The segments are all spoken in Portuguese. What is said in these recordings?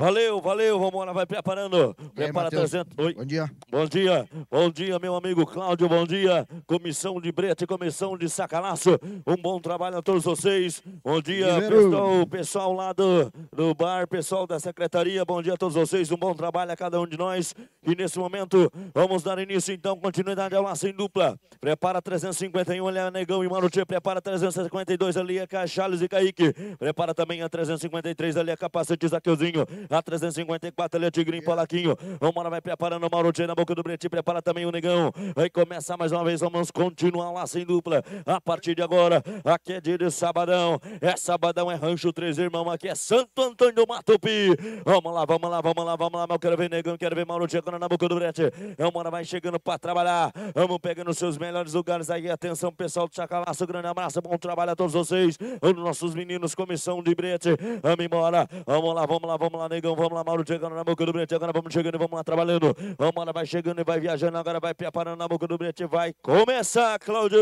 Valeu, valeu, vamos lá, vai preparando. Prepara aí, 300. Oi. Bom dia. Bom dia, bom dia, meu amigo Cláudio, bom dia. Comissão de Brete, comissão de Sacalaço, um bom trabalho a todos vocês. Bom dia, pessoal, pessoal lá do, do bar, pessoal da secretaria, bom dia a todos vocês, um bom trabalho a cada um de nós. E nesse momento, vamos dar início então, continuidade ao laço em dupla. Prepara 351, ali a Negão e Marutia, prepara 352 ali, é Charles e Kaique. Prepara também a 353 ali, é Capacete Zaqueuzinho. Na 354 ali é Tigrinho Palaquinho. Vambora, vai preparando o Mauro na boca do Breti. Prepara também o Negão. Vai começar mais uma vez. Vamos continuar lá sem dupla. A partir de agora, aqui é dia de Sabadão. É Sabadão, é Rancho Três Irmãos. Aqui é Santo Antônio do Mato Pi. Vamos lá, vamos lá, vamos lá, vamos lá. Eu quero ver Negão, quero ver Mauro Tchê agora na boca do Breti. Vambora, vai chegando para trabalhar. Vamos pegando seus melhores lugares aí. Atenção, pessoal do Chacalaço. Grande abraço, bom trabalho a todos vocês. Os nossos meninos, comissão de Brete. Vamos embora. Vamos lá, vamos lá, vamos lá, Negão. Vamos lá, Mauro chegando na boca do Brete. Agora vamos chegando e vamos lá trabalhando. Vamos lá, vai chegando e vai viajando. Agora vai preparando na boca do Brete. Vai começar, Claudião.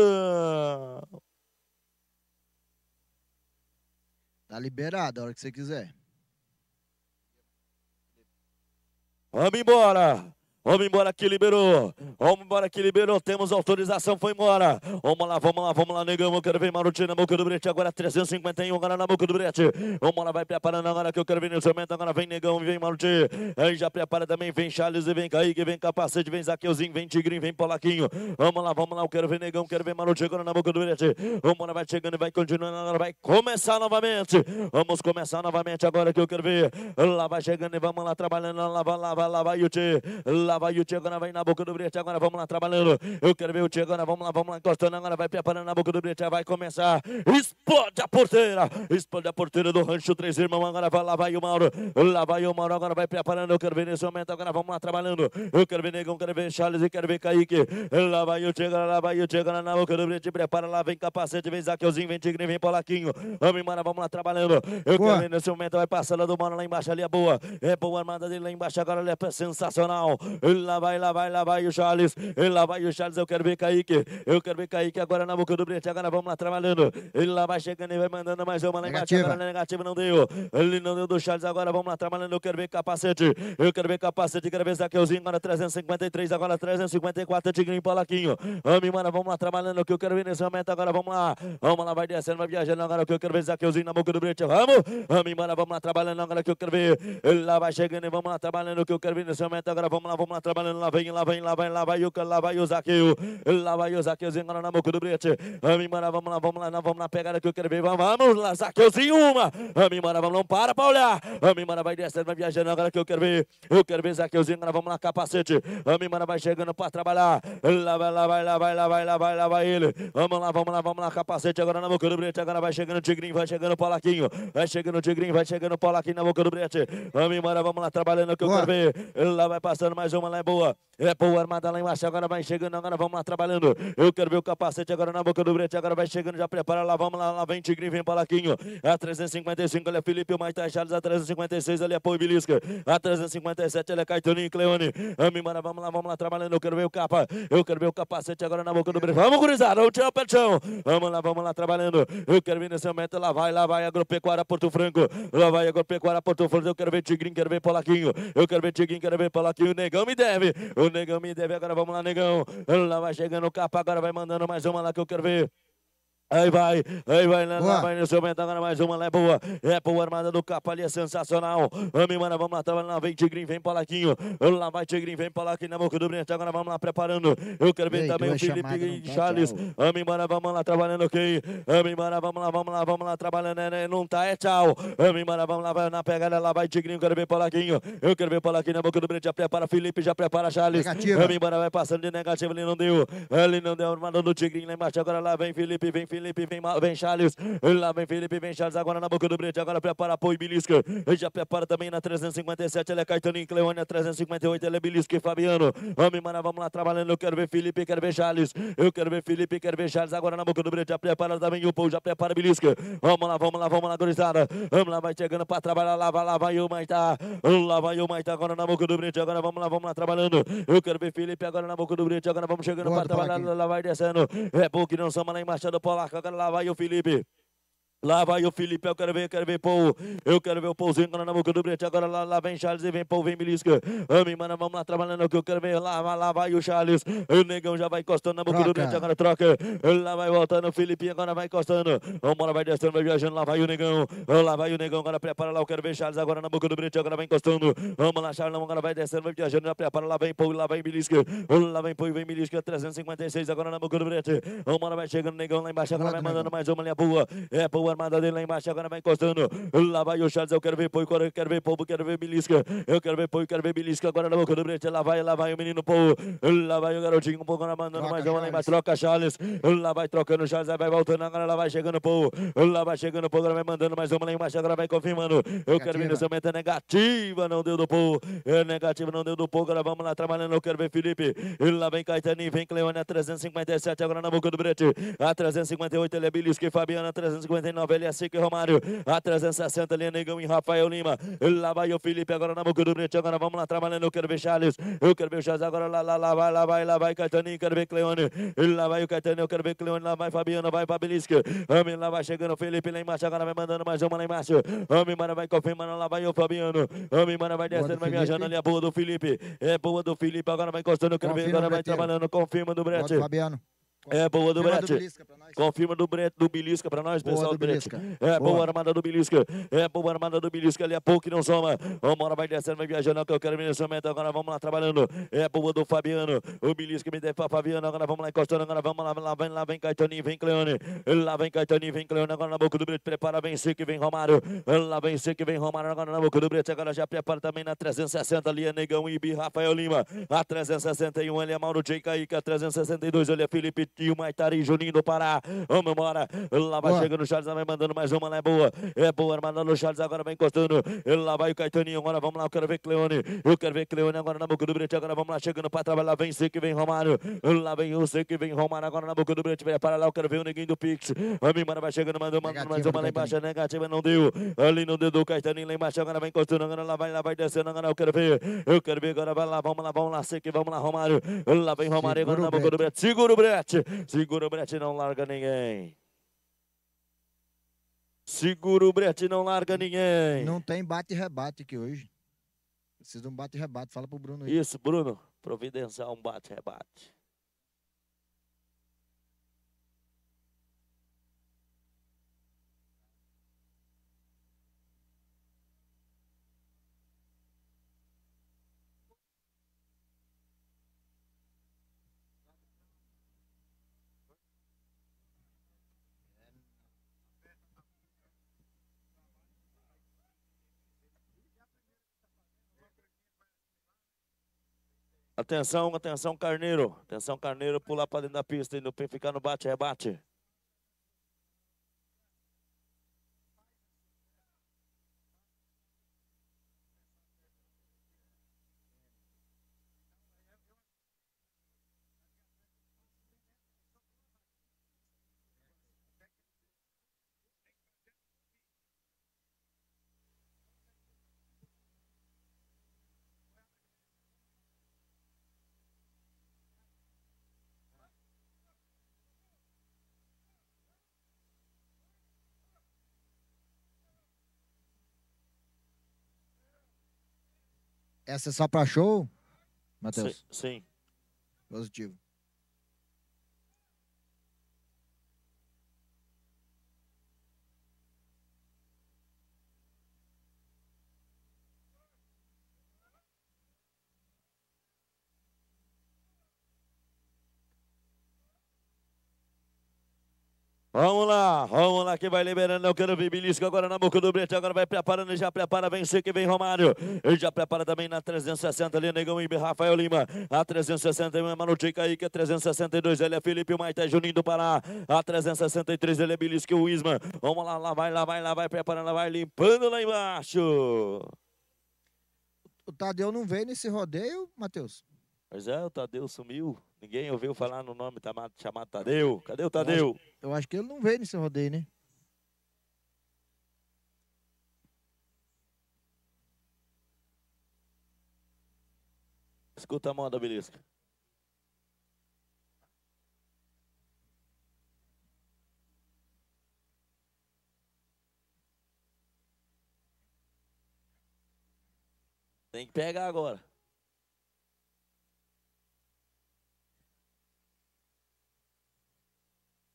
Tá liberado a hora que você quiser. Vamos embora. Vamos embora aqui, liberou. Vamos embora aqui, liberou. Temos autorização, foi embora. Vamos lá, vamos lá, vamos lá, negão. Eu quero ver Maruti na boca do brete. Agora 351, agora na boca do brete. Vamos lá, vai preparando agora que eu quero ver nesse momento. Agora vem negão, vem Maruti. Aí já prepara também, vem Charles e vem Kaique, vem Capacete, vem Zaqueuzinho, vem Tigrinho, vem Polaquinho. Vamos lá, vamos lá, eu quero ver negão, quero ver Maruti agora na boca do brete. Vamos lá, vai chegando, e vai continuando, agora vai começar novamente. Vamos começar novamente agora que eu quero ver. Lá vai chegando e vamos lá, trabalhando, lá vai, lá vai, lá vai, Yuti. Lá Lá vai o Tiagana, vai na boca do brete. Agora vamos lá trabalhando. Eu quero ver o agora Vamos lá, vamos lá encostando. Agora vai preparando na boca do brete. Vai começar. Explode a porteira. Explode a porteira do rancho Três Irmãos. Agora vai, lá vai o Mauro. Lá vai o Mauro. Agora vai preparando. Eu quero ver nesse momento. Agora vamos lá trabalhando. Eu quero ver Negão, quero ver Charles e quero ver Kaique. Lá vai o Tiago, lá vai o Tiago na boca do brete. Prepara lá, vem capacete, vem Zaqueuzinho, vem Tigre, vem Polaquinho. Vamos embora, vamos lá trabalhando. Eu boa. quero ver nesse momento. Vai passando do Mauro lá embaixo. Ali é boa. É boa a armada dele lá embaixo. Agora ele é sensacional. Lá vai, lá vai, lá vai o Charles. Lá vai o Charles. Eu quero ver Kaique. Eu quero ver Kaique agora na boca do brete. Agora vamos lá trabalhando. Ele lá vai chegando e vai mandando mais uma negativa. Agora, negativa não deu. Ele não deu do Charles. Agora vamos lá trabalhando. Eu quero ver capacete. Eu quero ver capacete. Quero ver Zaqueuzinho. Agora 353. Agora 354. Tigrinho Palaquinho. Ami, mano, vamos lá trabalhando. O que eu quero ver nesse momento. Agora vamos lá. Vamos lá, vai descendo, vai viajando. Agora o que eu quero ver Zaqueuzinho na boca do brete. Vamos. Ami, mano, vamos lá trabalhando. Agora o que eu quero ver. Ele lá vai chegando e vamos lá trabalhando. O que eu quero ver nesse momento. Agora vamos lá, vamos Vamos lá trabalhando, lá vem, lá vem, lá vem, lá vai o lá vai o Zaqueu. Lá vai o Zaqueuzinho, agora na boca do brete. Vamos embora, vamos lá, vamos lá, não, vamos lá, pegada que eu quero ver. Vamos, vamos lá, Zaqueuzinho, uma. Vamos embora, vamos, não para pra olhar. Vamos embora, vai descendo, vai viajando, agora que eu quero ver. Eu quero ver Zaqueuzinho, agora vamos lá, capacete. Vamos embora, vai chegando pra trabalhar. Lá vai, lá vai, lá vai, lá vai, lá vai, lá vai ele. Vamos lá, vamos lá, vamos lá, capacete, agora na boca do brete. Agora vai chegando o Tigrinho, vai chegando o Palaquinho. Vai chegando o Tigrinho, vai chegando o Palaquinho na boca do brete. Vamos embora, vamos lá, trabalhando que eu quero ver. Lá vai passando mais um uma então lá é boa. É boa armada lá embaixo, agora vai chegando, agora vamos lá trabalhando. Eu quero ver o capacete agora na boca do brete, agora vai chegando, já prepara lá, vamos lá, lá vem Tigrinho, vem Palaquinho. A 355 ele é Felipe, o mais Charles, a 356 ele é Pão e A 357 ele é Caetaninho e Cleone. Amimara, vamos lá, vamos lá trabalhando, eu quero ver o capa, eu quero ver o capacete agora na boca do brete. Vamos, gurizada, o tchau, petão. Vamos lá, vamos lá trabalhando. Eu quero ver nesse momento, lá vai, lá vai, agropecuária Porto Franco. Lá vai, agropecuária Porto Franco, eu quero ver Tigrinho, quero ver Palaquinho. Eu quero ver Tigrinho, quero ver Palaquinho, negão me deve negão me deve, agora vamos lá, negão. Lá vai chegando o capa, agora vai mandando mais uma lá que eu quero ver. Aí vai, aí vai, lá, lá vai no seu vento, agora mais uma, é boa, é boa, armada do capa ali, é sensacional. Ami, mano, vamos lá, trabalhando tá lá, vem Tigrinho, vem Palaquinho, lá vai Tigrinho, vem Palaquinho, na boca do Brente, tá agora vamos lá, preparando. Eu quero ver também o Felipe tá Charles. Ami, mano, vamos lá, trabalhando, quem? Ami, mano, vamos lá, vamos lá, vamos lá, trabalhando, né? né não tá, é tchau. Ami, mano, vamos lá, vai na pegada, lá vai Tigrinho, quero ver Palaquinho, eu quero ver Palaquinho, na boca do Brente, já prepara Felipe, já prepara Charles. Negativa. Ami, mano, vai passando de negativo, ele não deu, ele não deu, armada do Tigrinho lá embaixo, agora lá vem Felipe, vem Felipe. Felipe, vem, vem Charles. Lá vem Felipe, vem Charles. Agora na boca do brete. Agora prepara, e Bilisca. Já prepara também na 357. Ela é e Cleone, 358. Ela é Bilisca e Fabiano. Vamos, mana, vamos lá trabalhando. Eu quero ver Felipe, quero ver Charles. Eu quero ver Felipe, quero ver Charles. Agora na boca do brete. Já prepara também o Pou. Já prepara Bilisca. Vamos lá, vamos lá, vamos lá, gurizada. Vamos lá, vai chegando para trabalhar. Lá vai, lá vai o Maitá. Lá vai o Maitá. Agora na boca do brete. Agora vamos lá, vamos lá trabalhando. Eu quero ver Felipe agora na boca do brete. Agora vamos chegando para trabalhar. Lá vai descendo. É pouco que não somos lá em Machado Polar marcando, lá vai o Felipe. Lá vai o Felipe, eu quero ver, eu quero ver, Paul. Eu quero ver o Paulzinho na boca do Brete. Agora lá, lá vem Charles e vem Paul, vem Milisca. Amém, mano, vamos lá trabalhando que eu quero ver. Lá, lá, vai o Charles. O negão já vai encostando na boca troca. do Brete. Agora troca. Lá vai voltando o Felipe, agora vai encostando. lá vai descendo, vai viajando. Lá vai o negão. Lá vai o negão. Agora prepara lá, eu quero ver Charles agora na boca do Brete. Agora vai encostando. Vamos lá, Charles, agora vai descendo, vai viajando. Já prepara, lá vem Paul, lá vem Milisca. Lá vem Paul, vem Milisca. 356 agora na boca do Brete. lá vai chegando o negão lá embaixo. Agora vai mandando mais uma linha boa. É boa armada dele lá embaixo, agora vai encostando. Lá vai o Charles, eu quero ver povo eu quero ver povo quero ver Milisca. Eu quero ver povo quero ver Milisca. Agora na boca do Brete, lá vai, lá vai o menino Povo. Lá vai o garotinho, um pouco na mandando mais uma lá embaixo, troca Charles. Lá vai trocando Charles, vai voltando, agora lá vai chegando Povo. Lá vai chegando o Povo, agora vai mandando mais uma lá embaixo, agora vai confirmando. Eu quero ver nesse momento, negativa, não deu do Povo. É negativa, não deu do Povo. É agora vamos lá trabalhando, eu quero ver Felipe. Lá vem Caetano, vem Cleone a 357, agora na boca do Brete. A 358, ele é Milisca e Fabiana, 359 é Eliacico assim e Romário. A 360, ali, Negão e Rafael Lima. Lá vai o Felipe, agora na boca do Brete. Agora vamos lá, trabalhando. Eu quero ver Charles. Eu quero ver o Charles agora. Lá, lá, lá, vai, lá, vai, lá vai Caetaninho. Quero ver Cleone. Lá vai o Caetaninho. Eu quero ver Cleone. Lá vai Fabiano, vai Fabelisco Homem, lá vai chegando o Felipe lá embaixo. Agora vai mandando mais uma lá embaixo. Homem, mano, vai confirmando. Lá vai o Fabiano. Homem, mano, vai descendo, vai viajando ali. é boa do Felipe. É boa do Felipe. Agora vai encostando. Eu quero ver. Agora vai trabalhando. Confirma do Brete. Fabiano. É, boa do Brete. Confirma do Brete, do Bilisca pra nós, boa pessoal do, Brete. É, boa. boa. armada do Bilisca. É, boa armada do Bilisca. Ali é pouco e não soma. Vamos lá, vai descendo, vai viajando. É que eu quero nesse momento. Agora vamos lá trabalhando. É, boa do Fabiano. O Bilisca me deu pra Fabiano. Agora vamos lá encostando. Agora vamos lá. Lá vem, lá vem Caetaninho, vem Cleone. Lá vem Caetaninho, vem Cleone. Agora na boca do Brete. Prepara, vem Seco vem Romário. Lá vem Seco vem Romário. Agora na boca do Brete. Agora já prepara também na 360. Ali é Negão Ibi, Rafael Lima. A 361 ali é Mauro J. Caica. A 362 ali é Felipe e o Maitari Juninho do Pará. Vamos embora. Lá vai boa. chegando o Charles, lá vai mandando mais uma, lá é boa. É boa, mandando o Charles agora vai encostando. Lá vai o Caetaninho. Agora vamos lá, eu quero ver Cleone. Eu quero ver Cleone agora na boca do Brete. Agora vamos lá, chegando para trabalhar. Vem que vem Romário. Lá vem o que vem Romário. Agora na boca do Brete. Vai para lá, eu quero ver o neguinho do Pix. Vamos embora, vai chegando, mandando mais uma lá embaixo. É negativa não deu. Ali não deu do Caetaninho lá embaixo. Agora vai encostando. Agora lá vai, lá vai descendo. Agora eu quero ver. Eu quero ver agora. Vai lá, vamos lá, vamos lá, que vamos lá, Romário. Lá vem Romário agora na boca do Brete. Segura o Brete. Brete. Segura o Brete, não larga ninguém. Segura o Brete, não larga ninguém. Não tem bate e rebate aqui hoje. Precisa de um bate e rebate. Fala pro Bruno aí. Isso, Bruno. Providencial um bate e rebate. Atenção, atenção, Carneiro. Atenção, Carneiro, pular para dentro da pista e no, ficar no bate-rebate. Essa é só para show, Matheus? Sim, sim. Positivo. Vamos lá, vamos lá, que vai liberando, eu quero ver Bilisco agora na boca do Brete, agora vai preparando, já prepara, vem que vem Romário, ele já prepara também na 360 ali, Negão e Rafael Lima, a 361 é Manutica aí, que é 362, ele é Felipe Maita, Juninho do Pará, a 363 ele é Bilisco o Isma, vamos lá, lá vai, lá vai, lá vai, preparando, lá vai, limpando lá embaixo. O Tadeu não veio nesse rodeio, Matheus? Pois é, o Tadeu sumiu. Ninguém ouviu falar no nome tá chamado Tadeu. Cadê o Tadeu? Eu acho, que ele não veio nesse rodeio, né? Escuta a mão da belisca. Tem que pegar agora.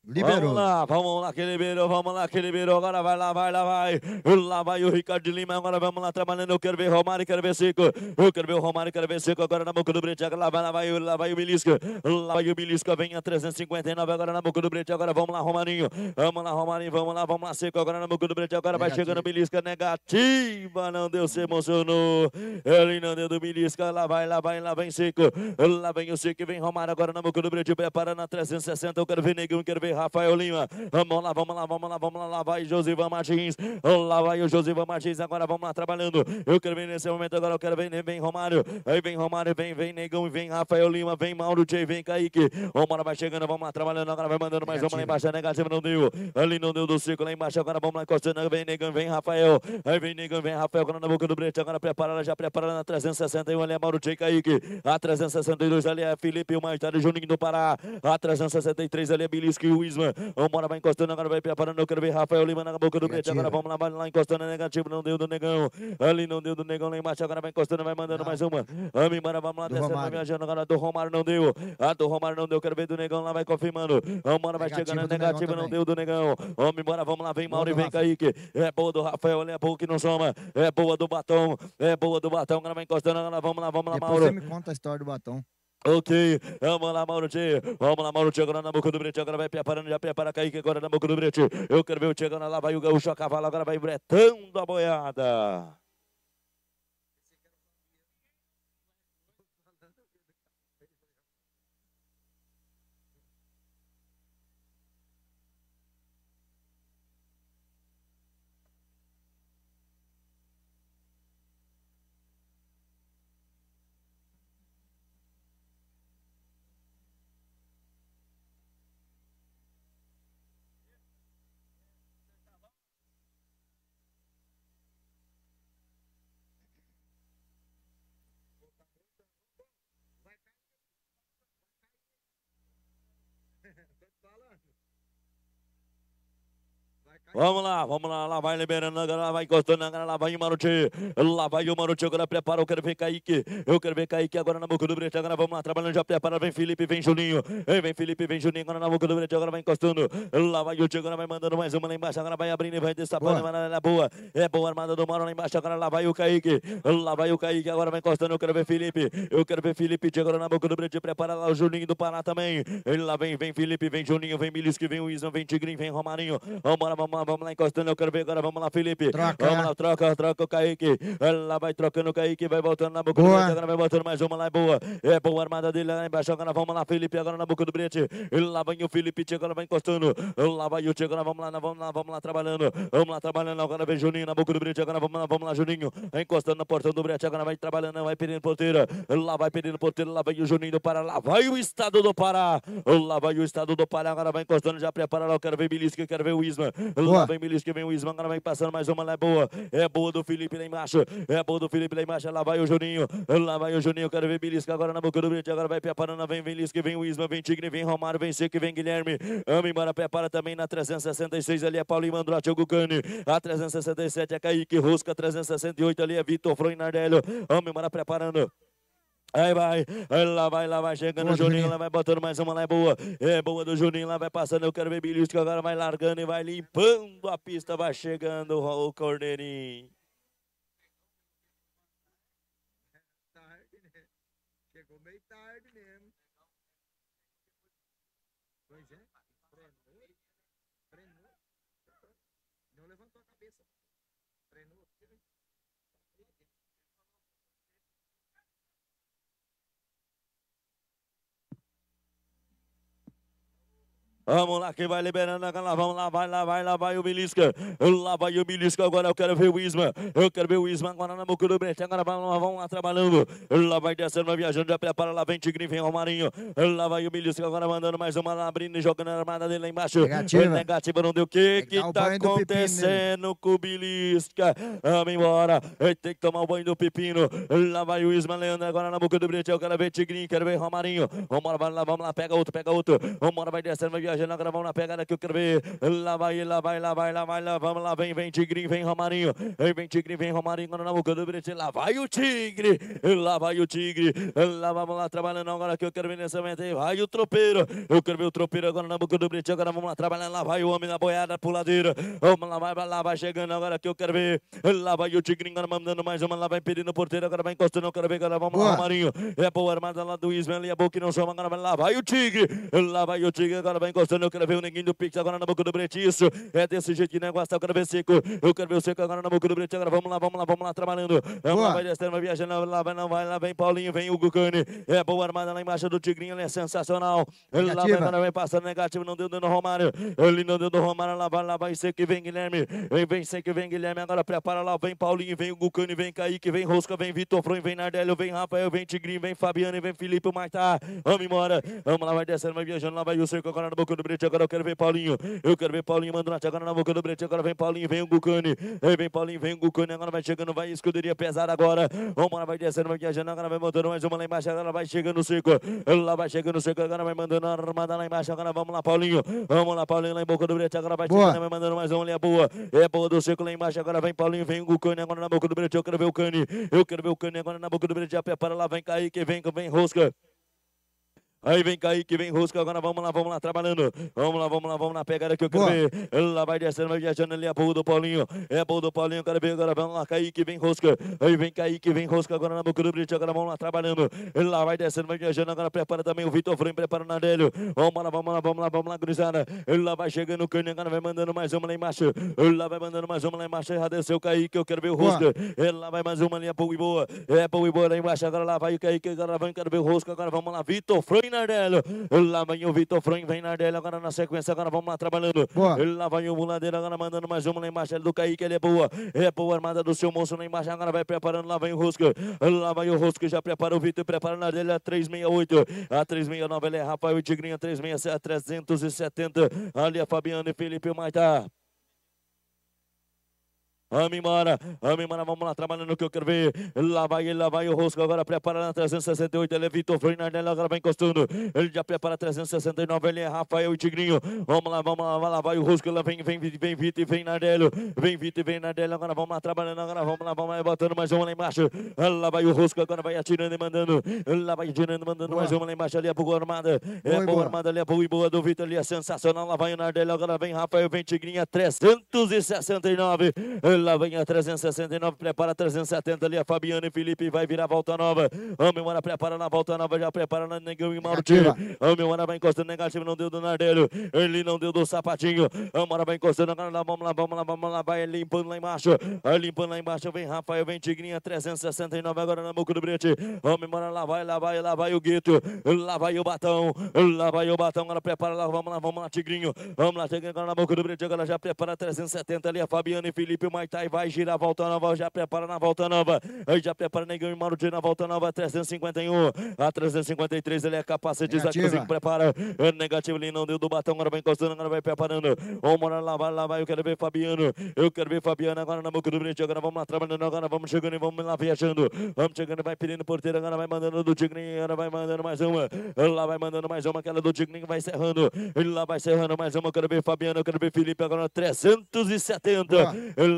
Liberou. Vamos lá, vamos lá que liberou, vamos lá que liberou. Agora vai lá, vai lá, vai. Lá vai o Ricardo Lima. Agora vamos lá trabalhando. Eu quero ver Romário, quero ver Seco. Eu quero ver o Romário, quero ver Seco. Agora na boca do Brete. Lá vai, lá vai, lá vai o Milisca. Lá vai o Milisca. Vem a 359. Agora na boca do Brete. Agora vamos lá, Romarinho. Vamos lá, Romarinho. Vamos lá, vamos lá, Seco. Agora na boca do Brete. Agora vai chegando o Milisca. É negativa. Não deu, se emocionou. Ele não deu do Milisca. Lá vai, lá vai, lá vem Seco. Lá vem o Seco. Vem Romário. Agora na boca do Brete. Prepara na 360. Eu quero ver Negão, quero ver Rafael Lima. Vamos lá, vamos lá, vamos lá, vamos lá. Lá vai Josivan Martins. Lá vai o Josivan Martins. Agora vamos lá trabalhando. Eu quero ver nesse momento agora. Eu quero ver. Vem Romário. Aí vem Romário, vem, vem Negão, vem Rafael Lima, vem Mauro J, vem Kaique. lá, vai chegando, vamos lá trabalhando. Agora vai mandando mais uma lá embaixo. É negativo não deu. Ali não deu do ciclo, lá embaixo. Agora vamos lá encostando. Vem Negão, vem Rafael. Aí vem Negão, vem Rafael. Agora na boca do brete. Agora preparada, já preparada na 361. Ali é Mauro J, Kaique. A 362 ali é Felipe, o mais tarde Juninho do Pará. A 363 ali é Bilisque, o o Vambora, vai encostando, agora vai preparando. Eu quero ver Rafael Lima na boca do Prete. Agora vamos lá, vai lá encostando. Negativo, não deu do negão. Ali não deu do negão lá embaixo. Agora vai encostando, vai mandando ah. mais uma. Ami, embora, vamos lá, descendo, viajando. Agora do Romário não deu. A ah, do Romário não deu. Quero ver do negão lá, vai confirmando. Vambora, vai negativo chegando. Negativo, não deu do negão. Vamos embora, vamos lá, vem Mauro e vem Kaique. É boa do Rafael, ali é boa que não soma. É boa do batom. É boa do batom. Agora vai encostando, agora vamos lá, vamos lá, Depois Mauro. Você me conta a história do batom. Ok, vamos lá, Mauro Tchê. Vamos lá, Mauro Tchê. Agora na boca do Brete. Agora vai preparando, já prepara Kaique. Agora na boca do Brete. Eu quero ver o chegando lá. Vai o Gaúcho a cavalo. Agora vai bretando a boiada. Vamos lá, vamos lá, lá vai liberando, lá vai encostando, lá vai o Maruti, lá vai o Maruti, agora prepara, eu quero ver Kaique, eu quero ver Kaique agora na boca do Brete, agora vamos lá, trabalhando, já prepara, vem Felipe, vem Juninho, vem Felipe, vem Juninho, agora na boca do Brete, agora vai encostando, lá vai o Tio, agora vai mandando mais uma lá embaixo, agora vai abrindo e vai destapando, boa. é boa, é boa armada do Mauro lá embaixo, agora lá vai o Kaique, lá vai o Kaique, agora vai encostando, eu quero ver Felipe, eu quero ver Felipe, agora na boca do Brete, prepara lá o Juninho do Pará também, ele lá vem, vem Felipe, vem Juninho, vem Milisque, vem Wilson, vem Tigrinho, vem Romarinho, vamos lá, vamos lá, vamos lá, encostando, eu quero ver agora, vamos lá, Felipe. Troca. Vamos lá, troca, troca o Kaique. Ela vai trocando o Kaique, vai voltando na boca boa. do Brete, agora vai voltando mais uma lá, é boa. É boa a armada dele lá embaixo, agora vamos lá, Felipe, agora na boca do Brete. Lá vem o Felipe, agora vai encostando. Lá vai o Tio, agora vamos lá, vamos lá, vamos lá, trabalhando. Vamos lá, trabalhando, agora vem Juninho na boca do Brete, agora vamos lá, vamos lá, Juninho. Encostando na portão do Brete, agora vai trabalhando, vai pedindo porteira. Lá vai pedindo porteira, lá vem o Juninho do Pará, lá vai o Estado do Pará. Lá vai o Estado do Pará, agora vai encostando, já prepara lá, eu quero ver Belisca, eu quero ver o Isma. Lá vem Milis que vem o Isma, agora vem passando mais uma, ela é boa. É boa do Felipe lá embaixo. É boa do Felipe lá embaixo. Lá vai o Juninho. Lá vai o Juninho. Quero ver Milis agora na boca do Brinde Agora vai preparando vem Milis que vem o Isma. vem Tigre, vem Romário, vem Seco, vem Guilherme. Ama embora, prepara também na 366. Ali é Paulo Mandrate, o Gucani. A 367 é Kaique Rusca, 368 ali é Vitor Froinardello. Ama embora, preparando. Aí vai, aí lá vai, lá vai chegando o Juninho, lá vai botando mais uma, lá é boa. É boa do Juninho, lá vai passando, eu quero ver que agora vai largando e vai limpando a pista, vai chegando o Corneirinho. Vamos lá, quem vai liberando agora, vamos lá, vai lá, vai lá, vai o Milisca. Lá vai o Milisca, agora eu quero ver o Isma. Eu quero ver o Isma agora na boca do Brete. Agora vamos lá, vamos lá trabalhando. Lá vai descendo, vai viajando, já prepara, lá vem Tigre, vem Romarinho. Lá vai o Milisca agora mandando mais uma lá, abrindo e jogando a armada dele lá embaixo. Negativa. Negativa não deu o que que tá acontecendo com o Milisca. Vamos embora, tem que tomar o banho do Pepino. Lá vai o Isma, Leandro, agora na boca do Brete. Eu quero ver Tigrinho, quero ver Romarinho. Vambora, vai lá, vamos lá, pega outro, pega outro. Vambora, vai descendo, vai viajando viajando agora, vamos na pegada que eu quero ver. Lá vai, lá vai, lá vai, lá vai, lá vamos lá, vem, vem Tigrinho, vem Romarinho. Vem Tigrinho, vem Romarinho, quando na boca do Brete, lá vai o Tigre, lá vai o Tigre. Lá vamos lá, trabalhando agora que eu quero ver nessa momento aí. Vai o tropeiro, eu quero ver o tropeiro agora na boca do Brete, agora vamos lá, trabalhando. Lá vai o homem na boiada, puladeira. Vamos lá, vai, lá vai chegando agora que eu quero ver. Lá vai o tigre agora mandando mais uma, lá vai impedindo o porteiro, agora vai encostando, eu quero ver, agora vamos lá, Romarinho. É boa armada lá do Ismael e a boca não soma agora vai lá, vai o Tigre, lá vai o Tigre, agora vai encostando mostrando, eu quero ver o neguinho do Pix agora na boca do Brete. Isso é desse jeito de negócio. É eu quero ver seco. Eu quero ver o seco agora na boca do Brete. Agora vamos lá, vamos lá, vamos lá, trabalhando. Vamos é lá, vai descendo, vai viajando. Lá vai, não vai, lá vem Paulinho, vem o Gucane. É boa armada lá embaixo do Tigrinho, ele é sensacional. Ele lá vai, vem passando negativo, não deu dano Romário. Ele não deu do Romário, lá vai, lá vai, seco vem Guilherme. Vem, vem, seco e vem Guilherme. Agora prepara lá, vem Paulinho, vem o Gucane, vem Kaique, vem Rosca, vem Vitor Fron, vem Nardelio, vem Rafael, vem Tigrinho, vem Fabiano, vem Felipe, o Maitá. Vamos embora. Vamos lá, vai descendo, vai viajando, lá vai o seco agora na boca boca do brete, agora eu quero ver Paulinho. Eu quero ver Paulinho Mandrate, agora na boca do brete, agora vem Paulinho, vem o Gucani. Vem Paulinho, vem o Gucani, agora vai chegando, vai escuderia pesada agora. Vamos lá, vai descendo, vai viajando, agora vai montando mais uma lá embaixo, agora vai chegando o seco. Lá vai chegando o seco, agora vai mandando a armada lá embaixo, agora vamos lá, Paulinho. Vamos lá, Paulinho, lá em boca do brete, agora vai chegando, vai mandando mais uma, é boa. É boa do seco lá embaixo, agora vem Paulinho, vem o Gucani, agora na boca do brete, eu quero ver o Cani. Eu quero ver o Cani agora na boca do brete, já prepara lá, vem que vem, vem Rosca. Aí vem Kaique, vem Rosca. Agora vamos lá, vamos lá, trabalhando. Vamos lá, vamos lá, vamos na pegada que eu quero ver. Ela vai descendo, vai viajando ali. É a boa do Paulinho. É a do Paulinho. Cara, vem agora, vamos lá, Kaique, vem Rosca. Aí vem Kaique, vem Rosca. Agora na boca do Brito. Agora vamos lá, trabalhando. Ela vai descendo, vai viajando. Agora prepara também o Vitor Frank, prepara o Nadelho. Vamos lá, vamos lá, vamos lá, vamos lá, gurizada. Ela vai chegando o Cânio. Agora vai mandando mais uma lá embaixo. Ela vai mandando mais uma lá embaixo. Já desceu o Kaique, eu quero ver o Rosca. Ela vai mais uma ali. É boa e boa. É boa e boa lá embaixo. Agora lá vai o Kaique. Agora vai, quero ver o Rosca. Agora vamos lá, Vitor Frank. Nardello. Lá vai o Vitor Frank, vem Nardello agora na sequência. Agora vamos lá trabalhando. Boa. Lá vai o Muladeira agora mandando mais uma na embaixo do Kaique. Ele é boa. É boa armada do seu moço na embaixo. Agora vai preparando. Lá vem o Rosco. Lá vai o Rosco. Já prepara o Vitor. Prepara o Nardello a 368. A 369. Ele é Rafael Tigrinha. 367, 370. Ali é Fabiano e Felipe Maitá. Vamos embora, vamos embora, vamos lá, trabalhando que eu quero ver. Lá vai ele, lá vai o Rosco, agora prepara na 368, ele é Vitor Fernandes, agora vai encostando. Ele já prepara 369, ele é Rafael e Tigrinho. Vamos lá, vamos lá, lá, vai o Rosco, lá vem, vem, vem Vitor e vem Nardello. Vem Vitor e vem Nardello, agora vamos lá, trabalhando, agora vamos lá, vamos lá, botando mais uma lá embaixo. Lá vai o Rosco, agora vai atirando e mandando. Lá vai atirando, mandando boa. mais uma lá embaixo, ali é boa armada. É boa, boa armada, ali é boa e boa do Vitor, ali é sensacional. Lá vai o Nardello, agora vem Rafael, vem Tigrinho, 369. É ele Lá vem a 369, prepara 370 ali. A Fabiana e Felipe vai virar a volta nova. Amemora prepara na volta nova, já prepara na Negão e Maldinho. Amemora vai encostando negativo, não deu do Nardelho. Ele não deu do sapatinho. Amora vai encostando agora lá, vamos lá, vamos lá, vamos lá. Vai limpando lá embaixo. Vai limpando lá embaixo. Vem Rafael, vem Tigrinha, 369 agora na boca do Brete. Amemora lá vai, lá vai, lá vai o Guito. Lá vai o Batão, lá vai o Batão. Agora prepara lá, vamos lá, vamos lá, Tigrinho. Vamos lá, Tigrinho agora na boca do Brete. Agora já prepara 370 ali. A Fabiana e Felipe, mais tá aí, vai girar, volta nova, já prepara na volta nova. Já prepara Negão e Mauro na volta nova, 351. A 353, ele é capacete, Zacozinho prepara. Negativo, ele não deu do batom, agora vai encostando, agora vai preparando. Vamos morar lá, vai lá, vai. Eu quero ver Fabiano. Eu quero ver Fabiano agora na boca do brinde. Agora vamos lá trabalhando, agora vamos chegando e vamos lá viajando. Vamos chegando, vai pedindo porteiro, agora vai mandando do Tigre agora vai mandando mais uma. Lá vai mandando mais uma, aquela do Tigre vai encerrando, Lá vai encerrando mais uma. Eu quero ver Fabiano, eu quero ver Felipe agora 370.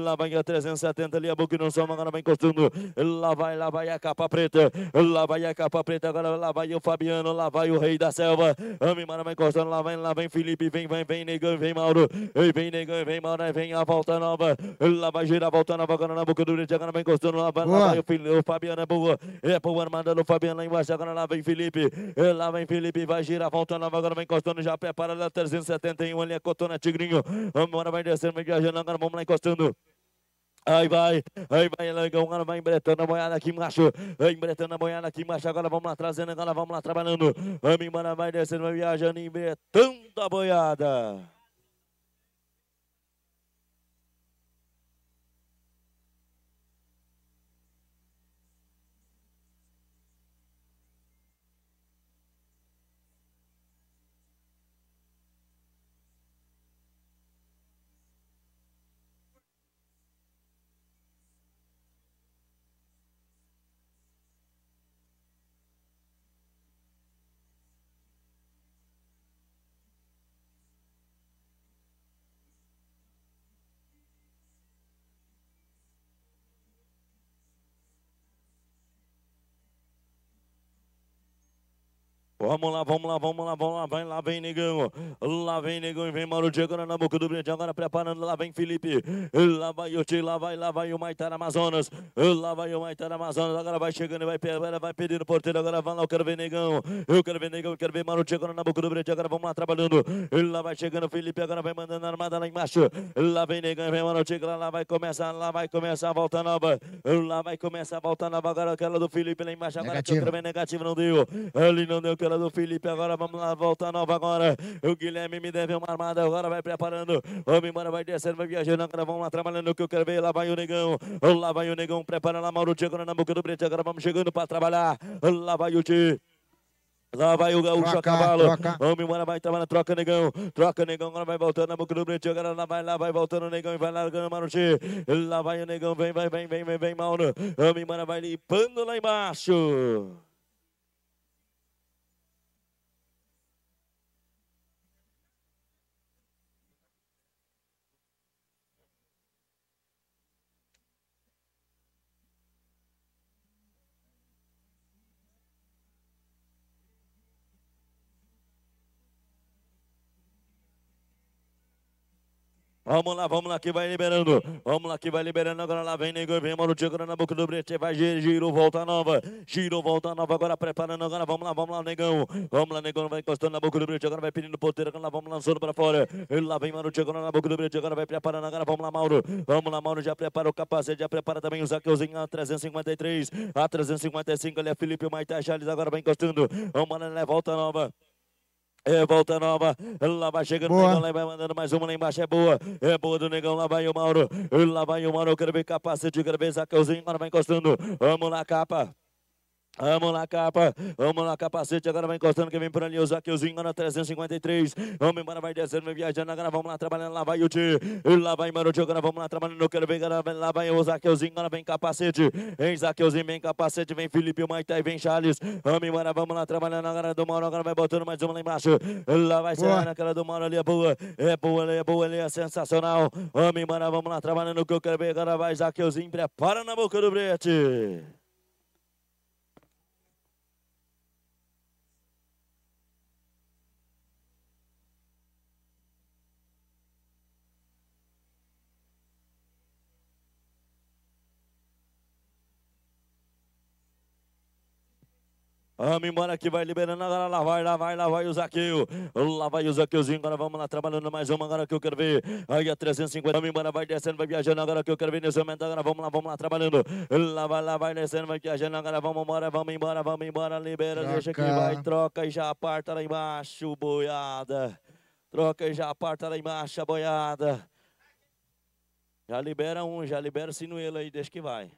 Lá vem a 370 ali, a Buquinonção, agora vai encostando. Lá vai, lá vai a capa preta. Lá vai a capa preta, agora lá vai o Fabiano, lá vai o Rei da Selva. Amimara vai encostando, lá vai, lá vem Felipe, vem, vem, vem Negão, vem Mauro. Vem Negão, vem Mauro, vem a volta nova. Lá vai girar a volta nova, agora na boca do Brito, agora vai encostando, lá vai, lá vai o, o Fabiano, é boa. É boa, mandando o Fabiano lá embaixo, agora lá vem Felipe. É, lá vem Felipe, vai girar a volta nova, agora vai encostando, já prepara lá 371 ali, a Cotona Tigrinho. agora vai descendo, vai viajando, agora vamos lá encostando. Aí vai, aí vai, Langão, agora vai embretando a boiada aqui, macho. Embretando a boiada aqui, macho. Agora vamos lá trazendo, agora vamos lá trabalhando. Vamos embora, vai descendo, vai viajando, embretando a boiada. Vamos lá, vamos lá, vamos lá, vamos lá. Vai lá, vem negão. Lá vem negão e vem Mauro Diego na boca do Brinde. Agora preparando. Lá vem Felipe. Lá vai o Tio, lá vai, lá vai o Maitar Amazonas. Lá vai o Maitar Amazonas. Agora vai chegando e vai, vai pedindo o porteiro. Agora vai lá, eu quero ver negão. Eu quero ver negão, eu quero ver Mauro Diego na boca do Brinde. Agora vamos lá trabalhando. Lá vai chegando Felipe. Agora vai mandando a armada lá embaixo. Lá vem negão e vem Mauro Diego. Lá, vai começar, lá vai começar a volta nova. Lá vai começar a volta nova. Agora aquela do Felipe lá embaixo. Agora negativo. eu quero ver negativo. Não deu. Ele não deu. Eu quero do Felipe. Agora vamos lá, volta nova agora. O Guilherme me deve uma armada. Agora vai preparando. Vamos embora, vai descendo, vai viajando. Agora vamos lá trabalhando. O que eu quero ver. Lá vai o negão. Lá vai o negão. Prepara lá, Mauro agora na boca do Brete. Agora vamos chegando para trabalhar. Lá vai o Ti. Lá vai o gaúcho troca, a cavalo. Vamos embora, vai trabalhando, troca negão. Troca negão, agora vai voltando na boca do Brete. Agora lá vai, lá vai voltando o negão e vai largando o Maruti. Lá vai o negão, vem, vai, vem, vem, vem, vem, Mauro. Vamos embora, vai limpando lá embaixo. Vamos lá, vamos lá que vai liberando. Vamos lá que vai liberando. Agora lá vem Negão vem Mauro Tiago na boca do Brete. Vai giro, giro, volta nova. Giro, volta nova. Agora preparando. Agora vamos lá, vamos lá, Negão. Vamos lá, Negão. Vai encostando na boca do Brete. Agora vai pedindo ponteira Agora lá vamos lançando para fora. Ele lá vem Mauro Tiago na boca do Brete. Agora vai preparando. Agora vamos lá, Mauro. Vamos lá, Mauro. Já prepara o capacete. Já prepara também o Zaqueuzinho. A 353. A 355. Ele é Felipe Maita Charles. Agora vai encostando. Vamos lá, né? Volta nova. É, volta nova. Lá vai chegando o Negão, lá vai mandando mais uma lá embaixo. É boa. É boa do Negão. Lá vai o Mauro. Lá vai o Mauro. Eu quero ver capacete, eu quero ver Zacãozinho. Agora vai encostando. Vamos lá, capa. Vamos lá capa, vamos lá capacete, agora vai encostando que vem por ali o Zaqueuzinho na 353. Vamos embora, vai descendo, vai viajando, agora vamos lá trabalhando, lá vai o Ti, lá vai Maruti, agora vamos lá trabalhando, quero ver, agora lá vai o Zaqueuzinho, agora vem capacete, vem Zaqueuzinho, vem capacete, vem Felipe Maitá vem Charles. Vamos embora, vamos lá trabalhando, agora do Mauro, agora vai botando mais uma lá embaixo, lá vai sair naquela do Mauro ali, é boa, é boa ali, é boa ali, é sensacional. Vamos embora, vamos lá trabalhando, que eu quero ver, agora vai Zaqueuzinho, prepara na boca do brete. Vamos embora que vai liberando. Agora lá vai, lá vai, lá vai o Zaqueu. Lá vai o Zaqueuzinho. Agora vamos lá trabalhando mais uma. Agora que eu quero ver. Aí a 350. Vamos embora, vai descendo, vai viajando. Agora que eu quero ver nesse momento. Agora vamos lá, vamos lá trabalhando. Lá vai, lá vai descendo, vai viajando. Agora vamos embora, vamos embora, vamos embora. Libera, troca. deixa que vai. Troca e já aparta lá embaixo, boiada. Troca e já aparta lá embaixo, boiada. Já libera um, já libera o sinuelo aí, deixa que vai.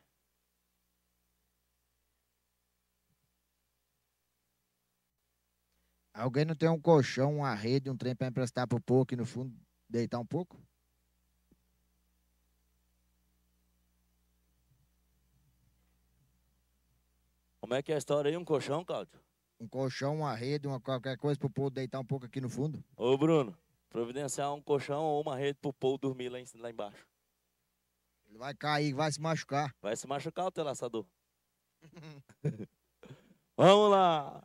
Alguém não tem um colchão, uma rede, um trem para emprestar para o povo aqui no fundo deitar um pouco? Como é que é a história aí? Um colchão, Cláudio? Um colchão, uma rede, uma qualquer coisa para o povo deitar um pouco aqui no fundo? Ô, Bruno, providenciar um colchão ou uma rede para o povo dormir lá, em, lá embaixo. Ele vai cair, vai se machucar. Vai se machucar o teu laçador. Vamos lá!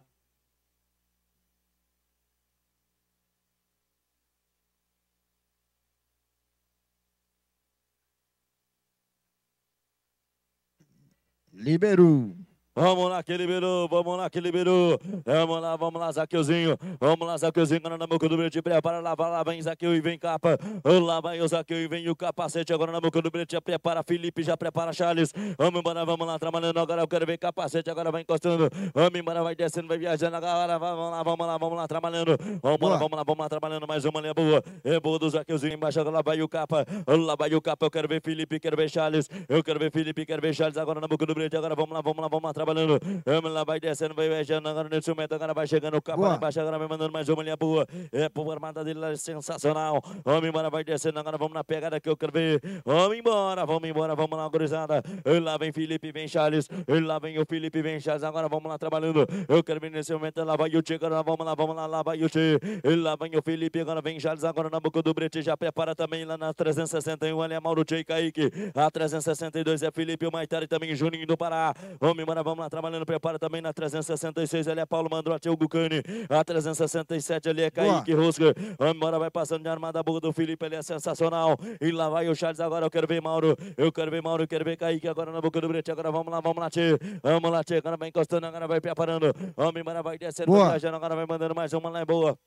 Liberou. Vamos lá que liberou, vamos lá que liberou. Vamos lá, vamos lá, Zaqueuzinho. Vamos lá, Zaqueuzinho, agora na boca do bilhete. Prepara, lá, vai, lá, vem Zaqueu e vem capa. Lá vai o Zaqueu e vem o capacete. Agora na boca do já prepara Felipe, já prepara Charles. Vamos embora, vamos lá, trabalhando. Agora eu quero ver capacete, agora vai encostando. Vamos embora, vai descendo, vai viajando. Agora vamos lá, vamos lá, vamos lá, trabalhando. Vamos lá, vamos lá, vamos lá, trabalhando. Mais uma linha boa. É boa do Zaqueuzinho embaixo. Agora lá vai o capa. Lá vai o capa. Eu quero ver Felipe, quero ver Charles. Eu quero ver Felipe, quero ver Charles. Agora na boca do bilhete, agora vamos lá, vamos lá, vamos lá, trabalhando. Vamos lá, vai descendo, vai viajando. Agora nesse momento, agora vai chegando o capa lá embaixo. Agora vai mandando mais uma linha boa. É por armada dele lá, sensacional. Vamos embora, vai descendo. Agora vamos na pegada que eu quero ver. Vamos embora, vamos embora, vamos lá, gurizada. Lá vem Felipe, vem Charles. Lá vem o Felipe, vem Charles. Agora vamos lá trabalhando. Eu quero ver nesse momento. Lá vai o Tchê, agora vamos lá, vamos lá, lá vai o Tchê. Lá vem o Felipe, agora vem Charles. Agora na boca do Brete já prepara também lá na 361. Ali é Mauro Tchê e Kaique. A 362 é Felipe, o Maitari também, Juninho do Pará. Vamos embora, vamos vamos lá, trabalhando, prepara também na 366, ali é Paulo Mandrotti, Hugo Cane, a 367 ali é Kaique Rosca vamos embora, vai passando de armada a boca do Felipe, ele é sensacional, e lá vai o Charles agora, eu quero ver Mauro, eu quero ver Mauro, quero ver Kaique agora na boca do Brete, agora vamos lá, vamos lá, tchê, vamos lá, tchê, agora vai encostando, agora vai preparando, vamos embora, vai descendo, tá agora vai mandando mais uma lá em é boa.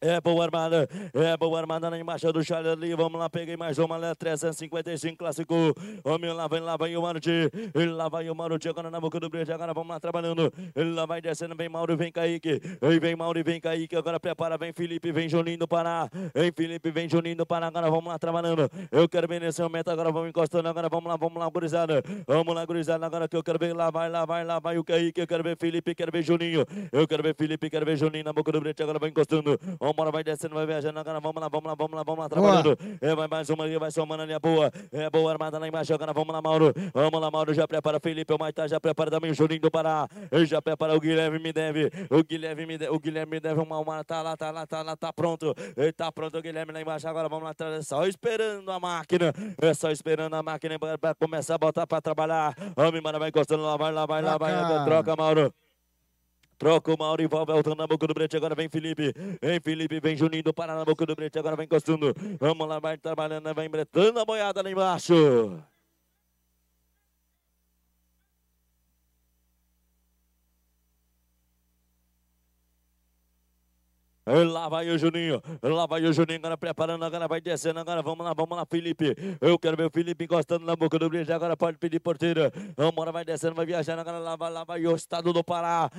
É boa armada, é boa armada na embaixada do Charlie ali. Vamos lá, peguei mais uma, né? 355 clássico. Homem, lá vem, lá vem o Maruti. Lá vai o Maruti agora na boca do brilho. Agora vamos lá trabalhando. Lá vai descendo, vem Mauro, vem Kaique. Vem Mauro, vem Kaique. Agora prepara, vem Felipe, vem Juninho do Pará. Vem Felipe, vem Juninho do Pará. Agora vamos lá trabalhando. Eu quero ver nesse momento. Agora vamos encostando. Agora vamos lá, vamos lá, gurizada. Vamos lá, gurizada. Agora que eu quero ver. Lá vai, lá vai, lá vai o Kaique. Eu quero ver Felipe, quero ver Juninho. Eu quero ver Felipe, quero ver Juninho na boca do brilho. Agora vai encostando. Vamos lá, vai descendo, vai viajando agora. Vamos lá, vamos lá, vamos lá, vamos lá, trabalhando. É, vai mais uma ali, vai somando ali, é boa. É boa armada lá embaixo, agora. Vamos lá, Mauro. Vamos lá, Mauro. Já prepara Felipe, o Maitá já prepara também o Juninho do Pará. Eu já prepara o Guilherme, me deve. O Guilherme me deve, o Guilherme me deve uma, uma. Tá lá, tá lá, tá lá, tá pronto. Ele tá pronto, o Guilherme lá embaixo. Agora vamos lá atrás. É só esperando a máquina. É só esperando a máquina pra, pra começar a botar pra trabalhar. Vamos embora, vai encostando lá, vai lá, vai lá, vai. Troca, Mauro. Troca o Mauro e volta voltando na boca do Brete. Agora vem Felipe. Vem Felipe, vem Juninho do Paraná na boca do Brete. Agora vem encostando. Vamos lá, vai trabalhando, vai embretando a boiada lá embaixo. Lá vai o Juninho. Lá vai o Juninho. Agora preparando. Agora vai descendo. Agora vamos lá, vamos lá, Felipe. Eu quero ver o Felipe encostando na boca do brinde. Agora pode pedir porteira. lá, vai descendo, vai viajando. Agora lá vai, lá vai o estado do Pará.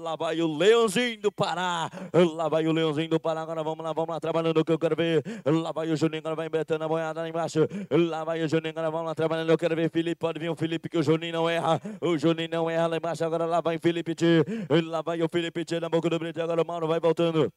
Lá vai o Leãozinho do Pará. Lá vai o Leãozinho do Pará. Agora vamos lá, vamos lá, trabalhando o que eu quero ver. Lá vai o Juninho. Agora vai embretando a boiada lá embaixo. Lá vai o Juninho. Agora vamos lá, trabalhando. Eu quero ver Felipe. Pode vir o Felipe que o Juninho não erra. O Juninho não erra lá embaixo. Agora lá vai Felipe T. Lá vai o Felipe T na boca do brinde. Agora o Mauro vai voltando.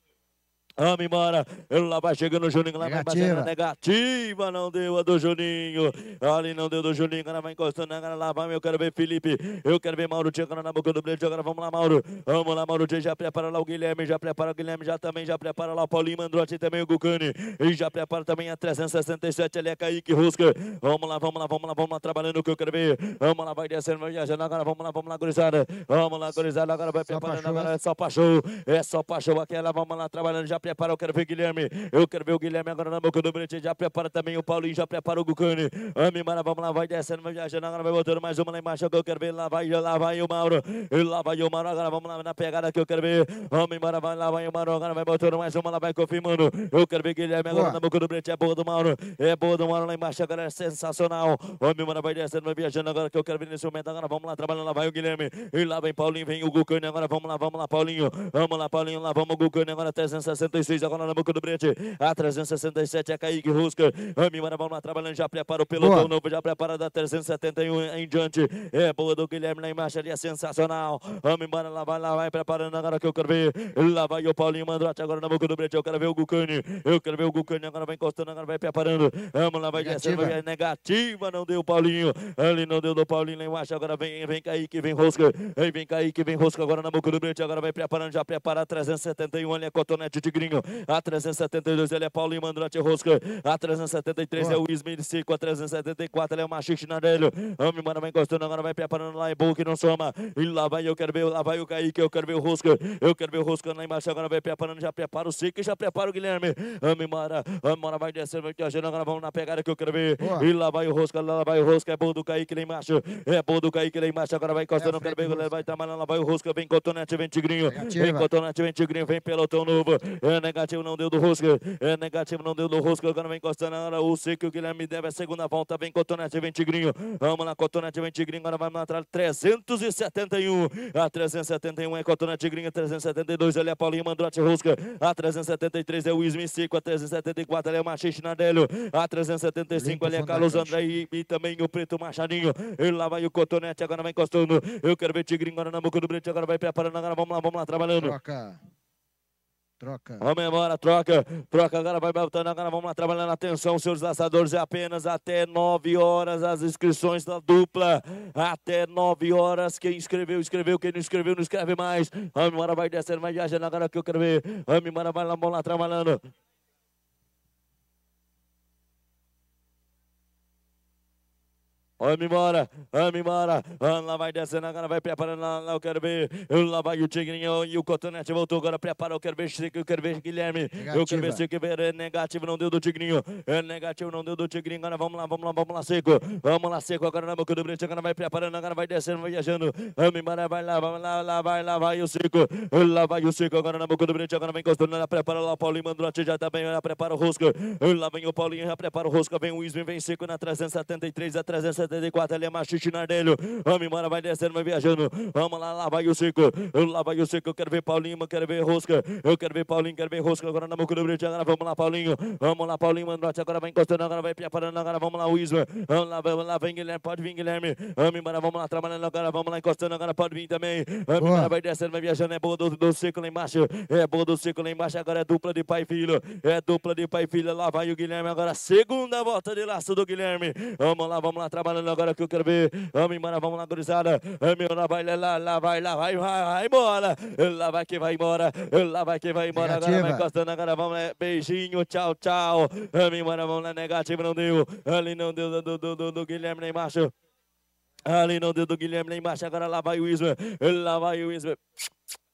Vamos embora. Lá vai chegando o Juninho. Lá negativa. vai batendo negativa. Não deu a do Juninho. Ali não deu do Juninho. Agora vai encostando. Agora lá vai. Eu quero ver Felipe. Eu quero ver Mauro. agora na boca do Brito. Agora vamos lá, Mauro. Vamos lá, Mauro. Já prepara lá o Guilherme. Já prepara o Guilherme. Já também. Já prepara lá o Paulinho Mandrotti. Também o Gucani. E já prepara também a 367. Ali é Kaique Rusca. Vamos lá, vamos lá, vamos lá. Vamos lá. Trabalhando o que eu quero ver. Vamos lá. Vai descendo. Vai descendo. Agora vamos lá, vamos lá, gurizada. Vamos lá, gurizada. Agora vai preparando. Agora é só paixão. É só paixão é aquela. Vamos lá, trabalhando. Já prepara, eu quero ver o Guilherme. Eu quero ver o Guilherme agora na boca do Brete. Já prepara também o Paulinho, já prepara o Gucani. Ami Mara, vamos lá, vai descendo, vai viajando. Agora vai botando mais uma lá embaixo que eu quero ver. Lá vai, lá vai o Mauro. E lá vai o Mauro. Agora vamos lá na pegada que eu quero ver. Ami Mara, vai lá, vai o Mauro. Agora vai botando mais uma lá, vai confirmando. Eu quero ver Guilherme agora na boca do Brete. É boa do Mauro. É boa do Mauro lá embaixo. Agora é sensacional. Ami Mara, vai descendo, vai viajando. Agora que eu quero ver nesse momento. Agora vamos lá, trabalhando. Lá vai o Guilherme. E lá vem Paulinho, vem o Gucani. Agora vamos lá, vamos lá, Paulinho. Vamos lá, Paulinho. Lá vamos o Gucani. Agora 360 agora na boca do Brete. A 367 é Kaique Rusca. Rami Marabão lá trabalhando, já prepara o pelotão novo, já prepara da 371 em diante. É boa do Guilherme na imagem ali, é sensacional. Rami embora lá vai, lá vai, preparando agora que eu quero ver. Lá vai o Paulinho Mandrote agora na boca do Brete. Eu quero ver o Gucani. Eu quero ver o Gucani agora vai encostando, agora vai preparando. Vamos lá, vai descendo, vai negativa, não deu o Paulinho. Ali não deu do Paulinho lá embaixo. Agora vem, vem Kaique, vem Rosca. Vem, vem Kaique, vem Rosca agora na boca do Brete. Agora vai preparando, já prepara a 371 ali a cotonete de green. Juninho. A 372 ele é Paulinho Mandurante Rosco. A 373 Boa. é o Ismir Cico. A 374 ele é o Machiste Narelho. Ame, mano, vai encostando. Agora vai preparando lá em bom que não soma. E lá vai, eu quero ver. Lá vai o Kaique. Eu quero ver o Rosco. Eu quero ver o Rosco lá embaixo. Agora vai preparando. Já prepara o Cico e já prepara o Guilherme. Ame, Mara. Ame, Mara vai descendo. Vai viajando. Agora vamos na pegada que eu quero ver. Boa. E lá vai o Rosco. Lá vai o Rosco. É bom do Kaique lá embaixo. É bom do Kaique lá embaixo. Agora vai é, encostando. É quero ver. Vai trabalhando. Lá vai o Rosco. Vem Cotonete. Vem Tigrinho. Vem Cotonete. Vem Tigrinho. Vem Pelotão Novo. É negativo, não deu do Rosca. É negativo, não deu do Rosca. Agora vem encostando na O C que o Guilherme deve é a segunda volta. Vem Cotonete, vem Tigrinho. Vamos lá, Cotonete, vem Tigrinho. Agora vai matar 371. A 371 é Cotonete Tigrinho. 372 ali é Paulinho Mandrote Rosca. A 373 é o Ismi Seco. A 374 ali é o Machixe Nadelho. A 375 ali é Carlos André e, e, também o Preto Machadinho. E lá vai o Cotonete. Agora vai encostando. Eu quero ver Tigrinho agora na boca do Brete. Agora vai preparando. Agora vamos lá, vamos lá, trabalhando. Troca. Troca. Vamos embora, troca. Troca, agora vai voltando, agora vamos lá trabalhando. Atenção, senhores laçadores, é apenas até 9 horas as inscrições da dupla. Até 9 horas, quem inscreveu, inscreveu, quem não inscreveu, não escreve mais. Vamos embora, vai descendo, vai viajando, agora que eu quero ver. Vamos embora, vai lá, vamos lá trabalhando. Vamos embora, vamos embora. Lá vai descendo, agora vai preparando. Lá, lá eu quero ver. Lá vai o Tigrinho e o Cotonete voltou. Agora prepara, eu quero ver Chico, eu quero ver Guilherme. Negativa. Eu quero ver Chico ver. É negativo, não deu do Tigrinho. É negativo, não deu do Tigrinho. Agora vamos lá, vamos lá, vamos lá, Seco. Vamos lá, Seco. Agora na boca do Brito, agora vai preparando, agora vai descendo, vai viajando. Vamos embora, vai lá, vai lá, lá vai, lá vai o Seco. Lá vai o Seco, agora na boca do Brito, agora vem encostando. Ela prepara lá, o Paulinho Mandrote já tá bem, ela prepara o Rosco. Lá vem o Paulinho, já prepara o Rosco. Vem o Ismin, vem Seco na 373, a 373. 74, ele é Machiste Nardelho. Vamos embora, vai descendo, vai viajando. Vamos lá, lá vai o Cico. Lá vai o Cico. Eu quero ver Paulinho, eu quero ver Rosca. Eu quero ver Paulinho, quero ver Rosca. Agora na boca do Brito. Agora vamos lá, Paulinho. Vamos lá, Paulinho Mandote. Agora vai encostando, agora vai preparando. Agora vamos lá, Wisma, Vamos lá, vamos lá, vem Guilherme. Pode vir, Guilherme. Vamos embora, vamos lá, trabalhando agora. Vamos lá, encostando. Agora pode vir também. Vamos embora, vai descendo, vai viajando. É boa do, do Cico lá embaixo. É boa do Cico lá embaixo. Agora é dupla de pai e filho. É dupla de pai e filho. Lá vai o Guilherme. Agora segunda volta de laço do Guilherme. Vamos lá, vamos lá, trabalhando falando agora que eu quero ver. Vamos embora, vamos lá, gurizada. Vamos lá vai, lá, lá vai, lá vai, vai, vai embora. Lá vai que vai embora. Lá vai que vai embora. Negativa. Agora vai encostando, agora vamos lá. Beijinho, tchau, tchau. Vamos embora, vamos lá, negativo, não deu. Ali não deu do, do, do, do, do Guilherme nem macho. Ali não deu do Guilherme nem macho. Agora lá vai o Isma. Lá vai o Isma.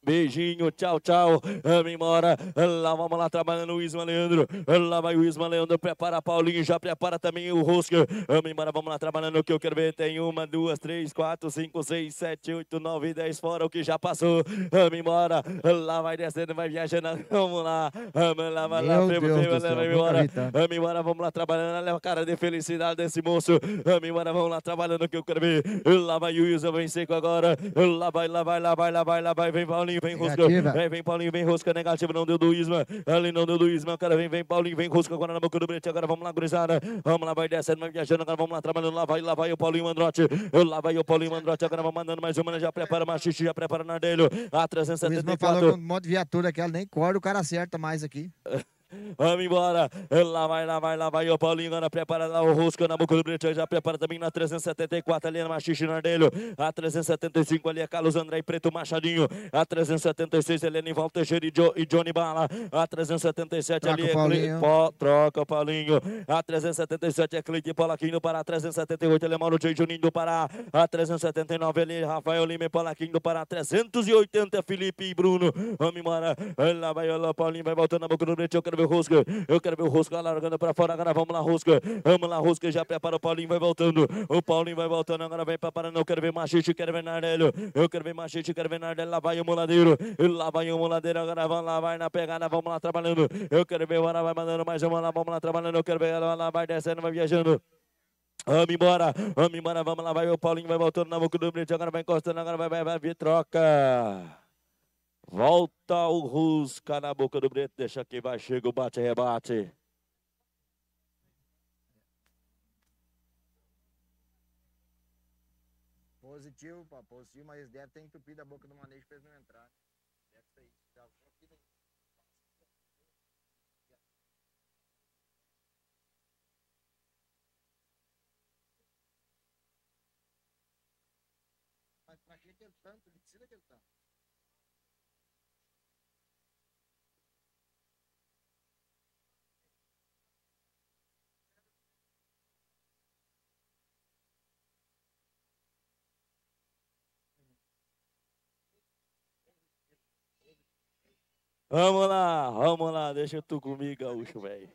Beijinho, tchau, tchau. Vamos embora. Lá vamos lá, trabalhando o Isma Leandro. Lá vai o Isma Leandro. Prepara Paulinho, já prepara também o Rosker. Vamos embora, vamos lá, trabalhando o que eu quero ver. Tem uma, duas, três, quatro, cinco, seis, sete, oito, nove, dez. Fora o que já passou. Vamos embora. Lá vai descendo, vai viajando. Vamos lá. Vamos lá, vamos lá, primo, primo, vamos embora. Vamos embora, vamos lá, trabalhando. Olha a cara de felicidade desse moço. Vamos embora, vamos lá, trabalhando o que eu quero ver. Lá vai o Isma, vem seco agora. Lá vai, lá vai, lá vai, lá vai, lá vai, vem Paulinho. Paulinho, vem rosca. Vem, vem, Paulinho, vem rosca. Negativa, não deu do Isma. Ali não deu do Isma. Cara, vem, vem, Paulinho, vem rosca. Agora na boca do Brete. Agora vamos lá, gurizada. Vamos lá, vai descendo, vai viajando. Agora vamos lá, trabalhando. Lá vai, lá vai o Paulinho Androte. Lá vai o Paulinho Androte. Agora vamos mandando mais uma. Né, já prepara Machixe, já prepara Nardelho. A 374. O Isma falou com modo viatura aqui ela nem corre o cara acerta mais aqui. Vamos embora. Eh, lá vai, lá vai, lá vai. O Paulinho agora prepara lá o Rusco na boca do Bretan. Já prepara também na 374 ali na Machixe Nardelho. A 375 ali é Carlos André e Preto Machadinho. A 376 Helena é Walter e, jo, e Johnny Bala. A 377 troca ali é Pó, troca o Paulinho. A 377 é Clique Polaquinho do Pará. A 378 ele é Mauro J. Juninho do Pará. A 379 ali é Rafael Lima e Polaquinho do Pará. 380 é Felipe e Bruno. Vamos embora. Eh, lá vai, lá, Paulinho vai voltando na boca do Bretan. Eu quero ver ver o Eu quero ver o Rosca largando para fora. Agora vamos lá, Rusca. Vamos lá, Rosca Já prepara o Paulinho, vai voltando. O Paulinho vai voltando. Agora vem preparando, Eu quero ver Machete, quero ver Nardelho. Eu quero ver Machete, quero ver Nardelho. Lá vai o Muladeiro. Lá vai o Muladeiro. Agora vamos lá, vai na pegada. Vamos lá, trabalhando. Eu quero ver o Ara, vai mandando mais uma lá. Vamos lá, trabalhando. Eu quero ver ela lá, vai descendo, vai viajando. Vamos embora, vamos embora, vamos lá, vai o Paulinho, vai voltando na boca do brinde, agora vai encostando, agora vai, vai, vai, vai, troca. Volta o Rusca na boca do Brito, deixa que vai, chega o bate-rebate. Positivo, pá, positivo, mas deve ter entupido a boca do manejo pra ele não entrar. Deve ser isso. Mas pra que aquele tanto? Ele precisa daquele tanto. Vamos lá, vamos lá, deixa tu comigo, gaúcho, velho.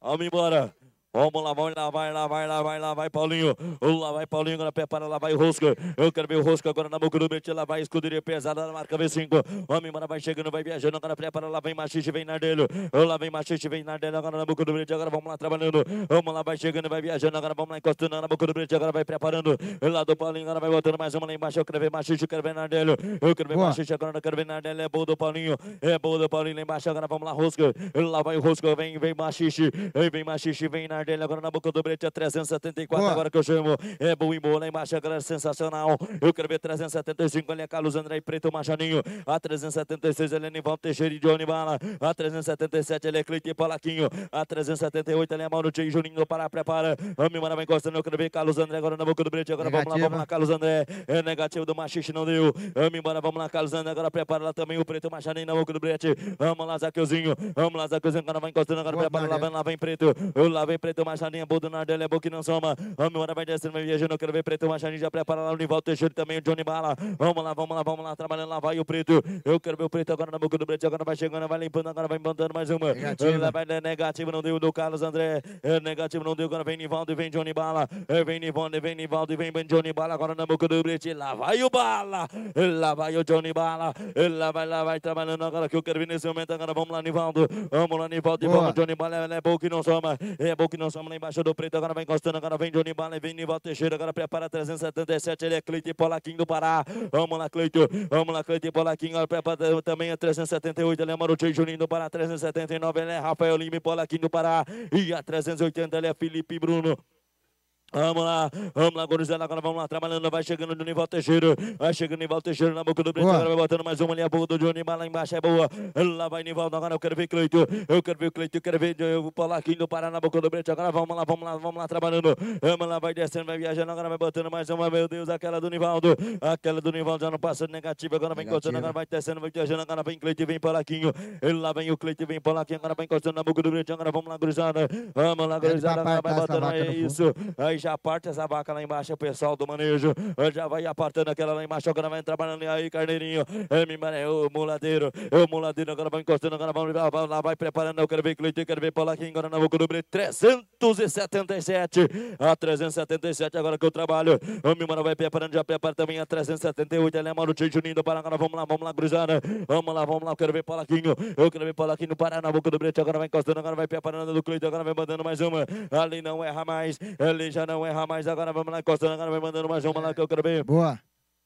Vamos embora. Vamos lá, vamos lá, vai lá, vai lá, vai lá, vai Paulinho. Lá vai Paulinho, agora prepara, lá vai o rosco. Eu quero ver o rosco agora na boca Mugrumete, lá vai escuderia pesada na marca V5. Homem, mano, vai chegando, vai viajando, agora prepara, lá vem Machiste, vem Nardelo. Lá vem Machiste, vem Nardelo, agora na boca do Mugrumete, agora vamos lá trabalhando. Vamos lá, vai chegando, vai viajando, agora vamos lá encostando na boca do Mugrumete, agora vai preparando. Lá do Paulinho, agora vai botando mais uma lá embaixo. Eu quero ver Machiste, eu quero ver Nardelo. Eu quero ver Machiste, agora eu quero ver Nardelho. É boa do Paulinho, é boa do Paulinho lá embaixo, agora vamos lá, rosco. Lá vai o rosco, vem, vem Machiste, vem Machiste, vem Nardelho dele agora na boca do brete, é a 374. Boa. Agora que eu chamo, é Buimbo lá embaixo, agora é sensacional. Eu quero ver 375, ali é Carlos André Preto Machaninho. A 376, ele é Nival Teixeira e Johnny Bala. A 377, ele é Cleiton Palaquinho. A 378, ele é Mauro Tio e Juninho para prepara. vamos embora, vem encostando, eu quero ver Carlos André agora na boca do brete. Agora vamos lá, vamos lá, Carlos André. É negativo do Machiste, não deu. vamos embora, vamos lá, Carlos André. Agora prepara lá também o Preto Machaninho na boca do brete. Vamos lá, Zaqueuzinho. Vamos lá, Zaqueuzinho. Agora vai encostando, agora Boa, prepara. Lá vem, lá vem Preto. Lá vem Preto. Preto Machadinha, boa do Nardelli, é bom que não soma. Vamos hora vai descendo, vai viajando, eu quero ver Preto Machadinha já prepara lá o Nivaldo Teixeira também, o Johnny Bala. Vamos lá, vamos lá, vamos lá, trabalhando lá, vai o Preto. Eu quero ver o Preto agora na boca do Preto, agora vai chegando, vai limpando, agora vai mandando mais uma. Negativa. Vai, negativo, não deu do Carlos André. É, negativo, não deu, agora vem Nivaldo, vem Johnny Bala. É, vem Nivaldo, vem Nivaldo, vem Johnny Bala, agora na boca do Preto. Lá vai o Bala, lá vai o Johnny Bala, lá vai, lá vai, trabalhando agora que eu quero ver nesse momento, agora vamos lá, Nivaldo. Vamos lá, Nivaldo, vamos, Johnny Bala, é bom que não soma, é bom que não nós vamos lá embaixo do preto, agora vai encostando, agora vem Johnny Bala, vem Nival Teixeira, agora prepara 377, ele é Cleiton Polaquim do Pará. Vamos lá, Cleiton, vamos lá, Cleiton Polaquinho agora prepara também a 378, ele é Maruti Juninho do Pará, 379, ele é Rafael Lima Polaquim do Pará, e a 380, ele é Felipe Bruno. Vamos lá, vamos lá, gurizada. Agora vamos lá, trabalhando. Vai chegando o Nival Teixeira. Vai chegando o Nival Teixeira na boca do Brito. Agora vai botando mais uma ali. A boca do Johnny lá embaixo é boa. Lá vai Nivaldo. Agora eu quero ver Cleito. Eu quero ver Cleito. Eu quero ver o Polaquinho do Pará na boca do Brito. Agora vamos lá, vamos lá, vamos lá, trabalhando. Vamos lá, vai descendo, vai viajando. Agora vai botando mais uma. Meu Deus, aquela do Nivaldo. Aquela do Nivaldo já não passa negativa. negativo. Agora vem encostando. Agora vai descendo, vai viajando. Agora vem Cleito e vem Polaquinho. Ele lá vem o Cleito e vem Polaquinho. Agora vai encostando na boca do Brito. Agora vamos lá, gurizada. Vamos lá, gurizada. Agora vai botando. É isso. Aí já aparta essa vaca lá embaixo, o pessoal do manejo. Já vai apartando aquela lá embaixo, agora vai trabalhando aí, carneirinho. É o muladeiro, é o muladeiro, agora vai encostando, agora vai lá, vai preparando. Eu quero ver eu quero ver o lá agora na boca do 377. A 377, agora que eu trabalho. O mano vai preparando, já prepara também a 378. Ele é Maruti Juninho do Paraná. Vamos lá, vamos lá, cruzada. Vamos lá, vamos lá. Eu quero ver Palaquinho. Eu quero ver Palaquinho parar na boca do brete. Agora vai encostando, agora vai preparando do Cleiton. Agora vai mandando mais uma. Ali não erra mais. ali já não erra mais. Agora vamos lá, encostando, agora vai mandando mais uma lá que eu quero ver. Boa.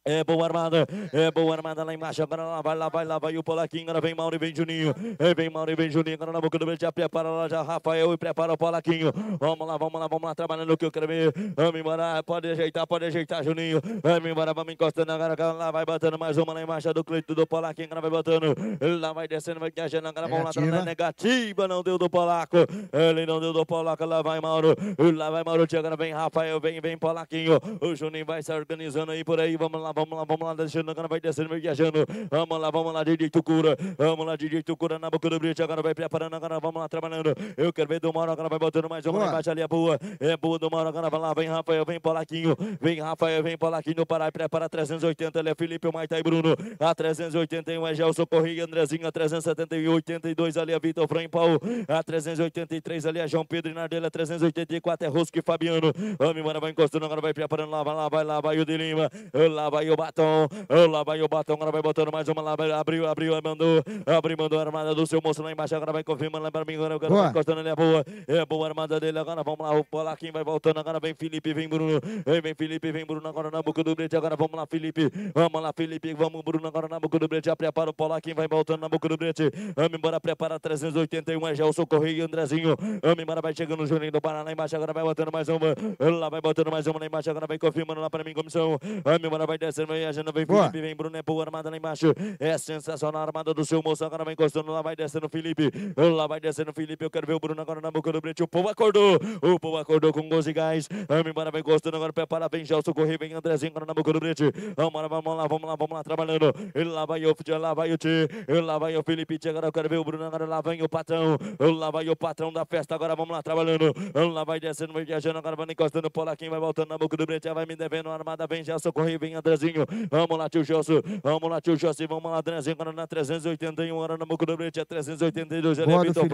É boa armada, é boa armada lá embaixo. agora lá, vai lá, vai lá, vai o Polaquinho. Agora vem Mauro e vem Juninho. É, vem Mauro e vem Juninho. Agora na boca do já prepara lá já Rafael e prepara o Polaquinho. Vamos lá, vamos lá, vamos lá, trabalhando o que eu quero ver. Vamos embora, pode ajeitar, pode ajeitar, Juninho. Vamos embora, vamos encostando agora. Lá vai batendo mais uma lá embaixo do Cleito do Polaquinho. Agora vai batendo. Lá vai descendo, vai viajando. Agora vamos lá, tá negativa. Não deu do Polaco. Ele não deu do Polaco. Lá vai Mauro. Lá vai Mauro. Agora vem Rafael, vem, vem Polaquinho. O Juninho vai se organizando aí por aí. Vamos lá lá, vamos lá, vamos lá, descendo, agora vai descendo, vai viajando. Vamos lá, vamos lá, direito cura. Vamos lá, direito cura na boca do brilho. Agora vai preparando, agora vamos lá, trabalhando. Eu quero ver do Mauro, agora vai botando mais uma embaixo ali, é boa. É boa do Mauro, agora vai lá, vem Rafael, vem Polaquinho. Vem Rafael, vem Polaquinho, parar, prepara 380, ele é Felipe, o Maita e Bruno. A 381 é Gelson Corrêa Andrezinho, a 371, 82 ali é Vitor Fran Paulo. A 383 ali é João Pedro e Nardelli, a 384 é Rosco e Fabiano. Vamos mano, vai encostando, agora vai preparando, lá vai lá, vai lá, vai o de Lima. Lá vai vai o batom, lá vai o batom, agora vai botando mais uma lá, abriu, abriu, é mandou, abriu, mandou a armada do seu moço lá embaixo, agora vai confirmando lá pra mim, agora vai encostando, ele é boa, é boa a armada dele, agora vamos lá, o polaquim vai voltando, agora vem Felipe, vem Bruno, vem Felipe, vem Bruno, agora na boca do brete, agora vamos lá, Felipe, vamos lá, Felipe, vamos Bruno, agora na boca do brete, já prepara o polaquim vai voltando na boca do brete, vamos embora, prepara 381, é Gelson Correia e Andrezinho, vamos embora, vai chegando o Juninho do Paraná embaixo, agora vai botando mais uma, lá vai botando mais uma lá embaixo, agora vai confirmando lá pra mim, comissão, vamos embora, vai descer. César vem viajando, vem Boa. Felipe, vem Bruno, é boa armada lá embaixo. É sensacional a armada do seu moço. Agora vai encostando, lá vai descendo o Felipe. Lá vai descendo o Felipe. Eu quero ver o Bruno agora na boca do Brete. O povo acordou. O povo acordou com gozigais gás. Vamos embora, vem encostando agora. Prepara, vem Gelson Correia, vem Andrezinho agora na boca do Brete. Vamos lá vamos lá, vamos lá, vamos lá, trabalhando. Ele lá vai o lá vai o Tê. Lá vai o Felipe. Agora eu quero ver o Bruno agora. Lá vem o patrão. Lá vai o patrão da festa. Agora vamos lá, trabalhando. Lá vai descendo, vem viajando. Agora vai encostando o Polaquim, vai voltando na boca do Brete. Vai me devendo a armada. Vem Gelson Correia, vem Andrezinho. Andrezinho. Vamos lá, tio Josso. Vamos lá, tio Josso. Vamos lá, Andrezinho. Agora na 381, agora na Mucurubete, é 382. Ele é Vitor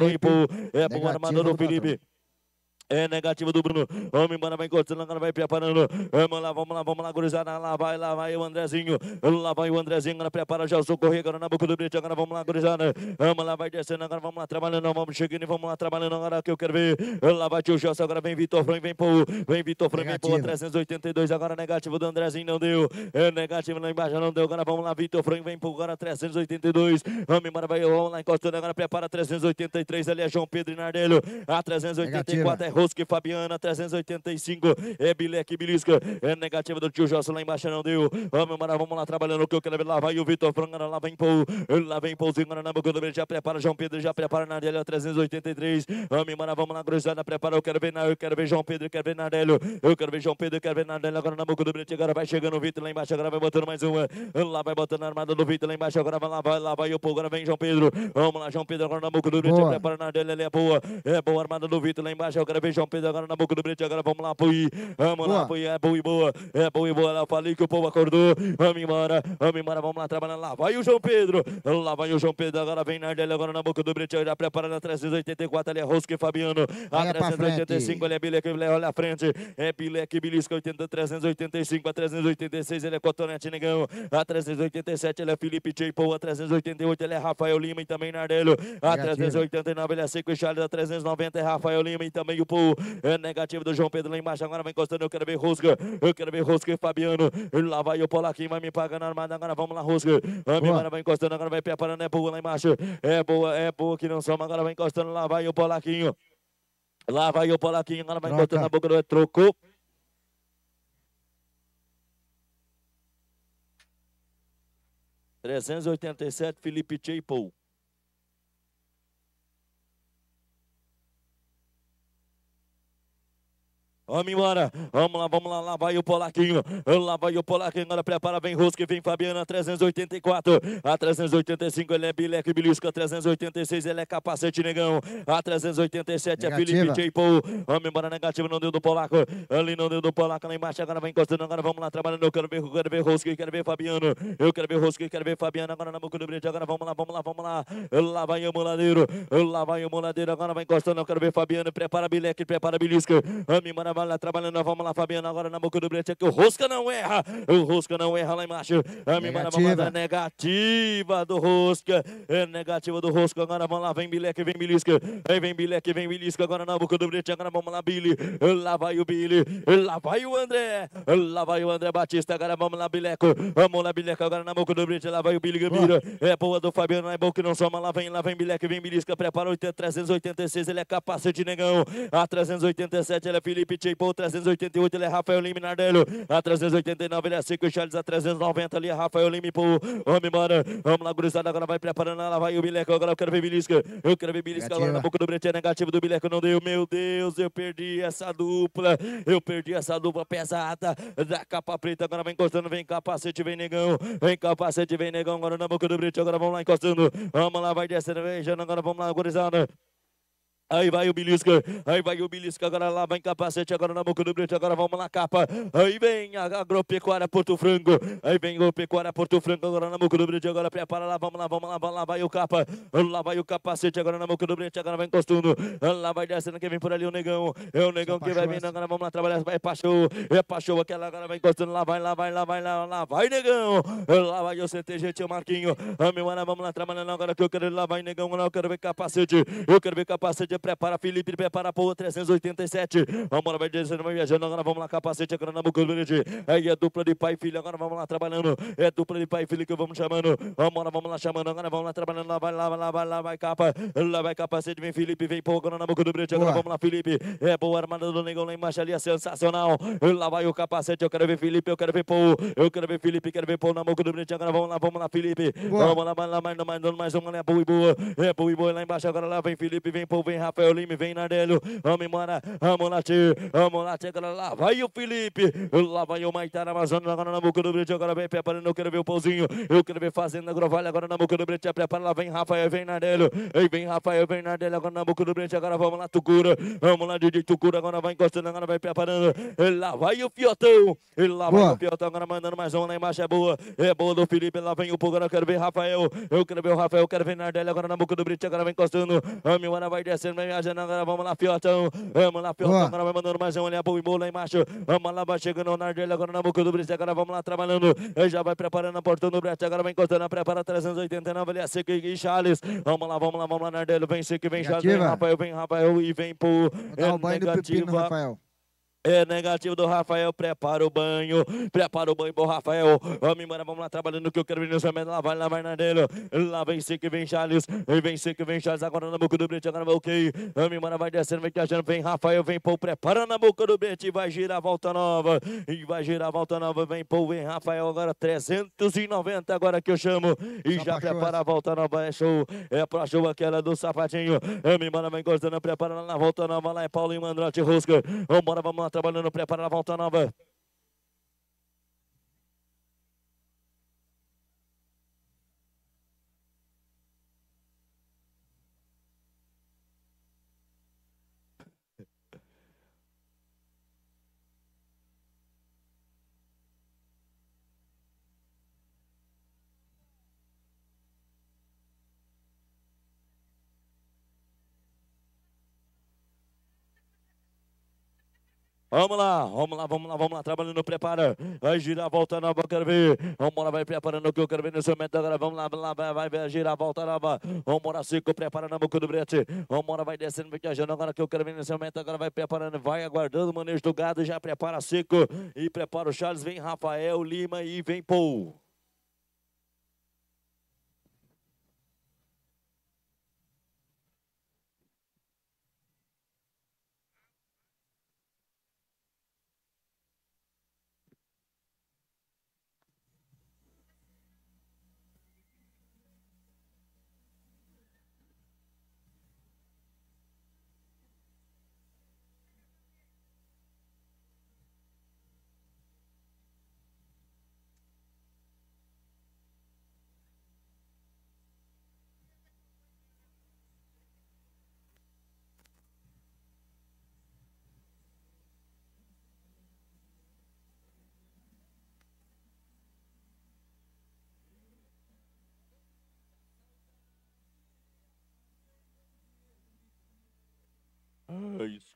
É bom armador do Felipe. É negativa do Bruno. Vamos embora, vai encostando, agora vai preparando. Vamos lá, vamos lá, vamos lá, gurizada. Lá vai, lá vai o Andrezinho. Lá vai o Andrezinho, agora prepara já o socorrer, agora na boca do brete. Agora vamos lá, gurizada. Vamos lá, vai descendo, agora vamos lá, trabalhando. Vamos chegando e vamos lá, trabalhando agora que eu quero ver. Lá vai tio Jossa, agora vem Vitor Fran, vem Pou. Vem Vitor Fran, vem Pou. 382, agora negativo do Andrezinho, não deu. É negativo lá embaixo, não deu. Agora vamos lá, Vitor Fran, vem Pou, agora 382. Vamos embora, vai, vamos lá, encostando, agora prepara 383. Ali é João Pedro e Nardelho. A 384 é Rosque Fabiana, 385. É Bilek, Bilisca. É negativa do tio Jossi lá embaixo, não deu. Vamos, Mara, vamos lá trabalhando o que eu quero ver. Lá vai o Vitor Frangana, lá vem Paul. Lá vem na boca do já prepara. João Pedro já prepara. Nardelli, 383. Vamos, Mara, vamos lá, cruzada, prepara. Eu quero ver, eu quero ver João Pedro, eu quero ver Nardelli. Eu quero ver João Pedro, eu quero ver Nardelli. Agora na boca do Brit agora vai chegando o Vitor lá embaixo. Agora vai botando mais uma. Lá vai botando a armada do Vitor lá embaixo. Agora vai lá, vai lá, vai o Paul. Agora vem João Pedro. Vamos lá, João Pedro, agora na boca do Brit prepara. Nardelli, é boa. É boa a armada do Vitor lá embaixo. Eu quero ver vem João Pedro agora na boca do brete. Agora vamos lá, Pui. Vamos boa. lá, Pui. É boa e boa. É boa e boa. Eu falei que o povo acordou. Vamos embora. Vamos embora. Vamos lá, trabalhando lá. Vai o João Pedro. Lá vai o João Pedro. Agora vem Nardelli agora na boca do brete. Já prepara na 384. Ali é Rosco e Fabiano. A 385. ele é Bileque. Olha a frente. É Bilek, Bilisca 80. 385. A 386. Ele é Cotonete Negão. A 387. Ele é Felipe Chapou. A 388. Ele é Rafael Lima e também Nardelli. A 389. Ele é Seco e Charles. A 390. É Rafael Lima e também o é negativo do João Pedro lá embaixo. Agora vai encostando. Eu quero ver Rusga. Eu quero ver Rusga e Fabiano. Lá vai o Polaquinho. Vai me pagando armada. Agora vamos lá, Rusga. Agora vai encostando. Agora vai preparando. É boa lá embaixo. É boa, é boa que não soma. Agora vai encostando. Lá vai o Polaquinho. Lá vai o Polaquinho. Agora vai encostando na boca do trocou. Trezentos e oitenta e sete, Felipe Chapel. Vamos embora, vamos lá, vamos lá, lá vai o Polaquinho, lá vai o Polaquinho, agora prepara, vem Rosque, vem Fabiana, 384, a 385 ele é bilisco, a 386 ele é Capacete Negão, a 387 negativa. é Felipe J. vamos embora, negativo não deu do Polaco, ali não deu do Polaco, lá embaixo, agora vai encostando, agora vamos lá, trabalhando, eu quero ver, eu quero ver Rosque, quero ver Fabiano, eu quero ver Rosque, quero ver Fabiano, agora na boca do brinde, agora vamos lá, vamos lá, vamos lá, lá vai o Moladeiro, lá vai o Moladeiro, agora vai encostando, eu quero ver Fabiano, prepara Bileque, prepara bilisco, vamos embora, trabalha, trabalhando. Vamos lá, Fabiano agora na boca do brete aqui. O Rosca não erra. O Rosca não erra lá embaixo. A mimada, negativa do Rosca. É negativa do Rosca. Agora vamos lá, vem Bileque, vem Bilisca. Aí vem Bileque, vem Bilisca. Agora na boca do brete, agora vamos lá, Billy. Lá vai o Billy. Lá vai o André. Lá vai o André Batista. Agora vamos lá, Bileco. Vamos lá, Bileco. Agora na boca do brete, lá vai o Billy Gambira. É boa do Fabiano, é bom que não soma. Lá vem, lá vem Bileque, vem Bilisca. Prepara 386, ele é capacete negão. A 387, ele é Felipe j 388, ele é Rafael Lima Nardelho. A 389, ele é 5 Charles. A 390 ali é Rafael Lima Pô homem, mano. Vamos lá, gurizada. Agora vai preparando. Lá vai o Bileco. Agora eu quero ver Bilisca. Eu quero ver Bilisca agora na boca do Bretinha. É negativo do Bileco. Não deu. Meu Deus, eu perdi essa dupla. Eu perdi essa dupla pesada da capa preta. Agora vai encostando. Vem capacete, vem negão. Vem capacete, vem negão. Agora na boca do Bretinha. Agora vamos lá encostando. Vamos lá, vai descendo. Vem, agora vamos lá, gurizada. Aí vai o belisco, aí vai o belisco, agora lá vai em capacete, agora na boca do brete, agora vamos na capa. Aí vem a agropecuária Porto frango. aí vem a pecuária Porto frango. agora na boca do brete, agora prepara lá, vamos lá, vamos lá, lá vai o capa, lá vai o capacete, agora na boca do brete, agora vai encostando, lá vai descendo que vem por ali o negão, é o negão que vai vindo, agora vamos lá trabalhar, vai é pachou, é pachou aquela, agora vai encostando, lá vai, lá vai, lá vai, lá, lá vai negão, lá vai o CTG, tio Marquinho, a ah, minha vamos lá trabalhando agora que eu quero, lá vai negão, lá eu quero ver capacete, eu quero ver capacete, prepara, Felipe prepara Pô o 387. Vamos lá, vai descendo, viajando. Agora vamos lá, capacete, agora é na boca do Verde. Aí é dupla de pai e filho. Agora vamos lá trabalhando. É dupla de pai e filho que vamos chamando. Vamos lá, vamos lá chamando. Agora vamos lá trabalhando. Lá vai, lá vai, lá vai, lá vai capa. Lá vai capacete, vem Felipe, vem por Pernambuco do Brito. Agora vamos lá, Felipe. É boa armada do Negão lá embaixo ali, é sensacional. Lá vai o capacete. Eu quero ver Felipe, eu quero ver Pô Eu quero ver Felipe, quero ver Pô na boca do Brito. Agora vamos lá, vamos lá, Felipe. Vamos lá, mais, lá, mais, mais, mais, mais uma, né? É boa e boa. É boa e boa lá embaixo. Agora lá vem Felipe, vem Pô vem Rafael Lima, vem Nardelho, vamos embora, vamos lá, vamos lá, tio, lá vai o Felipe, lá vai o Maitara Amazonas, agora na boca do Brit, agora vem preparando, eu quero ver o pãozinho, eu quero ver fazendo grovalha, agora na boca do Brete, é prepara, lá vem Rafael, vem Nardelho, vem Rafael, vem Nardelho, agora na boca do Brit, agora vamos lá, Tucura, vamos lá, Didi Tucura, agora vai encostando, agora vai preparando, lá vai o Fiotão, e lá boa. vai o Fiotão, agora mandando mais um, lá embaixo é boa, é boa do Felipe, lá vem o Pogão, eu quero ver Rafael, eu quero ver o Rafael, eu quero ver Nardelho, agora na boca do Brit, agora vem encostando, a Milana vai descendo, vai viajando agora, vamos lá, Fiotão. Vamos lá, Fiotão. Agora vai mandando mais um olhar pro Imbu lá embaixo. Vamos lá, vai chegando o Nardelli agora na boca do Brice, Agora vamos lá, trabalhando. Já vai preparando a porta do Brete. Agora vai encostando, prepara 389. Ele é Seco e Charles. Vamos lá, vamos lá, vamos lá, Nardelli. Vem Seco, vem Charles, vem Rafael, vem Rafael e vem pro. do Pepino, Rafael. É negativo do Rafael. Prepara o banho. Prepara o banho, bom Rafael. Vamos embora, vamos lá trabalhando que eu quero ver no momento. Lá vai, lá vai Nardelho. Lá vem Sique, vem Charles. Vem Sique, vem Charles. Agora na boca do Brit, agora vai o okay. Vamos embora, vai descendo, vai viajando. Vem Rafael, vem Paul. Prepara na boca do e Vai girar a volta nova. E vai girar a volta nova. Vem Paul, vem Rafael. Agora 390, agora que eu chamo. E já, já prepara a volta nova. É show. É pra show aquela é do sapatinho. Vamos embora, vem gostando, Prepara na volta nova. Lá é Paulo e Mandrote Rusca. Vamos embora, vamos lá trabalhando, preparar a volta nova. Vamos lá, vamos lá, vamos lá, vamos lá. Trabalhando, prepara. Vai girar, volta nova, eu quero ver. Vambora, vai preparando o que eu quero ver nesse momento agora. Vamos lá, vamos lá, vai, vai, vai girar, volta nova. Vambora, cinco, prepara na boca do brete. Vambora, vai descendo, vai viajando agora que eu quero ver nesse momento. Agora vai preparando, vai aguardando o manejo do gado. Já prepara cinco e prepara o Charles. Vem Rafael Lima e vem Paul.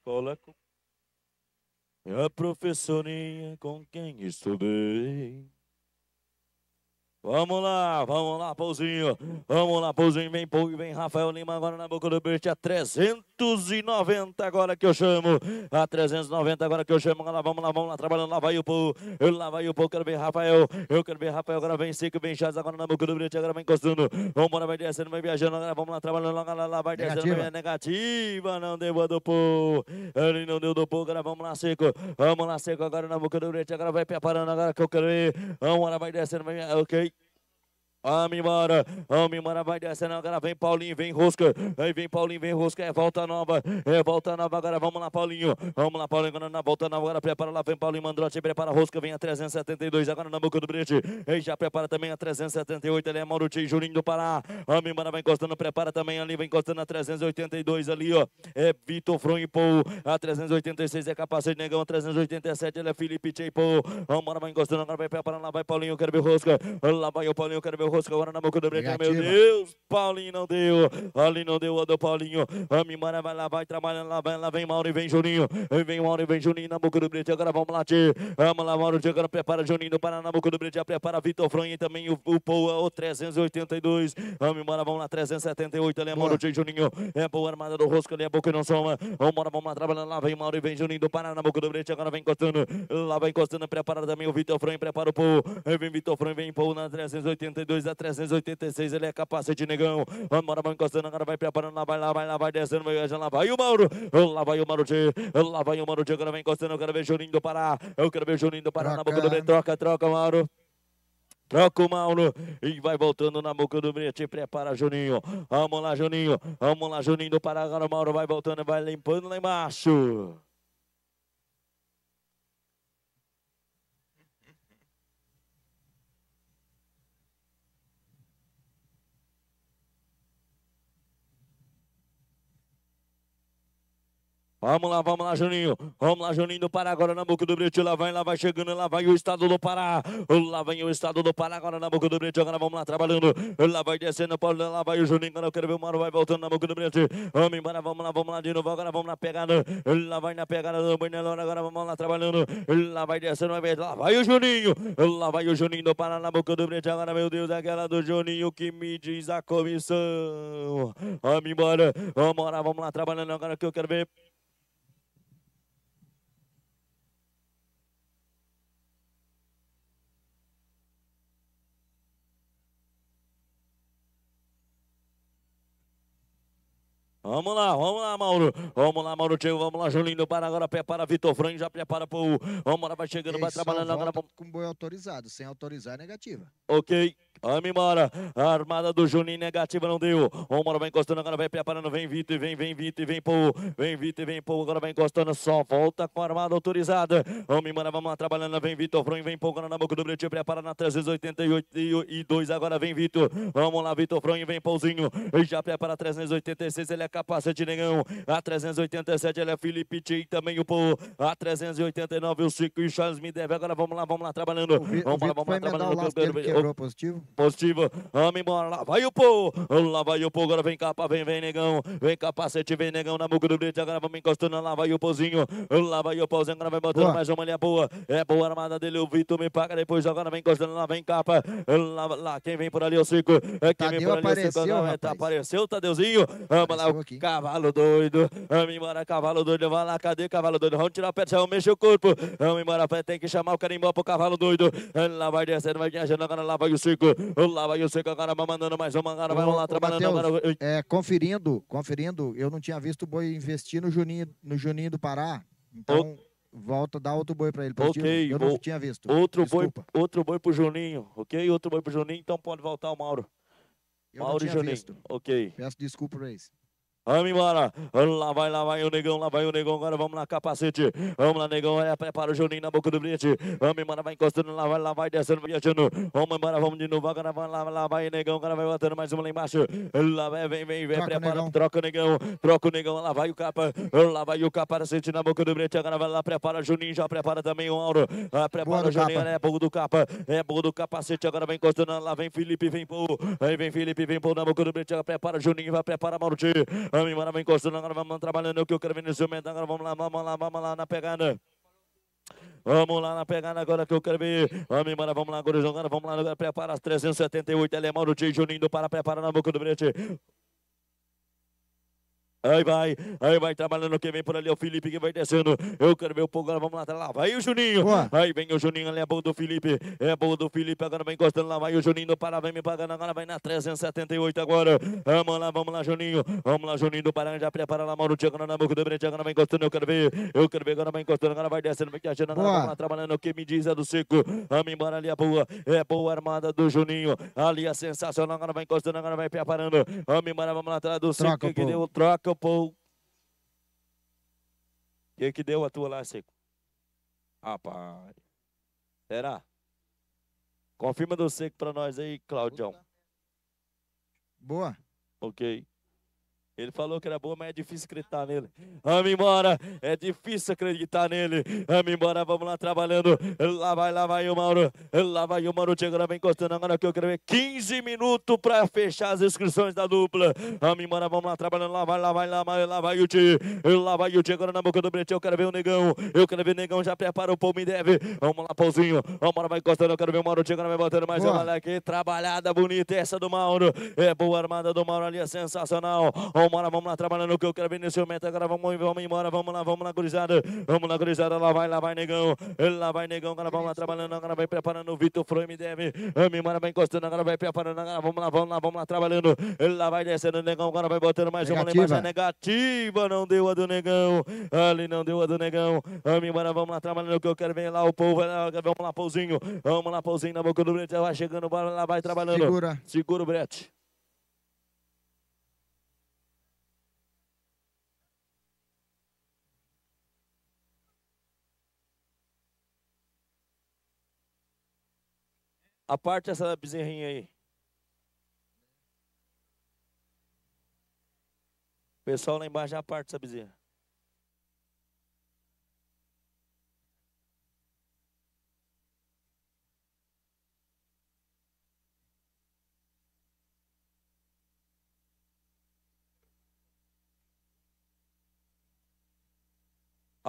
escola. A professorinha com quem estudei. Vamos lá, vamos lá, Pouzinho. Vamos lá, Pouzinho. Vem, Pou, vem Rafael Lima agora na boca do Bert a 300. 390 agora que eu chamo. A 390 agora que eu chamo. Lá, vamos lá, vamos lá, trabalhando. Lá vai o povo Lá vai o povo Quero ver Rafael. Eu quero ver Rafael. Agora vem Seco, vem Chaves. Agora na boca do brilhante. Agora vem encostando. vamos embora, vai descendo, vai viajando. Agora vamos lá, trabalhando. Lá, lá, lá vai descendo. Negativa. Vai, negativa. Não deu do povo Ele não deu do povo Agora vamos lá, Seco. Vamos lá, Seco. Agora na boca do brilhante. Agora vai preparando. Agora que eu quero ver. embora, vai descendo, vai viajando. Ok. Vamos embora, vamos embora, vai descendo agora, vem Paulinho, vem Rosca, aí vem Paulinho, vem Rosca, é volta nova, é volta nova agora, vamos lá Paulinho, vamos lá Paulinho, agora na volta nova, agora prepara lá, vem Paulinho Mandrote, prepara Rosca, vem a 372, agora na boca do Brete, aí já prepara também a 378, ele é Mauruti, Juninho do Pará, vamos embora, vai encostando, prepara também ali, vem encostando a 382 ali, ó, é Vitor Fron e Paul, a 386 é Capacete Negão, a 387 ele é Felipe Tchei Paul, vamos embora, vai encostando, agora vai preparando lá, vai Paulinho, quero ver Rosca, lá vai o Paulinho, quero ver rosca agora na boca do Brecão. Meu Deus, Paulinho não deu. Ali não deu, deu Paulinho. Vamos embora, vai lá, vai trabalhando lá, vai lá, vem Mauro e vem Juninho. Vem Mauro e vem Juninho na boca do Brecão. Agora vamos lá, Tê. Vamos lá, Mauro. Agora prepara Juninho do Paraná, na boca do Já Prepara Vitor Fronha e também o, o, o, o 382. Vamos embora, vamos lá, 378. Ali é Mauro Tê Juninho. É boa armada do rosca ali, a boca não soma. Vamos embora, vamos lá, trabalhando lá, vem Mauro e vem Juninho do Paraná, na boca do Brecão. Agora vem encostando. Lá vai encostando, prepara também o Vitor Fronha, prepara o Pou. Vem Vitor Fronha, vem Pou na 382. 2 a 386, ele é capacete, negão. Vambora, vai encostando, agora vai preparando, lá vai, lá vai, lá vai, descendo, vai, lá vai o Mauro. Lá vai o Mauro G, lá vai o Mauro G, agora vai encostando, eu quero ver Juninho do Pará. Eu quero ver Juninho do Pará na boca do B, troca, troca, Mauro. Troca o Mauro e vai voltando na boca do brete. Prepara, Juninho. Vamos lá, Juninho. Vamos lá, Juninho do Pará. Agora o Mauro vai voltando, vai limpando lá embaixo. Vamos lá, vamos lá, Juninho. Vamos lá, Juninho do Pará, agora na boca do Brito. Lá vai, lá vai chegando, lá vai o estado do Pará. Lá vem o estado do Pará, agora na boca do Brito. Agora vamos lá, trabalhando. Lá vai descendo, Paulo, lá vai o Juninho. Agora eu quero ver o Mauro, vai voltando na boca do Brito. Vamos embora, vamos lá, vamos lá de novo. Agora vamos na pegada. Lá vai na pegada do Benelona. Agora vamos lá, trabalhando. Lá vai descendo, vai ver. Lá vai o Juninho. Lá vai o Juninho do Pará, na boca do Brito. Agora, meu Deus, aquela do Juninho que me diz a comissão. Vamos embora, vamos lá, vamos lá, trabalhando. Agora que eu quero ver. Vamos lá, vamos lá, Mauro. Vamos lá, Mauro Tio, vamos lá, Julinho do Agora prepara Vitor Fran, já prepara o. Vamos lá, vai chegando, Ei, vai trabalhando agora. Com boi autorizado, sem autorizar é negativa. Ok. Vamos embora. A armada do Juninho negativa não deu. O Moro vai encostando, agora vai preparando. Vem Vitor, vem, vem Vitor, vem Pou. Vem Vitor, vem Pou. Agora vai encostando só. Volta com a armada autorizada. Vamos embora, vamos lá trabalhando. Vem Vitor Frum, vem Pou. Agora na boca do Bretinho, prepara na 388 e 2. Agora vem Vitor. Vamos lá, Vitor Frum, vem Pouzinho. E já prepara a 386. Ele é capacete negão. A 387 ele é Felipe Tim também o Pou. A 389 o Chico e Charles me deve. Agora vamos lá, vamos lá trabalhando. Vamos lá, vamos lá trabalhando. O, o, o, o, positivo. Vamos embora. Lá vai o povo, Lá vai o povo, Agora vem capa, vem, vem, negão. Vem capacete, vem, negão. Na boca do brito. Agora vamos encostando. Lá vai o pozinho, Lá vai o pozinho, Agora vem botando boa. mais uma ali. É boa. É boa a armada dele. O Vitor me paga depois. Agora vem encostando. Lá vem capa. Lá, lá. Quem vem por ali é o Cico. É quem Tadeu vem por ali apareceu, é o Cico. Não, é, tá, apareceu o Tadeuzinho. Vamos lá. O cavalo doido. Vamos embora. Cavalo doido. Vai lá. Cadê cavalo doido? Vamos tirar o pé do Mexe o corpo. Vamos embora. Tem que chamar o carimbó pro cavalo doido. Lá vai descendo. Vai viajando. Agora lá vai o Cico. Lá vai o agora vai mandando mais uma. agora vai lá trabalhando. Mateus, agora... é, conferindo, conferindo, eu não tinha visto o boi investir no Juninho, no Juninho do Pará. Então. O... Volta, dá outro boi para ele. Pra ok. Ti, eu não o... tinha visto. Outro boi, outro boi pro Juninho, ok? Outro boi pro Juninho, então pode voltar o Mauro. Eu Mauro e Juninho, visto. ok. Peço desculpa, Reis. Vamos embora. Lá vai, lá vai o negão, lá vai o negão. Agora vamos lá, capacete. Vamos lá, negão. Olha, prepara o Juninho na boca do brinde. Vamos embora, vai encostando, lá vai, lá vai descendo, viajando. Vamos embora, vamos de novo. Agora vai, lá, lá vai, negão. Agora vai botando mais uma lá embaixo. Lá vai, vem, vem, vem. Troca prepara, o troca o negão. Troca o negão. Lá vai o capa. Lá vai o capacete na boca do brinde. Agora vai lá, prepara o Juninho. Já prepara também o Auro. Ah, prepara Boa o Juninho. Capa. É pouco do capa. É pouco do capacete. Agora vai encostando. Lá vem Felipe, vem por, Aí vem Felipe, vem por na boca do brinde. Prepara o Juninho, vai a Maruti. Vamos embora, vamos encostando, agora vamos trabalhando. o que eu quero ver nesse momento. Agora vamos lá, vamos lá, vamos lá na pegada. Vamos lá na pegada agora que eu quero ver. Vamos embora, vamos lá, Agora vamos lá, agora prepara as 378. Alemão é Mauro Tio Juninho para preparar na boca do brete. Aí vai, aí vai trabalhando que vem por ali, é o Felipe que vai descendo. Eu quero ver o pogo, agora vamos lá, tá lá. Vai o Juninho. Boa. Aí vem o Juninho, ali é bom do Felipe. É bom do Felipe, agora vem encostando lá. Vai o Juninho do Pará, vem me pagando agora, vai na 378 agora. Vamos lá, vamos lá, Juninho. Vamos lá, Juninho do Pará, já prepara lá, Mauro Tiago na boca do Brete, agora vai encostando, eu quero ver. Eu quero ver, agora vai encostando, agora vai descendo, vem viajando, agora vamos lá, trabalhando. O que me diz é do Seco. Vamos embora ali, é boa. É boa armada do Juninho. Ali é sensacional, agora vai encostando, agora vai preparando. Vamos embora, vamos lá atrás do Seco, que deu troca povo. E que deu a tua lá seco? Rapaz. Será? Confirma do seco para nós aí, Claudião. Boa. Ok. Ele falou que era boa, mas é difícil acreditar nele. Vamos embora, é difícil acreditar nele. Vamos embora, vamos lá trabalhando. Lá vai, lá vai o Mauro. Lá vai o Mauro chegando, vem encostando. Agora que eu quero ver 15 minutos para fechar as inscrições da dupla. Vamos embora, vamos lá trabalhando. Lá vai, lá vai, lá vai, lá vai o Ti. Lá vai o Ti agora na boca do Brete. Eu quero ver o negão. Eu quero ver o negão. Já prepara o pão, me deve. Vamos lá, pauzinho. Vamos embora, vai encostando. Eu quero ver o Mauro chegando, vai botando mais uma aqui. Trabalhada bonita essa do Mauro. É boa armada do Mauro ali, é sensacional. Vamos Vambora, vamos lá, trabalhando o que eu quero ver nesse momento. Agora vamos, vamos embora, vamos lá, vamos lá, gurizada. Vamos lá, gurizada. Lá vai, lá vai, negão. Lá vai, negão. Agora vamos lá, trabalhando. Agora vai preparando o Vitor Fro MDM. embora, vai encostando. Agora vai preparando. Agora vamos lá, vamos lá, vamos lá, trabalhando. Lá vai descendo, negão. Agora vai botando mais negativa. uma lembrança negativa. Não deu a do negão. Ali não deu a do negão. embora, vamos lá, trabalhando o que eu quero ver lá. O povo, vamos lá, pouzinho. Vamos lá, pouzinho na boca do Brete. Vai chegando, bora lá, vai trabalhando. Segura. Segura o Brete. A parte essa bezerrinha aí. O pessoal lá embaixo já parte essa bezerra.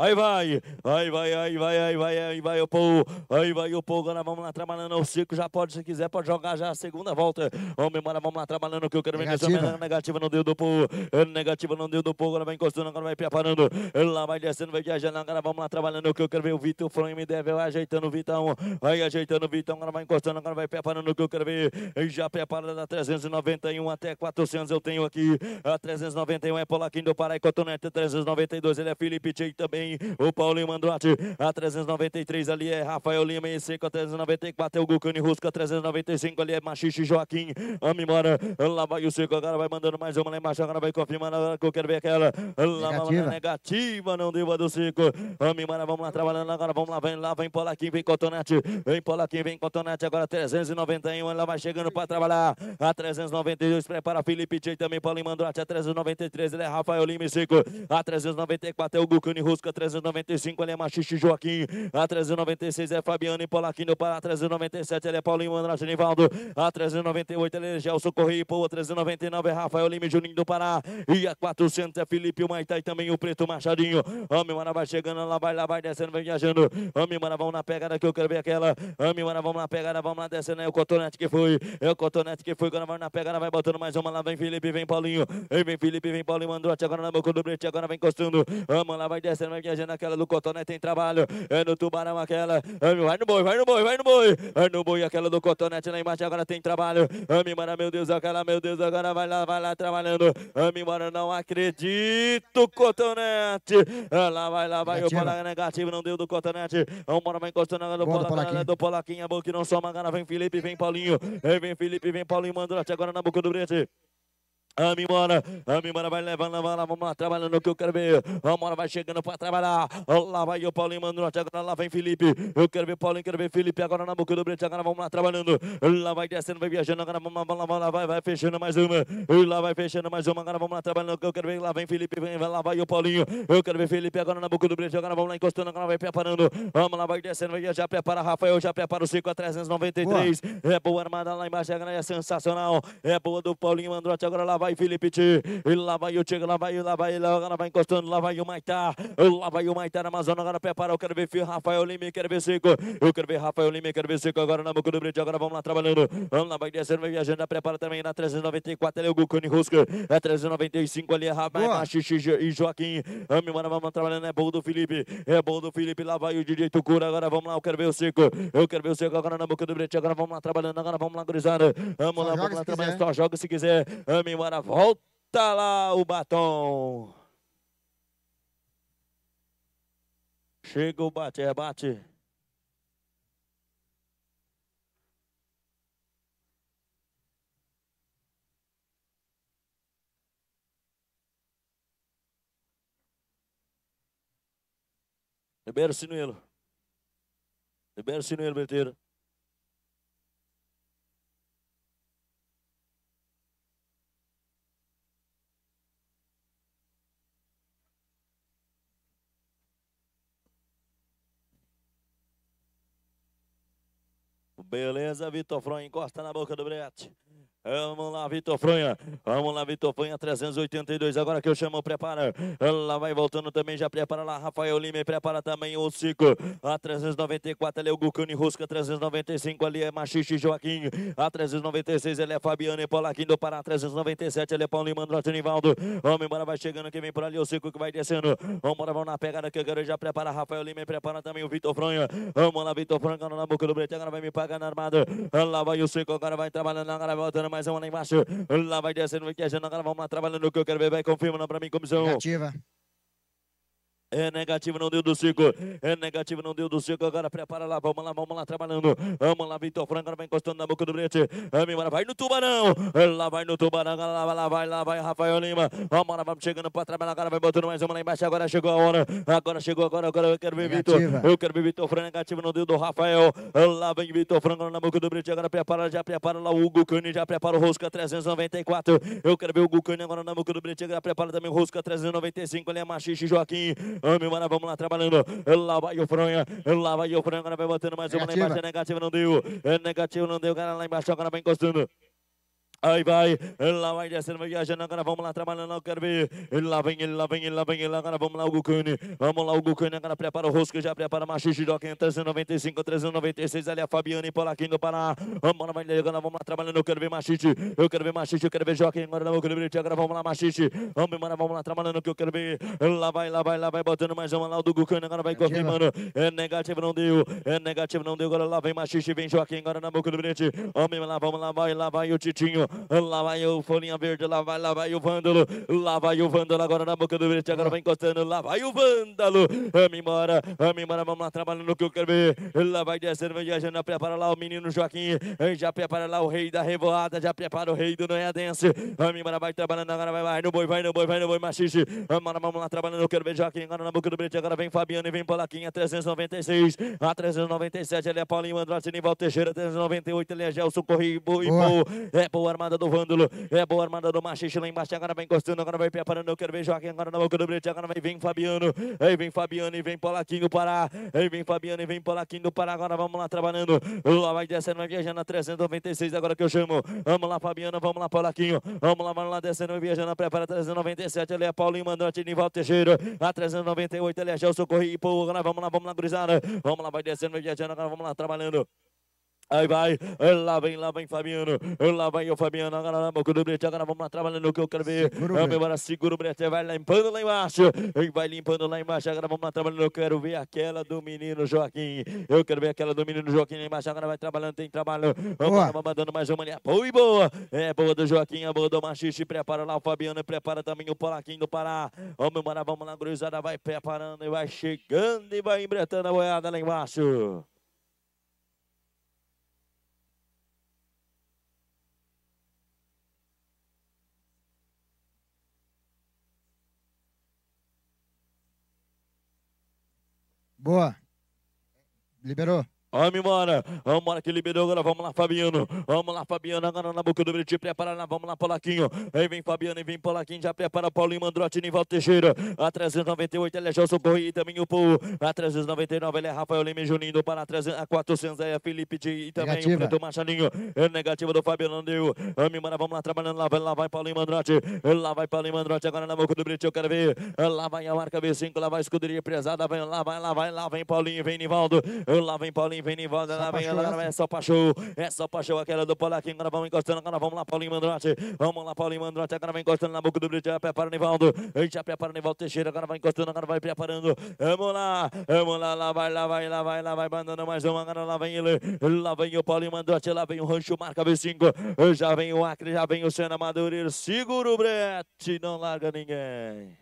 Aí vai, aí vai, aí vai, aí vai, aí vai o Paul, aí vai o Paul, agora vamos lá trabalhando, o Circo já pode, se quiser, pode jogar já a segunda volta, vamos embora, vamos lá trabalhando, que eu quero ver negativa. negativa não deu do Paul, é negativa não deu do Paul, agora vai encostando, agora vai preparando, é lá vai descendo, vai viajando, agora vamos lá trabalhando, que eu quero ver o Vitor Frame deve, vai ajeitando o Vitão, vai ajeitando o Vitão, agora vai encostando, agora vai preparando, que eu quero ver, já prepara da 391 até 400, eu tenho aqui, a 391 é Polaquinho do Pará e Cotonete, 392 ele é Felipe Tchei também, o Paulinho Manduarte a 393. Ali é Rafael Lima e Seco a 394. É o Gucani Rusca a 395. Ali é Machixe Joaquim. Vamos embora. Lá vai o Seco. Agora vai mandando mais uma lá embaixo. Agora vai confirmando. Agora que eu quero ver aquela. Lá negativa, negativa não deu a do Seco. Vamos embora. Vamos lá trabalhando agora. Vamos lá. Vem lá. Vem Polaquim. Vem Cotonete. Vem Polaquim. Vem Cotonete. Agora 391. Ela vai chegando para trabalhar. A 392. Prepara Felipe Tchê também. Paulinho Manduarte a 393. Ele é Rafael Lima e Seco. A 394 é o Gucani Rusca a 395 ali é Machiste Joaquim, a 396 é Fabiano e Polaquinho para a 397 ele é Paulinho Andrade Nivaldo, a 398 ele é Gelson Correia, a 399 é Rafael Lima Juninho do Pará, e a 400 é Felipe Maitá e também o Preto Machadinho. Ami mana vai chegando, lá vai, lá vai descendo, vem viajando. Ami mana vamos na pegada que eu quero ver aquela. Ami mana vamos na pegada, vamos lá descendo. É o Cotonete que foi, é o Cotonete que foi. Agora vai na pegada, vai botando mais uma lá. Vem Felipe, vem Paulinho, vem Felipe, vem Paulinho Andrade. Agora na boca do Brete, agora vem encostando. Ami, lá, vai descendo, vai viajando aquela do cotonete né? tem trabalho. É no Tubarão aquela. Vai no boi, vai no boi, vai no boi. Vai é no boi aquela do Cotonete né? lá embaixo agora tem trabalho. ame mano, meu Deus, aquela, meu Deus, agora vai lá, vai lá trabalhando. ame mano, não acredito, Cotonete. Né? É lá vai, lá vai, o bola é negativo, não deu do Cotonete. Vambora, vai encostando agora do Bola, Polaquinha. do Polaquinha, bom que não soma, agora vem Felipe, vem Paulinho. Vem Felipe, vem Paulinho Mandrate agora na boca do Brete. Vamos embora, vamos embora, vai levando, vamos lá, vamos lá, trabalhando o que eu quero ver. Vamos vai chegando para trabalhar. Lá vai o Paulinho mandando até agora lá vem Felipe. Eu quero ver Paulinho, quero ver Felipe, agora na boca do Brete, agora vamos lá, trabalhando. Lá vai descendo, vai viajando, agora vamos lá, vamos lá, vamos lá vai, vai fechando mais uma. Lá vai fechando mais uma, agora vamos lá, trabalhando o que eu quero ver. Lá vem Felipe, vem, lá vai o Paulinho. Eu quero ver Felipe, agora na boca do Brete, agora vamos lá, encostando, agora vai preparando. Vamos lá, vai descendo, vai viajar, prepara Rafael, já prepara o 5 a 393. Boa. É boa armada lá embaixo, agora é sensacional. É boa do Paulinho até agora lá vai Felipe T, e lá vai o Tigre, lá vai, lá vai, lá, agora vai encostando, lá vai o Maitá, lá vai o Maitá na Amazônia, agora prepara, eu quero ver filho Rafael Lima, quero ver Seco, eu quero ver Rafael Lima, quero ver Seco, agora na boca do brinde, agora vamos lá trabalhando, vamos lá, vai descendo, vai viajando, prepara também na 394, ali é o Gucone Rusca, é 395 ali, é Rafael, Machixe e Joaquim, Ami, mano, vamos trabalhando, é bom do Felipe, é bom do Felipe, lá vai o direito Tucura, agora vamos lá, eu quero ver o Seco, eu quero ver o Seco, agora na boca do brinde, agora vamos lá trabalhando, agora vamos lá, gurizada, vamos lá, vamos lá, trabalhando, só joga se quiser, Ami, mano, agora volta lá o batom. Chega o bate, é bate. Libera o sinuelo. Libera o sinuelo, Beteiro. Beleza, Vitor Fron encosta na boca do Brete. Vamos lá, Vitor Fronha. Vamos lá, Vitor Fronha, 382. Agora que eu chamo, prepara. Ela vai voltando também, já prepara lá. Rafael Lima prepara também o Cico. A 394 ali é o Gucani Rusca. 395 ali é Machixe Joaquim. A 396 ele é Fabiano e Polaquim do Pará. 397 ele é Paulo Lima, André Nivaldo. Vamos embora, vai chegando quem vem por ali, é o Cico que vai descendo. Vamos embora, vamos na pegada que o garoto já prepara. Rafael Lima prepara também o Vitor Fronha. Vamos lá, Vitor Fronha, na boca do brete. Agora vai me pagar na armada. ela vai o Cico, agora vai trabalhando, agora vai voltando mais uma lá embaixo. Lá vai descendo, vai viajando. Agora vamos lá trabalhando. O que eu quero ver, vai. Confirma lá pra mim, comissão. Negativa. É negativo, não deu do 5. É negativo, não deu do 5. Agora prepara lá, vamos lá, vamos lá, trabalhando. Vamos lá, Vitor Franco, agora vai encostando na boca do brete. Vamos vai no Tubarão. Lá vai no Tubarão, agora lá vai, lá vai, lá vai, Rafael Lima. Vamos lá, vamos chegando para trabalhar, agora vai botando mais uma lá embaixo. Agora chegou a hora, agora chegou, agora, agora eu quero ver Vitor. É. Eu quero ver Vitor Franco, negativo, não deu do Rafael. Lá vem Vitor Franco na boca do brete. Agora prepara, já prepara lá o Hugo Cunha, já prepara o Rosca 394. Eu quero ver o Hugo Cunha agora na boca do brete. Agora prepara também o Rosca 395. Ele é Machixe Joaquim. Vamos vamos lá trabalhando. Lá vai o franha. lá vai o franha. Agora vai botando mais uma negativa. lá embaixo, é negativa não deu. É Negativo não deu, cara lá embaixo, agora vai encostando. Aí vai, lá vai descendo, vai viajando. Agora vamos lá, trabalhando. Eu quero ver. Ele lá vem, ele lá vem, ele lá vem. Ele lá, agora vamos lá, o Gucane. Vamos lá, o Gucane, Agora prepara o rosto já prepara. Machi Jiroca em 395, 396. Ali a Fabiana e Polaquim do Pará. Vamos lá, vai agora vamos lá, trabalhando. Eu quero ver Machite. Eu quero ver Machite. Eu quero ver Joaquim. Agora eu quero ver Agora vamos lá, Machite. Vamos mano, vamos lá, trabalhando. Que eu quero ver. Lá vai, lá vai, lá vai. Botando mais uma lá, o do Gucane, Agora vai mano. É negativo, não deu. É negativo, não deu. Agora lá vem Machite. Vem Joaquim. Agora na boca do Brete. Homem lá, vamos lá, vai, lá vai o Titinho. Lá vai o Folhinha Verde, lá vai, lá vai o Vândalo. Lá vai o Vândalo agora na boca do verde, agora vai encostando. Lá vai o Vândalo. Vamos embora, vamos embora, vamos lá trabalhando no que eu quero ver. Lá vai descendo, vai viajando, prepara lá o menino Joaquim. Já prepara lá o rei da revoada, já prepara o rei do Noiadense. Vamos embora, vai trabalhando agora, vai, vai no boi, vai no boi, vai no boi, machixe. Vamos lá, vamos lá trabalhando, eu quero ver Joaquim agora na boca do verde agora vem Fabiano e vem Polaquinha, 396. A 397, ele é Paulinho Andrade, Sinival Teixeira, 398, ele é Gelson Corribo e Boa. É boa armada do Vândalo, É boa armada do Machiste lá embaixo. Agora vai encostando, agora vai preparando. Eu quero ver Joaquim agora na boca do Brete. Agora vai, vem Fabiano. Aí vem Fabiano e vem Polaquinho do Pará. Aí vem Fabiano e vem Polaquinho do Pará. Agora vamos lá trabalhando. Lá vai descendo, vai viajando a 396. Agora que eu chamo. Vamos lá, Fabiano. Vamos lá, Polaquinho. Vamos lá, vamos lá, descendo, viajando. Prepara 397. Ali é Paulinho Mandante, Nivaldo Teixeira. A 398. Ali é Gelson Corrêa. Agora vamos lá, vamos lá, gurizada. Vamos lá, vai descendo, vai viajando. Agora vamos lá, trabalhando. Aí vai, lá vem, lá vem Fabiano, lá vem o Fabiano, agora na boca do Brete, agora vamos lá trabalhando o que eu quero ver. Agora segura o Brete, vai limpando lá embaixo, vai limpando lá embaixo, agora vamos lá trabalhando. Eu quero ver aquela do menino Joaquim, eu quero ver aquela do menino Joaquim lá embaixo, agora vai trabalhando, tem trabalho. Vamos lá, mandando mais uma linha, boa e boa. É boa do Joaquim, a é boa do Machixe, prepara lá o Fabiano, prepara também o Polaquinho do Pará. Vamos embora, vamos lá, gurizada, vai preparando e vai chegando e vai embretando a boiada lá embaixo. Boa. Liberou? Vamos embora, vamos embora que liberou agora, vamos lá Fabiano, vamos lá Fabiano, agora na boca do Briti, prepara lá, vamos lá Polaquinho, aí vem Fabiano, aí vem Polaquinho, já prepara Paulinho Mandrotti, Nival Teixeira, a 398 ele é Gelson Correia e também o Poo, a 399 ele é Rafael Lima Juninho, do Pará, 300, a 400 é Felipe Di e também negativa. o Preto Machadinho, é negativa do Fabiano deu. vamos embora, vamos lá trabalhando, lá vai, lá vai Paulinho Mandrotti, é, lá vai Paulinho Mandrotti, agora na boca do Briti, eu quero ver, é, lá vai a marca V5, lá vai a escuderia prezada, vem, lá vai, lá vai, lá vem Paulinho, vem Nivaldo, é, lá vem Paulinho, vem, vem, volta, lá vem, lá, é só paixão, é só paixão, aquela do Polaquinho, agora vamos encostando, agora vamos lá, Paulinho Mandrote, vamos lá, Paulinho Mandrote, agora vai encostando na boca do Brito, já prepara o Nivaldo, já prepara o Nivaldo Teixeira, agora vai encostando, agora vai preparando, vamos lá, vamos lá, lá vai, lá vai, lá vai, lá vai, mandando mais uma, agora lá vem ele, lá vem o Paulinho Mandrote, lá vem o Rancho Marca V5, já vem o Acre, já vem o Senna Madureira, segura o Brete, não larga ninguém.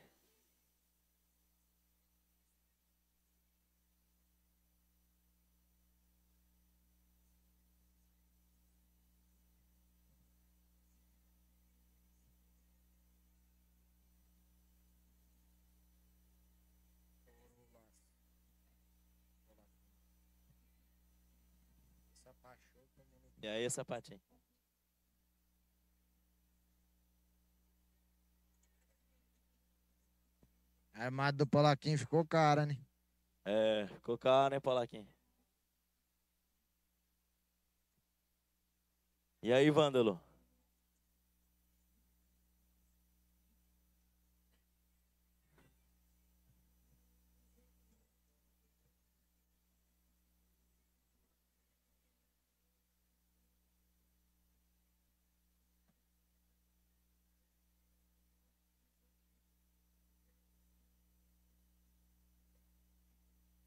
E aí, sapatinho? A armada do Palaquim ficou cara, né? É, ficou cara, né, Palaquim? E aí, Vândalo?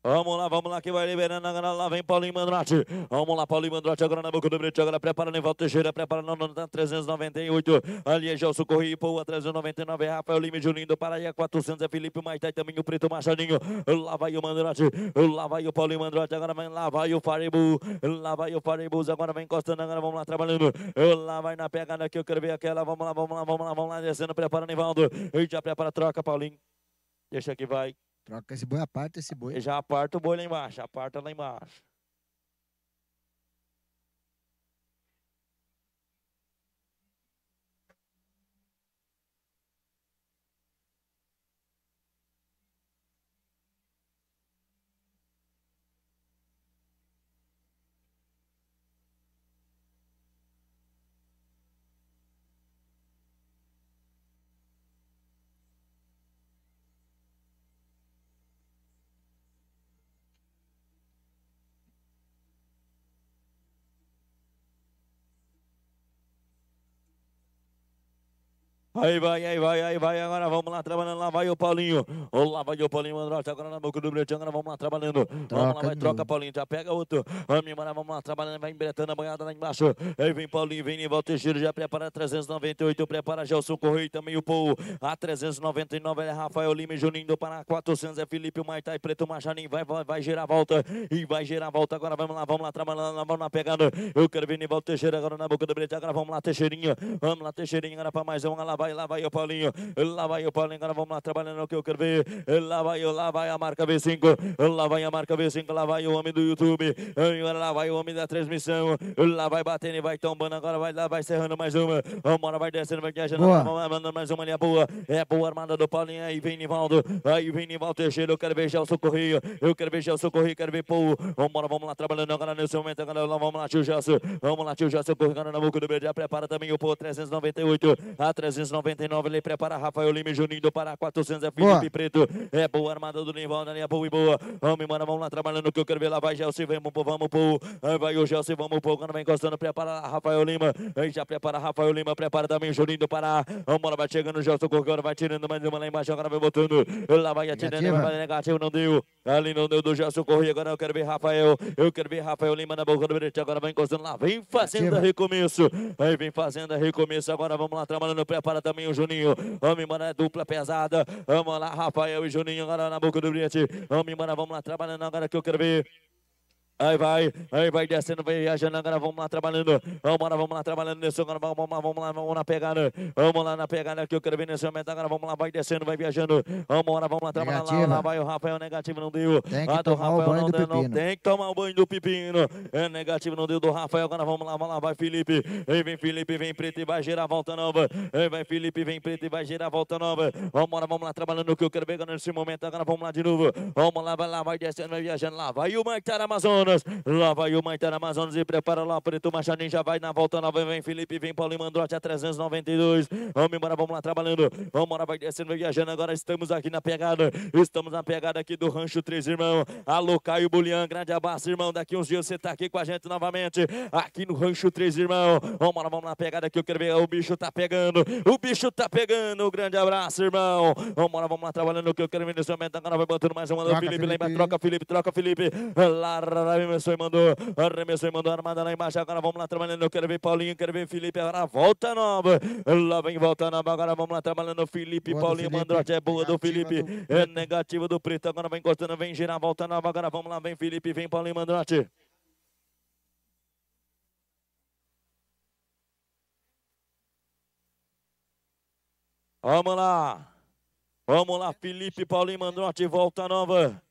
Vamos lá, vamos lá, que vai liberando agora. Lá vem Paulinho Mandrati. Vamos lá, Paulinho Mandrati Agora na boca do Brito. Agora prepara Nivaldo Teixeira. Prepara no, no, no 398. Ali é Gelson Corripo. 399 é Rafael Lima Julinho do Paraíba. 400 é Felipe Maitá e também o Preto Machadinho. Lá vai o Mandrati. Lá vai o Paulinho Mandrati Agora vem lá, vai o Faribu. Lá vai o Faribus. Agora vem encostando. Agora vamos lá, trabalhando. Lá vai na pegada que eu quero ver aquela. Vamos lá, vamos lá, vamos lá, vamos lá. Descendo, prepara Nivaldo. Já prepara, troca, Paulinho. Deixa que vai. Troca esse boi, aparta esse boi. já aparta o boi lá embaixo, aparta lá embaixo. Aí vai, aí vai, aí vai, agora vamos lá trabalhando, lá vai o Paulinho. olá lá vai o Paulinho Androte, agora na boca do Bretinho, agora vamos lá trabalhando. Troca, vamos lá, vai, troca, Paulinho, já pega outro. Vamos embora, vamos lá trabalhando, vai embretando a banhada lá embaixo. Aí vem Paulinho, vem Nival Teixeira, já prepara 398, prepara Gelson Correia também o Pou. A 399 é Rafael Lima e Juninho do Pará, 400 é Felipe Maitai, e Preto Machanin, vai, vai, vai girar a volta e vai girar a volta. Agora vamos lá, vamos lá trabalhando, vamos lá pegando. Eu quero ver Nival Teixeira agora na boca do Bretinho, agora vamos lá, Teixeirinha, vamos lá, Teixeirinha, agora para mais um, lá vai, lá vai o Paulinho, lá vai o Paulinho, agora vamos lá trabalhando o que eu quero ver, lá vai, lá vai a marca V5, lá vai a marca V5, lá vai o homem do YouTube, agora lá vai o homem da transmissão, lá vai batendo e vai tombando, agora vai lá, vai cerrando mais uma, vamos lá vai descendo, vai viajando, mandando mais uma linha boa, é boa armada do Paulinho, aí vem Nivaldo, aí vem Nivaldo Teixeira, eu quero ver já o socorrinho, eu quero ver já o socorrinho, quero ver vamos lá vamos lá trabalhando agora nesse momento, agora lá, vamos lá, tio Jasso, vamos lá, tio Jasso, correndo na boca do Verde, prepara também o Paulo 398 a 398. 99, ele prepara Rafael Lima e Juninho do Pará, 400 é Felipe boa. Preto. É boa armada do Nivaldo, ali é boa e boa. Vamos embora, vamos lá trabalhando que eu quero ver lá. Vai Gelsi, vamos vamos vamos Vai o Gelsi, vamos pô. Quando vem encostando, prepara Rafael Lima. Aí já prepara Rafael Lima, prepara também Juninho do Pará. lá vai chegando o Gelsi, agora vai tirando mais uma lá embaixo, agora vai botando. Lá vai atirando, vai, vai negativo, não deu. Ali não deu do Gelsi, Corrêa, agora eu quero ver Rafael. Eu quero ver Rafael Lima na boca do Brete, agora vai encostando lá. Vem fazendo recomeço. Aí vem fazendo recomeço, agora vamos lá trabalhando, prepara também o Juninho. Vamos embora, é dupla pesada. Vamos lá, é Rafael e Juninho. Agora na boca do brilhante, Vamos embora, vamos lá trabalhando agora que eu quero ver. Aí vai, aí vai descendo, vai viajando. Agora vamos lá trabalhando. Vamos lá, vamos lá trabalhando nesse agora. Vamos lá, vamos lá, vamos na pegada. Vamos lá na pegada que eu quero ver nesse momento. Agora vamos lá, vai descendo, vai viajando. Vamos lá, vamos lá trabalhando. Lá, lá, vai o Rafael, negativo não deu. Tem que ah, tomar Rafael, o banho não, do pepino. tem que tomar o banho do pepino. É negativo não deu do Rafael. Agora vamos lá, vamos lá, vai Felipe. Aí vem Felipe, vem preto e vai girar a volta nova. Aí vai Felipe, vem preto e vai girar a volta nova. Vamos lá, vamos lá trabalhando o que eu quero ver nesse momento. Agora vamos lá de novo. Vamos lá, vai lá, vai descendo, vai viajando lá. Vai o Martar Amazonas. Amazonas. Lá vai o Maitá Amazonas e prepara lá. Preto Machadinho já vai na volta nova. Vem Felipe, vem Paulinho Mandrote a 392. Vamos embora, vamos lá trabalhando. Vamos embora, vai descendo, viajando. Agora estamos aqui na pegada. Estamos na pegada aqui do Rancho Três Irmão. Alô, Caio Bulian, grande abraço, irmão. Daqui uns dias você tá aqui com a gente novamente. Aqui no Rancho Três Irmão. Vamos embora, vamos na pegada aqui eu quero ver. O bicho tá pegando. O bicho tá pegando. Grande abraço, irmão. Vamos embora, vamos lá trabalhando que eu quero ver nesse momento. Agora vai botando mais uma. Felipe, Felipe. Lembra, troca, Felipe, troca, Felipe. Lá, lá, lá lá, arremessou e mandou, arremessou e mandou armada lá embaixo. Agora vamos lá trabalhando. Eu quero ver Paulinho, quero ver Felipe. Agora volta nova, lá vem volta nova. Agora vamos lá trabalhando. Felipe, boa Paulinho, Mandrote é boa do Felipe, é negativa do Preto. Agora vem encostando, vem girar, volta nova. Agora vamos lá, vem Felipe, vem Paulinho Mandrote. Vamos lá. Vamos lá, Felipe Paulinho Mandrote, volta nova.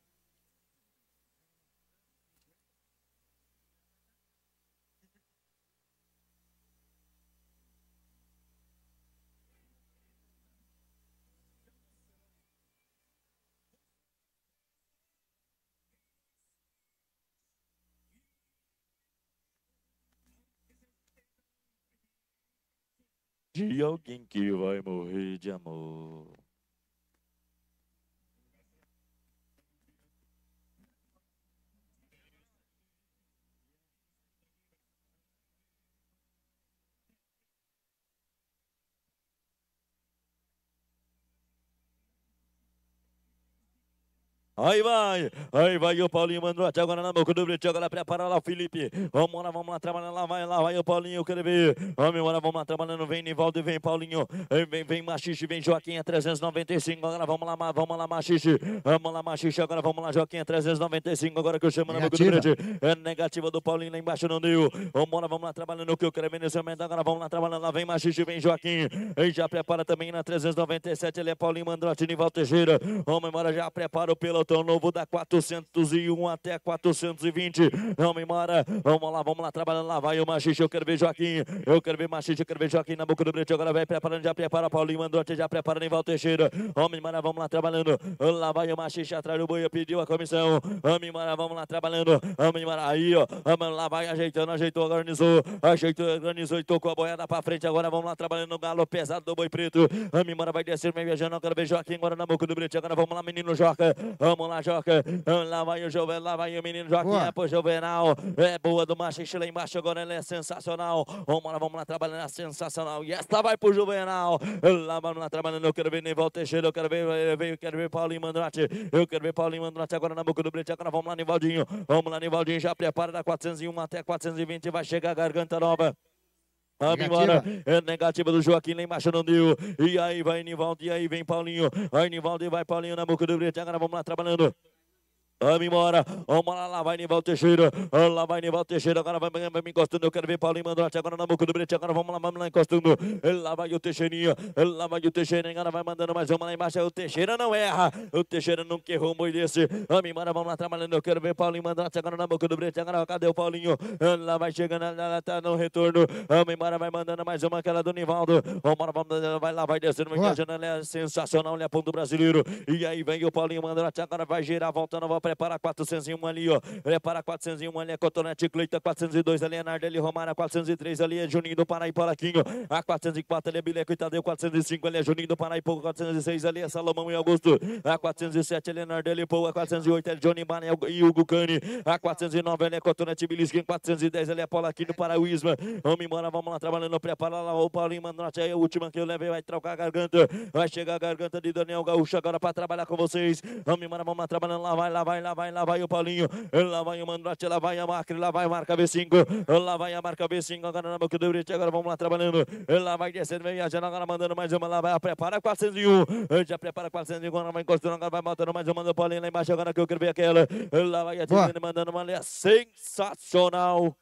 de alguém que vai morrer de amor. Aí vai, aí vai o Paulinho mandou até agora na boca do Brito, agora prepara lá o Felipe. Vamos lá, vamos lá, trabalhando lá, vai lá, vai o Paulinho, eu quero ver. Vamos embora, vamos lá, trabalhando, vem Nivaldo, vem Paulinho, vem, vem Machixe, vem Joaquim, 395, é agora vamos lá, vamos lá, Machixe, vamos lá, Machixe, agora vamos lá, Joaquim, 395, é agora que eu chamo na boca do Brito. É negativa do Paulinho lá embaixo, Nil. Vamos Vambora, vamos lá, trabalhando, que eu quero ver nesse momento, agora vamos lá, trabalhando lá, vem Machixe, vem Joaquim, e já prepara também na 397, ele é Paulinho Mandrote, Nivaldo Teixeira, vamos embora, já prepara o piloto. Plantão novo da 401 até 420. Vamos embora. Vamos lá, vamos lá, trabalhando lá. Vai o Machixi, eu quero ver Joaquim. Eu quero ver Machixi, eu quero ver Joaquim na boca do Brete. Agora vai preparando, já prepara Paulinho Androte, já prepara em Valteixeira. Teixeira. Vamos embora, vamos lá, trabalhando. Lá vai o Machixi atrás do boi. pediu a comissão. Vamos embora, vamos lá, trabalhando. Vamos embora, aí, ó. Vamos lá, vai ajeitando, ajeitou, organizou. Ajeitou, organizou e tocou a boiada pra frente. Agora vamos lá, trabalhando no galo pesado do Boi Preto. Vamos embora, vai descer, vem viajando. Eu quero ver Joaquim agora na boca do Brete. Agora vamos lá, menino Joca. Vamos Vamos lá, Joca. Ah, lá vai o Jovem, lá vai o menino Joaquim. Boa. É pro Jovenal. É boa do Machiste lá embaixo. Agora ele é sensacional. Vamos lá, vamos lá, trabalhando. É sensacional. E esta vai pro Juvenal. Lá vamos lá, trabalhando. Eu quero ver Nival Teixeira. Eu quero ver, eu quero ver Paulinho Mandrati. Eu quero ver Paulinho Mandrati agora na boca do brete. Agora vamos lá, Nivaldinho. Vamos lá, Nivaldinho. Já prepara da 401 até 420. Vai chegar a garganta nova. A Mimara é negativa do Joaquim nem embaixo, não deu. E aí vai Nivaldo, e aí vem Paulinho. Aí Nivaldo e vai Paulinho na boca do Brete. Agora vamos lá trabalhando. Vamos embora. Vamos lá, lá vai Nival Teixeira. Lá vai Nival Teixeira. Agora vai, vai, vai me encostando. Eu quero ver Paulinho Mandrate agora na boca do brete. Agora vamos lá, vamos lá encostando. Lá vai o Teixeirinha. Lá vai o Teixeira. Agora vai mandando mais uma lá embaixo. É, o Teixeira não erra. O Teixeira nunca errou muito desse. Vamos embora, vamos lá trabalhando. Eu quero ver Paulinho Mandrate agora na boca do brete. Agora cadê o Paulinho? Lá vai chegando. Lá tá no retorno. Vamos embora, vai mandando mais uma. Aquela do Nivaldo. Vamos lá vamos lá, Vai lá, vai descendo. Uma é sensacional. Olha ponto brasileiro. E aí vem o Paulinho Mandrate. Agora vai girar, voltando. Vai pra prepara 401 ali, ó. Prepara 401 ali, é Cotonete Cleita, 402 ali, é Nardelli Romana Romário, 403 ali, é Juninho do Paraí, A 404 ali é Bileco, Itadeu, 405 ali, é Juninho do Paraí, Pouco, 406 ali, é Salomão e Augusto. A 407 ali, é Nardelli ali, Pou, a 408 é Johnny Bane é e Hugo Cani. A 409 ali, é Cotonete Bilisquim, 410 ali, é Poraquinho para o Vamos embora, vamos lá, trabalhando, prepara lá, o Paulinho Mandrote aí é a última que eu levei, vai trocar a garganta. Vai chegar a garganta de Daniel Gaúcho agora para trabalhar com vocês. Vamos embora, vamos lá, trabalhando lá, vai lá, vai vai, lá vai, lá vai o Paulinho, lá vai o Mandrate, lá vai a Macri, lá vai marca B5, lá vai a marca B5, agora na boca do Brite, agora vamos lá trabalhando, lá vai descendo, vem viajando, agora mandando mais uma, lá vai, prepara 401, já prepara 401, agora vai encostando, agora vai matando mais uma do Paulinho lá embaixo, agora que eu quero ver aquela, lá vai a Tirene mandando uma, é sensacional,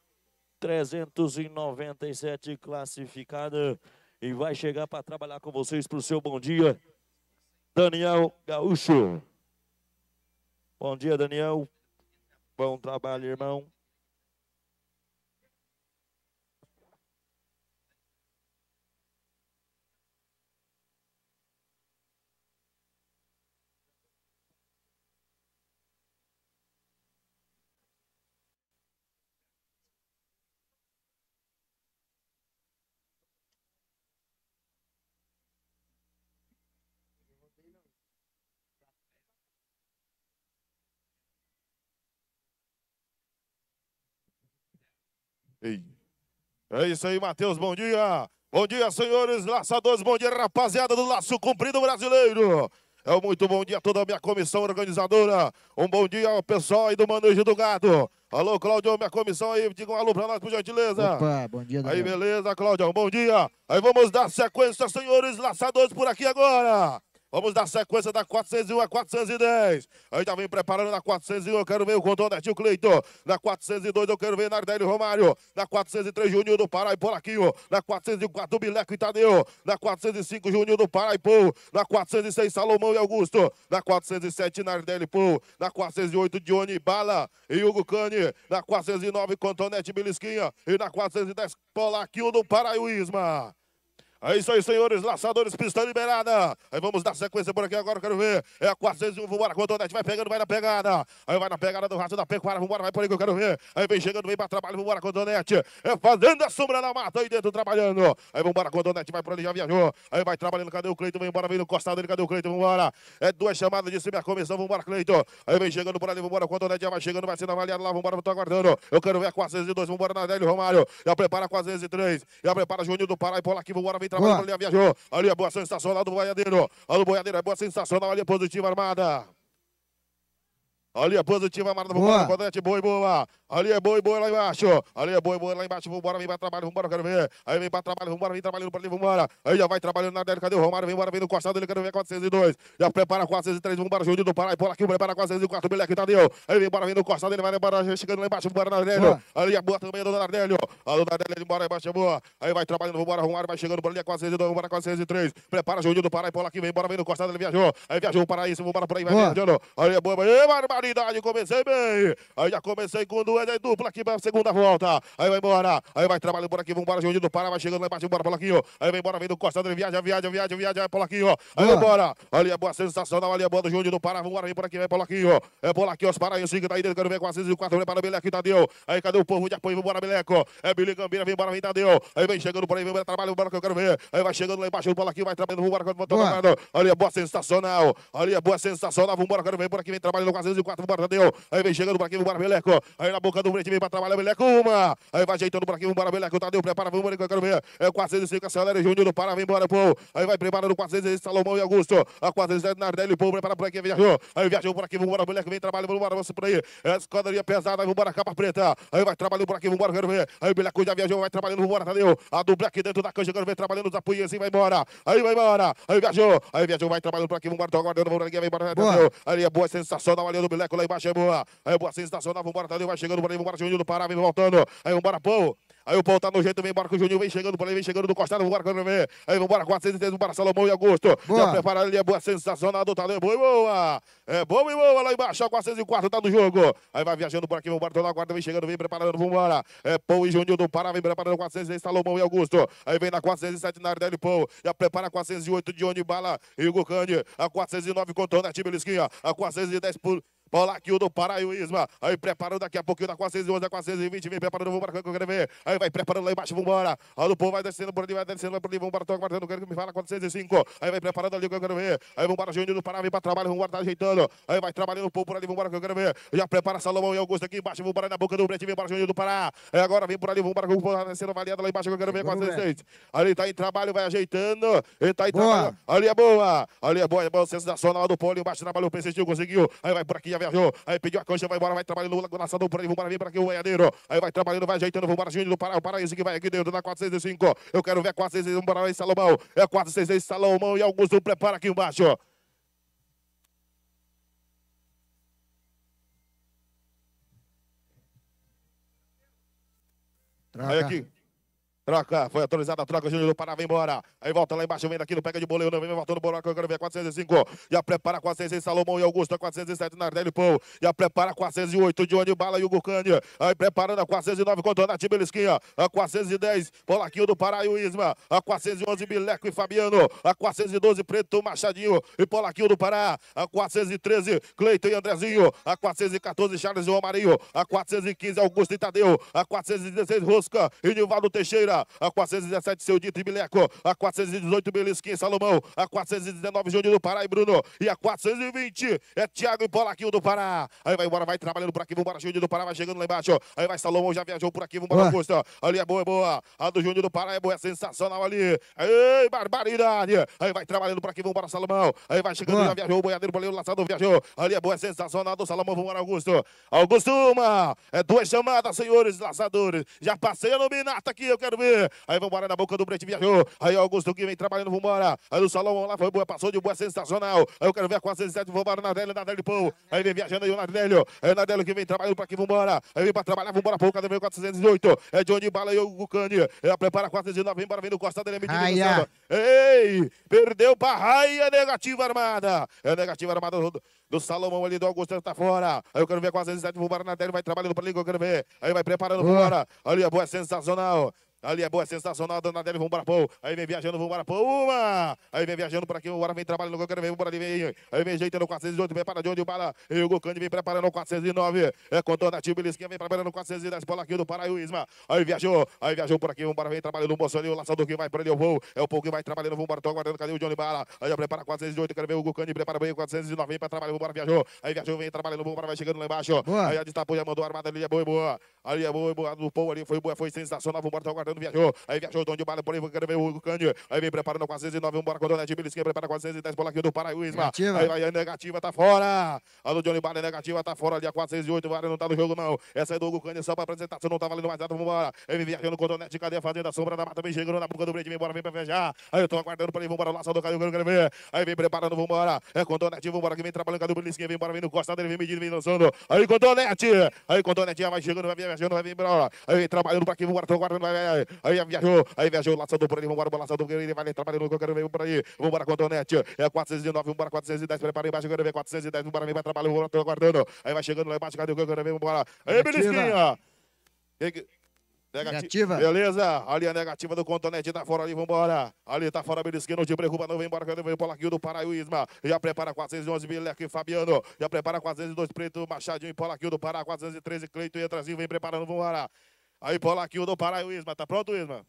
397 classificada e vai chegar para trabalhar com vocês para o seu bom dia. Daniel Gaúcho. Bom dia, Daniel. Bom trabalho, irmão. Ei. É isso aí, Matheus, bom dia. Bom dia, senhores laçadores, bom dia, rapaziada do Laço Cumprido Brasileiro. É um muito bom dia a toda a minha comissão organizadora. Um bom dia ao pessoal aí do Manejo do Gado. Alô, Cláudio, minha comissão aí, diga um alô pra nós, por gentileza. Opa, bom dia. Aí, beleza, Cláudio, bom dia. Aí vamos dar sequência, senhores laçadores, por aqui agora. Vamos dar sequência da 401 a 410. Ainda vem preparando na 401. Eu quero ver o contorno o Cleiton. Na 402 eu quero ver Nardelli Romário. Na 403 Juninho do e Polaquinho Na 404 Bileco Tadeu. Na 405 Juninho do Paraipô. Na 406 Salomão e Augusto. Na 407 Nardelli Pô. Na 408 Johnny Bala e Hugo Cane. Na 409 Contonete Belisquinha. E na 410 Polaquinho do Isma. É isso aí, senhores. Laçadores, pista liberada. Aí vamos dar sequência por aqui agora, quero ver. É a 401, vambora. Quando o Net vai pegando, vai na pegada. Aí vai na pegada do rato da pecuária, vambora, vai por aí que eu quero ver. Aí vem chegando, vem pra trabalho, vambora, quando É fazendo a sombra da mata aí dentro, trabalhando. Aí vambora, quando vai por ali, já viajou. Aí vai trabalhando, cadê o Cleiton? Vem embora, vem no costado dele, cadê o Cleiton? Vambora. É duas chamadas de cima, é a comissão, vambora, Cleiton. Aí vem chegando por ali, vambora, quando já vai chegando, vai sendo avaliado lá, vambora, eu tô aguardando. Eu quero ver a 402, vambora na Adélio Romário. Já prepara a 403, já prepara Juninho do Pará e por aqui, vambora, vem vem então trabalhando, boa. ali viajou. Ali a é boa sensacional do Boiadeiro. Olha o Boiadeiro é boa sensacional, ali é positiva armada. Ali é positiva, Mara Vambora, comandante, boa e boa. Ali é boa e boa lá embaixo. Ali é boa e boa lá embaixo. Vambora, vem pra trabalho, vambora, quero ver. Aí vem pra trabalho, vambora, vem trabalhando pra ali, vambora. Aí já vai trabalhando na dele, cadê o Romário? Vem embora, vem no costado, ele quero ver 402. Já prepara 403, vambora, Júlio do Pará. E bola aqui, prepara 404, tá deu. Aí vem embora, vem no costado, ele vai embora, chegando lá embaixo, vambora, Nardelho. Ali é boa também, do Nardelho. A do Nardelho, é embora, embaixo, é, é boa. Aí vai trabalhando, vambora, Romário, vai chegando por ali, é 402, vambora, 403. Prepara, Júlio do Pará, e bola aqui, vem embora, vem no costado, ele viajou. Aí viajou vambora por aí, vai viajando. Ali é boa, vai, vai caridade, comecei bem. Aí já comecei com duas, aí dupla aqui pra segunda volta. Aí vai embora, aí vai trabalhando por aqui, vambora, Juninho do Pará, vai chegando lá embaixo, bora, Polaquinho. Aí vem embora, vem do Costa, ele viaja, viaja, viaja, viaja, é Polaquinho. Aí vai embora, ali é boa, sensacional, ali é boa do Juninho do Pará, vambora, vem por aqui, vem Polaquinho. É Polaquinho, os paraenses que tá aí dentro, quero ver com a 604, vem para o Beleco, Tadeu. Aí cadê o povo de apoio, vambora, Beleco. É Billy Gambira, vem embora, vem Tadeu. Aí vem chegando por aí, vem embora, trabalha, vambora, que eu quero ver. Aí vai chegando lá embaixo, Polaquinho vai trabalhando, vambora, quando eu tô Ali é boa, sensacional. Ali é boa, sensacional, vambora, quero ver por aqui, vem trabalhando com a 604 quatro, bora Tadeu. Aí vem chegando o Braquinho, bora Beleco. Aí na boca do frente vem pra trabalhar, Beleco, uma. Aí vai ajeitando o Braquinho, bora Beleco, Tadeu, tá, prepara, vamos, Beleco, eu quero ver. É 405, acelera, Júnior não para vem embora, pô. Aí vai preparando no 406, Salomão e Augusto. A 407, Nardelli, pô, prepara por aqui, viajou. Aí viajou por aqui, vambora, Beleco, vem trabalho, vambora, você por aí. É esquadria pesada, vambora, capa preta. Aí vai trabalhando por aqui, vambora, quero ver. Aí Beleco já viajou, vai trabalhando, vambora, Tadeu. Tá, A dupla aqui dentro da canja, quero ver, trabalhando os apoios, vai embora. Aí vai embora. Aí viajou, aí viajou, vai trabalhando por aqui, vambora, tô aguardando, vambora, ninguém vem embora, né, Tadeu. Tá, é boa, da ali é do Leco lá embaixo, é boa. Aí o Boacim estacionava, vambora, tá ali, vai chegando, bora aí, vambora, Juninho do Pará, vem voltando. Aí vambora, Pão. Aí o Pão tá no jeito, vem embora com o Juninho, vem chegando, por aí, vem chegando do costado, vambora, quando vem. Aí vambora, 403, vambora, Salomão e Augusto. Boa. Já preparado ali, é boa, sensacional, tá ali, boa e boa. É boa e boa, lá embaixo, 404, tá no jogo. Aí vai viajando por aqui, vambora, tô na guarda, vem chegando, vem preparando, vambora. É Pão e Juninho do Pará, vem preparando 406, Salomão e Augusto. Aí vem na 407, na área dele, Pão. Já prepara 408, Johnny Bala e Hugo Cândido. A 409, contorna, time Lisquinha. A 410, por... Bola aqui o do Pará e o Isma. Aí preparando daqui a pouquinho, da tá quase 6 11, 6 20, vem preparando, vamos para que eu quero ver. Aí vai preparando lá embaixo, vambora. Aí do povo vai descendo por ali, vai descendo, por ali, vamos para toque, marcando, quero que me fala 405. Aí vai preparando ali que eu quero ver. Aí vamos para Júnior do Pará, vem para trabalho, vamos tá ajeitando. Aí vai trabalhando o povo por ali, vamos que eu quero ver. Já prepara Salomão e Augusto aqui embaixo, vamos para na boca do Brete, vem para Júnior do Pará. Aí é agora vem por ali, vamos para que o povo tá vai descendo, avaliado lá embaixo que eu quero ver, 406. Ali tá em trabalho, vai ajeitando. Ele tá em boa. trabalho. Ali é boa. Ali é boa, é bom, sensacional lá do pole, embaixo trabalhou, persistiu, conseguiu. Aí vai por aqui, viajou. Aí pediu a coxa, vai embora, vai trabalhando. O lançador por aí, para vem aqui o veiadeiro. Aí vai trabalhando, vai ajeitando. vou Júnior do Pará. O Paraíso que vai aqui dentro da 405. Eu quero ver 466. Vambora, vai Salomão. É 466 Salomão e Augusto prepara aqui embaixo. Traga. Aí aqui. Troca, foi autorizada a troca, Júnior do Pará vem embora. Aí volta lá embaixo, vem daquilo, pega de boleio, não vem, voltando o buraco, agora vem 405. Já prepara 406, Salomão e Augusto, 407, Nardelli Pão. Já prepara 408, Johnny Bala e Hugo Cândia. Aí preparando a 409, contra Nath Belisquinha. A 410, Polaquinho do Pará e o Isma. A 411, Bileco e Fabiano. A 412, Preto Machadinho e Polaquinho do Pará. A 413, Cleiton e Andrezinho. A 414, Charles e Romarinho. A 415, Augusto e Tadeu. A 416, Rosca e Nivaldo Teixeira a 417 seu dito e Bileco, a 418 Belisquim Salomão, a 419 Júnior do Pará e Bruno, e a 420 é Thiago e Polaquinho do Pará. Aí vai embora, vai trabalhando por aqui, vambora, Júnior do Pará vai chegando lá embaixo. Aí vai Salomão, já viajou por aqui, vambora, Augusto. Ali é boa, é boa. A do Júnior do Pará é boa, é sensacional ali. Ei, barbaridade. Aí vai trabalhando por aqui, vambora, Salomão. Aí vai chegando, já viajou, o boiadeiro, boleiro, lançado, viajou. Ali é boa, é sensacional do Salomão, vambora, Augusto. Augusto, uma. É duas chamadas, senhores laçadores. Já passei a nominata aqui, eu quero subir. Aí vambora na boca do Brete, viajou. Aí Augusto que vem trabalhando, vambora. Aí o Salomão lá foi boa, passou de boa, sensacional. Aí eu quero ver a 407, vambora na Adélio, na Adélio Pão. Aí vem viajando aí o Nadelio. Aí é o Nadelio que vem trabalhando pra aqui, vambora. Aí vem pra trabalhar, vambora, pouco, cadê meu 408? É Johnny Bala e o Gucani. Ela é, prepara 419, embora vem no costado, ele é medido Ei, perdeu pra Raia, negativa armada. É negativa armada do, do Salomão ali, do Augusto, tá fora. Aí eu quero ver a 407, vambora na Adélio, vai trabalhando pra ali, eu quero ver. Aí vai preparando, vambora. Ali a boa, sensacional. Ali é boa, sensacional, sensacional, dona Deve, vamos para pô. Aí vem viajando, vamos para pô. Uma! Aí vem viajando por aqui, agora vem trabalhando, Gocane vem, bora ali, vem. Aí vem jeitando 408, vem para de onde bala. E o Gocane vem preparando 409. É contorna, tio Belisquinha, vem preparando 410, bola aqui do Paraísma. Aí viajou, aí viajou por aqui, vamos para, vem trabalhando o Bolsonaro, o laçador que vai para prender o voo. É o povo que vai trabalhando, vamos embora, tô aguardando, cadê o Johnny Bala? Aí já prepara 408, quero ver o Gocane, prepara bem 409, vem para trabalhar, vamos viajou. Aí viajou, vem trabalhando, vamos vai chegando lá embaixo. Boa. Aí a destapou, já mandou a armada ali, é boa, é boa. Ali é boa, é boa, do povo ali, foi boa, foi sensacional, vamos tô aguardando tentando viajou. Aí viajou o Dom de Bala, porém, ver o Cândido. Aí vem preparando 409, embora com o Donete Belisquinha, prepara 410, bola aqui do Paraíba. Aí vai, é negativa, tá fora. A do Johnny Bala é negativa, tá fora ali a 408, vale não tá no jogo não. Essa é do Hugo Cândido, só pra apresentação, não tá valendo mais nada, vambora. Aí vem viajando com o Donete, cadê a fazenda? Sombra da mata, vem chegando na boca do Brede, vem embora, vem pra viajar. Aí eu tô aguardando pra ele, vambora, laço do Caio, quero ver. Aí vem preparando, vamos vambora. É com o vamos vambora, que vem trabalhando, com o Belisquinha, vem embora, vem no costado, ele vem medindo, vem lançando. Aí com o Donete, aí com o Donete, vai chegando, vai viajando, vai vir embora. Aí vem trabalhando pra aqui, vambora, tô aguardando, vai, vai, vai vai. Aí viajou, aí viajou, laçador por ali, vambora, laçador por ele, vai entrar, para quero ver por aí. Vambora com o é 409, vambora 410, prepara embaixo, quero ver 410, vambora, vem para trabalho, vambora, tô aguardando. Aí vai chegando lá embaixo, cadê o quero ver, vambora. Aí, Belisquinha! Negativa. negativa. Beleza. Ali a negativa do Contonete. Tá fora ali, vambora. Ali tá fora, Belisquinha. Não te preocupa, não. Vem embora. Cadê? Vem o aqui do Paraíba. Já prepara 411, Bileco e Fabiano. Já prepara 402, Preto, Machadinho e Polaquil do Pará. 413, Cleito e Atrasinho. Vem preparando, vambora. Aí Polaquinho do Pará e o Isma. Tá pronto, Isma?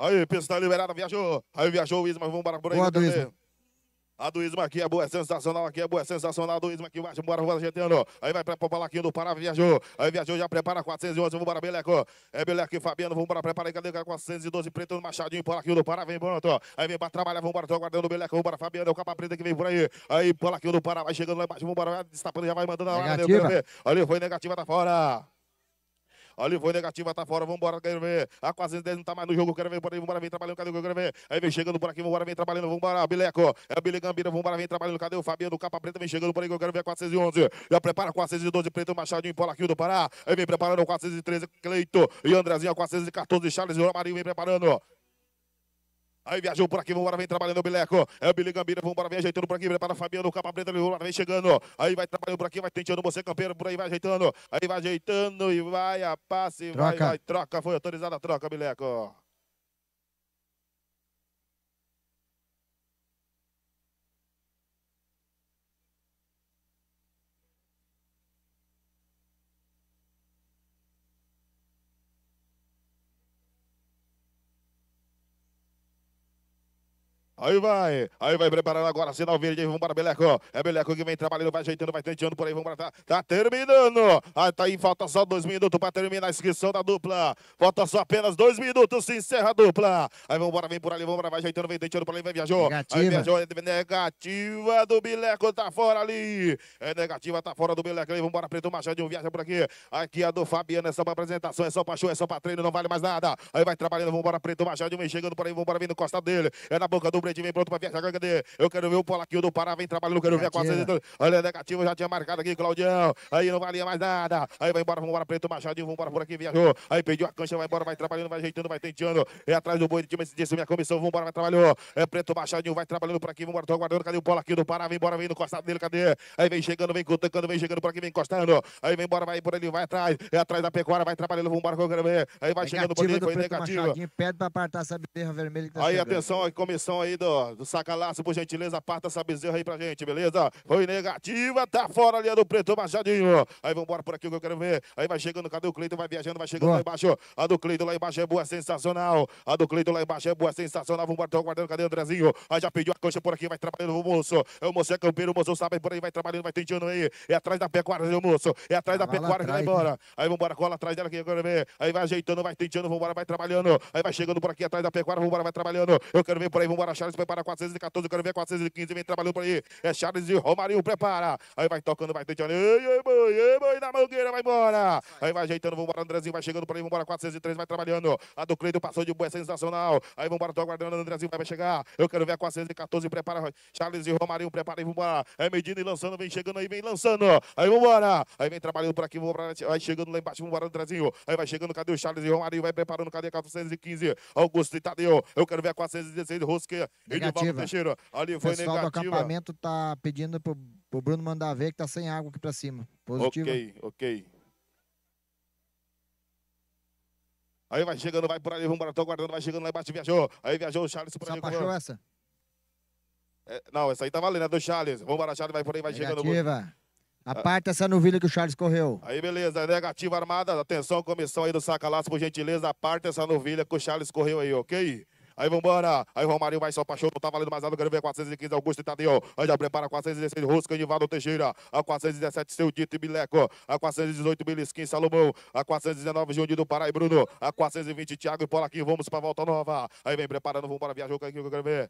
Aí, pista tá liberada, viajou. Aí viajou o Isma, vamos embora por aí. Boa, Isma. A do Isma aqui é boa, é sensacional aqui, é boa, é sensacional. A do Isma aqui, vai bora, bora, Getano. Aí vai pra Popalaquinho do Pará, viajou. Aí viajou, já prepara 411, vambora, Beleco. É Beleco e Fabiano, vambora, prepara aí, é cadê 412, preto no Machadinho, Polaquinho do Pará, vem pronto. Aí vem pra trabalhar, vambora, tô aguardando o Beleco, vambora, Fabiano, é o capa preta que vem por aí. Aí Polaquinho do Pará, vai chegando lá embaixo, vambora, vai destapando, já vai mandando a hora, né? Ali foi negativa, tá fora. Olha o voo negativa, tá fora, vambora, quero ver. A 410 não tá mais no jogo, quero ver, aí, vambora, vem trabalhando, cadê o que eu quero ver? Aí vem chegando por aqui, vambora, vem trabalhando, vambora, Bileco. É Bile Gambira, vambora, vem trabalhando, cadê o Fabiano? Capa preta, vem chegando por aí, que eu quero ver a 411. Já prepara 412, preto, Machadinho, aqui do Pará. Aí vem preparando 413, Cleito e Andrezinho, 414, Charles e Romarinho, vem preparando. Aí viajou por aqui, vambora, vem trabalhando o Bileco. É o Billy Gambira, vambora, vem ajeitando por aqui, prepara Fabiano, capa preta, vambora, vem chegando. Aí vai trabalhando por aqui, vai tentando você, campeiro, por aí vai ajeitando. Aí vai ajeitando e vai a passe, troca. vai, vai, troca. Foi autorizada a troca, Bileco. Aí vai, aí vai preparando agora, sinal verde, vamos para Beleco. É Beleco que vem trabalhando, vai ajeitando, vai tenteando por aí, vamos para tá, tá terminando. aí tá aí, falta só dois minutos para terminar a inscrição da dupla. Falta só apenas dois minutos, se encerra a dupla. Aí vamos embora, vem por ali, vamos embora, vai ajeitando, vem tenteando por ali, vai viajou. Negativa. Aí viajou, é negativa do Beleco, tá fora ali. É negativa, tá fora do Beleco aí vamos embora, Preto Machadinho, viaja por aqui. Aqui a do Fabiano, é só para apresentação, é só para show, é só para treino, não vale mais nada. Aí vai trabalhando, vamos embora, Preto Machadinho, vem chegando por aí, vamos embora, vindo no costado dele. É na boca do frente, vem pronto para viajar. Cadê? Eu quero ver o Polaquinho do Pará, vem trabalhando, quero ver a Olha, é negativo, já tinha marcado aqui, Claudião. Aí não valia mais nada. Aí vai embora, vamos embora, Preto Machadinho, vamos embora por aqui, viajou. Aí pediu a cancha, vai embora, vai trabalhando, vai ajeitando, vai tentando. É atrás do boi de time, disse minha comissão, vamos embora, vai trabalhou. É Preto Machadinho, vai trabalhando por aqui, vamos embora, tô aguardando. Cadê o Polaquinho do Pará? Vem embora, vem no costado dele, cadê? Aí vem chegando, vem cutucando, vem chegando por aqui, vem encostando. Aí vem embora, vai por ali, vai atrás. É atrás da pecuária, vai trabalhando, vambora, que eu quero ver. Aí vai chegando por ali, foi negativo. Pede para apartar essa berra vermelha que tá Aí chegando. atenção, aí comissão aí do, do Sacalaço, por gentileza, aparta essa bezerra aí pra gente, beleza? Foi negativa, tá fora ali a do Preto Machadinho. Aí vambora por aqui que eu quero ver. Aí vai chegando, cadê o Cleiton? Vai viajando, vai chegando boa. lá embaixo. A do Cleiton lá embaixo é boa, sensacional. A do Cleiton lá embaixo é boa, sensacional. Vambora, tô aguardando, cadê o Andrezinho? Aí já pediu a coxa por aqui, vai trabalhando o moço. É o moço, é campeiro, o moço sabe por aí, vai trabalhando, vai tentando aí. É atrás da pecuária, meu né, moço. É atrás ah, da pecuária que vai né? embora. Aí vambora, cola atrás dela aqui eu quero ver. Aí vai ajeitando, vai tentando, vambora, vai trabalhando. Aí vai chegando por aqui atrás da pecuária, vambora, vai trabalhando. Eu quero ver por aí, vambora, achar Charles vai para eu quero ver 415, vem trabalhando por aí. É Charles e Romarinho, prepara. Aí vai tocando, vai tentando. Ei, ei, boi, ei, boi, na mangueira, vai embora. Aí vai ajeitando, vambora, Andrezinho, vai chegando por aí, vambora, 403, vai trabalhando. A do Cleito passou de boa, é sensacional. Aí vambora, tô aguardando, Andrezinho vai chegar. Eu quero ver a 414, prepara. Charles e Romarinho, prepara e vambora. É medindo e lançando, vem chegando aí, vem lançando. Aí vambora. Aí vem trabalhando por aqui, vambora, vai chegando lá embaixo, vambora, Andrezinho. Aí vai chegando, cadê o Charles e Romarinho? Vai preparando, cadê a 415? Augusto e Tadeu. Eu quero ver a 416, Rosque negativa Teixeira, ali foi negativa. O pessoal negativa. do acampamento tá pedindo pro, pro Bruno mandar ver que tá sem água aqui para cima. Positivo. Ok, ok. Aí vai chegando, vai por ali, vamos embora, tô guardando, vai chegando lá embaixo, viajou. Aí viajou o Charles por ali. Você essa? É, não, essa aí tá valendo, é do Charles. Vamos embora, Charles, vai por aí, vai negativa. chegando. Negativa. Aparta ah. essa novilha que o Charles correu. Aí, beleza. Negativa armada. Atenção, comissão aí do Sacalaço, por gentileza. Aparta essa novilha que o Charles correu aí, ok? Aí vambora. Aí Romário vai só pra show. Não tá valendo mais nada. Quero ver 415 Augusto e Tadeu. Aí já prepara 416 Rosca, Nivaldo Teixeira. A 417 Seu Dito e Bileco. A 418 Belisquim Salomão. A 419 Jundi do Pará e Bruno. A 420 Thiago e Polaquim. Vamos pra volta nova. Aí vem preparando. Vambora. Viajou que eu quero ver.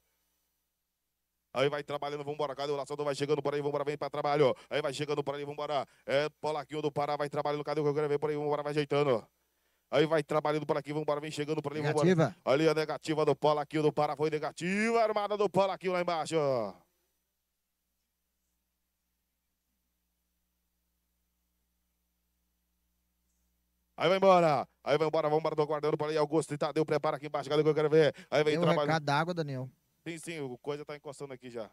Aí vai trabalhando, vambora. Cadê o laçador? Vai chegando por aí, vambora, vem pra trabalho. Aí vai chegando por aí, vambora. É, Polaquinho do Pará vai trabalhando. Cadê o que eu quero ver por aí, vambora, vai ajeitando. Aí vai trabalhando por aqui, vambora, vem chegando por ali. Negativa. Vambora. Ali a negativa do o do Pará foi negativa. Armada do aqui, lá embaixo. Aí vai embora. Aí vai embora, vamos tô guardando por ali, Augusto tá, e prepara aqui embaixo, cadê que eu quero ver? Aí vem Tem um trabalhando. recado água, Daniel. Sim, sim, o coisa tá encostando aqui já.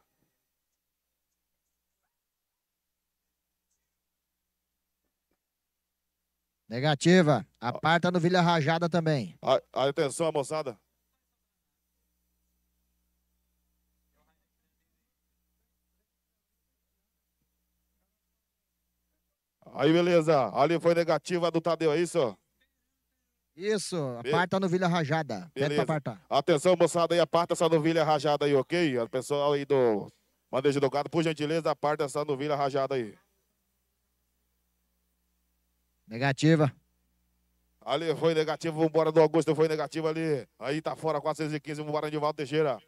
Negativa. A no Vila Rajada também. A, atenção, moçada. Aí, beleza. Ali foi negativa do Tadeu, é isso? Isso, aparta no novilha rajada. Pede apartar. Atenção, moçada, aí aparta essa novilha rajada aí, ok? O pessoal aí do Manejo do Gado, por gentileza, aparta essa novilha rajada aí. Negativa. Ali foi negativo, vambora do Augusto, foi negativo ali. Aí tá fora, 415, vambora de Valdo Teixeira.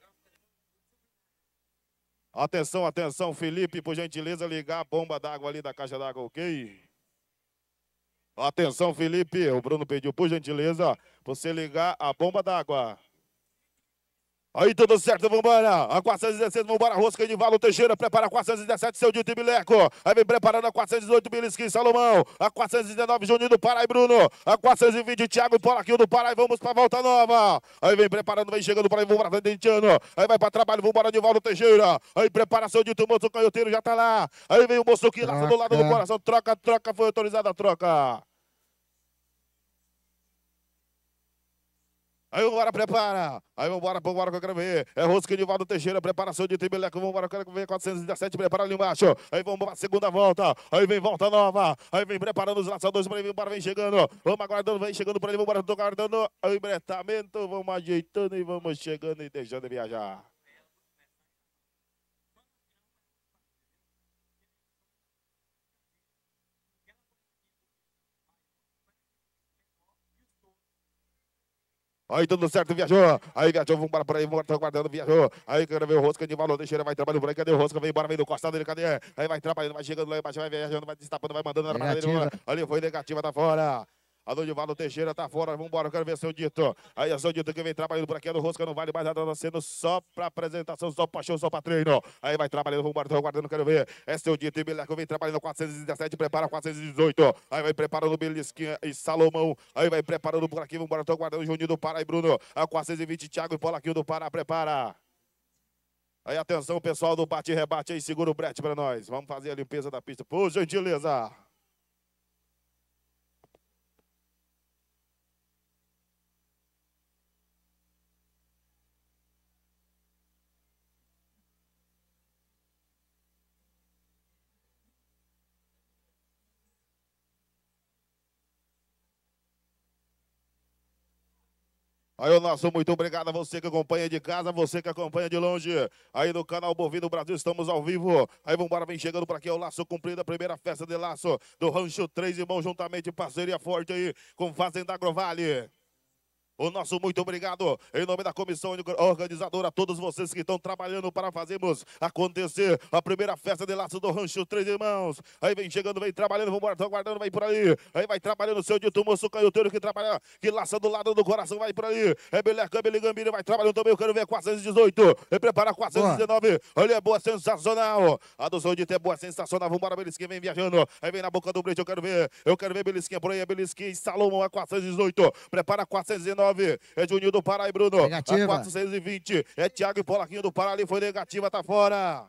Atenção, atenção, Felipe, por gentileza, ligar a bomba d'água ali da caixa d'água, ok? Atenção, Felipe, o Bruno pediu, por gentileza, você ligar a bomba d'água. Aí tudo certo, vambora. A 416, vambora. Rosca de Valo Teixeira. Prepara a 417, seu Dito Bileco. Aí vem preparando a 418, Bilisquim Salomão. A 419, Juninho do Pará e Bruno. A 420, Thiago Polaquil do Pará. E vamos pra volta nova. Aí vem preparando, vem chegando para aí. Vambora, tá Tentiano. Aí vai pra trabalho, vambora de Valo Teixeira. Aí prepara seu Dito Moço, canhoteiro já tá lá. Aí vem o moço que laça do lado do coração. Troca, troca. Foi autorizada a troca. Aí vambora, prepara. Aí vambora, vambora que eu quero ver. É rosca de Valdo Teixeira, preparação de Tribeleco. Vambora, quero ver 417, prepara ali embaixo. Aí vamos segunda volta. Aí vem volta nova. Aí vem preparando os laçadores pra ele. Vambora, vem chegando. Vamos aguardando, vem chegando pra ele. Vambora, tô guardando. Aí, bretamento, vamos ajeitando e vamos chegando e deixando viajar. Aí tudo certo, viajou. Aí viajou, vambora por aí, tô guardando, viajou. Aí quero ver o Rosca de valor, deixa ele, vai trabalhando por aí, cadê o Rosca? Vem embora, vem do costado dele, cadê? Aí vai trabalhando, vai chegando lá embaixo, vai viajando, vai destapando, vai mandando na parada dele. Ali foi negativa, tá fora. A Donivaldo Teixeira tá fora. Vambora, eu quero ver seu Dito. Aí a seu Dito que vem trabalhando por aqui. É do Rosca não vale mais nada, tá sendo só pra apresentação, só pra show, só pra treino. Aí vai trabalhando, vambora, tô aguardando, quero ver. É seu Dito e Bileco vem trabalhando 417, prepara 418. Aí vai preparando Belisquinha e Salomão. Aí vai preparando por aqui, vambora, tô aguardando Juninho do Pará e Bruno. A 420, Thiago e Polaquinho do Pará, prepara. Aí atenção, pessoal do bate-rebate aí, segura o brete para nós. Vamos fazer a limpeza da pista, por gentileza. Aí o nosso muito obrigado a você que acompanha de casa, você que acompanha de longe. Aí no canal Bovino Brasil, estamos ao vivo. Aí vambora, vem chegando para aqui, é o Laço Cumprido, a primeira festa de laço do Rancho Três Irmãos, juntamente parceria forte aí com Fazenda Agrovale. O nosso muito obrigado em nome da comissão organizadora, a todos vocês que estão trabalhando para fazermos acontecer a primeira festa de laço do Rancho Três Irmãos. Aí vem chegando, vem trabalhando, vamos estão aguardando, vai por aí. Aí vai trabalhando o seu Dito Moço Canhoteiro que trabalha, que laça do lado do coração, vai por aí. É Belé Cambele Gambini, vai trabalhando também, eu quero ver 418. E prepara 419. Boa. Olha, é boa, sensacional. A do seu Dito é boa, sensacional. Vambora, Belisquinha, vem viajando. Aí vem na boca do brete, eu quero ver. Eu quero ver Belisquinha por aí, é Belisquinha e Salomão, é 418. Prepara 419. 109. É Juninho do Pará e Bruno. Negativa. A 420. É Thiago e Polaquinho do Pará ali. Foi negativa, tá fora.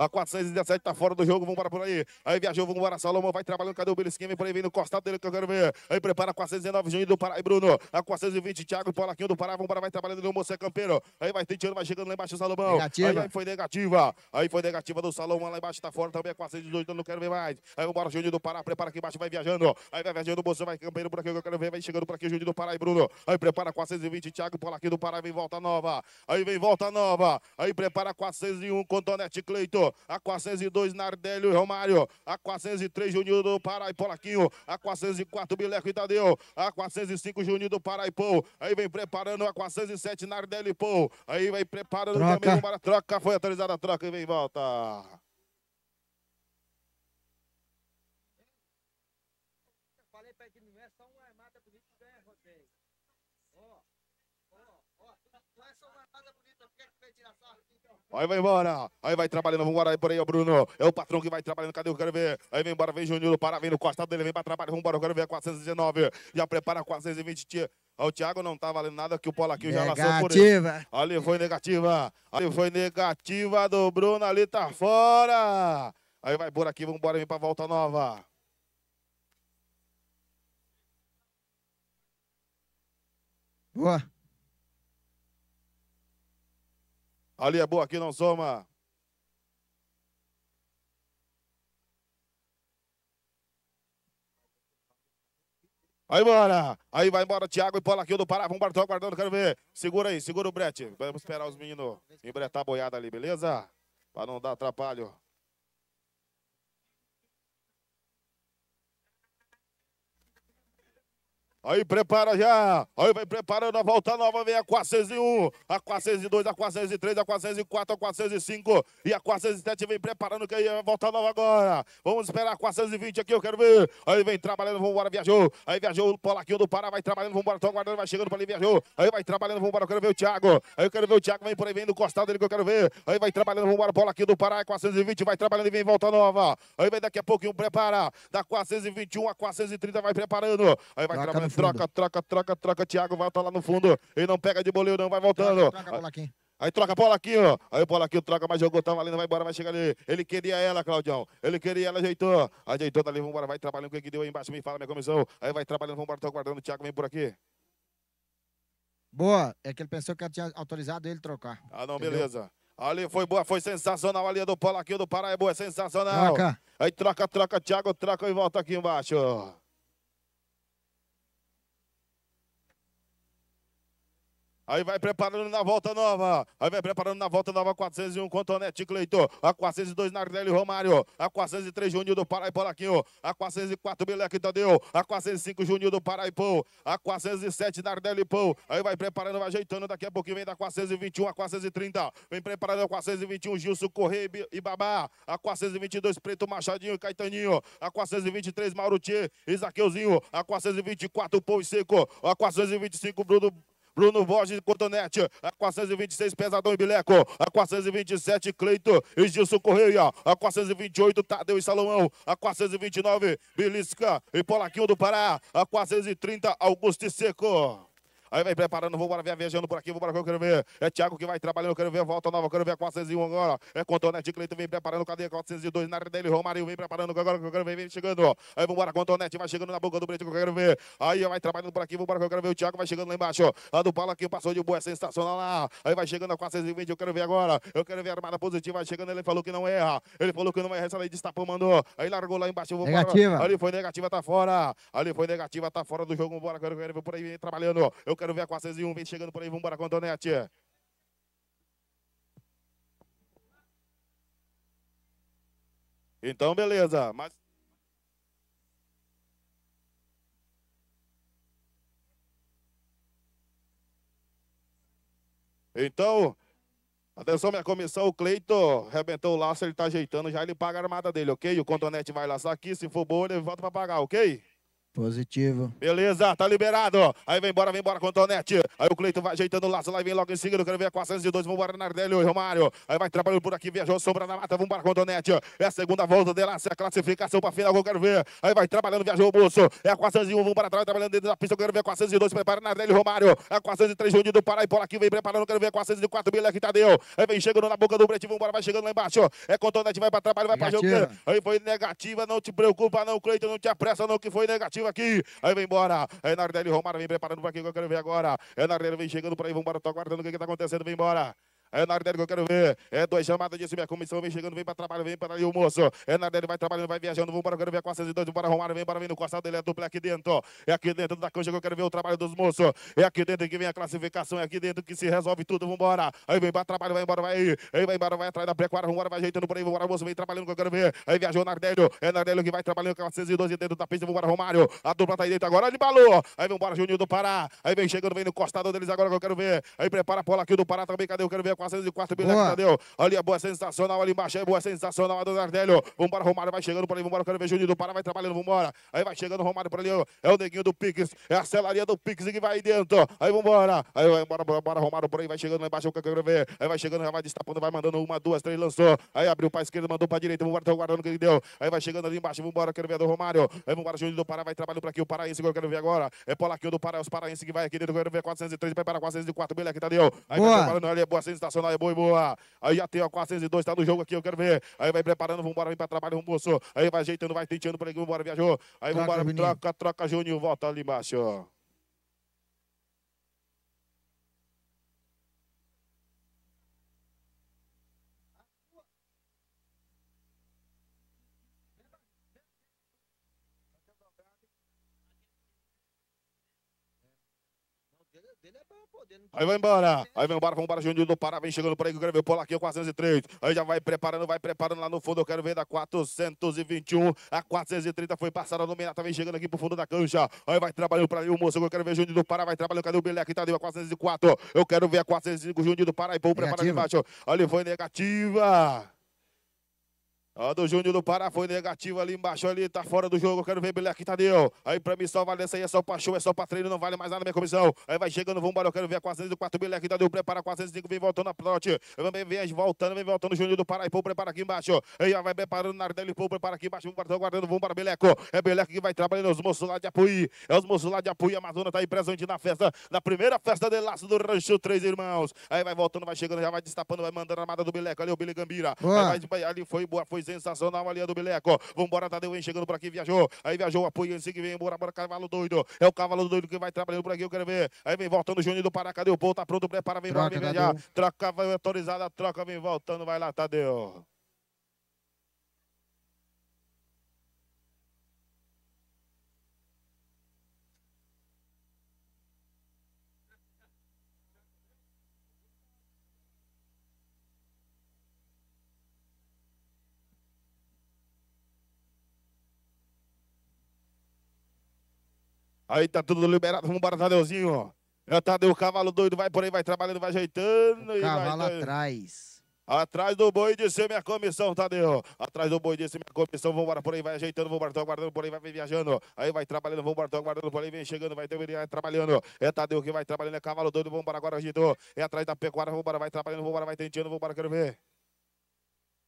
A 417 tá fora do jogo. vambora por aí. Aí viajou, vambora. Salomão vai trabalhando. Cadê o Belisquinha? Vem por aí, vem no costado dele que eu quero ver. Aí prepara a 419, Juninho do Pará e Bruno. A 420, Thiago Polaquinho do Pará. Vambora, vai trabalhando. o moço é campeiro. Aí vai tentando, vai chegando lá embaixo, Salomão. Negativa. Aí, foi negativa. Aí foi negativa do Salomão. Lá embaixo tá fora também. É a 402, então não quero ver mais. Aí vambora, Juninho do Pará. Prepara aqui embaixo, vai viajando. Aí vai viajando, o moço vai campeiro por aqui que eu quero ver. Vai chegando por aqui, Juninho do Pará e Bruno. Aí prepara 420, Thiago Polaquinho do Pará. Vem volta nova. Aí vem volta nova. Aí prepara 401, Contonete Cleiton. A 402, Nardélio e Romário. A 403, Juninho do Paraipolaquinho. A 404, Bileco e Tadeu. A 405, Juninho do Paraipô. Aí vem preparando a 407, Nardélio e Pô. Aí vem preparando troca. também. Troca. Foi atualizada a troca e vem em volta. Aí vai embora. Aí vai trabalhando. Vambora aí por aí, ó, Bruno. É o patrão que vai trabalhando. Cadê? Eu quero ver. Aí vem embora, vem Juninho. Para, vem no costado dele. Vem pra trabalhar. Vambora, eu quero ver. 419. Já prepara 420. Tia. O Thiago não tá valendo nada que o Polaquinho já lançou por ele. Ali foi negativa. Ali foi negativa do Bruno. Ali tá fora. Aí vai por aqui. Vambora, vem pra volta nova. Boa. Ali é boa, aqui não soma. Aí bora, aí vai embora Thiago e Paulo aqui do Pará, vamos embora, tô aguardando, quero ver. Segura aí, segura o brete, vamos esperar os meninos embretar a boiada ali, beleza? Para não dar atrapalho. Aí prepara já. Aí vai preparando a volta nova. Vem a 401, a 402, a 403, a 404, a 405 e a 407. Vem preparando que aí é a volta nova agora. Vamos esperar a 420 aqui, eu quero ver. Aí vem trabalhando, vambora, viajou. Aí viajou o Polaquinho do Pará, vai trabalhando, vambora. Tô aguardando, vai chegando pra ali, viajou. Aí vai trabalhando, vambora, eu quero ver o Thiago. Aí eu quero ver o Thiago, vem por aí, vem do costado dele que eu quero ver. Aí vai trabalhando, vambora, Polaquinho do Pará, é 420, vai trabalhando e vem volta nova. Aí vem daqui a pouquinho, prepara. Da 421 a 430, vai preparando. Aí vai trabalhando. Troca, troca, troca, troca. Thiago volta lá no fundo. Ele não pega de boleiro, não. Vai voltando. Troca, troca, a Aí troca Polaquinho. Aí o aqui, troca, mas jogou, tá valendo, vai embora, vai chegar ali. Ele queria ela, Claudião. Ele queria ela, ajeitou. Ajeitou, tá ali, vambora, vai trabalhando. O que, deu aí embaixo? Me fala, minha comissão. Aí vai trabalhando, vambora, tô aguardando. O Thiago vem por aqui. Boa. É que ele pensou que eu tinha autorizado ele trocar. Ah, não, entendeu? beleza. Ali foi boa, foi sensacional ali é do do aqui do Pará, é boa, sensacional. Troca. Aí troca, troca, Thiago, troca e volta aqui embaixo. Aí vai preparando na volta nova. Aí vai preparando na volta nova. 401 Contonete Cleitor. A 402 Nardelli Romário. A 403 Juninho do Pará Polaquinho. A 404 Beleque Tadeu. A 405 Juninho do Pará A 407 Nardelli Pão. Aí vai preparando, vai ajeitando. Daqui a pouquinho vem da 421 a 430. Vem preparando a 421 Gilson Correia e Babá. A 422 Preto Machadinho e Caetaninho. A 423 Maurutier e Zaqueuzinho. A 424 Pão e Seco. A 425 Bruno Bruno Borges de Cotonete, a 426 Pesadão e Bileco, a 427 Cleito e Gilson Correia, a 428 Tadeu e Salomão, a 429 Belisca e Polaquinho do Pará, a 430 Augusto e Seco. Aí vai preparando, vou bora ver, viajando por aqui, vou bora ver, eu quero ver. É Thiago que vai trabalhando, eu quero ver, volta nova, eu quero ver 401 agora. É Contonete, Cleiton vem preparando, cadê 402 na área dele, Romário vem preparando, agora eu quero ver, vem chegando. Ó. Aí vambora, Contonete vai chegando na boca do Brito, que eu quero ver. Aí vai trabalhando por aqui, vambora, que eu quero ver, o Thiago vai chegando lá embaixo. Ó. A do Paulo aqui passou de boa, é sensacional lá. Aí vai chegando a 420, eu quero ver agora. Eu quero ver a armada positiva, vai chegando, ele falou que não erra. Ele falou que não erra, essa daí destapou, mandou. Aí largou lá embaixo, vou negativa. Ali foi negativa, tá fora. Ali foi negativa, tá fora do jogo, vambora, eu quero ver por aí, vem trabalhando. Eu quero ver a 401, vem chegando por aí, vamos embora com a Antonete. Então, beleza. Mas... Então, atenção minha comissão, o Cleito arrebentou o laço, ele tá ajeitando já, ele paga a armada dele, ok? O contonete vai laçar aqui, se for boa ele volta para pagar, ok? Positivo. Beleza, tá liberado. Aí vem embora, vem embora com o Aí o Cleiton vai ajeitando o laço lá e vem logo em seguida. Eu quero ver a 402. Vambora, Nardelli, Romário. Aí vai trabalhando por aqui, viajou, sombra na mata. Vambora com o Antonete. É a segunda volta dela, é a classificação pra final que eu quero ver. Aí vai trabalhando, viajou o bolso. É a 401, vambora atrás, trabalhando dentro da pista. Eu quero ver a 402. Prepara Nardelli, Romário. É a 403, Juninho do Pará e por aqui vem preparando. Eu quero ver a 404, Bilek tá deu. Aí vem chegando na boca do Brete, vambora, vai chegando lá embaixo. É com o vai pra trabalho, vai pra jogo. Aí foi negativa, não te preocupa, não, Cleiton, não te apressa, não, que foi negativa aqui. Aí vem embora. aí é Nardelli Romário vem preparando para aqui que eu quero ver agora. É Nardelli vem chegando por aí. Vambora, tô aguardando o que que tá acontecendo. Vem embora. É na que eu quero ver. É dois chamadas de subir. A comissão vem chegando, vem para trabalho, vem para ali o moço. É na área vai trabalhando, vai viajando. Vambora, eu quero ver a 402. Vambora, Romário, vem para vir no costado. Ele é dupla aqui dentro. É aqui dentro da cancha que eu quero ver o trabalho dos moços. É aqui dentro que vem a classificação. É aqui dentro que se resolve tudo. Vambora. Aí vem para trabalho, vai embora, vai aí. Aí vai embora, vai atrás da pré vamos Vambora, vai ajeitando por aí. Vambora, moço, vem trabalhando que eu quero ver. Aí viajou Nardelho. É Nardelho que vai trabalhando com a 412 dentro da pista. Vambora, Romário. A dupla tá aí dentro agora. Olha de balou. Aí vambora, Juninho do Pará. Aí vem chegando, vem no costado deles agora que eu quero ver. Aí prepara a bola aqui do Pará também. Cadê? Eu quero ver 404 mil, Tadeu. Ali é boa, sensacional, ali embaixo é boa, sensacional, a dona Arnélio. Vambora, Romário, vai chegando por ali, vambora, quero ver Juninho do Pará, vai trabalhando, vambora. Aí vai chegando o Romário por ali, ó. é o neguinho do Pix, é a celaria do Pix que vai dentro. Aí vambora, aí vai embora, bora, Romário por aí, vai chegando lá embaixo, é eu quero ver. Aí vai chegando, já vai destapando, vai mandando uma, duas, três, lançou. Aí abriu pra esquerda, mandou pra direita, vambora, tá guardando o que ele deu. Aí vai chegando ali embaixo, vambora, quero ver do Romário. Aí vambora, Juninho do Pará, vai trabalhando por aqui, o Paraense que eu quero ver agora. É Polaquinho do Pará, é os Paraense que vai aqui dentro, eu quero ver 403, é tá vai para 404 mil, aqui, Tadeu. Aí boa. vai ali, é boa sensação sensacional, é boa e é boa. Aí já tem, ó, 402, tá no jogo aqui, eu quero ver. Aí vai preparando, vambora, vem pra trabalho, vamos, moço. Aí vai ajeitando, vai tentando por aqui, vambora, viajou. Aí vambora, troca, troca, troca, Juninho, volta ali embaixo, ó. É aí vai embora, aí vai embora, vamos para Juninho do Pará, vem chegando por aí que o Grêmio Polo aqui, o 403. Aí já vai preparando, vai preparando lá no fundo, eu quero ver da 421, a 430 foi passada no Minata, vem chegando aqui pro fundo da cancha. Aí vai trabalhando pra ali o moço, eu quero ver Juninho do Pará, vai trabalhando, cadê o Belé que tá ali a 404. Eu quero ver a 405, Juninho do Pará, e pô, prepara ali embaixo. Ali foi negativa. Ó, do Júnior do Pará foi negativo ali embaixo, ali tá fora do jogo. Quero ver Beleco aqui, deu? Aí pra mim só vale essa aí, é só pra show, é só pra treino, não vale mais nada, minha comissão. Aí vai chegando, vambora, eu quero ver a 404 Beleco aqui, deu? Prepara 405, vem voltando a plot. Vem, vem voltando, vem voltando o Júnior do Pará. E Pou prepara aqui embaixo. Aí vai preparando na área dele, Pou prepara aqui embaixo. Vambora, guardando, vambora, Beleco. É Beleco que vai trabalhando, é os moços lá de Apuí. É os moços lá de Apuí, Amazônia tá aí presente na festa, na primeira festa de laço do Rancho Três Irmãos. Aí vai voltando, vai chegando, já vai destapando, vai mandando a armada do Beleco. Ali o Billy Gambira. Aí, vai, ali foi boa, foi 2, sensacional ali do Bileco. Vambora, Tadeu vem chegando por aqui, viajou. Aí viajou, apoia em que vem bora bora, cavalo doido. É o cavalo doido que vai trabalhando por aqui, eu quero ver. Aí vem voltando o Juninho do Pará, cadê o povo? Tá pronto, prepara, vem vem Troca, vai autorizada, troca, vem voltando, vai lá, Tadeu. Aí tá tudo liberado. Vamos Tadeuzinho, ó. É, Tadeu, tá, o cavalo doido, vai por aí, vai trabalhando, vai ajeitando. O cavalo vai... atrás. Atrás do boi de minha comissão, Tadeu. Atrás do boi de minha comissão. Vambora por aí, vai ajeitando, vambora, tô aguardando por aí, vai viajando. Aí vai trabalhando, vambora, tô aguardando por aí, vem chegando, vai vai trabalhando. É Tadeu que vai trabalhando, é cavalo doido, vambora, agora agitou. É atrás da pecuária, vambora, vai trabalhando, vambora, vai tentando, vambora, quero ver.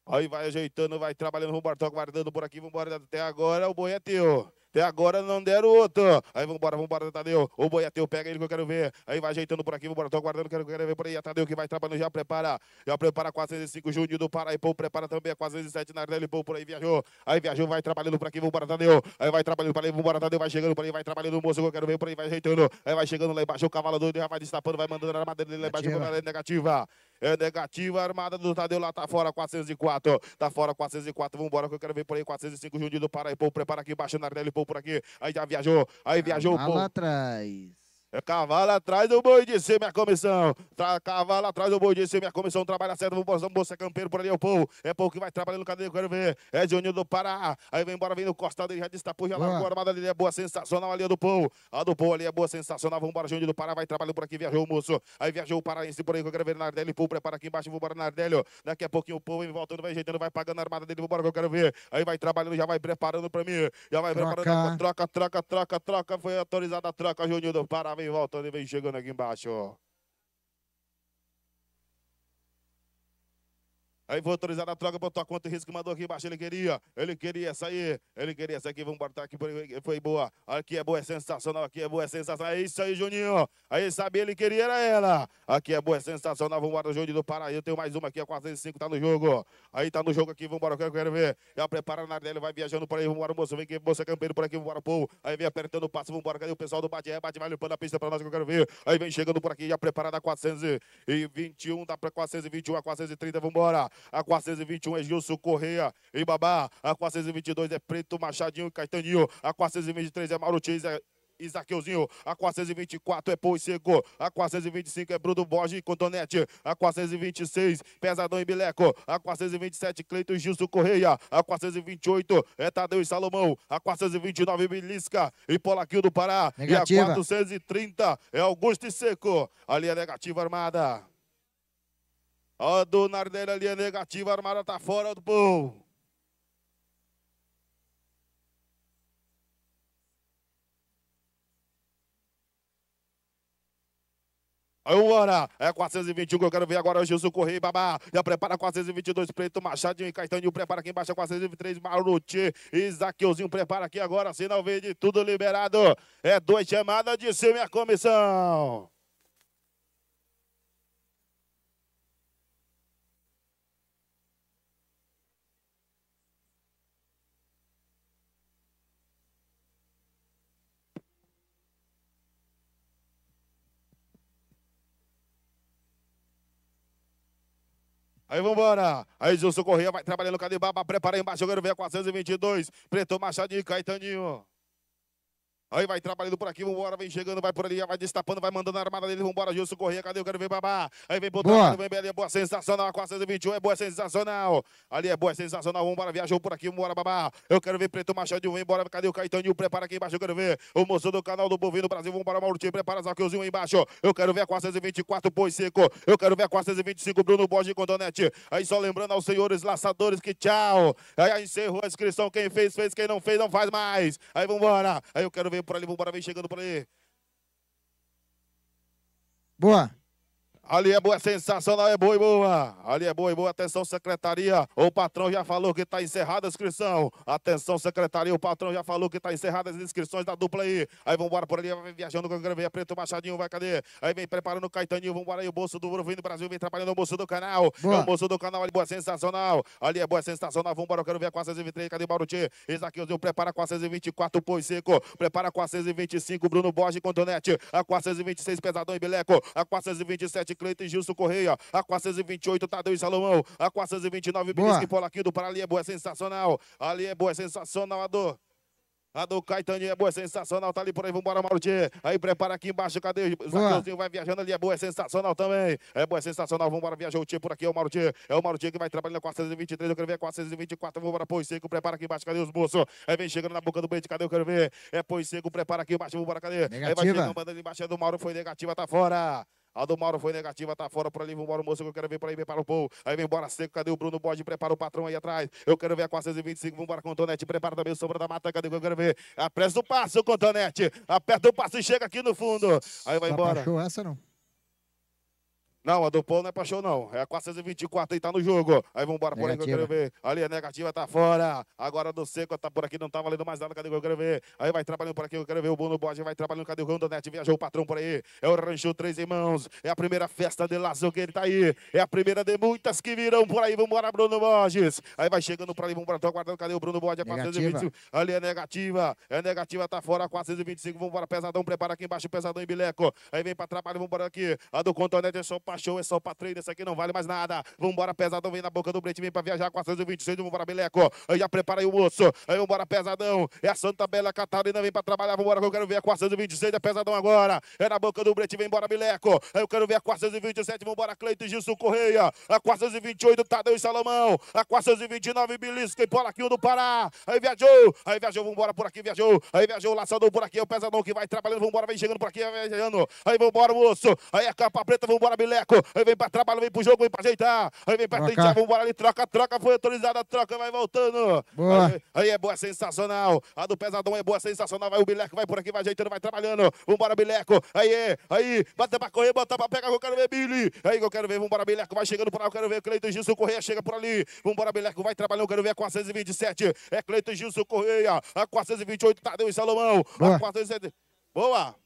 Aí vai ajeitando, vai trabalhando, vambora, tô aguardando por aqui, vambora, até agora o boi é teu. Até agora não deram outro. Aí vambora, vambora, Tadeu. O boi é pega ele que eu quero ver. Aí vai ajeitando por aqui, vambora, tô aguardando, quero, quero ver por aí. A Tadeu que vai trabalhando, já prepara. Já prepara 405, Júnior do Paraipô, prepara também a 407 na Ardelipô, por aí viajou. Aí viajou, vai trabalhando por aqui, vambora, Tadeu. Aí vai trabalhando por aí, vambora, Tadeu, vai chegando por aí, vai trabalhando o moço que eu quero ver por aí, vai ajeitando. Aí vai chegando lá embaixo, o cavalo doido já vai destapando, vai mandando a madeira dele lá embaixo, é negativa. É negativa, a armada do Tadeu lá tá fora, 404. Tá fora, 404, vambora, que eu quero ver por aí, 405, Júnior do Paraipô, prepara aqui, baixando na Ardelipô por aqui, aí já viajou, aí viajou. lá atrás é Cavalo atrás do boi de cima, minha comissão. Tra cavalo atrás do boi de cima, minha comissão. Trabalha certo, vamos bolsão, é campeiro por ali, é o povo. É povo que vai trabalhando, cadê? Eu quero ver. É Juninho do Pará. Aí vem embora, vem no costado, ele já destapou, já largou ah. a armada ali. É boa, sensacional ali, é do povo. A do povo ali é boa, sensacional. Vamos embora, Juninho do Pará. Vai trabalhando por aqui, viajou o moço. Aí viajou o Paraense por aí, que eu quero ver Nardelli. Povo prepara aqui embaixo, vou embora Nardelli. Daqui a pouquinho o povo vem voltando, vai ajeitando, vai pagando a armada dele, vou embora, que eu quero ver. Aí vai trabalhando, já vai preparando pra mim. Já vai troca. preparando. Troca, troca, troca, troca. Foi autorizada a troca, Juninho do Pará vem voltando e vem chegando aqui embaixo. Aí vou autorizar a troca, botou a conta e risco, mandou aqui embaixo. Ele queria, ele queria sair, ele queria sair. aqui. Vamos botar aqui, foi boa. Aqui é boa, é sensacional, aqui é boa, é sensacional. É isso aí, Juninho. Aí sabia, ele queria, era ela. Aqui é boa, é sensacional. Vamos embora, Juninho do Paraíba. Eu tenho mais uma aqui, é a 405 tá no jogo. Aí tá no jogo aqui, vamos embora, eu quero, quero ver. Já prepara na dele, vai viajando por aí, vamos embora, moço. Vem que moça, é campeiro por aqui, vamos embora, povo. Aí vem apertando o passo, vamos embora. Cadê o pessoal do Bate? É, Bate vai limpando a pista pra nós que eu quero ver. Aí vem chegando por aqui, já preparada a 421, dá pra 421 a 430, vamos embora. A 421 é Gilson Correia e Babá. A 422 é Preto Machadinho e Caetaninho. A 423 é Mauro e Isaqueuzinho, a 424 é Seco. a 425 é Bruno Borges e Cotonete, a 426 Pesadão e Bileco, a 427 Cleito e Gilson Correia, a 428 é Tadeu e Salomão, a 429 Milisca e Polaquil do Pará, negativa. e a 430 é Augusto e Seco, ali é negativa armada. Ó, do Nardelli ali é negativo, a armada tá fora do povo. Bora! É 421 que eu quero ver agora. É o Gilson Correia, babá. Já prepara 422, Preto Machadinho e Caetano. Prepara aqui embaixo, 423, é Maruti. Isaqueuzinho prepara aqui agora. Sinal verde, tudo liberado. É dois chamadas de cima e é a comissão. Aí vamos embora. Aí Gilson Corrêa vai trabalhando. Cadê Baba? Prepara embaixo. Jogando vem a 422. Preto Machado e Caetaninho. Aí vai trabalhando por aqui, vambora, vem chegando, vai por ali, vai destapando, vai mandando a armada dele, vambora, Gilson correr, cadê? Eu quero ver babá. Aí vem botando, boa. vem é boa, sensacional, a 421, é boa, sensacional. Ali é boa, sensacional, vambora, viajou por aqui, vambora, babá. Eu quero ver Preto Machado, vem embora, cadê o Caetano, prepara aqui embaixo, eu quero ver o moço do canal do Bovino Brasil, vambora, Maurício, prepara Zaqueuzinho aí embaixo. Eu quero ver a 424, Boi Seco, eu quero ver a 425, Bruno Borges e Condonetti. Aí só lembrando aos senhores laçadores que tchau. Aí encerrou a inscrição, quem fez, fez, quem não fez, não faz mais. Aí vambora, aí eu quero ver por ali, vambora, vem chegando para ali. Boa. Ali é boa, é sensacional, é boa e boa. Ali é boa e boa. Atenção, secretaria. O patrão já falou que está encerrada a inscrição. Atenção, secretaria. O patrão já falou que está encerrada as inscrições da dupla aí. Aí vambora por ali. Vai viajando com a Granveia Preto, Machadinho, vai cadê? Aí vem preparando o Caetaninho. vambora aí. O bolso do vindo do Brasil vem trabalhando o bolso do canal. É boa. É o bolso do canal. Ali boa, sensacional. Ali é boa, sensacional. vambora, embora. Eu quero ver a 423. Cadê Baruti? Isaqueuzinho prepara 424. Põe seco. Prepara 425. Bruno Borges, Contonete. A 426, Pesadão e Bileco. A 427, Cleiton Gilson Correia. A 428, Tadeu tá e Salomão. A 429, Belisque Polaquildo. Para ali é boa, é sensacional. Ali é boa, é sensacional a dor. A do Caetano é boa, é sensacional. Tá ali por aí, vambora, Mauritier. Aí prepara aqui embaixo, cadê? Zaqueuzinho vai viajando ali, é boa, é sensacional também. É boa, é sensacional. Vambora, viajar o Tio por aqui, é o Mauritier. É o Mauritier que vai trabalhando 423, eu quero ver a 424. Vambora, Pois Seco, prepara aqui embaixo, cadê os moços? Aí vem chegando na boca do Brente, cadê? Eu quero ver. É Pois Seco, prepara aqui embaixo, vambora, cadê? Negativa. Aí vai chegando, mandando ali embaixo, é do Mauro, foi negativa, tá fora. A do Mauro foi negativa, tá fora por ali. Vambora, moço, que eu quero ver por aí, ver para o povo. Aí vem embora seco, cadê o Bruno Bode? Prepara o patrão aí atrás. Eu quero ver a 425, vambora, Tonete, Prepara também o Sombra da Mata, cadê que eu quero ver? Apressa o passo, Contonete. Aperta o passo e chega aqui no fundo. Aí vai tá embora. Não essa, não? Não, a do Paulo não é paixão, não. É a 424 aí, tá no jogo. Aí vambora por que eu quero ver. Ali a negativa tá fora. Agora a do Seco tá por aqui, não tá valendo mais nada. Cadê que eu quero ver? Aí vai trabalhando por aqui, eu quero ver. O Bruno Borges vai trabalhando. Cadê o Gão Net? Viajou o patrão por aí. É o Rancho Três Irmãos. É a primeira festa de Lazo que ele tá aí. É a primeira de muitas que virão por aí. Vambora, Bruno Borges. Aí vai chegando por ali, vambora. Tô aguardando. Cadê o Bruno Borges? É 425. Ali é negativa. É negativa, tá fora. 425. Vambora, pesadão. Prepara aqui embaixo, pesadão em Bileco. Aí vem pra trabalho, vambora aqui. A do Contonete é só pra show, é só pra treino, isso aqui não vale mais nada. Vambora pesadão, vem na boca do Brete, vem pra viajar 426, vambora Beleco. Aí já prepara aí o moço, aí vambora pesadão. É a Santa Bela Catarina, vem pra trabalhar, vambora que eu quero ver a 426, é pesadão agora. É na boca do Brete, vem embora Beleco. Aí eu quero ver a 427, vambora Cleito Gilson Correia. A 428, Tadeu e Salomão. A 429, Bilisco e Polaquinho do Pará. Aí viajou, aí viajou, vambora por aqui, viajou. Aí viajou, laçador por aqui, é o pesadão que vai trabalhando, vambora, vem chegando por aqui, vem viajando. Aí vambora, moço. Aí a é capa preta, vambora Beleco. Deco. Aí vem pra trabalho, vem pro jogo, vem pra ajeitar. Aí vem pra tentar, vambora ali, troca, troca. Foi autorizada a troca, vai voltando. Boa. Aí, aí, é boa, sensacional. A do Pesadão é boa, sensacional. Vai o Bileco, vai por aqui, vai ajeitando, vai trabalhando. Vambora, Bileco. Aí, é, aí, bota pra correr, bota pra pegar, eu quero ver Billy. Aí que eu quero ver, vambora, Bileco, vai chegando por lá, eu quero ver Cleiton Gilson Correia, chega por ali. Vambora, Bileco, vai trabalhando, eu quero ver a 427. É Cleiton Gilson Correia, a 428, Tadeu e Salomão. Boa. A 427. Boa!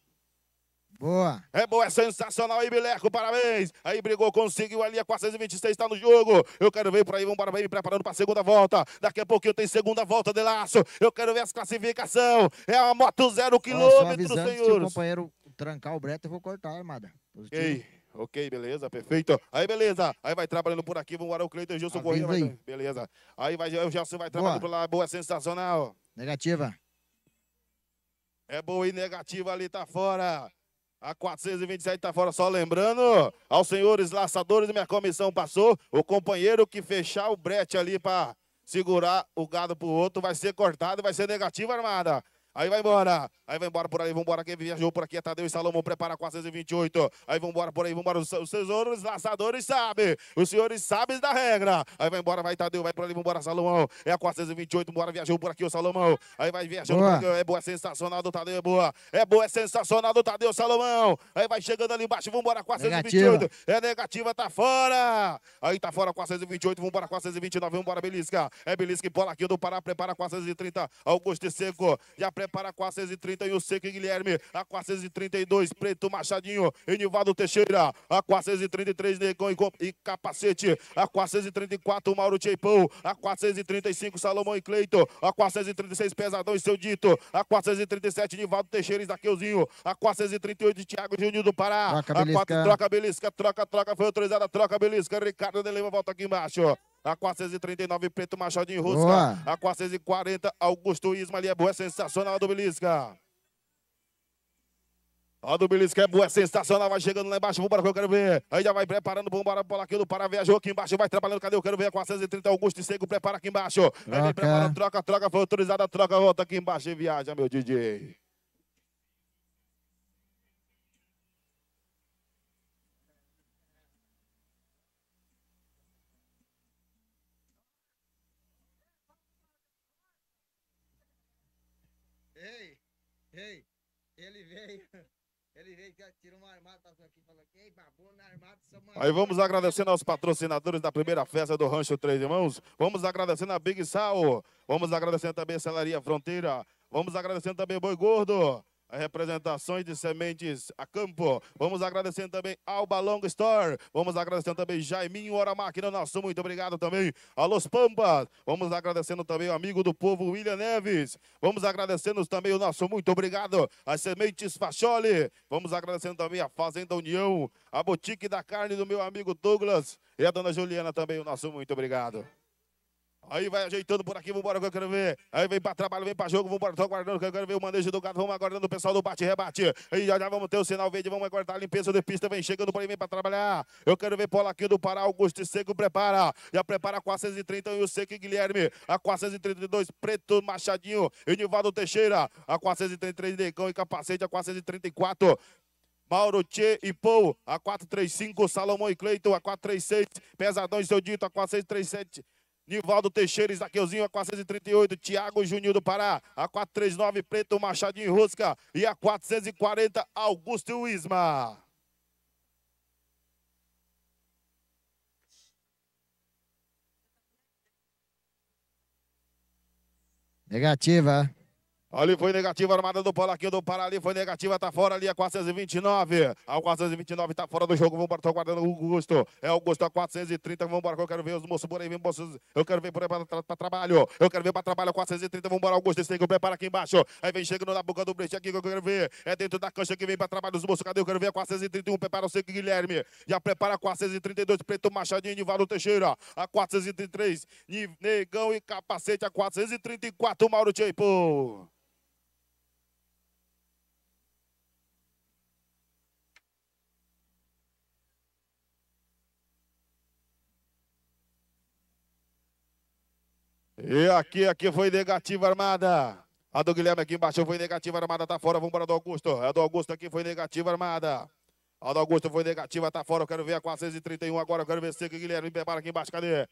Boa. É boa, é sensacional aí, Bileco, parabéns. Aí brigou, conseguiu ali, a 426 tá no jogo. Eu quero ver por aí, vamos para ir preparando para a segunda volta. Daqui a pouquinho tem segunda volta de laço. Eu quero ver as classificação. É uma moto zero quilômetro, ah, senhores. Se o companheiro trancar o brete, eu vou cortar a armada. Positivo. Ei. Ok, beleza, perfeito. Aí, beleza. Aí vai trabalhando por aqui. Vamos embora o Cleiton Gilson Corrêa. Aí. Beleza. Aí vai, o Gelson vai trabalhando por lá. Boa, é sensacional. Negativa. É boa e negativa ali, tá fora. A 427 está fora, só lembrando aos senhores laçadores, minha comissão passou. O companheiro que fechar o brete ali para segurar o gado para o outro vai ser cortado, vai ser negativo, armada. Aí vai embora. Aí vai embora por aí, vambora. Quem viajou por aqui é Tadeu e Salomão. Prepara 428. Aí vambora por aí, vambora. Os, os senhores laçadores sabem. Os senhores sabem da regra. Aí vai embora, vai Tadeu, vai por ali, vambora, Salomão. É a 428, bora, viajou por aqui o Salomão. Aí vai viajando. Boa. É boa, é sensacional do Tadeu, é boa. É boa, é sensacional do Tadeu, Salomão. Aí vai chegando ali embaixo, vambora, 428. Negativa. É negativa, tá fora. Aí tá fora 428, vambora, 429, vambora, Belisca. É Belisca e bola aqui do Pará, prepara 430. Augusto e Seco, já prepara prepara a 431, Seque Guilherme, a 432, Preto Machadinho, Enivaldo Teixeira, a 433, Negão e, e Capacete, a 434, Mauro Cheipão, a 435, Salomão e Cleito, a 436, Pesadão e Seu Dito, a 437, Nivaldo Teixeira e Zaqueuzinho, a 438, Thiago Juninho do Pará, troca, a 4, belisca. troca, belisca, troca, troca, foi autorizada, troca, belisca, Ricardo de Lima volta aqui embaixo. A 439, Preto Machado de Rusca. Boa. A 440, Augusto Isma ali é boa, é sensacional a do Belisca. A do Belisca é boa, é sensacional, vai chegando lá embaixo, vambora que eu quero ver. Aí já vai preparando, vambora bola aqui do Paraviajou aqui embaixo, vai trabalhando, cadê eu quero ver? A 430, Augusto e Seco, prepara aqui embaixo. Troca. troca, troca, foi autorizada a troca, volta aqui embaixo e viaja, meu DJ. Ei, ele veio. Ele veio, tirou uma armada, tá aqui, falou que na armada Aí vamos agradecendo aos patrocinadores da primeira festa do Rancho Três Irmãos. Vamos agradecendo a Big Sal. Vamos agradecendo também a Salaria Fronteira. Vamos agradecendo também Boi Gordo representações de sementes a campo. Vamos agradecendo também Alba Long Store. Vamos agradecendo também Jaiminho Hora Máquina Nosso. Muito obrigado também a Los Pampas. Vamos agradecendo também o amigo do povo William Neves. Vamos agradecendo também o nosso muito obrigado às sementes Facholi. Vamos agradecendo também a Fazenda União, a Boutique da Carne do meu amigo Douglas e a dona Juliana também. O nosso muito obrigado. Aí vai ajeitando por aqui, vambora que eu quero ver. Aí vem pra trabalho, vem pra jogo, vambora, tô aguardando que eu quero ver o manejo do gado. Vamos aguardando o pessoal do bate-rebate. Aí já já vamos ter o sinal verde, vamos aguardar a limpeza de pista. Vem chegando por aí, vem pra trabalhar. Eu quero ver aqui do Pará, Augusto e Seco prepara. Já prepara a 430 e o Seco e Guilherme. A 432, Preto Machadinho e Nivaldo Teixeira. A 433, Negão e Capacete. A 434, Mauro Tchê e Paul, A 435, Salomão e Cleiton. A 436, Pesadão e Seu Dito. A 437, Nivaldo Teixeira, Isaqueuzinho a 438, Thiago Juninho do Pará, a 439, Preto Machadinho Rosca e a 440, Augusto Wisma. Negativa. É? Ali foi negativa, armada do Polaquinho do Pará. Ali foi negativa, tá fora ali a 429. A 429 tá fora do jogo. Vambora, tô aguardando o Augusto. É Augusto a 430. Vambora, que eu quero ver os moços por aí. Vem, moços. Eu quero ver por aí pra, pra, pra trabalho. Eu quero ver pra trabalho. a 430. Vambora, Augusto. Tem que prepara aqui embaixo. Aí vem chegando na boca do breche aqui que eu quero ver. É dentro da cancha que vem pra trabalho os moços. Cadê? Eu quero ver a 431. Prepara o Seco Guilherme. Já prepara a 432. Preto Machadinho, Nivaldo Teixeira. A 433. Negão e capacete. A 434. Mauro Tcheipo. E aqui, aqui foi negativa armada. A do Guilherme aqui embaixo foi negativa armada, tá fora. Vamos para do Augusto. A do Augusto aqui foi negativa armada. A do Augusto foi negativa, tá fora. Eu quero ver a 431 agora. Eu quero ver se Guilherme prepara aqui embaixo. Cadê?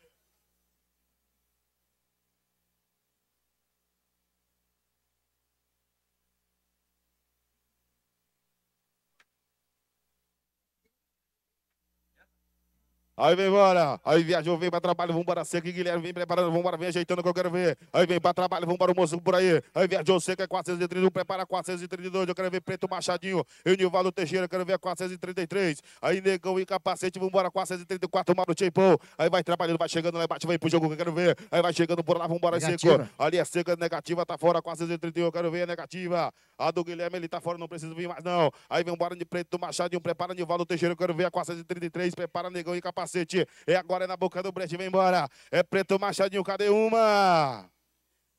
Aí vem embora. Aí viajou, vem para trabalho, vamos embora seca. E Guilherme vem preparando, vamos vem ajeitando que eu quero ver. Aí vem para trabalho, vamos o moço por aí. Aí viajou seca, 431, é prepara 432. Eu quero ver Preto Machadinho e o Nivaldo Teixeira, eu quero ver 433. Aí Negão e Capacete, vamos embora, 434, Mauro Tchepão. Aí vai trabalhando, vai chegando lá embaixo, vai pro jogo que eu quero ver. Aí vai chegando por lá, vamos embora seco. Ali é seca, é negativa, tá fora, 431, eu quero ver a é negativa. A do Guilherme, ele tá fora, não precisa vir mais não. Aí vem embora de Preto Machadinho, prepara Nivaldo Teixeira, eu quero ver a 433, prepara Negão e Capacete capacete. É agora na boca do Brecht, vem embora. É Preto Machadinho, cadê uma?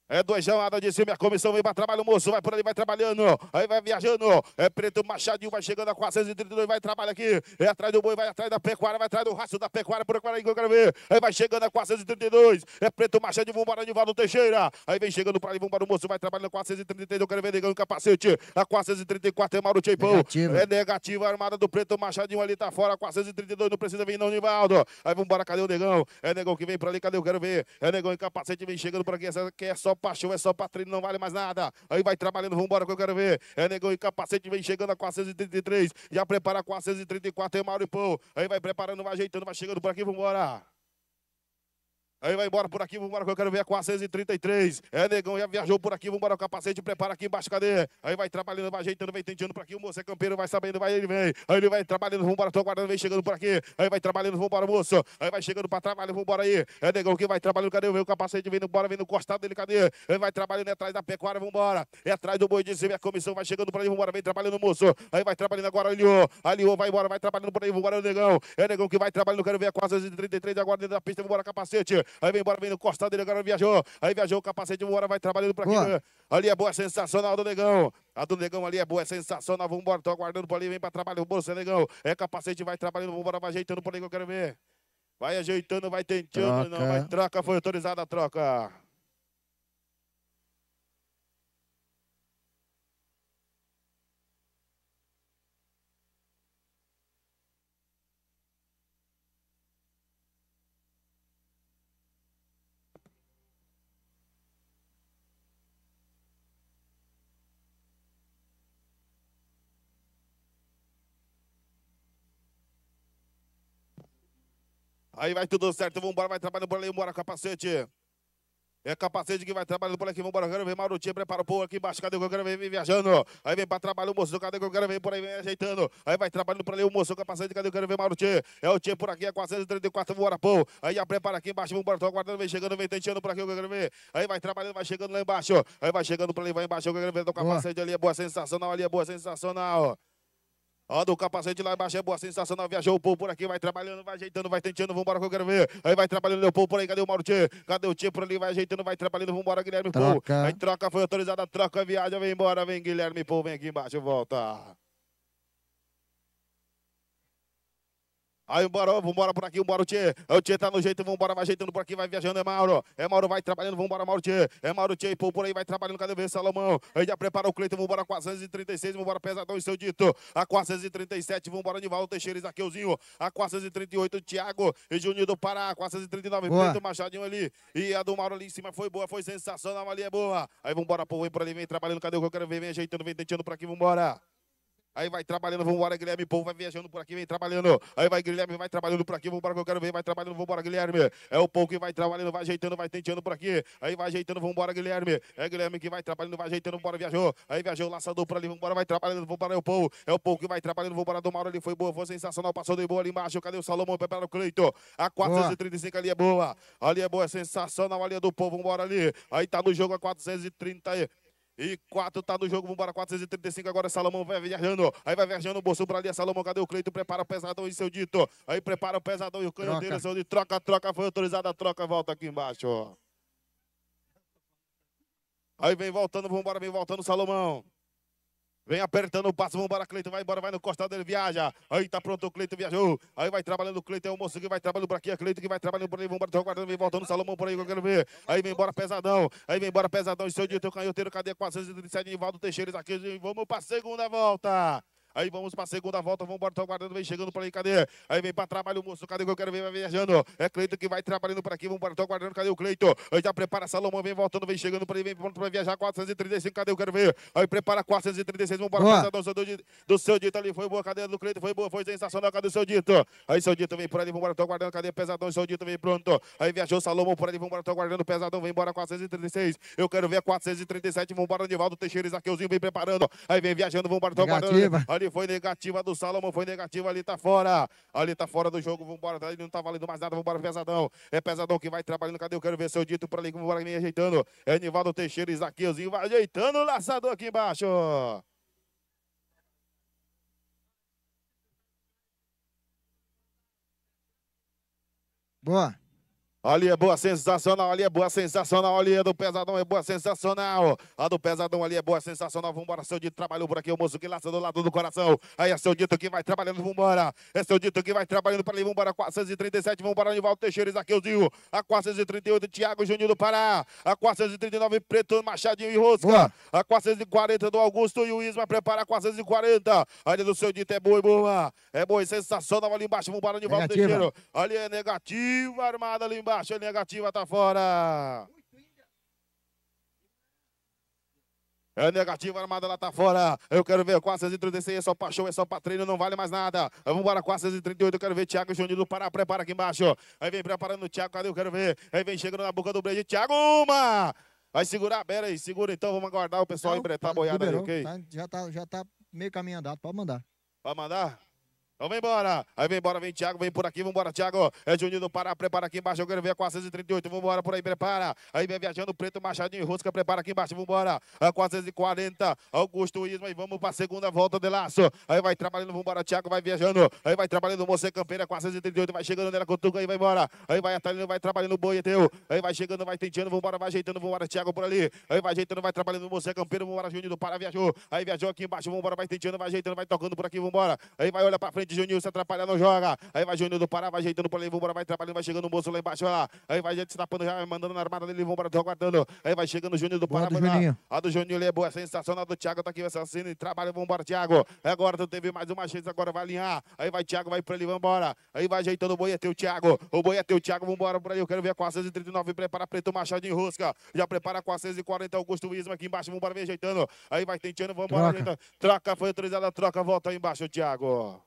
É doisão, nada de cima, é a comissão vem para trabalho, moço, vai por ali, vai trabalhando, aí vai viajando, é preto machadinho, vai chegando a 432, vai trabalhar aqui, é atrás do boi, vai atrás da pecuária, vai atrás do raço da pecuária, por aqui que eu quero ver, aí vai chegando a 432, é preto machadinho, vambora, Nivaldo Teixeira, aí vem chegando para ali, vambora, o moço, vai trabalhando 433, eu quero ver, negão, capacete, a 434 é Mauro Cheipão, é negativa, a armada do preto machadinho ali tá fora, 432, não precisa vir não, Nivaldo, aí vambora, cadê o negão, é negão que vem para ali, cadê eu quero ver, é negão em capacete, vem chegando para aqui, essa aqui é só paixão, é só patrulha não vale mais nada. Aí vai trabalhando, vambora que eu quero ver. É negão e capacete, vem chegando a 433. Já prepara 434, é Mauro e Pão. Aí vai preparando, vai ajeitando, vai chegando por aqui, vambora. Aí vai embora por aqui, vamos embora que eu quero ver a 433. É, negão, já viajou por aqui, vamos embora o capacete, prepara aqui embaixo, cadê? Aí vai trabalhando, vai ajeitando, vai tentando por aqui, o moço é campeiro, vai sabendo, vai, ele vem. Aí ele vai trabalhando, vamos embora, tô aguardando, vem chegando por aqui. Aí vai trabalhando, vamos embora, moço. Aí vai chegando pra trabalho, vamos embora aí. É, negão, que vai trabalhando, cadê? Vem o capacete, vem embora, vem no costado dele, cadê? Ele vai trabalhando, é atrás da pecuária, vamos embora. É atrás do boi de cima, é a comissão vai chegando por ali, vamos embora, vem trabalhando, moço. Aí vai trabalhando agora, aliou, aliou, vai embora, vai trabalhando por aí, vamos embora, negão. É, negão, que vai trabalhando, quero ver a 433 aguardando da pista, vamos capacete. Aí vem embora, vem no costado dele, agora viajou. Aí viajou o capacete, embora, vai trabalhando pra aqui. Ali é boa, é sensacional do Negão. A do Negão ali é boa, é sensacional. Vambora, tô aguardando por ali, vem pra trabalho. O bolso é Negão. É capacete, vai trabalhando, vambora, vai ajeitando por ali que eu quero ver. Vai ajeitando, vai tentando, troca. não, vai troca, foi autorizada a troca. Aí vai tudo certo, vambora, vai trabalhando, por ali, vambora, capacete. É capacete que vai trabalhando por aqui, vambora, quero ver Marutinha, prepara o povo aqui embaixo, cadê o quero ver, vem viajando. Aí vem pra trabalho o moço, cadê o quero ver por aí, vem ajeitando. Aí vai trabalhando por ali o moço, capacete, cadê o quero ver Marutinha. É o Tia por aqui, é 434, vambora, povo. Aí já prepara aqui embaixo, vambora, tô aguardando, vem chegando, vem tentando por aqui, o quero ver? Aí vai trabalhando, vai chegando lá embaixo. Aí vai chegando por ali, vai embaixo, o ver vem, do capacete ali, é boa sensacional ali, é boa sensacional. Ó, o capacete lá embaixo, é boa sensacional. Viajou o povo por aqui, vai trabalhando, vai ajeitando, vai tentando, vambora que eu quero ver. Aí vai trabalhando, o povo por aí, cadê o Mauro Tchê? Cadê o Tchê por ali, vai ajeitando, vai trabalhando, vambora, Guilherme Pou. Aí troca, foi autorizada a troca, viagem, vem embora, vem Guilherme Pou, vem aqui embaixo, volta. Aí bora, vambora por aqui, vambora o Tchê. O Tchê tá no jeito, vambora, vai ajeitando por aqui, vai viajando, é Mauro. É Mauro, vai trabalhando, vambora, Mauro Tchê. É Mauro Tchê, pô, por aí vai trabalhando, cadê o Salomão? Aí já prepara o Cleiton, vambora 436, vambora pesadão, seu dito. A 437, vambora Nivaldo Teixeira, Zaqueuzinho. A 438, Thiago e Juninho do Pará. A 439, boa. Cleiton Machadinho ali. E a do Mauro ali em cima foi boa, foi sensacional ali, é boa. Aí vambora, pô, vem por ali, vem trabalhando, cadê o que eu quero ver? Vem ajeitando, vem tentando por aqui, vambora. Aí vai trabalhando, vambora, Guilherme. O povo vai viajando por aqui, vem trabalhando. Aí vai Guilherme, vai trabalhando por aqui, vambora que eu quero ver, vai trabalhando, vambora, Guilherme. É o povo que vai trabalhando, vai ajeitando, vai tenteando por aqui. Aí vai ajeitando, vambora, Guilherme. É Guilherme que vai trabalhando, vai ajeitando, vambora, viajou. Aí viajou, laçador por ali, vambora, vai trabalhando, vambora, é o povo. É o povo que vai trabalhando, vambora, do Mauro ali foi boa, foi sensacional, passou de boa ali embaixo. Cadê o Salomão? Prepara o Cleito. A 435 ali é boa. Ali é boa, é sensacional, ali é do povo, vambora ali. Aí tá no jogo a 430 aí. E 4 tá no jogo, vambora, 435 agora, Salomão vai viajando, aí vai viajando, bolso pra ali, Salomão, cadê o Cleito? Prepara o pesadão e seu dito, aí prepara o pesadão e o canhão dele, seu de troca, troca, foi autorizada a troca, volta aqui embaixo, ó. Aí vem voltando, vambora, vem voltando, Salomão. Vem apertando o passo, vambora, Cleiton, vai embora, vai no costado, ele viaja. Aí tá pronto, o Cleiton viajou. Aí vai trabalhando o Cleiton, é o moço que vai trabalhando por aqui, é Cleiton que vai trabalhando por aí, vambora, tô guardando, vem voltando, Salomão por aí que eu quero ver. Aí vem embora pesadão, aí vem embora pesadão, e seu dia, teu é canhoteiro, cadê 437, Nivaldo Teixeira, aqui, vamos pra segunda volta. Aí vamos para segunda volta, vamos embora, estão guardando, vem chegando por aí, cadê? Aí vem para trabalho o moço, cadê que eu quero ver, vai viajando. É Cleito que vai trabalhando por aqui, vamos embora, estão guardando, cadê o Cleito? Aí já prepara Salomão, vem voltando, vem chegando por aí, vem pronto para viajar, 435, cadê eu quero ver? Aí prepara 436, vamos embora, dança do, do seu dito ali, foi boa, cadê do Cleito, foi boa, foi sensacional, cadê o seu dito? Aí seu dito vem por ali, vamos embora, estão guardando, cadê pesadão, seu dito vem pronto. Aí viajou Salomão por ali, vamos embora, estão guardando, pesadão, vem embora, 436, eu quero ver 437, vamos embora, Nivaldo Teixeira, Zaqueuzinho vem preparando, aí vem viajando, vamos embora, estão foi negativa do Salomão, foi negativa, ali tá fora. Ali tá fora do jogo, vambora, ele não tá valendo mais nada, vambora, pesadão. É pesadão que vai trabalhando, cadê? Eu quero ver seu dito para ali, vambora, me ajeitando. É Nivaldo Teixeira, Isaquezinho vai ajeitando o laçador aqui embaixo. Boa. Ali é boa, sensacional, ali é boa, sensacional, ali é do pesadão, é boa, sensacional. A do pesadão ali é boa, sensacional, vambora, seu dito trabalhou por aqui, o moço que laça do lado do coração. Aí é seu dito que vai trabalhando, vambora. É seu dito que vai trabalhando para ali, vambora, 437, vambora, Anivaldo Teixeira, Zaqueuzinho. A 438, Thiago Juninho do Pará. A 439, Preto, Machadinho e Rosca. Boa. A 440 do Augusto e o Isma prepara a 440. Ali do seu dito é boa, boa. É boa, sensacional ali embaixo, vambora, Anivaldo negativa. Teixeira. Ali é negativa, armada ali embaixo baixo, é negativa, tá fora. É negativa, armada lá tá fora. Eu quero ver 436, é só pra show, é só pra treino, não vale mais nada. Vamos embora, 438, eu quero ver Thiago Juninho do Pará, prepara aqui embaixo. Aí vem preparando o Thiago, cadê? Eu quero ver. Aí vem chegando na boca do Brady, Thiago, uma! Vai segurar, pera aí, segura então, vamos aguardar o pessoal empreitar embretar tá, a boiada liberou, aí, ok? Tá, já, tá, já tá meio caminho andado, pode mandar. Pode mandar? Então vem embora. Aí vem embora, vem Thiago, vem por aqui, vambora, Thiago. É Juninho do Pará, prepara aqui embaixo. Jogueiro vem a 438, vambora por aí, prepara. Aí vem viajando preto, Machadinho Rosca, prepara aqui embaixo, vambora. A 440, Augusto Isma, e vamos pra segunda volta de laço. Aí vai trabalhando, vambora, Thiago, vai viajando. Aí vai trabalhando, você campeira, 438, vai chegando nela, cutuca aí, vai embora. Aí vai atalhando, vai trabalhando, boi teu. Aí vai chegando, vai tentando, vambora, vai ajeitando, vambora, Thiago por ali. Aí vai ajeitando, vai trabalhando, você campeiro, vambora, Juninho do Pará, viajou. Aí viajou aqui embaixo, vambora, vai tentando, vai ajeitando, vai tocando por aqui, vambora. Aí vai, olha pra frente frente, Juninho se não joga. Aí vai Juninho do Pará, vai ajeitando pra ele, vambora, vai trabalhando, vai chegando o moço lá embaixo, olha lá. Aí vai gente se tapando, já mandando na armada dele, vambora, tá aguardando Aí vai chegando o Juninho do Pará, boa A do Juninho é boa, sensacional do Thiago, tá aqui assassino e trabalha, vambora, Thiago. Agora tu teve mais uma chance, agora vai alinhar. Aí vai Thiago, vai pra ele, vambora. Aí vai ajeitando o o Thiago. O o Thiago, vambora por aí, eu quero ver a 439, prepara Preto Machado em Rosca. Já prepara 440, Augusto Isma aqui embaixo, vambora, vem ajeitando. Aí vai tentando, vambora, troca. Ajeitando. Troca, foi autorizada a troca, volta aí embaixo, Thiago.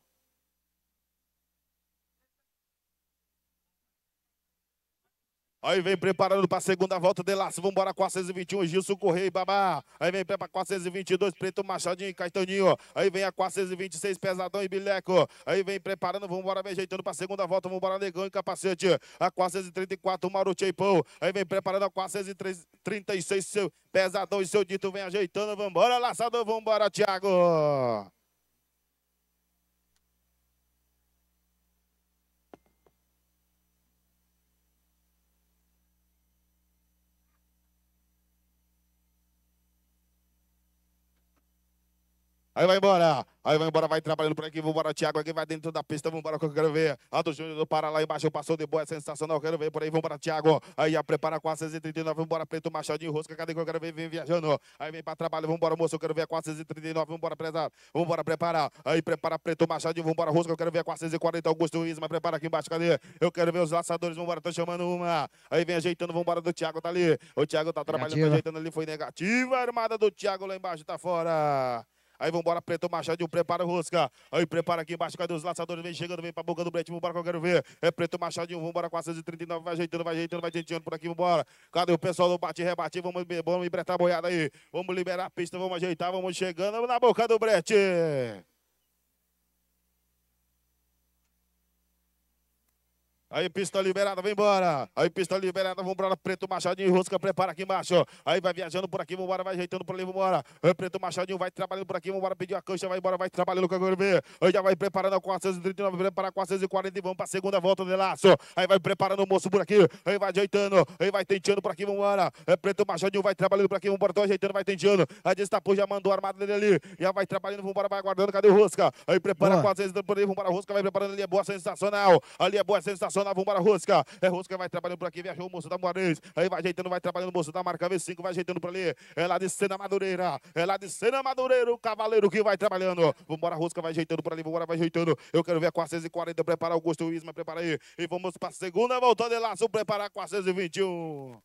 Aí vem preparando para a segunda volta, Delassi, vamos embora 421, Gilson Correia, e Babá. Aí vem para 422, Preto Machadinho, Caetaninho. Aí vem a 426, Pesadão e Bileco. Aí vem preparando, vamos embora, vem ajeitando para a segunda volta, vamos embora, Negão e Capacete. A 434, Mauro Cheipão. Aí vem preparando a 436, seu Pesadão e seu Dito vem ajeitando, vamos embora, Laçador, vamos embora, Thiago. Aí vai embora. Aí vai embora, vai trabalhando por aqui. Vambora, Thiago. Aqui vai dentro da pista. Vambora, que eu quero ver. Aldo Júnior do Pará lá embaixo. Passou de boa. É sensacional. Quero ver por aí. Vambora, Thiago. Aí já prepara 439. Vambora, Preto Machadinho. Rosca. Cadê que eu quero ver? Vem viajando. Aí vem pra trabalho. Vambora, moço. Eu quero ver a 439. Vambora, prezado. Vambora, prepara. Aí prepara Preto Machadinho. Vambora, Rosca. Eu quero ver a 440. Augusto Isma. Prepara aqui embaixo. Cadê? Eu quero ver os laçadores. Vambora, tô chamando uma. Aí vem ajeitando. Vambora do Thiago. Tá ali. O Thiago tá trabalhando. Negativa. Ajeitando ali. Foi negativa. A armada do Thiago lá embaixo. Tá fora. Aí vambora, Preto Machado, prepara o Rosca. Aí prepara aqui embaixo, cadê os laçadores? Vem chegando, vem pra boca do Brete, vambora que eu quero ver. É Preto machadinho, vambora, 439, vai ajeitando, vai ajeitando, vai ajeitando por aqui, vambora. Cadê o pessoal do bate rebate? Vamos, vamos embretar a boiada aí. Vamos liberar a pista, vamos ajeitar, vamos chegando na boca do Brete. Aí pista liberada, vem embora. Aí pista liberada, vambora. Preto Machadinho, Rosca, prepara aqui embaixo. Aí vai viajando por aqui, vambora, vai ajeitando por ali, vambora. embora. Preto Machadinho vai trabalhando por aqui, vambora, pediu a cancha, vai embora, vai trabalhando com a Gourmet. Aí já vai preparando a 439, prepara a 440 e vamos pra segunda volta de laço. Aí vai preparando o moço por aqui, aí vai ajeitando, aí vai tenteando por aqui, vambora. embora. Preto Machadinho vai trabalhando por aqui, vambora, tô ajeitando, vai tenteando. Aí destapou, já mandou a armada dele ali, já vai trabalhando, vambora, vai aguardando, cadê o Rosca? Aí prepara 430 a 400 por ali, vambora, Rosca vai preparando ali, é boa, sensacional. Ali é boa, sensacional só na Vambora Rosca. É Rosca vai trabalhando por aqui, viajou o moço da Moarez. Aí vai ajeitando, vai trabalhando o moço da marca V5, vai ajeitando pra ali. É lá de cena Madureira. É lá de cena Madureira, o cavaleiro que vai trabalhando. Vambora Rosca vai ajeitando por ali, vambora vai ajeitando. Eu quero ver a 440, prepara Augusto Isma, prepara aí. E vamos pra segunda volta de laço, preparar 421.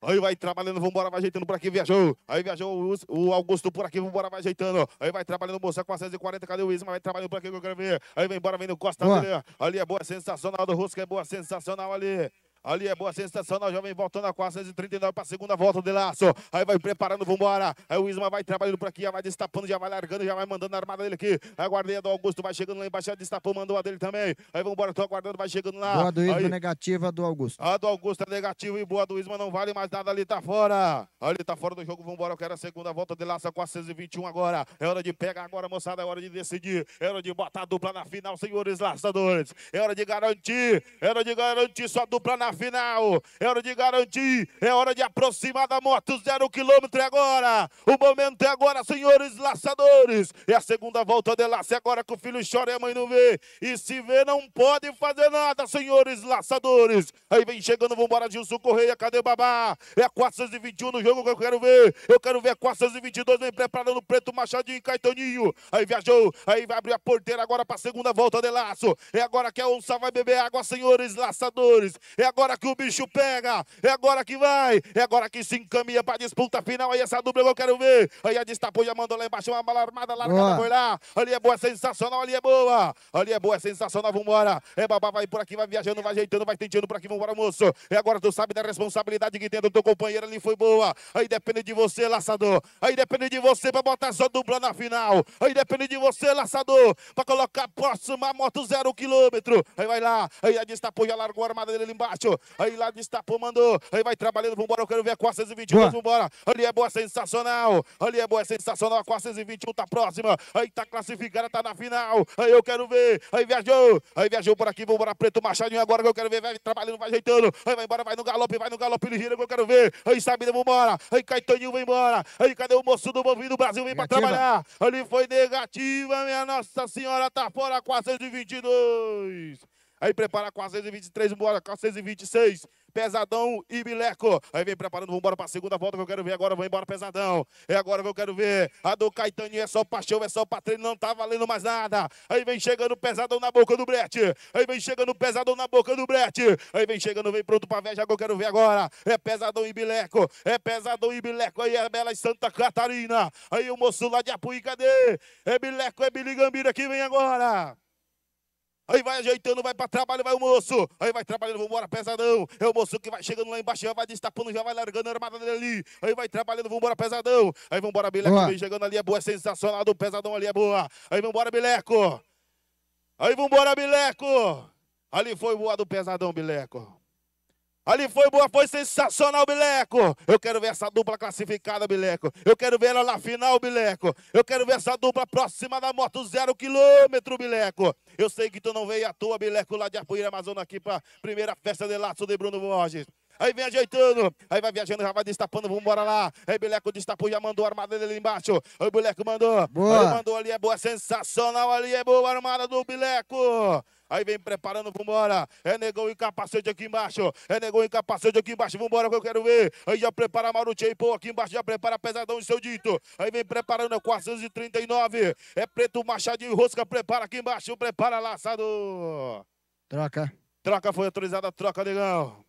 Aí vai trabalhando, vambora, vai ajeitando por aqui, viajou. Aí viajou o, o Augusto por aqui, vambora, vai ajeitando. Aí vai trabalhando o Moçã com a 140, cadê o Isma? Vai trabalhando por aqui que eu quero ver. Aí vem embora, vem no Costa, ali, ali é boa, sensacional do Rusca, é boa, sensacional ali. Ali é boa sensação a jovem voltando a 439 para a segunda volta de laço. Aí vai preparando, vambora. Aí o Isma vai trabalhando por aqui, já vai destapando, já vai largando, já vai mandando a armada dele aqui. Aí a guardeia do Augusto vai chegando lá embaixo, já destapou, mandou a dele também. Aí vambora, tô aguardando, vai chegando lá. Boa do Isma Aí, negativa do Augusto. A do Augusto é negativa e boa do Isma não vale mais nada, ali tá fora. Ali tá fora do jogo, vambora, eu quero a segunda volta de laço, 421 agora. É hora de pegar agora, moçada, é hora de decidir. É hora de botar a dupla na final, senhores laçadores. É hora de garantir, é hora de garantir sua dupla na final. É hora de garantir, é hora de aproximar da moto, zero quilômetro é agora. O momento é agora, senhores laçadores. É a segunda volta de laço, agora que o filho chora e a mãe não vê. E se vê, não pode fazer nada, senhores laçadores. Aí vem chegando, vambora, Gilson Correia, cadê o Babá? É 421 no jogo que eu quero ver. Eu quero ver 422, vem preparando o Preto Machadinho, Caetoninho. Aí viajou, aí vai abrir a porteira agora para segunda volta de laço. É agora que a onça vai beber água, senhores laçadores. É agora agora que o bicho pega, é agora que vai, é agora que se encaminha para disputa final. Aí essa dupla eu quero ver. Aí a destapou, já mandou lá embaixo uma bala armada, largada foi lá. Ali é boa, sensacional, ali é boa. Ali é boa, é sensacional, vambora. É babá, vai por aqui, vai viajando, vai ajeitando, vai tentando por aqui, vambora, moço. É agora tu sabe da responsabilidade que tem do teu companheiro ali, foi boa. Aí depende de você, laçador. Aí depende de você para botar sua dupla na final. Aí depende de você, laçador, para colocar a próxima moto zero quilômetro. Aí vai lá, aí a destapou, já largou a armada dele ali embaixo isso. Aí lá destapou, mandou. Aí vai trabalhando, vambora. Eu quero ver a 422, vambora. Ali é boa, sensacional. Ali é boa, sensacional. A 421 tá próxima. Aí tá classificada, tá na final. Aí eu quero ver. Aí viajou. Aí viajou por aqui, vambora. Preto Machadinho agora que eu quero ver. Vai trabalhando, vai ajeitando. Aí vai embora, vai no galope, vai no galope. Ele gira que eu quero ver. Aí Sabina, vambora. Aí Caetaninho vem embora. Aí cadê o moço do Bovinho do Brasil? Vem negativa. pra trabalhar. Ali foi negativa, minha Nossa Senhora. Tá fora, 422. Aí prepara 423, embora, 426. Pesadão e bileco. Aí vem preparando, vamos embora para a segunda volta que eu quero ver agora. Vou embora, pesadão. É agora que eu quero ver. A do Caetano é só paixão, é só patrinho, não tá valendo mais nada. Aí vem chegando pesadão na boca do Brete. Aí vem chegando pesadão na boca do Brete. Aí vem chegando, vem pronto para ver, já que eu quero ver agora. É pesadão e bileco. É pesadão e bileco. Aí é Bela e Santa Catarina. Aí o moço lá de Apuí, cadê? É bileco, é Biligambira que vem agora. Aí vai ajeitando, vai para trabalho, vai o moço. Aí vai trabalhando, vambora, pesadão. É o moço que vai chegando lá embaixo, já vai destapando, já vai largando a armada dele ali. Aí vai trabalhando, vambora, pesadão. Aí vambora, Bileco, vem chegando ali, é boa, é sensacional, do pesadão ali é boa. Aí vambora, Bileco. Aí vambora, Bileco. Ali foi voado do pesadão, Bileco. Ali foi boa, foi sensacional, Bileco. Eu quero ver essa dupla classificada, Bileco. Eu quero ver ela na final, Bileco. Eu quero ver essa dupla próxima da moto zero quilômetro, Bileco. Eu sei que tu não veio à toa, Bileco, lá de Apoeira Amazonas, aqui para primeira festa de laço de Bruno Borges. Aí vem ajeitando, aí vai viajando, já vai destapando, vamos embora lá. Aí Bileco destapou, já mandou a armada dele embaixo. Aí o Bileco mandou. Boa. Aí mandou ali, é boa, sensacional ali, é boa a armada do Bileco. Aí vem preparando, vambora. É negão e capacete aqui embaixo. É negão e capacete aqui embaixo. Vambora que eu quero ver. Aí já prepara e pô, aqui embaixo já prepara pesadão e seu dito. Aí vem preparando, é 439. É preto, machadinho e rosca. Prepara aqui embaixo, prepara laçado. Troca. Troca foi autorizada, troca, negão.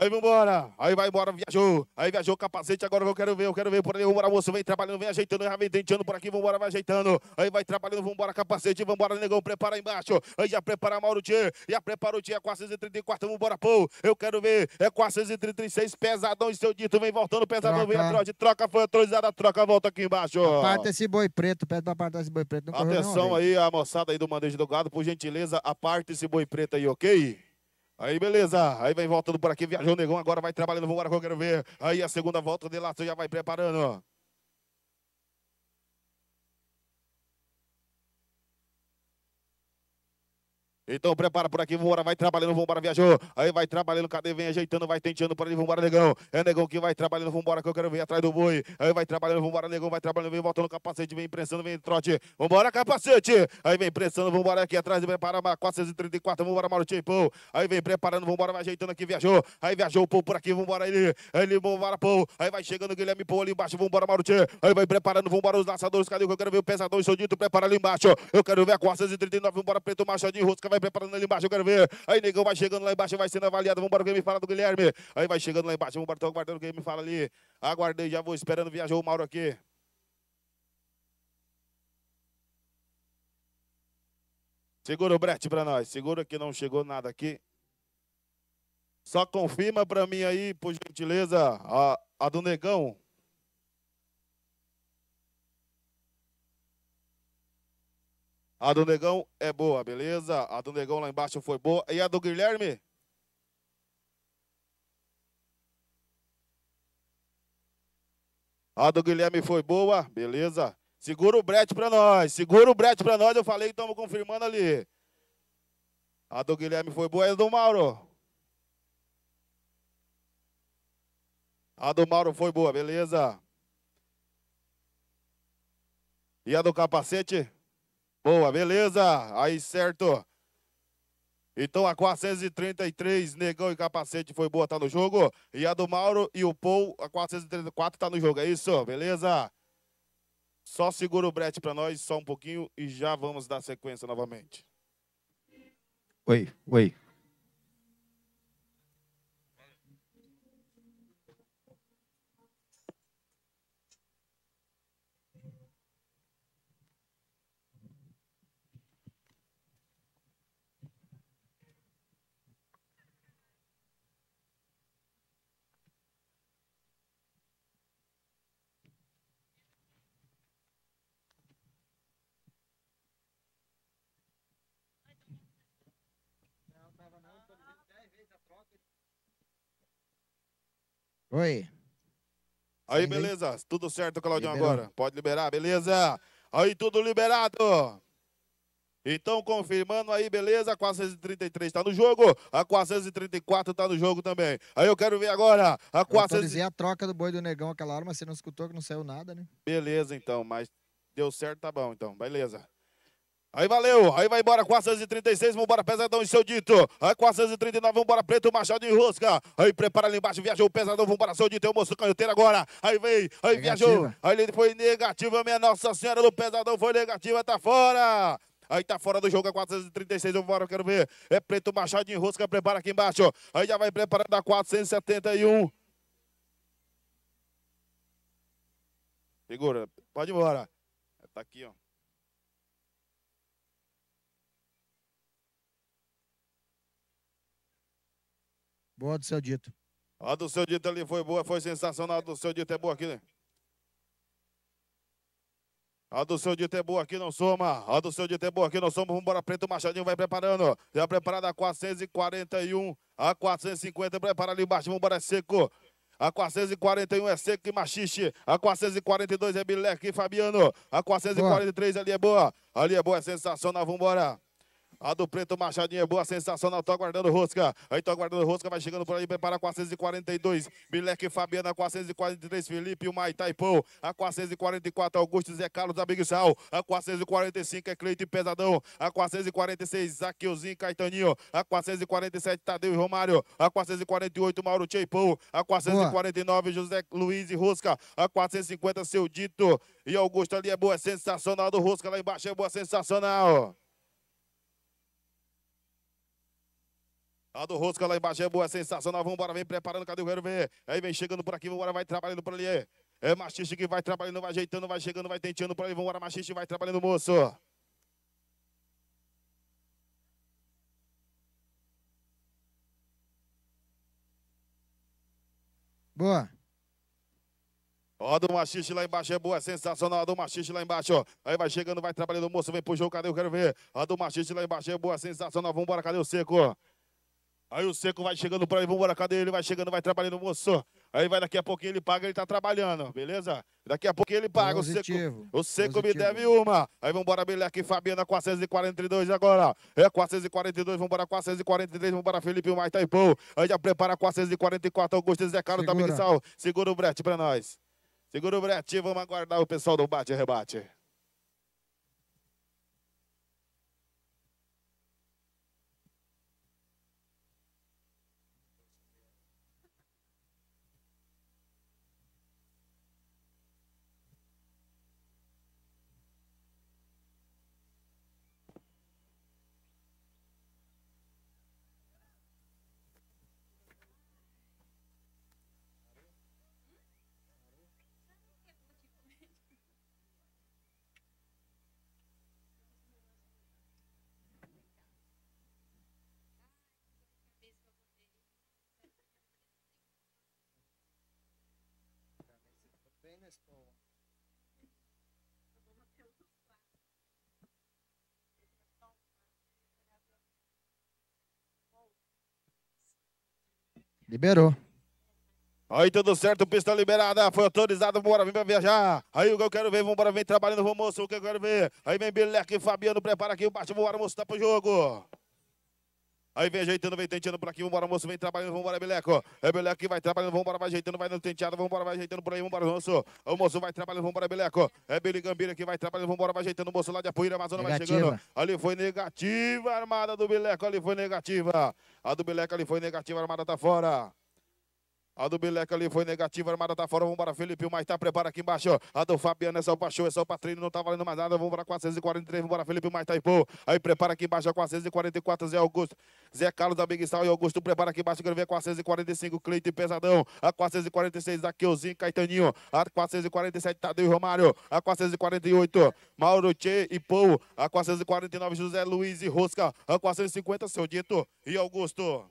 Aí vambora. Aí vai embora, viajou. Aí viajou o capacete. Agora eu quero ver, eu quero ver por aí. Vambora, moço. Vem trabalhando, vem ajeitando, já vem denteando por aqui. Vambora, vai ajeitando. Aí vai trabalhando, vambora, capacete. Vambora, negão. Prepara embaixo. Aí já prepara Mauro Tchê. Já prepara o Tchê. É 434. Vambora, pô. Eu quero ver. É 436. Pesadão e seu dito. Vem voltando, pesadão. Troca. Vem atrás de troca. Foi autorizada troca. Volta aqui embaixo. Aparta esse boi preto. Pede pra apartar esse boi preto. Não Atenção não, aí, a moçada aí do Mandejo do Gado. Por gentileza, aparta esse boi preto aí, ok? Aí beleza, aí vem voltando por aqui, viajou o negão, agora vai trabalhando, vambora que eu quero ver. Aí a segunda volta de lá, já vai preparando. Então prepara por aqui, vambora, vai trabalhando, vambora, viajou. Aí vai trabalhando, cadê? Vem ajeitando, vai tenteando por ali, vambora, negão. É negão que vai trabalhando, vambora, que eu quero vir atrás do boi. Aí vai trabalhando, vambora, negão, vai trabalhando, vem voltando capacete, vem pressando, vem trote. Vambora, capacete! Aí vem pressando, vambora aqui atrás, prepara, 434, vambora, Marutim, pão. Aí vem preparando, vambora, vai ajeitando aqui, viajou. Aí viajou o por aqui, vambora, ele, ele, vambora, pão. Aí vai chegando o Guilherme Pão ali embaixo, vambora, Marutim. Aí vai preparando, vambora, os laçadores, cadê? Que eu quero ver o pesador, o dito prepara ali embaixo. Eu quero ver a 439, vambora, preto, machadinho, rosca, vai preparando ali embaixo, eu quero ver. Aí Negão vai chegando lá embaixo, vai sendo avaliado. Vambora, alguém me fala do Guilherme. Aí vai chegando lá embaixo, vambora, tô aguardando alguém me fala ali. Aguardei, já vou esperando, viajou o Mauro aqui. Segura o brete para nós. Segura que não chegou nada aqui. Só confirma para mim aí, por gentileza, a, a do Negão. A do Negão é boa, beleza? A do Negão lá embaixo foi boa. E a do Guilherme? A do Guilherme foi boa, beleza? Segura o brete para nós, segura o brete para nós, eu falei, estamos confirmando ali. A do Guilherme foi boa, e a do Mauro? A do Mauro foi boa, beleza? E a do capacete? Boa, beleza. Aí, certo. Então a 433, Negão e Capacete foi boa, tá no jogo. E a do Mauro e o Paul, a 434 tá no jogo, é isso? Beleza? Só segura o brete para nós, só um pouquinho, e já vamos dar sequência novamente. Oi, oi. Oi. Aí, beleza. Tudo certo, Claudinho, agora? Pode liberar, beleza? Aí, tudo liberado. Então, confirmando aí, beleza? 433 tá no jogo, a 434 tá no jogo também. Aí eu quero ver agora a 400... Eu dizer a troca do boi do negão aquela hora, mas você não escutou que não saiu nada, né? Beleza, então, mas deu certo, tá bom, então. Beleza. Aí valeu, aí vai embora 436, vambora pesadão, seu dito. Aí 439, vambora preto, machado e rosca. Aí prepara ali embaixo, viajou pesadão, vambora seu dito, é o moço canhoteiro agora. Aí vem, aí negativa. viajou. Aí ele foi negativa, minha Nossa Senhora do Pesadão foi negativa, tá fora. Aí tá fora do jogo, é a 436, vambora, quero ver. É preto, machado e rosca, prepara aqui embaixo. Aí já vai preparando a 471. Segura, pode ir embora. Tá aqui, ó. Boa do seu dito. A do seu dito ali foi boa, foi sensacional. A do seu dito é boa aqui, né? A do seu dito é boa aqui, não soma. A do seu dito é boa aqui, não soma. Vamos embora, Preto Machadinho vai preparando. Já preparada a 441, a 450. Prepara ali embaixo, vamos embora, é seco. A 441 é Seco e machiste. A 442 é Bileque e Fabiano. A 443 boa. ali é boa. Ali é boa, é sensacional. Vambora. A do preto Machadinho é boa, sensacional. Tô aguardando Rosca. Aí tô aguardando Rosca, vai chegando por aí, prepara 442. Mileque Fabiana, 443. Felipe, o Maitaipão. A 444, Augusto Zé Carlos da Big Sal. A 445 é Pesadão. A 446, Zaqueuzinho Caetaninho. A 447, Tadeu e Romário. A 448, Mauro Cheipão. A 449, José Luiz e Rosca. A 450, Seu Dito. E Augusto ali é boa, é sensacional do Rosca lá embaixo, é boa, sensacional. A do Rosca lá embaixo é boa, é sensacional. Vambora, vem preparando, cadê o Guerreiro? Vem. Aí vem chegando por aqui, vambora, vai trabalhando por ali. É, é Machiste que vai trabalhando, vai ajeitando, vai chegando, vai tenteando por ali. Vambora, Machiste, vai trabalhando, moço. Boa. Ó, do machiste lá embaixo é boa, é sensacional. A do machiste lá embaixo, ó. Aí vai chegando, vai trabalhando, moço, vem pro jogo, cadê? Eu quero ver. A do machiste lá embaixo é boa, é sensacional. Vambora, cadê o seco? Aí o seco vai chegando por aí, vambora, cadê ele? Vai chegando, vai trabalhando, moço. Aí vai daqui a pouquinho ele paga, ele tá trabalhando, beleza? Daqui a pouquinho ele paga, Positivo. o seco, o seco me deve uma. Aí vambora, Beleque, Fabiana, 442 agora. É 442, vambora, 443, vambora, Felipe Maitaipu. Tá aí já prepara 444, Augusto Zé Carlos, Segura. tá Segura o brete pra nós. Segura o brete, vamos aguardar o pessoal do bate-rebate. Liberou. Aí tudo certo, pista liberada, foi autorizado, bora, vem pra viajar. Aí o que eu quero ver, vambora, vem trabalhando, vamos, o que eu quero ver. Aí vem Bilek, Fabiano, prepara aqui, o bate, bora, moço, tá pro jogo. Aí vem ajeitando, vem tenteando por aqui, vambora, moço, vem trabalhando, vambora, Beleco. É Beleco que vai trabalhando, vambora, vai ajeitando, vai dando tenteada, vambora, vai ajeitando por aí, vambora, moço. O moço vai trabalhando, vambora, Beleco. É Billy Gambira que vai trabalhando, vambora, vai ajeitando, moço lá de Apuíra, Amazônia vai chegando. Ali foi negativa a armada do Beleco, ali foi negativa. A do Beleco ali foi negativa, a armada tá fora. A do Bileca ali foi negativa, a armada tá fora, vambora, Felipe, o tá prepara aqui embaixo, A do Fabiano é só baixou, é só para treino, não tá valendo mais nada, vambora, 443, vambora, Felipe, o Maitá e pô. Aí prepara aqui embaixo, 444, Zé Augusto, Zé Carlos da Big Sal e Augusto, prepara aqui embaixo, quero ver 445, Cleiton e Pesadão, a 446, Daquilzinho, Caetaninho, a 447, Tadeu e Romário, a 448, Mauro Che e Pou, a 449, José Luiz e Rosca, a 450, Seu Dito e Augusto.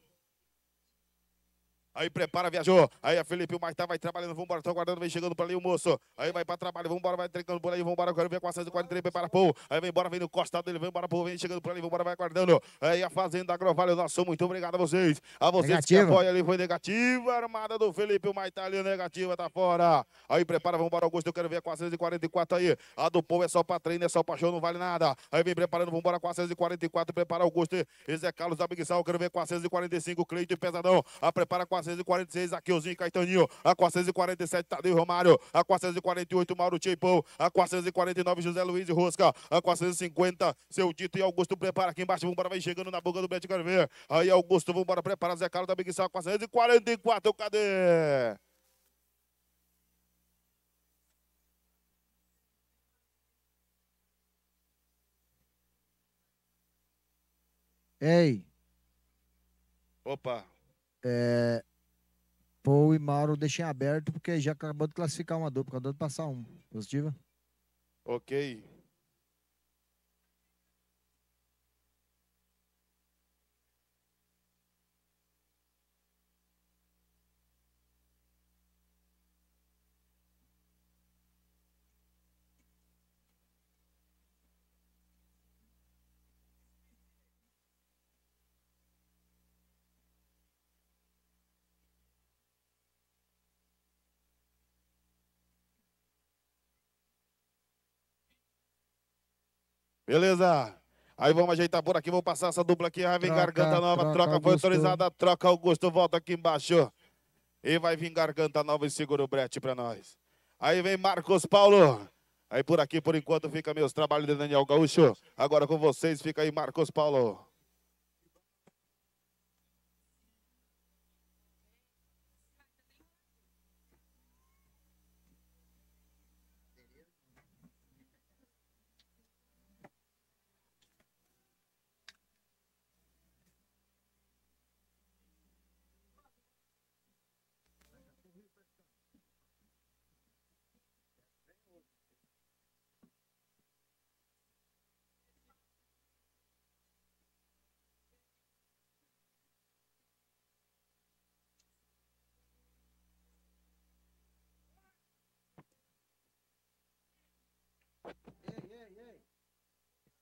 Aí prepara, viajou. Aí a Felipe o Martá vai trabalhando, vambora, tô guardando, vem chegando para ali o moço. Aí vai pra trabalho, vambora, vai entregando por aí, vambora, agora vem com a 143, prepara povo. Aí vem embora, vem no costado dele, vem embora, povo vem chegando por ali, vambora, vai guardando. Aí a Fazenda Agrovale, nosso, muito obrigado a vocês. A vocês que apoiam ali, foi negativa. Armada do Felipe o Maitá ali, negativa, tá fora. Aí prepara, vambora, Augusto, eu quero ver a 444 aí. A do povo é só pra treino, é só pra show, não vale nada. Aí vem preparando, vambora, 444, prepara Augusto. Esse é Carlos da Big Sal, eu quero ver 445, Cleito e Pesadão. Ah, a prepara 444. 446, Aqueuzinho Caetaninho. A 447, Tadeu Romário. A 448, Mauro Tchepão. A 449, José Luiz Rosca. A 450, Seu Dito e Augusto prepara aqui embaixo. Vambora, vem chegando na boca do Beto Carver. Aí, Augusto, vambora, prepara Zé Carlos da Big Sal. 444, cadê? Ei. Opa. É, Paul e Mauro deixem aberto, porque já acabou de classificar uma dupla, acabou de passar um. Positiva? Ok. Beleza? Aí vamos ajeitar por aqui, vou passar essa dupla aqui. Aí vem troca, garganta nova, troca, troca foi autorizada, troca Augusto, volta aqui embaixo. E vai vir garganta nova e segura o brete pra nós. Aí vem Marcos Paulo. Aí por aqui, por enquanto, fica meus trabalhos de Daniel Gaúcho. Agora com vocês fica aí Marcos Paulo.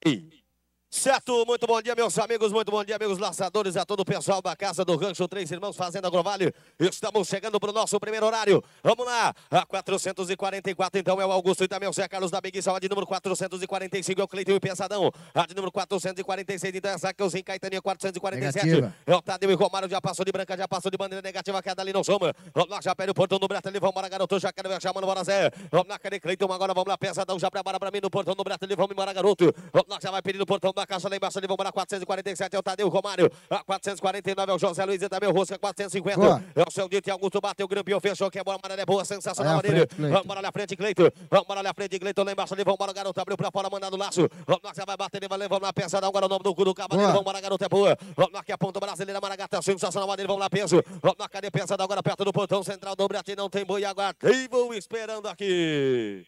Hey. Certo, muito bom dia, meus amigos, muito bom dia, amigos lançadores a todo o pessoal da Casa do Rancho Três Irmãos, Fazenda Grovale. Estamos chegando para o nosso primeiro horário. Vamos lá, a 444 então é o Augusto e também o Zé Carlos da Big Sal, a de número 445 é o Cleiton e o Pensadão, a de número 446 então é Zaqueuzinho, Caetaninha 447, negativa. é o Tadeu e Romário, já passou de branca, já passou de bandeira negativa, queda ali não soma. Vamos lá, já perde o portão do Bretelli, vamos embora, garoto, já quero ver chamando, bora Zé. Vamos lá, Cleiton, agora vamos lá, Pensadão, já prepara para mim no portão do Bretelli, vamos embora, garoto. Vamos lá, já vai pedindo o portão da caixa lá embaixo ali, vamos lá, 447 é o Tadeu Romário, a 449 é o José Luiz e é também o Rosca, 450 boa. é o seu Dito e Augusto, bateu, grampeou, fechou, que é bola, é boa, sensacional, Marílio, vamos lá, frente, Cleito, vamos lá, frente, Cleito, lá embaixo ali, vamos lá, garoto, abriu pra fora, mandando laço, vamos lá, você vai bater, vai levar, vamos lá, pensa, dá um agora o nome do cu do cavaleiro, vamos lá, garoto, é boa, vamos lá, que a ponta brasileira, Maragata, sensacional, Marílio, vamos lá, peso, vamos lá, cadê, pensa, agora perto do portão central do Brasil, não tem boi, agora. e vou esperando aqui.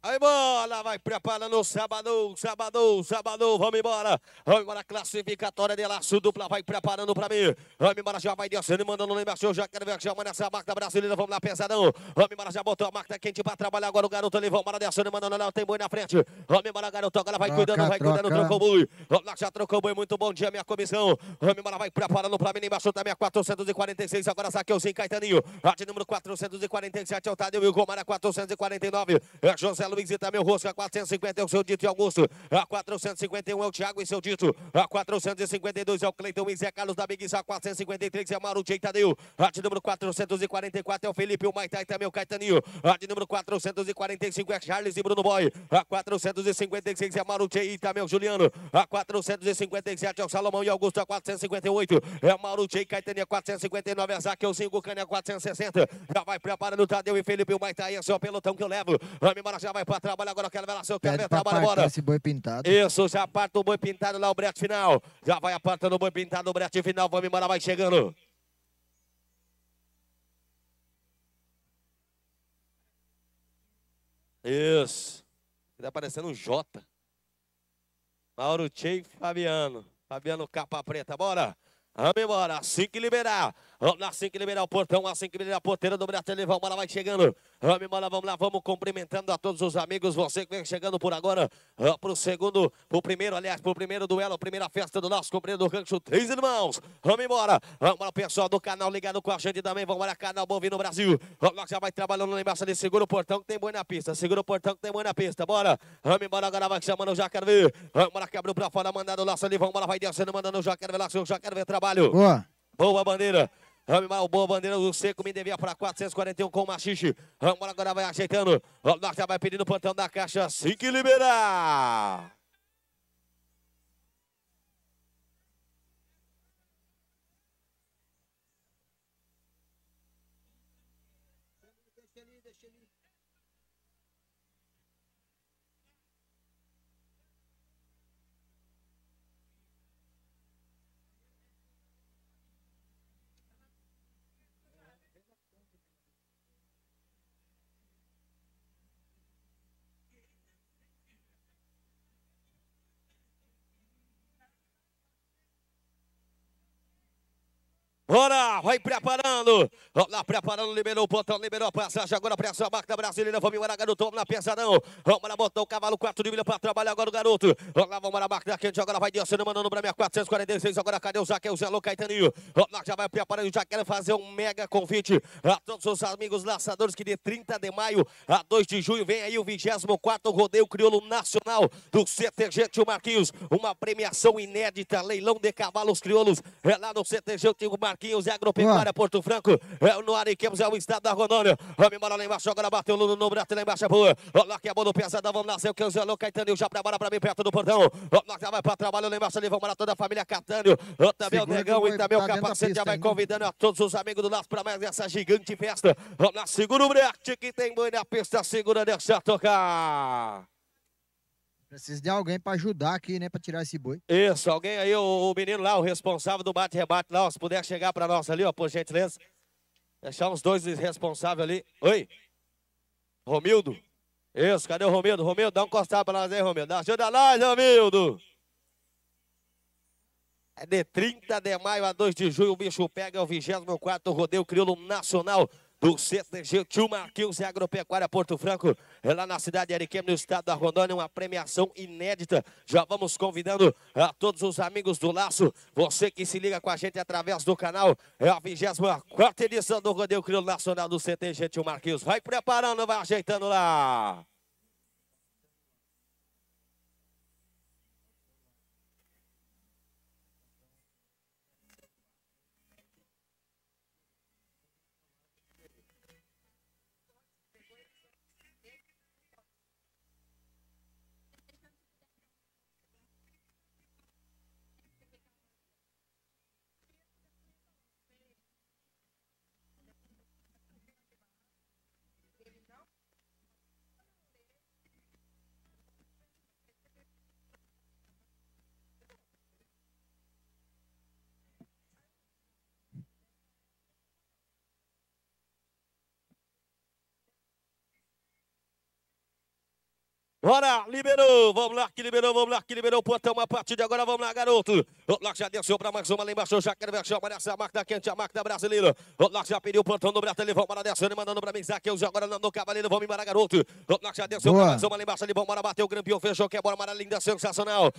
Aí bola, vai preparando o sábado, sábado, sábado, vamos embora. Vamos embora, classificatória de laço dupla, vai preparando pra mim. Vamos embora, já vai descendo, mandando no embaixo, já quero ver que já manda essa marca brasileira, vamos lá, pesadão. Vamos embora, já botou a marca quente pra trabalhar agora o garoto ali, vamos embora, descendo, mandando lá, tem boi na frente. Vamos embora, garoto, agora vai troca, cuidando, vai troca. cuidando, trocou boi. Vamos lá, já trocou boi, muito bom dia, minha comissão. Vamos embora, vai preparando pra mim, embaixo da minha 446, agora Zaqueuzinho é Caetaninho. Arte número 447 é o Tadeu e o Gomara 449. É José Marcelo Luiz e também A 450 é o seu dito e Augusto. A 451 é o Thiago e seu dito. A 452 é o Cleiton e Zé Carlos da Big A 453 é o Mauro Jay Tadeu. A de número 444 é o Felipe, o Maitá e também o Caetaninho. A de número 445 é Charles e Bruno Boy. A 456 é o Mauro Jay também o Juliano. A 457 é o Salomão e Augusto. A 458 é o Mauro Jay Caetaninho. A 459 é a Zaque, o Cânia. a 460. Já vai preparando o Tadeu e Felipe, o Maitá é esse é o pelotão que eu levo. A memória já vai vai pra trabalho agora, quero ver lá seu cara, trabalho, bora. esse boi pintado. Isso, já aparta o boi pintado lá, o brete final. Já vai apartando o boi pintado, o brete final, vamos embora, vai chegando. Isso. Tá parecendo um Jota. Mauro Tchê e Fabiano. Fabiano capa preta, bora. Vamos embora, assim que liberar. Assim que liberar o portão, assim que liberar a porteira, dobrar a televisão, bola vai chegando. Vamos, embora, vamos lá, vamos cumprimentando a todos os amigos. Você que vem chegando por agora, pro segundo, pro primeiro, aliás, pro primeiro duelo, primeira festa do nosso comprido do Rancho Três Irmãos. Vamos embora. Vamos lá, pessoal do canal ligado com a gente também. Vamos olhar canal Bovino Brasil. lá, já vai trabalhando na embaixo de Segura o portão que tem boi na pista. Segura o portão que tem boi na pista. Bora. Vamos embora, agora vai chamando o Jacarvé. Vamos lá, que abriu pra fora, mandando o laço ali. Vamos lá, vai descendo, mandando o Jacarvé lá. O Jacarvé trabalho. Boa. Boa bandeira. Animal Boa, bandeira do Seco, me devia para 441 com o Machixe. Vamos agora vai ajeitando. O Norte vai pedindo o plantão da caixa, assim que liberar. Bora, vai preparando. Vamos lá, preparando, liberou o botão, liberou a passagem. Agora pressa a máquina brasileira. Vamos embora, garoto. Vamos lá, pensa não. Vamos lá, botou o cavalo 4 de milha para trabalhar agora o garoto. Vamos lá, vamos lá, máquina quente. Agora vai descendo, mandando pra minha 446. Agora cadê o Zaque? o Zé Lô Caetaninho. Vamos lá, já vai preparando. Já quero fazer um mega convite a todos os amigos laçadores que de 30 de maio a 2 de junho vem aí o 24 Rodeio Crioulo Nacional do CTG Tio Marquinhos. Uma premiação inédita, leilão de cavalos crioulos. É lá no CTG Tio Marquinhos. Marquinhos, é Agropecuária, ah. Porto Franco, é o Noari Campos, é o estado da Ronônia. Vamos embora lá embaixo, agora bateu no, no brato lá embaixo, é boa. Lá que é a bola pesada, vamos nascer, o Canzelo, Caetano já prepara para mim perto do portão. Lá já vai para trabalho lá embaixo ali, vamos embora toda a família Catânio. Também Segura o Negão e também o tá Capacete já vai convidando a todos os amigos do lado para mais essa gigante festa. Vamos lá, segura o brete que tem boi na pista, segura, deixa tocar. Precisa de alguém para ajudar aqui, né? Para tirar esse boi. Isso, alguém aí, o, o menino lá, o responsável do bate-rebate lá, se puder chegar para nós ali, ó, por gentileza. Deixar uns dois responsáveis ali. Oi? Romildo? Isso, cadê o Romildo? Romildo, dá um costado para nós aí, Romildo. Ajuda nós, Romildo! É de 30 de maio a 2 de junho, o bicho pega é o 24 Rodeio Crioulo Nacional do Centro de Gentil Marquinhos e é Agropecuária Porto Franco, é lá na cidade de Ariquemes, no estado da Rondônia, uma premiação inédita. Já vamos convidando a eh, todos os amigos do Laço, você que se liga com a gente através do canal, é a 24 edição do Rodeio Crioulo Nacional do CT Gentil Marquinhos. Vai preparando, vai ajeitando lá. Bora, liberou, vamos lá que liberou, vamos lá que liberou o plantão a partir de agora, vamos lá garoto. Loplock já desceu pra mais uma lá embaixo. Já quero ver a Parece é a máquina quente, a máquina brasileira. Loplock já pediu o plantão do Brata. Ele vão embora descendo, mandando pra mim. Zaqueu agora no cavaleiro. Vamos embora, garoto. Loplock já desceu pra mais uma lá embaixo. Ele vão embora, bateu o campeão fechou, bora, Mara linda, sensacional.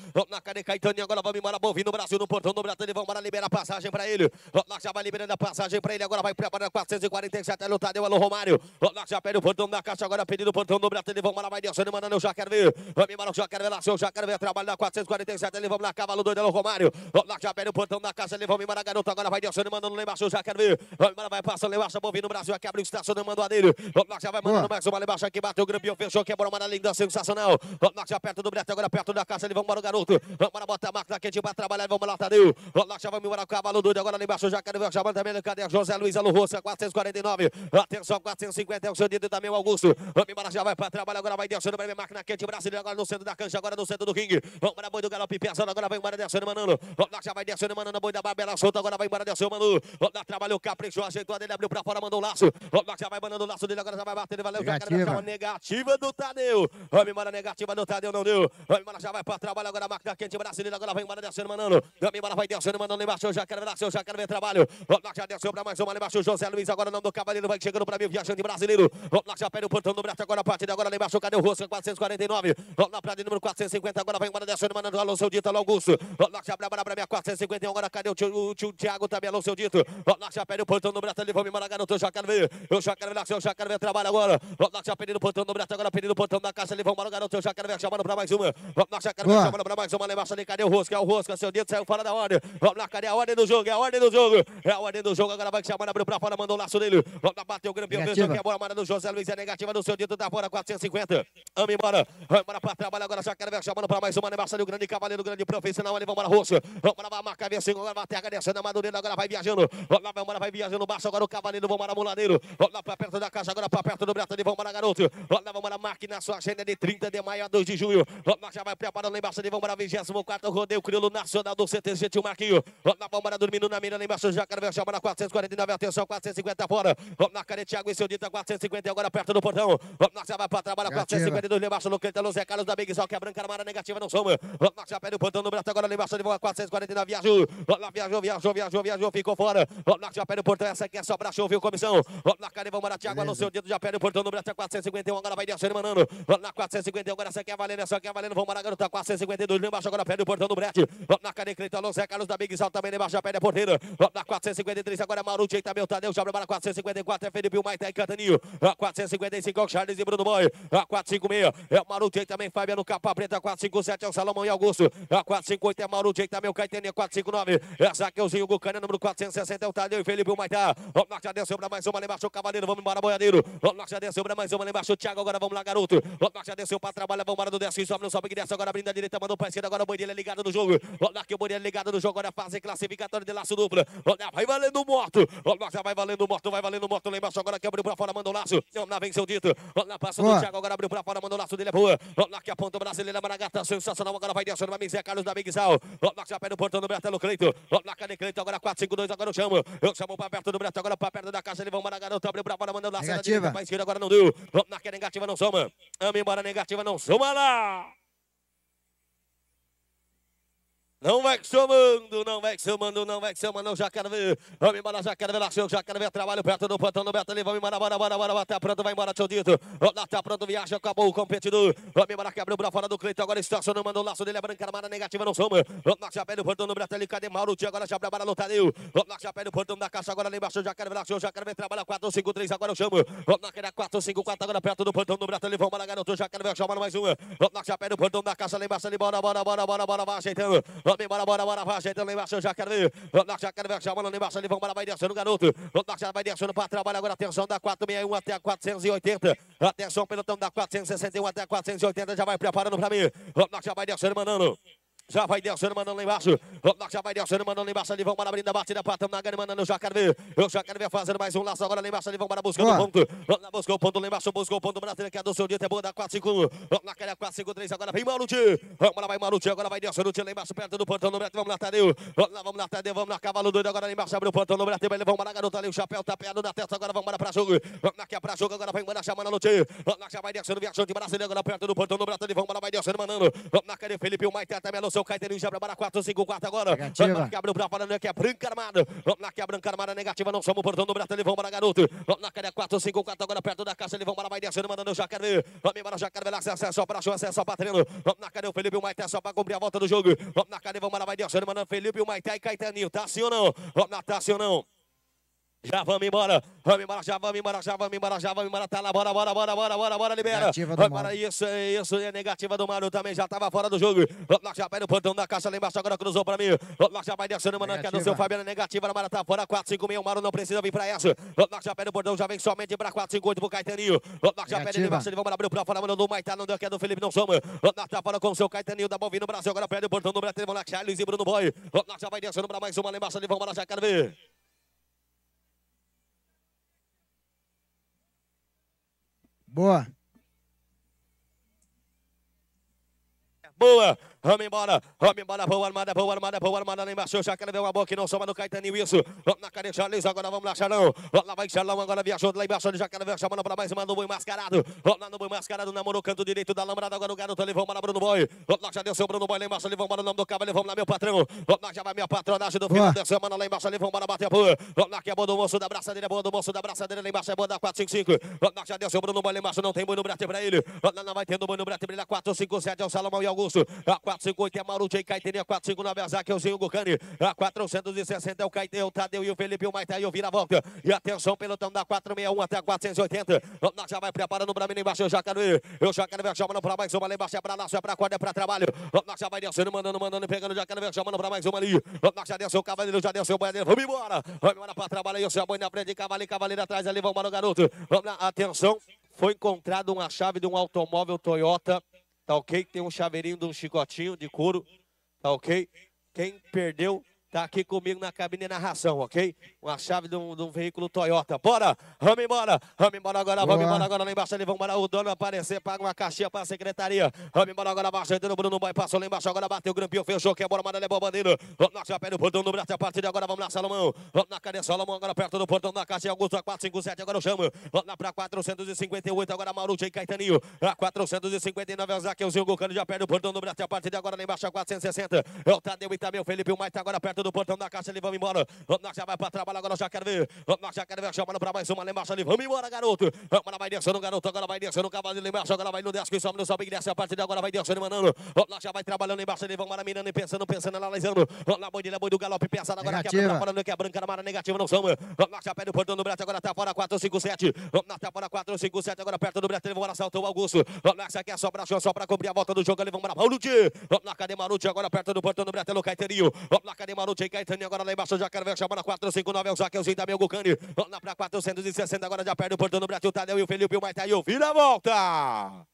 cara de Caetano? Agora vamos embora. Bom vindo, Brasil no portão do Brata. Ele vão embora, libera a passagem para ele. Loplock já vai liberando a passagem para ele. Agora vai preparando 447. Alô, Tadeu, alô, Romário. Loplock já pede o portão da caixa. Agora pedindo o portão do Brata. Ele vão embora, vai descendo, mandando. Eu já quero ver. Vamos embora, eu já quero ver lá. Eu já quero ver trabalho na 447. Ele vamos lá, cavalo doido, alô, Romário. Vamos lá, já pega o plantão da casa, levou embora a garota. Agora vai Delson mandando lá embaixo, já quero ver. Vamos embora, vai passando, leva a bovinha no Brasil. Aqui abriu o estacionamento, mandou a dele. Vamos lá, já vai mandando mais uma lá embaixo aqui, bateu o grampião, fechou, quebrou uma linda, sensacional. Vamos lá, já perto do Breto, agora perto da casa, ele vamos embora o garoto. Vamos embora, bota a máquina quente pra trabalhar, vamos lá, Tadeu. Vamos lá, já vamos embora o cavalo doido. Agora lá embaixo, já quero ver já chamando também. Cadê José Luiz Rossa, 449. Atenção, 450 é o seu dedo também, Augusto. Vamos embora, já vai pra trabalhar, agora vai vai Delson, máquina quente brasileira, agora no centro da cancha, agora no centro do ringue. Vamos embora, boi do galope, pesando, agora vai embora Delson, mandando. Rodar já vai descendo, mano, na boi da Babela, solta, agora vai embora, desceu, mano. Rodar trabalhou, caprichou, ajeitou, ele abriu pra fora, mandou o laço. Rodar já vai mandando o laço dele, agora já vai bater, valeu. Negativa. Já, cara, negativa do Tadeu. Vamos embora, negativa do Tadeu, não deu. Vamos embora, já vai pra trabalho, agora a máquina quente brasileira, agora vai embora, descendo, mano. Vamos embora, vai descendo, mandando embaixo, já quero ver ação, já quero ver trabalho. Rodar já desceu pra mais uma, embaixo, José Luiz, agora não do Cavaleiro, vai chegando pra mim, viajante brasileiro. Rodar já perde o portão do braço agora a partida, agora lá embaixo, cadê o Rosca, 449. Rodar pra de número 450, agora vai embora, descendo, mandando o Alonso Dita, Augusto. Rodar já abre a bola pra minha 451. Agora cadê o tio, o tio Thiago também, Alonso Dito? Lopnax já pede o plantão do Breta. Ele vai me mandar, garoto. Eu já quero ver. Eu já quero ver, eu já quero ver. Trabalho agora. Lopnax já pedindo o plantão do Breta. Agora pedindo o plantão da caixa. Ele vai mandar, garoto. Eu já quero ver. Chamando pra mais uma. Lopnax já quero ver. Chamando pra mais uma. Lá embaixo ali, cadê o Rosca? É o Rosca, seu Dito saiu fora da ordem. lá cadê a ordem do jogo? É a ordem do jogo. É a ordem do jogo. Agora vai chamando, abriu pra fora, mandou o laço dele. Lopnax bateu o Grêmio. Venceu que é a bola, manda do José Luiz. É negativa do seu Dito da bola, 450. Vamos embora. Vamos embora pra trabalhar agora. Já quero ver. Chamando pra mais uma. Lá embaixo ali, o grande cavaleiro, o grande profissional. Ali, vamos para Rosca Vamos lá, marca, vem segura, vai terra, descendo a madureira, agora vai viajando. Vamos lá, vamos lá, vai viajando. Baixa agora o cavaleiro, vamos lá, muladeiro. Vamos lá pra perto da casa, agora pra perto do Bretani, vamos lá, garoto. Vamos lá, vamos lá, marque na sua agenda é de 30 de maio a 2 de junho. Vamos lá, já vai preparando lá embaixo, vamos lá, 24 rodeio crioulo nacional do CTG, tio Marquinho. Vamos lá, vamos lá, dormindo na mina lá embaixo, já quero ver, 440 na 449, atenção, 450 fora. Vamos lá, cara, Thiago e seu dita, 450 agora perto do portão. Vamos lá, já vai pra trabalho, 452, lá embaixo, Lucreta, Zé Carlos da Big Sol, que a branca armada negativa não soma. Vamos lá, já pede o portão no Bretani, agora lá embaixo, de volta, 449, viajou. Lá viajou, viajou, viajou, viajou, ficou fora. Lá já pede o portão, essa aqui é sobrar, choveu, comissão. Lá Carevão Maratiago, no seu dedo, já pede o portão, no é até 451, agora vai descendo, manando. Lá 451, agora essa aqui é valendo, essa aqui é valendo, vamos lá, garota, 452, é lá embaixo, agora pede o portão do Brete. Lá Cane Cleiton, Alonso, Carlos da Big Sal, também lá embaixo, já pede a porteira. Lá 453, agora Maruti, aí também o Tadeu, já prepara 454, é Felipe, o é Cantaninho. Cataninho. 455 é o Charles e Bruno Boy. 456 é o Maruti, aí também é no Capa Preta, 457 é o Salomão e Augusto. 458 é Maruti, aí também da Melcaitania é 459. Zinho Gucana, número 460. É o Tadeu e Felipe Maitá. O Norte já desceu para mais uma, ali embaixo o Cavaleiro. Vamos embora, Boiadeiro. O Norte já desceu para mais uma, ali embaixo o Thiago. Agora vamos lá, garoto. O Norte já desceu para trabalhar. Vamos embora do 10. Sobe, não sobe que desce. Agora brinda direita, mandou para esquerda. Agora o Boiadeiro é ligado no jogo. O Norte, o Boiadeiro é ligado no jogo. agora a fase classificatória de laço dupla. Olha, vai valendo morto. O Norte já vai valendo morto, vai valendo morto lá embaixo. Agora que abriu para fora, mandou laço. Lá vem seu dito. Lá passa do Thiago. Agora abriu para fora, mandou laço dele. É boa. Lá que aponta o brasileiro. Maragata, sensacional. Agora vai descendo. Vai Mizé Carlos da Big Sal bate a pé no portão do Bertelo é Cleito. Na cara de Cleito, agora 4, 5, 2, agora eu chamo. Eu chamo pra perto do Bertelo, agora pra perto da caixa. Ele vão mandar garota, abriu pra bola, mandando a cena direita pra esquerda, agora não deu. Na cara negativa não soma. Ame embora, negativa não soma lá. Não vai é chamando, não vai é chamando, não vai chamando, não, já quero ver. Vamos embora, já quero ver ação, já quero ver trabalho perto do plantão do Beto ali. Vamos embora, bora, bora, bora, tá pronto, vai embora, tio Dito. Lá tá pronto, viaja, acabou o competidor. Vamos embora, quebrou pra fora do Cleiton, agora estacionou, manda, o laço dele, é branca, armada negativa, não soma. Na chapéu do plantão do Beto ali, cadê Mauro? Tio agora já pra bora não tá deu. Na chapéu do plantão da caixa, agora ali embaixo, já quero ver ação, já quero ver trabalho, 4, 5, 3, agora eu chamo. Naquele 4, 5, 4, agora perto do plantão do Beto ali, vamos embora, garoto, já quero ver chamando mais uma. Na chapéu do plantão da caixa, ali embaixo, ali, bora, bora, bora, bora, bora, vai Vamos embora, bora, bora, vai ajeitando lá embaixo, já quero ver. lá, já quero ver, já manda lá embaixo, ali, vamos embora, vai descendo o garoto. Rodar, já vai descendo para trabalho, agora atenção da 461 até a 480. Atenção, pelotão da 461 até a 480, já vai preparando para mim. Vamos Rodar, já vai descendo, mandando. Já vai descendo, mandando lá embaixo. Roblox já vai descendo, mandando lá embaixo. Ali vão para abrindo a batida para na grande, mandando. Já quero ver. Eu já quero ver fazendo mais um laço agora lá embaixo. Ali vão para buscando o ponto. Lá buscou o ponto lá embaixo. Buscou o ponto. Brasileiro que é do seu dia. é boa da 4 5 Lá Roblox é 4-5-3. Agora vem Maluti. Vamos lá, vai Maluti. Agora vai descendo. Tio lá embaixo, perto do portão do Beto. Vamos lá, Tadeu. Vamos lá, vamos lá, Tadeu. Vamos lá, cavalo doido. Agora lá embaixo. Abre o portão do Beto. Ele vão para garota ali. O chapéu tapeado tá na testa. Agora vamos para pra jogo. que é para jogo. Agora vai mandar chamando Maluti. Roblox já vai descendo. Viajante brasileiro. Agora perto do pantão no Beto. Ele vão vai descendo, mandando. Roblox é Felipe. O Maitá também lançou. É Atenção, Caetano já para 4, 5, 4 agora. que Abre o braço para que é branca armada. Vamos Naque é branca armada, é negativa, não somos o portão do braço, ele vão para garoto. Naque é 4, 5, 4 agora, perto da caixa, ele vão para vai descendo, mandando o Jacaré. Vamos embora, Jacaré, lá, é só para a é só para treino. Naque o Felipe, o Maite, é só para cumprir a volta do jogo. Vamos Naque, vamos para vai descendo, mandando Felipe, o Maite e Caeterinho. Tá sim ou não? Vamos lá, Tá sim ou não? Já vamos embora, vamos embora, já vamos embora, já vamos embora, já vamos embora, tá lá, bora, bora, bora, bora, bora, bora, libera. Bora, isso, isso, é negativa do Mário também, já tava fora do jogo. Roblox já vai no plantão da caixa lá embaixo, agora cruzou pra mim. Roblox já vai descendo, mano, é do seu Fabiano, negativa, na Mara tá fora, 4, 5, 6, o Mário não precisa vir pra essa. Roblox já pede o portão, já vem somente pra 4, 5, 8 pro Caetaninho. Roblox já pede ele vai, ele vai abrir pra fora, mano, do Maitá, não deu, quer é do Felipe, não soma. Roblox tá fora com o seu Caetaninho, da bom vindo no Brasil, agora pede o portão do Brasil, vamos lá, Charles e Bruno Boy. Roblox já vai descendo pra mais uma lá embaixo, vamos lá, já quero ver. Boa. Boa. Vamos embora, vamos embora. Boa armada, boa armada, boa armada lá embaixo. Eu já quero ver uma boa que não soma no Caetaninho. Isso, vamos na careja, Liz. Agora vamos lá, Xalão. Lá vai Xalão, agora viajou lá embaixo. Ele já quero ver chamando para mais uma no boi mascarado. Lá no boi mascarado, namorou o canto direito da lambrada. Agora o garoto, levou vão para Bruno Boy. Lá já seu Bruno Boi lá embaixo. Ele vão o nome do cabo, levou vamos lá, meu patrão. Lá já vai minha patronagem do final da semana lá embaixo. levou vão para bater a boa. Lá que é boa do moço da braçadeira, é boa do moço da braçadeira lá embaixo. É boa da 455. Lá já desceu Bruno Boy lá embaixo. Não tem boi no brete para ele. Lá não vai tendo boi no brete para ele. 457 é o Salomão e Augusto. A 458 é Maruti, aí Caeterinha, 459 é zinho Gucani, a 460 é o é Caetê, é o Tadeu e o Felipe, o Maitá e o Vira Volta. E atenção, pelotão da 461 até a 480. Nós já vai preparando o mim embaixo, o eu O Jacaruí chamando pra mais uma, ali, embaixo é para laço, é para corda, é para trabalho. Nós já vai descendo, mandando, mandando, pegando, o Jacaruí chamando para mais uma ali. Nós já desceu o cavaleiro, já desceu o banheiro. vamos embora. Vamos embora para trabalho aí, o seu boi na frente, cavaleiro, cavaleiro atrás ali, vamos embora, garoto. Vamos lá, atenção. Foi encontrado uma chave de um automóvel Toyota Tá ok? Tem um chaveirinho de um chicotinho de couro. Tá ok? Quem perdeu, Tá aqui comigo na cabine de narração, ok? Uma chave de um, de um veículo Toyota. Bora! Vamos embora! Vamos embora agora, vamos embora agora lá embaixo ali. Vamos embora. O dono aparecer, paga uma caixinha para a secretaria. Vamos embora agora abaixo. Entrando o Bruno Boy, passou lá embaixo. Agora bateu o grampinho, fechou, que manda levou o bandeiro. Vamos Já chapéu do portão do Brasil. A partir de agora, vamos lá, Salomão. Vamos na cadeia, Salomão. Agora perto do portão da caixa. Augusto a 457, agora o chamo. Vamos lá para 458. Agora Maruti e Caetaninho. A 459 é o Zaqueuzinho. O Gocano já perde o portão do Brasil. A partir de agora lá embaixo, a 460. É o Tadeu e também o Felipe. O Maita agora perto dentro do portão da caixa, ele vamos embora. Nós já vai pra trabalho, agora já quero ver. Nós já quero ver chamando pra mais uma lá embaixo ali. Vamos embora, garoto. Agora vai descendo, garoto. Agora vai descendo o cavalo ali embaixo. Agora vai no desco e só não sobe, desce. A partir de agora vai descendo, mandando. Nós já vai trabalhando embaixo ali. Vamos embora, mirando e pensando, pensando, analisando. Na boi dele, boi do galope, pensando. Agora quebra, tá fora, não quer branca, na mara negativa, não soma. Nós já perde o portão do Brete, agora tá fora 457. Nós tá fora 457, agora perto do Brete, ele vai assaltou o Augusto. Nós já quer sobrar chão só pra cobrir a volta do jogo ali. Vamos embora, Maruti. Nós cadê Maruti? Agora perto do portão do Brete, no Caeterinho. Nós cadê Maruti? para o Jay Caetano. Agora lá embaixo, já quero ver chamando a 459. É o Jaquelzinho da Melgo Cane. Lá para 460. Agora já perde o portão do Brasil. Tadeu e o Felipe. O Maitaí. Vira a volta.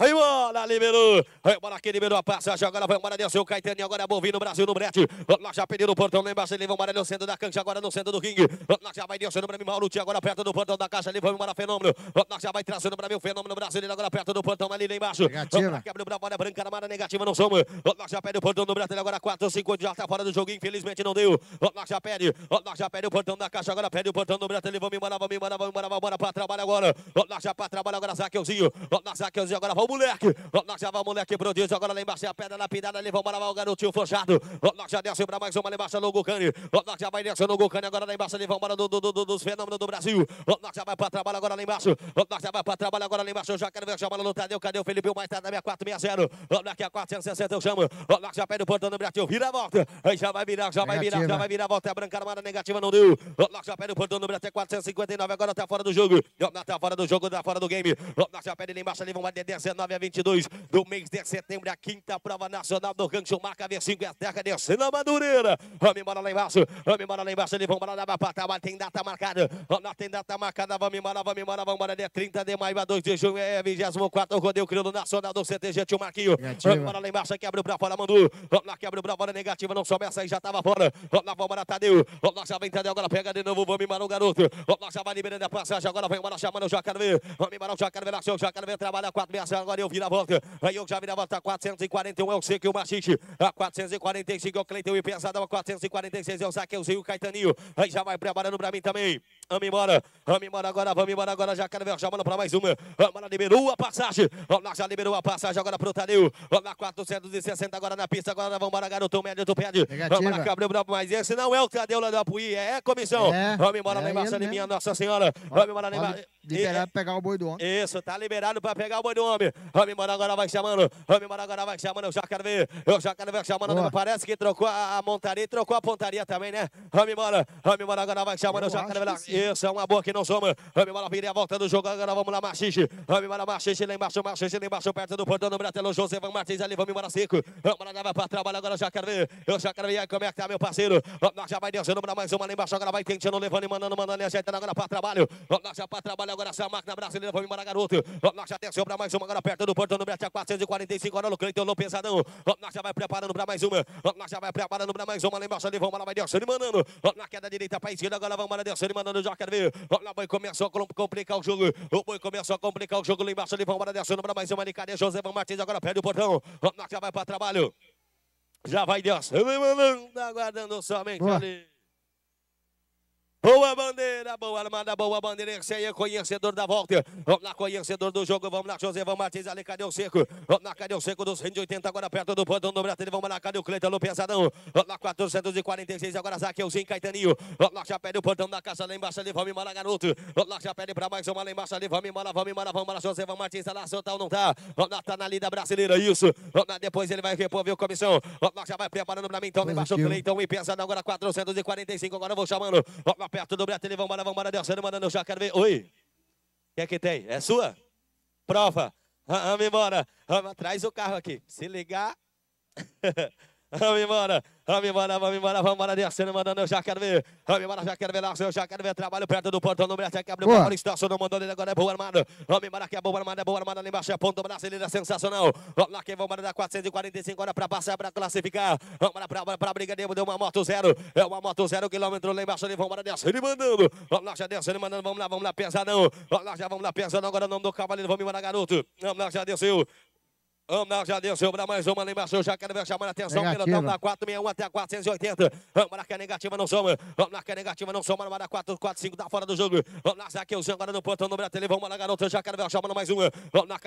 Vai embora, liberou. Vai embora aqui, liberou a passa. Agora vai embora, desceu o Caetano. Agora é Bonvinho no Brasil, no brete. Lá já pediu o portão, lá embaixo. Ele vai embora no centro da cancha, agora no centro do ringue. Lá já vai descendo para mim, Mauluti. Agora perto do portão da caixa, ele vai embora, fenômeno. Lá já vai trazendo para mim o fenômeno brasileiro. Agora perto do portão, ali lá embaixo. Negativa. Quebra o bravo, olha é branca na mara, negativa, não somos Lá já pede o portão do brete. Agora 4, 5, já está fora do jogo, infelizmente não deu. Lá já pede. Lá já pede o portão da caixa, agora pede o portão do brete. Ele vai embora, vai embora, vai embora, vai embora para trabalhar agora. Lá já para trabalhar agora, Zaqueuzinho. Lá Zaqueuzinho agora vai o moleque. nós já vai o moleque prodígio. Agora lá embaixo é a pedra lapidada. Ali vambora vai o garotinho forjado. Nós já desce pra mais uma. Ali embaixo no Gucane. Nós já vai descendo no Gucane. Agora lá embaixo ali vambora do, do, do, dos fenômenos do Brasil. Nós já vai pra trabalho agora lá embaixo. Nós já vai pra trabalho agora lá embaixo. Eu já quero ver a chamada no Tadeu. Tá. Cadê o Felipe? O mais tarde tá na minha 460. Rodox é a 460 eu chamo. Nós já pede o portão do Brasil. Vira a volta. Aí já vai virar, já vai virar, já vai virar. Volta é a branca armada negativa não deu. Nós já pede o portão do Brasil. 459 é agora tá fora do jogo. Rodox tá fora do jogo, tá fora do game. Rodox já pede lá embaixo ali. Vamos descendo. 19 a 22 do mês de setembro, a quinta prova nacional do rancho Marca V5 e a Terra de Sina Madureira. Vamos embora lá embaixo, vamos embora lá embaixo, eles vão embora lá pra Pataba, tem data marcada, lá tem data marcada, vamos embora, vamos embora, vamos embora, dia 30 de maio a 2 de junho, é 24, rodeio crioulo nacional do CTG, tio Marquinho. Vamos embora lá embaixo, quebra o pra fora, mandou vamos lá, quebra o pra fora, negativa, não sobe essa aí, já tava fora, vamos lá, vamos embora, Tadeu, vamos lá, já vem Tadeu, agora pega de novo, vamos embora o garoto, vamos lá, já vai liberando a passagem, agora vai embora, chamando o Jacaré, vamos embora o Jacaré, lá, o Jacaré, trabalha 4 meses, agora eu vi na volta. Aí eu já vi na volta. 441 é o Seco e o Machiste. A 445 é o Cleiton e o Pesadão. A 446 é o Zaqueuzinho e o Caetaninho. Aí já vai preparando para mim também. Vamos embora. Vamos embora agora, vamos embora agora. Já quero ver, já manda para mais uma. Vamos lá, liberou a passagem. Vamos lá, já liberou a passagem agora pro Tadeu. Vamos lá, 460 agora na pista. Agora vamos embora, garoto médio, tu pede. Vamos lá, Gabriel Bravo, mas esse não é o Tadeu lá do Apuí, é comissão. É, vamos embora é lá embaixo de minha Nossa Senhora. Vamos embora lá embaixo. Liberado pra pegar o boi do homem. Isso, tá liberado pra pegar o boi do homem. Vamos embora agora, vai chamando. Vamos embora agora, vai chamando. Eu já quero ver. Eu já quero ver chamando. Boa. Parece que trocou a, montaria e trocou a pontaria também, né? Vamos embora. Vamos embora agora, vai chamando. Eu, eu já quero ver lá. Isso, é uma boa que não soma. Vamos embora, vira a volta do jogo. Agora vamos lá, Machixe. Vamos embora, Machixe lá embaixo, Machixe lá embaixo, perto do portão do Bratelo José Van Martins ali, vamos embora, seco. Vamos lá, vai pra trabalho. Agora já quero ver. Eu já quero ver aí como é que tá, meu parceiro. Nós já vai descendo pra mais uma lá embaixo. Agora vai tentando, levando e mandando, mandando e ajeitando agora pra trabalho. Nós já pra trabalho. Agora essa máquina brasileira, vamos embora, garoto. Nós já desceu pra mais uma agora perto do portão do Bratelão. 445, agora o Cleiton no pesadão. Nós já vai preparando pra mais uma. Nós já vai preparando pra mais uma lá embaixo ali. Vamos lá, vai descendo e mandando. Na queda direita pra esquerda, agora vamos lá, descendo e mandando já quero ver. Olha, boi começou a complicar o jogo. O boi começou a complicar o jogo lá embaixo. Livão, bora descendo para mais uma de Cadê José Vão Martins? Agora perde o portão. Vamos já vai para trabalho. Já vai Deus. Aguardando somente Boa. ali. Boa bandeira, boa armada, boa bandeira. Erceia, é conhecedor da volta. Vamos lá, conhecedor do jogo. Vamos lá, José vamos Martins. Ali, cadê o seco? Vamos lá, cadê o seco dos 180? Agora perto do portão do Brasil. Vamos lá, cadê o Cleiton no pesadão? Vamos lá, 446. Agora Zaqueuzinho, é Caetaninho. Vamos lá, já pede o portão da caça lá embaixo ali. Vamos embora, garoto. Vamos lá, já pede pra mais uma lá embaixo ali. Vamos embora, vamos embora, vamos embora. José vamos Martins tá lá, solta ou não tá? Vamos lá, tá na lida brasileira, isso. Vamos lá, depois ele vai repor, viu, comissão? Vamos lá, já vai preparando pra mim. Então, embaixo o Cleiton e pesadão. Agora 445. Agora eu vou chamando. Vamos lá, perto do Beto, ele vambora, Deus, Delciano mandando, eu já quero ver. Oi, quem é que tem? É sua? Prova. Ah, ah, Vamos embora. Traz atrás o carro aqui. Se ligar. Vamos embora, vamos embora, vamos embora, vamos embora, descendo, mandando, eu já quero ver. Vamos embora, já quero ver lá, eu já quero ver trabalho perto do portão do Brete, quebra o Paulo Estácio, não mandando ele agora, é boa armada. Vamos embora, que é boa armada, é boa armada, ali embaixo é ponto é sensacional. Vamos lá, que vamos embora, dá 445 horas pra passar, pra classificar. Vamos embora, pra, pra, pra briga, deu uma moto zero, é uma moto zero quilômetro lá embaixo, ali, vamos embora, descendo, mandando. Vamos lá, já descendo, mandando, vamos lá, vamos lá, pesadão. Vamos lá, já vamos lá, pesadão, agora o nome do cavaleiro, vamos embora, garoto. Vamos lá, já desceu, lá, já desceu para mais uma animação. Já quero ver chamando a atenção. Pelotão da 461 até a 480. Marca negativa não soma. Marca negativa não soma. Marca 445 da fora do jogo. lá, Zaqueuzinho agora no portão do Bratelli. Vamos lá, garoto, Já quero ver chamando mais uma.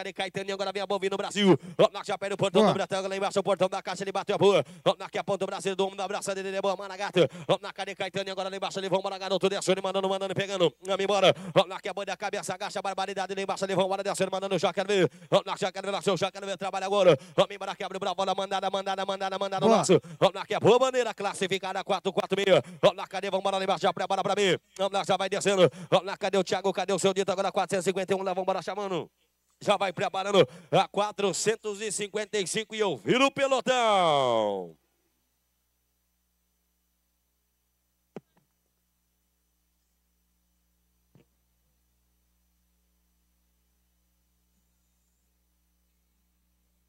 de Caetani agora vem a bovinha no Brasil. lá, já perde o portão do Bratelli. Lá embaixo o portão da caixa. Ele bateu a boa. Amar que aponta o Brasil do homem da braça dele. Boa, mano, gata. Amar Caetani agora lá embaixo. Ele vamos lá, garoto. Descendo, mandando, mandando, pegando. Vamos embora. Amar que a cabeça agacha. Barbaridade lá embaixo. Ele vamos lá, mandando. Já quero ver. lá, já quero ver. Já quero ver trabalho agora. Vamos embora que abre o bola mandada, mandada, mandada, mandada. Boa. Nosso. Vamos lá que é boa maneira, classificada 4-4-6. Vamos lá, cadê? Vamos embora lá embaixo, já prepara pra mim. Vamos lá, já vai descendo. Vamos lá, cadê o Thiago? Cadê o seu dito? Agora 451 lá, vamos embora chamando já vai preparando a 455 e eu viro o pelotão.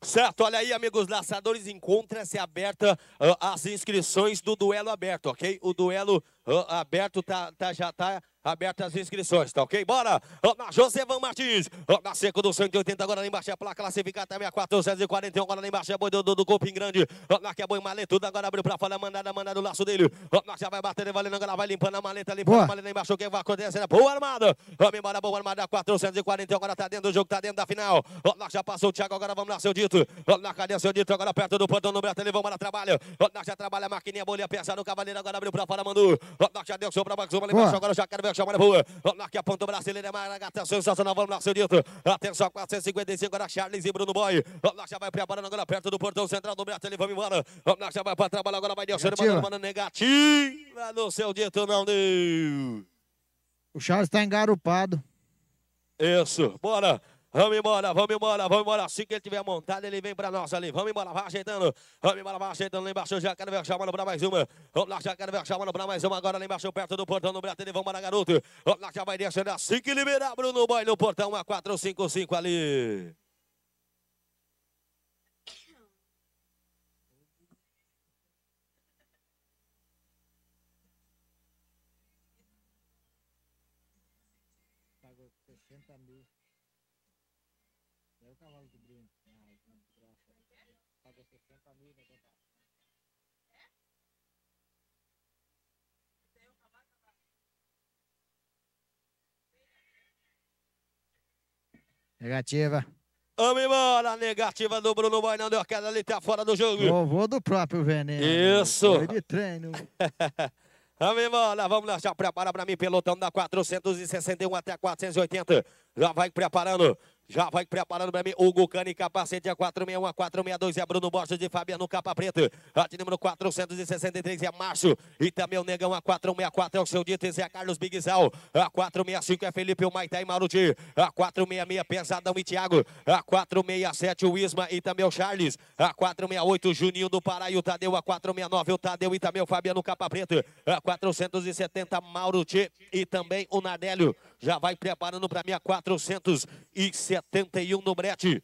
Certo, olha aí, amigos laçadores, encontra-se aberta uh, as inscrições do duelo aberto, ok? O duelo aberto, tá, tá, já tá aberto as inscrições, tá ok? Bora! Na Josevan Martins, na Seco do 180, agora lá embaixo é a placa classificada, 6441, agora lá embaixo é boi do, do, do Copim Grande, na que é boi maletudo, agora abriu pra fora, mandada, mandada o laço dele, na já vai batendo, valendo, agora vai limpando a maleta, limpando a maleta, lá embaixo o que vai acontecendo, boa armada, vamos embora, boa armada, 441, agora tá dentro do jogo, tá dentro da final, na já passou o Thiago, agora vamos lá, seu Dito, na cadê seu Dito, agora perto do portão no Beto, ele vamos lá, trabalho, na já trabalha a maquininha, bolha, peça no cavaleiro, agora abriu pra fora, mandou, o Adelson para Max, seu mexe agora, já quero ver, chamada boa. Ronark aponta o brasileiro, é Maragata, é sensacional, vamos lá, seu dito. Atenção, 455, agora Charles e Bruno Boy. Ronark já vai preparando agora perto do portão central do Beto, ele vamos embora. Ronark já vai para trabalhar agora, vai Delson, ele uma negativa no seu dito, não deu. O Charles está engarupado. Isso, bora. Vamos embora, vamos embora, vamos embora. Assim que ele tiver montado, ele vem pra nós ali. Vamos embora, vai ajeitando. Vamos embora, vai ajeitando lá embaixo. Já quero ver chamando pra mais uma. Vamos lá, já quero ver chamando pra mais uma. Agora lá embaixo, perto do portão do Ele Vamos embora, garoto. Vamos lá, já vai descendo. Assim que liberar, Bruno Boy no portão A455 ali. Negativa. Vamos embora, negativa do Bruno não deu aquela ali, tá fora do jogo. Vovô do próprio Veneno. Isso. Foi de treino. Vamos embora, vamos lá, já prepara para mim, pelotão da 461 até 480. Já vai preparando. Já vai preparando para mim. Hugo Cani, capacete a 461, a 462. É Bruno Borges de Fabiano, capa preta. Arte número 463 é Márcio. E também o Negão, a 464 é o seu dito. Zé Carlos Bigzal. A 465 é Felipe Maitá e Maruti. A 466, Pesadão e Thiago. A 467, o Isma e também o Charles. A 468, o Juninho do Pará e o Tadeu. A 469, o Tadeu e também o Fabiano, capa Preto A 470, Mauro T e também o Nadélio. Já vai preparando para minha 471 no brete.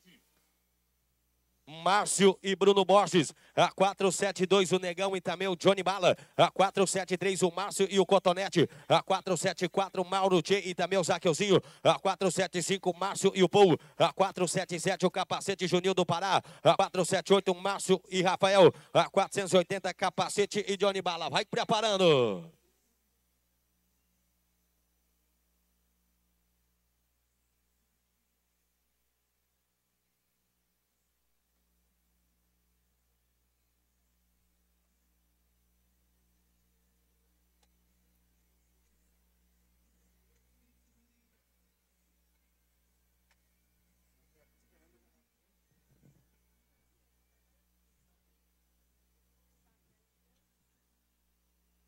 Márcio e Bruno Borges. A 472 o Negão e também o Johnny Bala. A 473 o Márcio e o Cotonete. A 474 Mauro Tchê e também o Zaqueuzinho. A 475 Márcio e o Pou. A 477 o Capacete Junil do Pará. A 478 Márcio e Rafael. A 480 Capacete e Johnny Bala. Vai preparando.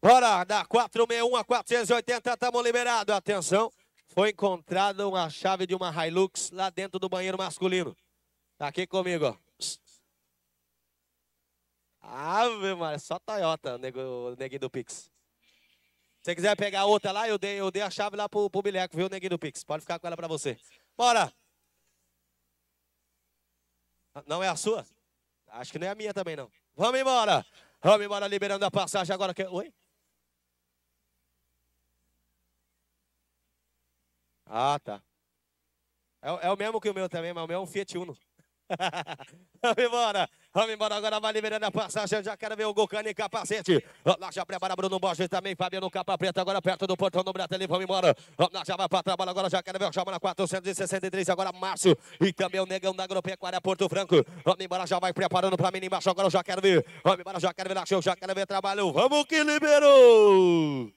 Bora, da 461 a 480, estamos liberados. Atenção, foi encontrada uma chave de uma Hilux lá dentro do banheiro masculino. Tá aqui comigo, ó. Ave, mano, só Toyota, nego, neguinho do Pix. Se você quiser pegar outra lá, eu dei, eu dei a chave lá pro, pro Bileco, viu, neguinho do Pix. Pode ficar com ela pra você. Bora! Não é a sua? Acho que não é a minha também, não. Vamos embora! Vamos embora, liberando a passagem agora. Que... Oi? Ah, tá. É, é, o mesmo que o meu também, mas o meu é um Fiat Uno. Vamos embora, vamos embora. Agora vai liberando a passagem. Já quero ver o Gocani capacete. Lá já prepara Bruno Borges também. Fabiano Capa Preta agora perto do portão do Bratelli. Vamos embora. Lá já vai para trabalho. Agora já quero ver o Chama na 463. Agora Márcio e também o Negão da Agropecuária Porto Franco. Vamos embora, já vai preparando para mim embaixo. Agora eu já quero ver. Vamos embora, já quero ver lá. Já quero ver trabalho. Vamos que liberou.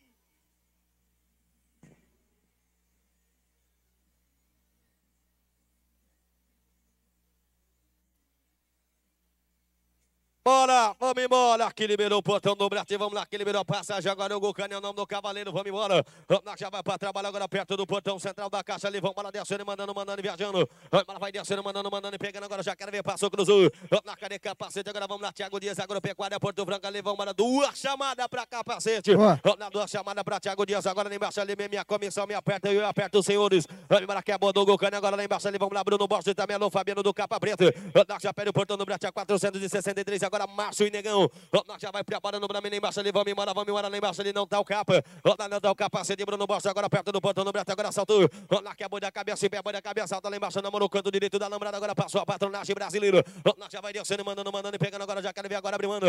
Bora, vamos embora. Aqui liberou o portão do Brasil. Vamos lá, que liberou a passagem. Agora o Gucane é o nome do cavaleiro. Vamos embora. Nós já vai para trabalhar agora perto do portão central da caixa ali. Vamos embora, descendo, mandando, mandando, viajando. Ela vai descendo, mandando, mandando, pegando. Agora já quero ver, passou, cruzou. Na cadê capacete. Agora vamos lá, Thiago Dias, agropecuária, Porto Franco ali. Vamos embora, duas chamadas para capacete. Na duas chamadas para Thiago Dias. Agora lá embaixo ali, minha comissão me aperta. e Eu aperto os senhores. Vamos embora, que é do Gucani. Agora lá embaixo ali, vamos lá, Bruno Borges também. Alô, Fabiano do Capa Preta. Nós já perde o portão do Brasil, 463. Agora agora Márcio e Negão. Ronaldo já vai preparando para mim lá embaixo ali. Vamos embora, vamos embora lá embaixo ali. Não tá o capa. Ronaldo não tá o capacete de Bruno Bosta. Agora perto do Pantano Breto. Agora saltou. Ronaldo que é boi da cabeça. e pé, boi da cabeça. Tá lá embaixo na mão no canto direito da lambrada. Agora passou a patronagem brasileira. Ronaldo já vai descendo, mandando, mandando e pegando. Agora já quero ver agora abriu, mano.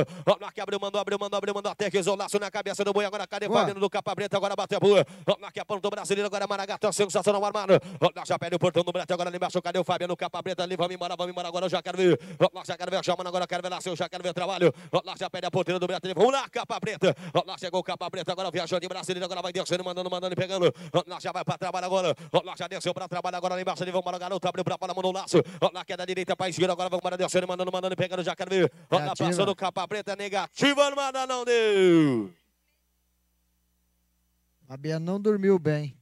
que abriu, mandou, abriu, mandou, abriu, mandou. Até que isolaço na cabeça do boi. Agora cadê Fabinho do capa preta? Agora bateu a boa. Ronaldo que é apontou brasileiro. Agora maragato Maragatã, sensacional armado. Ronaldo já perde o portão do Breto. Agora ali embaixo. Cadê o Fabiano? Capa preta ali. Vamos embora, vamos embora. Agora eu já quero ver. Ronaldo já quero ver. Chamando agora, quero ver lá seu. Já quero ver meu trabalho. lá, já pede a ponteira do Beatriz. Vamos lá, capa preta. lá chegou capa preta. Agora viajou de Brasília. Agora vai descendo, mandando, mandando e pegando. lá já vai para trabalho agora. lá já desceu para trabalho agora. Lá embaixo ele vamos para o garoto. Abriu para a bola, mandou o laço. lá, queda direita para esquerda. Agora vamos para descendo, mandando, mandando e pegando. Já quero ver. lá, passando capa preta. Negativa, não manda, não deu. A Bia não dormiu bem.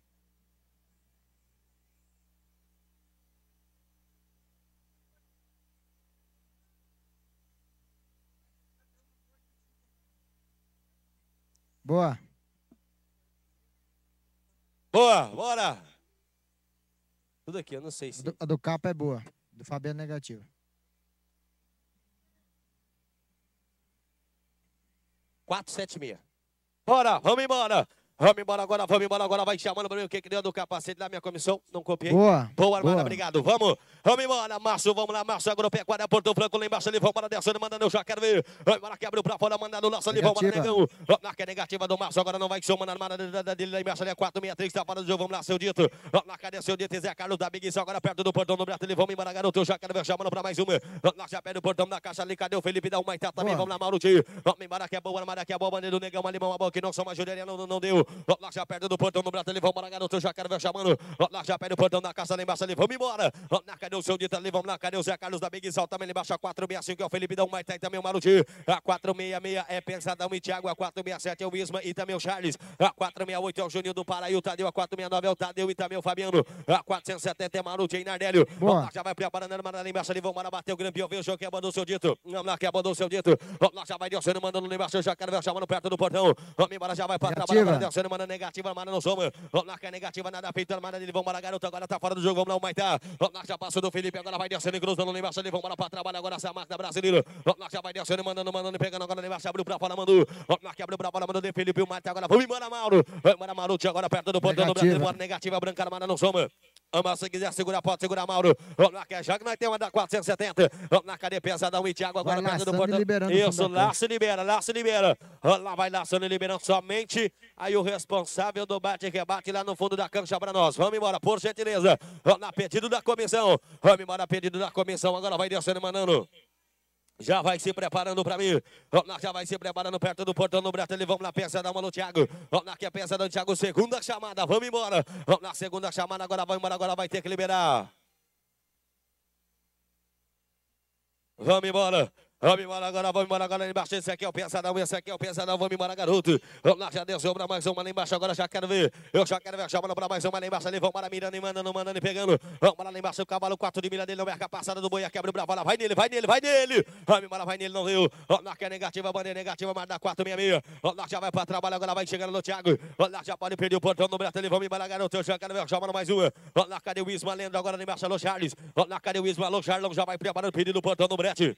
Boa. Boa, bora! Tudo aqui, eu não sei se. A do, Capa é boa, do Fabiano é negativa. Quatro, sete, meia. Bora, vamos embora! Vamos embora agora, vamos embora agora. Vai chamando pra mim o que, que deu do capacete da minha comissão. Não copiei. Boa. Boa, Armada, obrigado. Vamos, vamos embora, Márcio. Vamos lá, Márcio. Agropecuária, Porto Franco lá embaixo ali. Vamos embora, descendo, mandando. Eu já quero ver. Vamos embora, que abriu pra fora, mandando o laço ali. Vamos embora, negão. é negativa do Márcio. Agora não vai que somando. Armada dele lá embaixo ali. 463, é tá fora do jogo. Vamos lá, seu dito. Na cadê seu dito? Zé Carlos da Big agora perto do portão do Beto ali. Vamos embora, garoto. Eu já quero ver chamando pra mais uma. Lá já perde o portão da caixa ali. Cadê o Felipe? Dá uma também. Vamos lá, Mauro. Vamos embora, que é boa. Armada, que é boa. maneiro do negão, alemão, a boa não são uma não deu lá já perto do plantão no Brasil, vamos embora, garoto. Já quero ver chamando. lá já perto do plantão na caça, lá embaixo ali, vamos embora. Lotlar, cadê o seu dito ali? Vamos lá, cadê o Zé Carlos da Big Sal? Também ali embaixo, a 465 é o Felipe Dão, mas tem tá também o Maruti. A 466 é Pensadão e Thiago, a 467 é o Isma e também o Charles. A 468 é o Juninho do Paraí, o Tadeu, a 469 é o Tadeu e também o Fabiano. A 470 é Maruti e Nardélio. já vai preparando, né, manda ali embaixo ali, vamos embora, bateu o Grampião, veio o jogo que abandonou o seu Dito. Vamos lá, que abandonou o seu Dito. Lá já vai Dioceno mandando ali embaixo, já quero ver chamando perto do portão. Vamos embora, já vai para trabalhar, sendo mana negativa, mana não soma. que é negativa, nada peitando, mana dele. Vambora, garoto, agora tá fora do jogo. Vamos lá, o Maitá. Roblark já passou do Felipe, agora vai descendo, cruzando o embaixo ali. Vambora pra trabalho agora essa máquina brasileira. Roblark já vai descendo, mandando, mandando, pegando agora o embaixo. Abriu pra fora, mandou. Roblark abriu pra fora, mandou de Felipe. O Maitá agora. Vamos embora, Mauro. Vamos embora, Mauro. Agora perto do ponto do Brasil. mano negativa, branca, mana não soma. Ama se quiser, segura a porta, segura Mauro. Vamos lá, que é que nós temos uma da 470. Vamos lá, cadê pesada o Thiago agora perto do portão. Isso, Laço libera, Laço libera. Lá vai Laço liberando somente. Aí o responsável do bate rebate lá no fundo da cancha para nós. Vamos embora, por gentileza. Vamos lá, pedido da comissão. Vamos embora, pedido da comissão. Agora vai descendo, mandando. Já vai se preparando para mim. lá, já vai se preparando perto do portão do Brasil. Vamos lá, peça da mão no Thiago. Vamos lá que é pensa, do Thiago. Segunda chamada, vamos embora. Vamos lá, segunda chamada, agora vai embora, agora vai ter que liberar. Vamos embora. Vamos embora agora, vamos embora agora embaixo. Esse aqui é o pesadão, esse aqui é o pesadão. Vamos embora, garoto. Vamos lá, já desceu pra mais uma lá embaixo. Agora já quero ver. Eu já quero ver. Já manda pra mais uma lá embaixo. Ali, vamos lá, mirando e mandando, mandando e pegando. Vamos lá, lá embaixo. O cavalo 4 de milha dele. Não merca passada do boi. Quebra o bravola. Vai nele, vai nele, vai nele. Vamos embora, vai nele, não deu. Vamos lá, que é negativa, bandeira negativa, mas dá 466. Vamos lá, já vai pra trabalho. Agora vai chegando no Thiago. Vamos lá, já pode perder o portão do Beto. Vamos embora, garoto. Eu já quero ver. Já mais uma. Vamos lá, cadê o Isma? Lendo agora lá embaixo. Alô, Charles. Vamos lá, cadê o Isma? Alô, Já vai preparando o pedido do portão do Brete.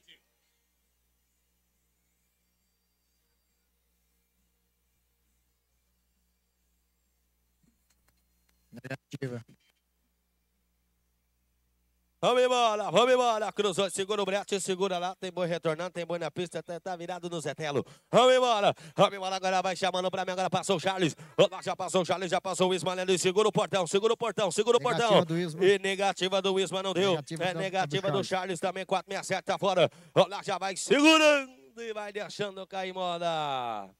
Vamos embora, vamos embora. Cruzou, segura o brete, segura lá. Tem boi retornando, tem boi na pista, tá, tá virado no Zetelo. Vamos embora, vamos embora. Agora vai chamando pra mim, agora passou o Charles. Já passou o Charles, já passou o Ismael ali. Segura o portão, segura o portão, segura o negativa portão. Do Isma. e negativa do Isma não deu. Negativa é do, negativa do, do Charles. também, 467 tá fora. Lá já vai segurando e vai deixando cair moda.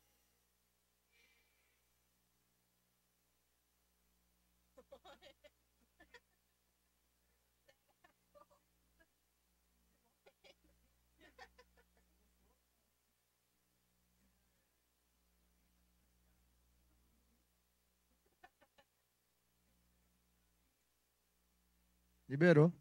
Liberou.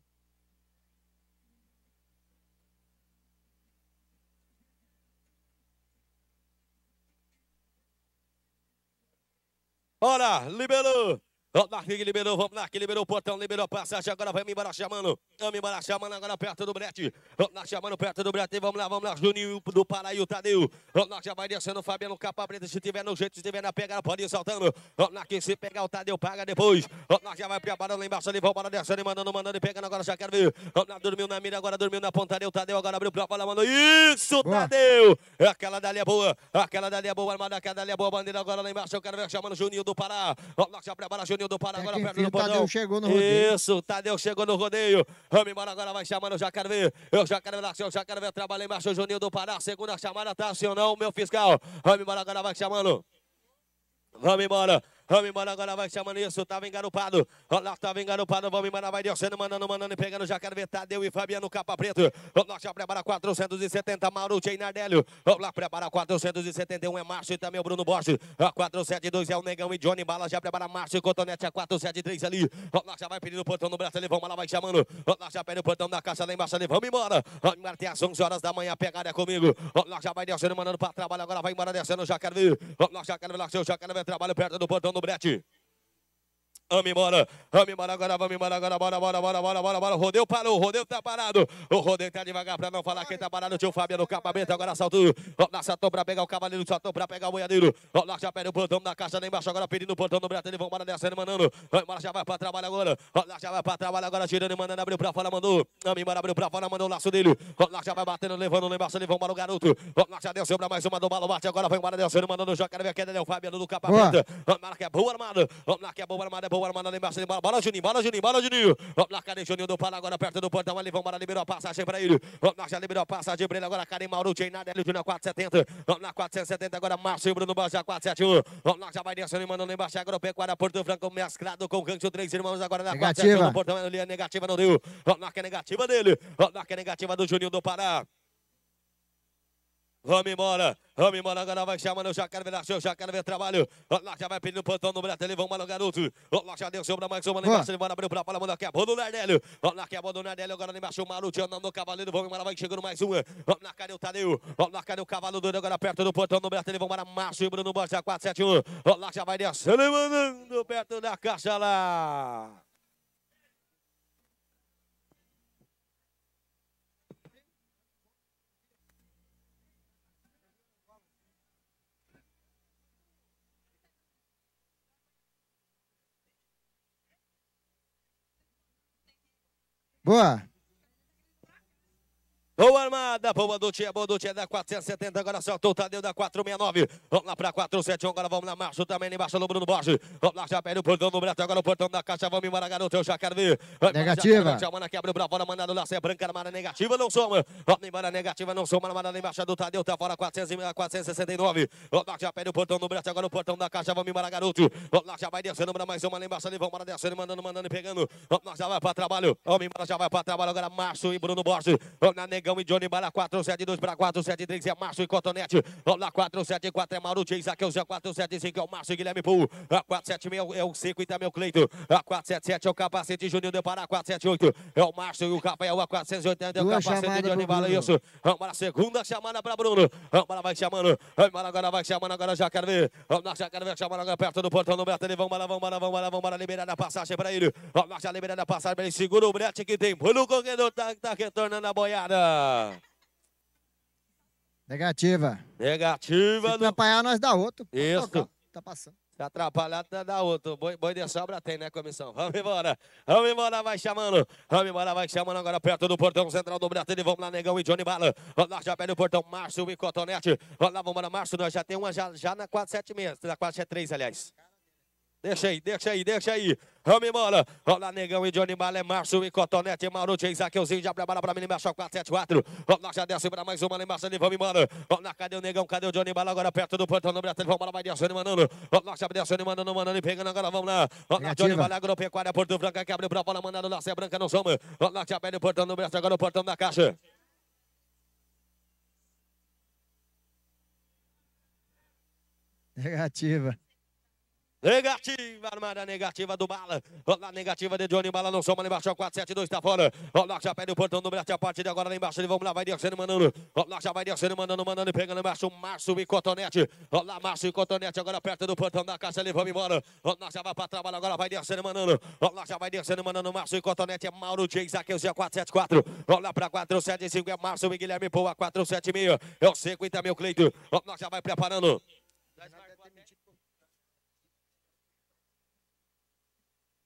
Ora, liberou. Ó, que liberou, vamos lá, que liberou o portão, liberou a passagem, agora vai me embora chamando. Vamos embora chamando, agora perto do brete. Vamos lá, chamando perto do brete, vamos lá, vamos lá, Juninho do Pará e o Tadeu. Vamos lá, já vai descendo o Fabiano Capa Preta, se tiver no jeito, se tiver na pegada, pode ir saltando. Vamos lá, quem se pegar o Tadeu paga depois. Vamos lá, já vai preparando lá embaixo ali, vamos embora descendo mandando, mandando e pegando, agora já quero ver. Vamos lá, dormiu na mira, agora dormiu na pontaria, o Tadeu agora abriu pra bola, mandou. Isso, boa. Tadeu! Aquela dali é boa, aquela dali é boa, armada, aquela dali é boa, bandeira agora lá embaixo, eu quero ver chamando Juninho do Pará. Vamos lá, já prepara Juninho. Tadeu do Pará, agora perto do Bodão. chegou no rodeio. Isso, Tadeu chegou no rodeio. Vamos embora agora, vai chamando, eu já quero ver. Eu já quero ver eu já quero ver trabalho embaixo, Juninho do Pará. Segunda chamada, tá senhor assim não, meu fiscal. Vamos embora agora, vai chamando. Vamos embora. Vamos embora, agora vai chamando isso. Tava engarupado. Olha lá, tava engarupado. Vamos embora, vai descendo, mandando, mandando e pegando. Já quero ver Tadeu e Fabiano Capa Preto. Olha lá, já prepara 470. Mauro Nardélio. Olha lá, prepara 471. É Márcio e também o Bruno Borges. A 472 é o Negão e Johnny Bala. Já prepara Márcio e Cotonete. É a 473 ali. Olha lá, já vai pedindo o portão no braço ali. Vamos lá, vai chamando. Olha lá, já pede o portão da caixa lá embaixo ali. Vamos embora. Vamos embora, até às 11 horas da manhã. Pegada é comigo. Olha lá, já vai descendo, mandando para trabalho. Agora vai embora descendo. Já quero ver. Olha lá, já quero ver, já quero ver trabalho perto do portão no brete. Vamos embora, vamos embora agora, vamos embora agora, bora, bora, bora, bora, bora, bora. O rodeio parou, o rodeio tá parado. O rodeio tá devagar pra não falar quem tá parado. Tio Fábio no capamento, agora saltou. Ó, nossa, tô pra pegar o cavaleiro, tô pra pegar o boiadeiro. Ó, lá, já pede o plantão na caixa lá embaixo, agora pedindo o plantão no braço. Ele vão embora descendo, mandando. Vamos embora, já vai pra trabalho agora. Ó, lá, já vai pra trabalho agora, tirando e mandando, abriu pra fora, mandou. Vamos embora, abriu pra fora, mandou o laço dele. Vamos lá, já vai batendo, levando lá embaixo, ele vão embora o garoto. Ó, lá, já desceu pra mais uma do balo, bate agora, vai embora descendo, mandando o quero ver a queda, ele é né, o Fábio no capamento. Ó, lá, que é boa armado Vamos lá, que é boa armado é boa Agora mandando embaixo, ele, bola Juninho, bola Juninho, bola Juninho. Vamos lá, cadê Juninho do Pará agora perto do portão. Ali, vamos lá, liberou a passagem pra ele. Vamos lá, já liberou a passagem pra ele. Agora Karen Mauro, tinha nada, ele 470. Vamos lá, 470. Agora Márcio e Bruno Borja 471. Vamos lá, já vai descendo e mandando embaixo. Agropecuária, Porto Franco, mesclado com o Rancho Três Irmãos. Agora na negativa. 471 do portão, ali é negativa não deu. Vamos lá, que é negativa dele. Vamos lá, que é negativa do Juninho do Pará. Vamos embora, vamos embora, agora vai chamando, eu já quero ver ação, já quero ver trabalho. Lá já vai pedindo plantão no Brasil, vamos lá, garoto. Lá já deu sobra mais uma, embaixo, ele vai abrir pra bola, manda aqui é bola do Nardelio. Lá que é bola do Nardelio, agora embaixo o Maruti andando no cavaleiro, vamos embora, vai chegando mais uma. Lá cadê o Tadeu? Lá cadê o cavalo duro, agora perto do plantão no Brasil, vamos embora, Márcio e Bruno Borges, 471. Lá já vai descendo, mandando perto da caixa lá. Boa. Boa armada, boa noite, boa noite, é da 470, agora só o Tadeu da 469, vamos lá pra 471, agora vamos na marcha também, embaixo do Bruno Borges, vamos lá, já perde o portão do Breto, agora o portão da caixa, vamos embora, garoto, eu já quero ver. Negativa. Já manda que abriu pra fora, mandado lá, é branca, armada negativa, não soma, vamos embora, negativa, não soma, armada embaixo do Tadeu, tá fora, 400, 469, vamos lá, já perde o portão do Breto, agora o portão da caixa, vamos embora, garoto, vamos lá, já vai descendo, pra mais uma lá embaixo, ali, vamos embora, descendo, mandando, mandando e pegando, vamos lá, já vai pra trabalho, vamos embora, já vai pra trabalho, agora Márcio e Bruno Borges, vamos na negativa. Domingão e Johnny Bala 472 para 473 é Márcio e Cotonete. Lá 474 é Marucci, Isaac é o Zé 475 é o Márcio e Guilherme Pou. A 476 é o Seco e também é o Cleito. A 477 é o capacete Juninho de Pará. 478 é o Márcio e o Rafael. A 480 é o capacete Johnny Bala. Isso. Vamos para a segunda chamada para Bruno. Vamos para vai chamando. Vamos agora vai chamando. Agora já quero ver. Vamos já quero ver chamando agora perto do portão do Beto. Vamos lá, vamos lá, vamos lá, vamos lá. Liberar a passagem para ele. Vamos já liberar a passagem para ele. Segura o Brete que tem. Bruno Corredor tá, tá retornando a boiada. Negativa. Negativa. Se do... atrapalhar, nós dá outro. Isso. Tocar. Tá passando. Se atrapalhar, dá outro. Boi, boi de sobra tem, né, comissão? Vamos embora. Vamos embora, vai chamando. Vamos embora, vai chamando agora perto do portão central do Brasil. Vamos lá, Negão e Johnny Bala. Vamos lá, já pede o portão Márcio e Cotonete. Vamos lá, vamos embora, Márcio. Nós já tem uma já, já na 476. Na 473, aliás. Caramba. Deixa aí, deixa aí, deixa aí. Vamos embora. Olá, Negão e Johnny é Márcio e Cotonete, Maruti, Isaqueuzinho, já prepara pra mim, embaixo 474. Olá, já desce pra mais uma, lá ali, vamos embora. Olá, cadê o Negão, cadê o Johnny Bala, agora perto do portão, número 3, vamos embora, vai descendo, mandando. Olá, já descendo, mandando, mandando e pegando, agora vamos lá. Olá, Johnny Malé, agropecuária, Porto Branca, que abriu pra bola, mandando na é Branca, não soma. Olá, já pede o portão número 3, agora o portão da caixa. Negativa. Negativa, armada negativa do Bala. Olha negativa de Johnny Bala, não soma ali embaixo, 472 tá fora. Olha já pede o portão do Brete a partir de agora lá embaixo. Ele vamos lá, vai descendo, mandando. Olha já vai descendo, mandando, mandando e pegando embaixo. Márcio e Cotonete. Olha Márcio e Cotonete agora perto do portão da caixa. ali. vamos embora. Olha já vai pra trabalho agora, vai descendo, mandando. Olha já vai descendo, mandando. Márcio e Cotonete é Mauro J. Zaqueu, dia 474. Olha pra 475 é Márcio e Guilherme Poa, 476. É o 50 mil Cleito. Olha já vai preparando.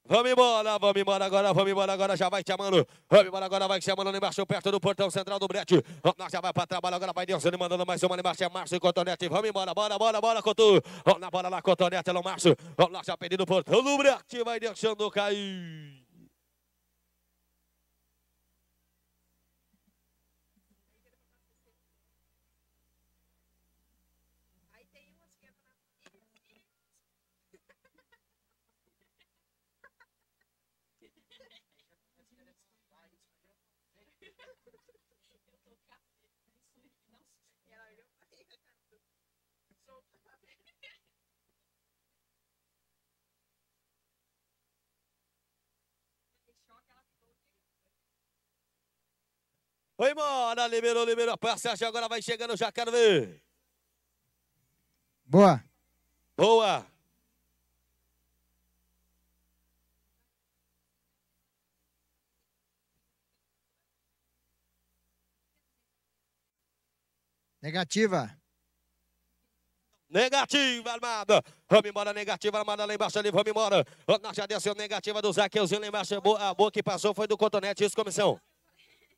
Vamos embora, vamos embora agora, vamos embora agora, já vai chamando. Vamos embora agora, vai chamando embaixo, perto do portão central do Brete. lá, já vai pra trabalho, agora vai Deus ele mandando mais uma embaixo, é Márcio e Cotonete. Vamos embora, bora, bora, bora, Cotu. na bola lá, Cotonete, é o Márcio. lá, já pedindo o portão do Brete, vai deixando cair. Foi embora, liberou, liberou. Põe a Sérgio agora, vai chegando, já quero ver. Boa. Boa. Negativa. Negativa, armada. Vamos embora, negativa, armada lá embaixo ali, vamos embora. Já desceu negativa do Zaqueuzinho lá embaixo. A boa, a boa que passou foi do Cotonete, isso, comissão.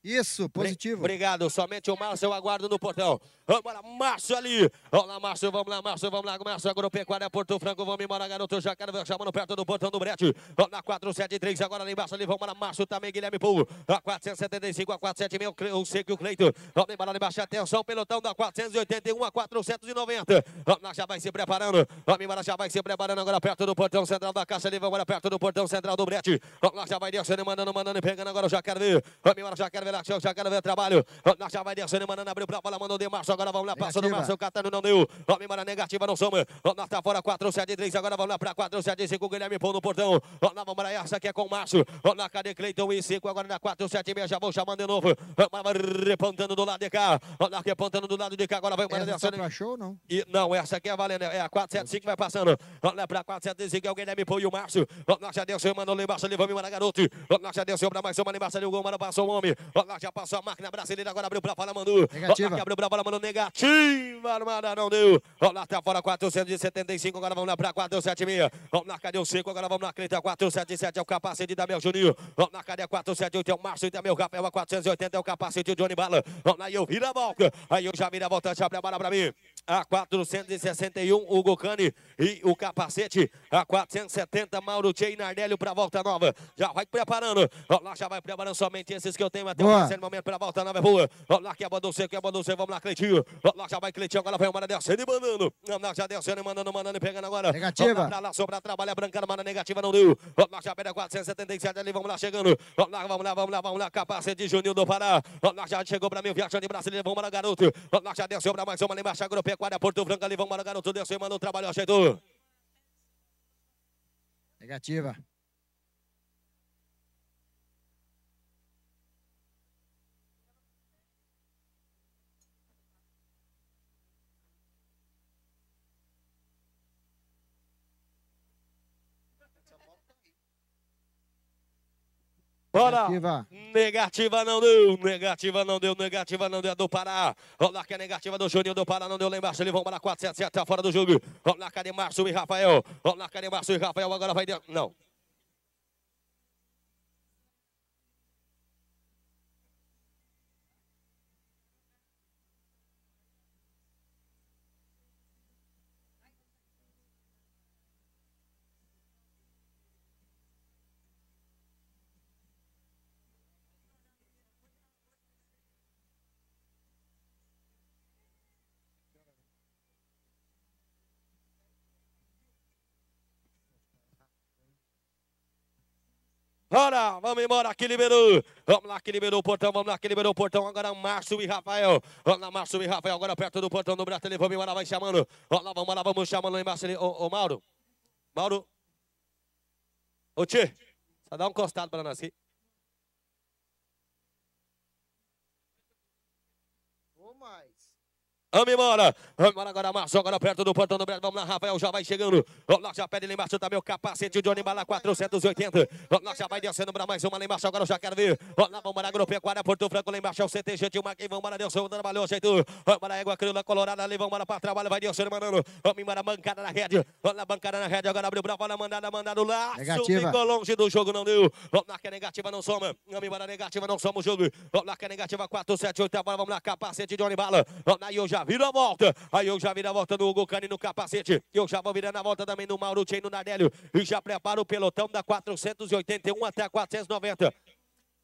Isso, positivo. Obrigado, somente o Márcio, eu aguardo no portão. Vamos lá, Márcio ali. Vamos lá, Márcio, vamos lá, Márcio, vamos lá, Márcio, agropecuária, Porto Franco, vamos embora, garoto, já quero ver, chamando perto do portão do Brete. Vamos lá, 473, agora lá embaixo ali, vamos lá, Márcio também, Guilherme Pulo. A 475, a 476, o Seco e o Cleito. Vamos embora lá embaixo, atenção, pelotão da 481 a 490. Vamos lá, já vai se preparando, vamos embora, já vai se preparando agora perto do portão central da caixa ali, vamos embora perto do portão central do Brete. Vamos lá, já vai descendo, mandando, mandando e pegando agora, já quero ver. Vamos embora, já quero ver. Chega na chão, chegando vem trabalho. já vai descendo, mandando abrir pra bola, mandou de março Agora vamos lá, passando o Márcio Catano, não deu. Homem manda negativa, não soma. Nós tá fora 4, 7, 3. Agora vamos lá pra 4, 7, 5. Guilherme Pão no portão. Nós vamos lá, essa aqui é com o Márcio. Na cadê Cleiton e 5. Agora na 4, 7, 6. Já vou chamando de novo. Repantando do lado de cá. Nós repantando do lado de cá. Agora vai mandando descendo. Essa tá show, não? E, não, essa aqui é valendo. É a 4, 7, 5 vai passando. Lá pra 4, 7, 5. É o Guilherme Pão e o Márcio. Nós já desceu, mandou lá embaixo. Ali vamos embora, garoto. Nós já desceu pra mais uma, ali embaixo. Ali o gol, mano, passou o homem. Lagarto já passou a máquina brasileira, agora abriu pra fora, mandou. Negativa. Lagarto abriu pra fora, mandou negativa. Armada não deu. lá, tá fora, 475, agora vamos lá pra 476. Vamos lá, cadê o 5, agora vamos na creta, 477 é o capacete da Mel Juninho. Vamos lá, cadê 478, é o Márcio da Mel Rafael, é a 480 é o capacete do Johnny Bala. Vamos lá, eu viro a volta. Aí eu já viro a volta, já prepara pra mim a 461, Hugo Cane e o capacete a 470, Mauro Tchê e Nardelli para a volta nova. Já vai preparando. Ó, lá já vai preparando somente esses que eu tenho até o terceiro momento para a volta nova. É boa. Ó, lá que abandonou é seco, que abandonou é seco. Vamos lá, Cleitinho. Ó, lá já vai Cleitinho. Agora vai o Mara descendo e mandando. Ó, lá já descendo e mandando, mandando e pegando agora. Negativa. Vamos lá, sobra, trabalha, negativa, não deu. lá já pega 477 ali, vamos lá chegando. Ó, lá, vamos lá, vamos lá, vamos lá. Capacete Juninho do Pará. Ó, lá já chegou para mim o viajante brasileiro. Vamos lá, garoto. Ó, lá já desceu para mais uma, ali embaixo, agora Araraquara, Porto Franco ali, vamos embora, garoto, desceu, mano, trabalhou, ajeitou. Negativa. Bora! Negativa. negativa não deu, negativa não deu, negativa não deu, é do Pará. Olha que é negativa do Juninho do Pará, não deu lá embaixo, ele vão para 477 até fora do jogo. Olha que é de Márcio e Rafael. Olha que é de Márcio e Rafael, agora vai. De... Não. Ora, vamos embora aqui, liberou. Vamos lá que liberou o portão, vamos lá que liberou o portão. Agora Márcio e Rafael. Vamos lá, Márcio e Rafael, agora perto do portão do Bratelli. Vamos embora, vai chamando. Vamos lá, vamos lá, vamos chamando lá embaixo ali. Ô, ô Mauro. Mauro. Ô, Tchê. Só dá um costado para nós aqui. Vamos embora. Vamos embora agora, Marcio, Agora perto do portão do Brasil, Vamos lá, Rafael já vai chegando. O lá, já pede ali embaixo também o capacete. de Johnny Bala 480. O lá, já vai descendo para mais uma lá embaixo. Agora eu já quero ver. Vamos lá, vamos embora. Agropecuária, Porto Franco lá embaixo. É o CTG de O vamos embora. Deus, dando valeu, jeito. Vamos embora, Égua Crioula Colorada ali. Vamos embora para trabalho. Vai Deus, mandando. Vamos embora, bancada na rede. Vamos lá, bancada na rede. Agora abriu brava na mandada, mandado lá. Negativa. Ficou longe do jogo, não deu. Vamos lá, que é negativa não soma. Vamos embora, negativa não soma o jogo. Vamos lá, que é negativa 478. Agora vamos lá, capacete, Johnny Bala. Vamos lá, eu já já viro a volta. Aí eu já viro a volta do Hugo Cani no capacete. Eu já vou virando a volta também no Mauro Tchê no Nadélio E já preparo o pelotão da 481 até a 490.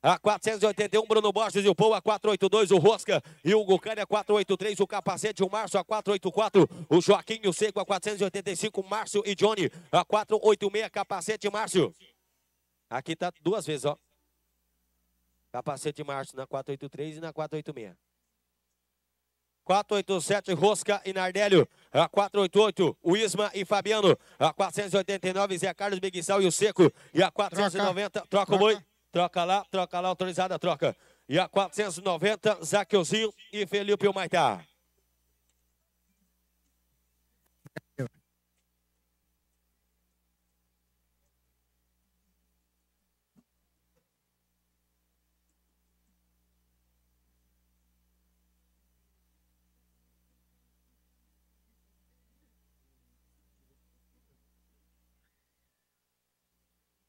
A 481, Bruno Borges e o Pou, a 482, o Rosca e o Gucani, a 483, o Capacete, o Márcio, a 484, o Joaquim e o Seco, a 485, Márcio e Johnny, a 486, Capacete Márcio. Aqui tá duas vezes, ó. Capacete Márcio na 483 e na 486. 487, Rosca e Nardélio. A ah, 488, Wisma e Fabiano. Ah, a 489, Zé Carlos Miguel e o Seco. E a 490, troca, troca, o boi. Troca lá, troca lá, autorizada a troca. E a 490, Zaqueuzinho e Felipe Humaitá.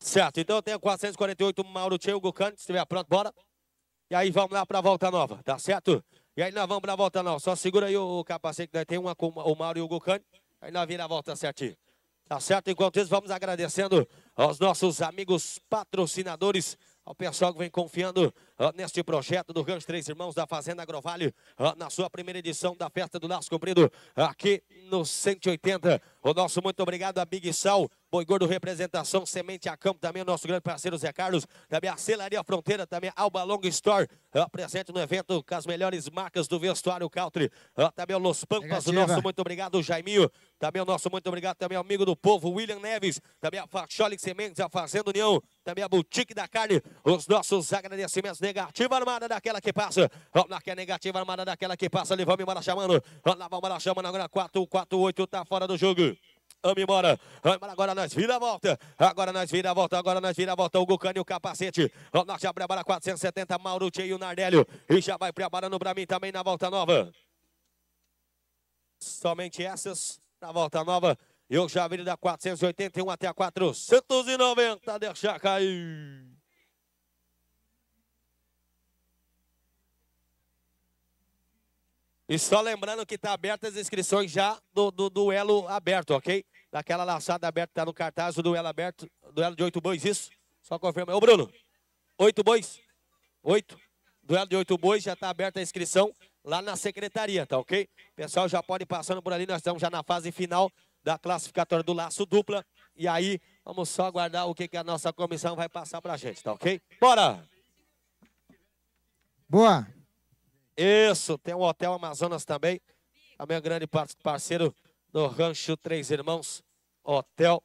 Certo, então eu tenho 448 Mauro Tchê, Hugo se estiver pronto, bora. E aí vamos lá para a volta nova, tá certo? E aí nós vamos para a volta nova. Só segura aí o capacete, nós né? tem uma com o Mauro e o Hugo Aí nós vira a volta certinho. Tá certo? Enquanto isso, vamos agradecendo aos nossos amigos patrocinadores, ao pessoal que vem confiando neste projeto do Rancho Três Irmãos da Fazenda Agrovale, na sua primeira edição da Festa do Laço Comprido, aqui no 180. O nosso muito obrigado a Big Sal, Boi Gordo Representação, Semente a Campo, também o nosso grande parceiro Zé Carlos, também a Celaria Fronteira, também a Alba Long Store, presente no evento com as melhores marcas do vestuário Caltri também o Los Pampas, o nosso muito obrigado, o Jaiminho, também o nosso muito obrigado, também amigo do povo, William Neves, também a Faxolic Sementes, a Fazenda União, também a Boutique da Carne, os nossos agradecimentos negativa armada daquela que passa. Olha que é negativa armada daquela que passa. Levamos embora chamando. Olha lá, vamos chamando agora. 4-4-8 tá fora do jogo. Vamos embora. Agora nós vira a volta. Agora nós vira a volta. Agora nós vira a volta. O Gucani e o capacete. O norte abre a bola 470. Mauro e o Nardelio. E já vai preparando para mim também na volta nova. Somente essas na volta nova. Eu já viro da 481 até a 490. Deixa cair. E só lembrando que está aberta as inscrições já do, do, duelo aberto, ok? Daquela laçada aberta que está no cartaz, do duelo aberto, duelo de oito bois, isso? Só confirma. Ô, Bruno, oito bois? Oito? Duelo de oito bois, já está aberta a inscrição lá na secretaria, tá ok? Pessoal, já pode ir passando por ali, nós estamos já na fase final da classificatória do laço dupla. E aí, vamos só aguardar o que, que a nossa comissão vai passar para a gente, tá ok? Bora! Boa! Isso, tem o Hotel Amazonas também. Também é grande parceiro do Rancho Três Irmãos, Hotel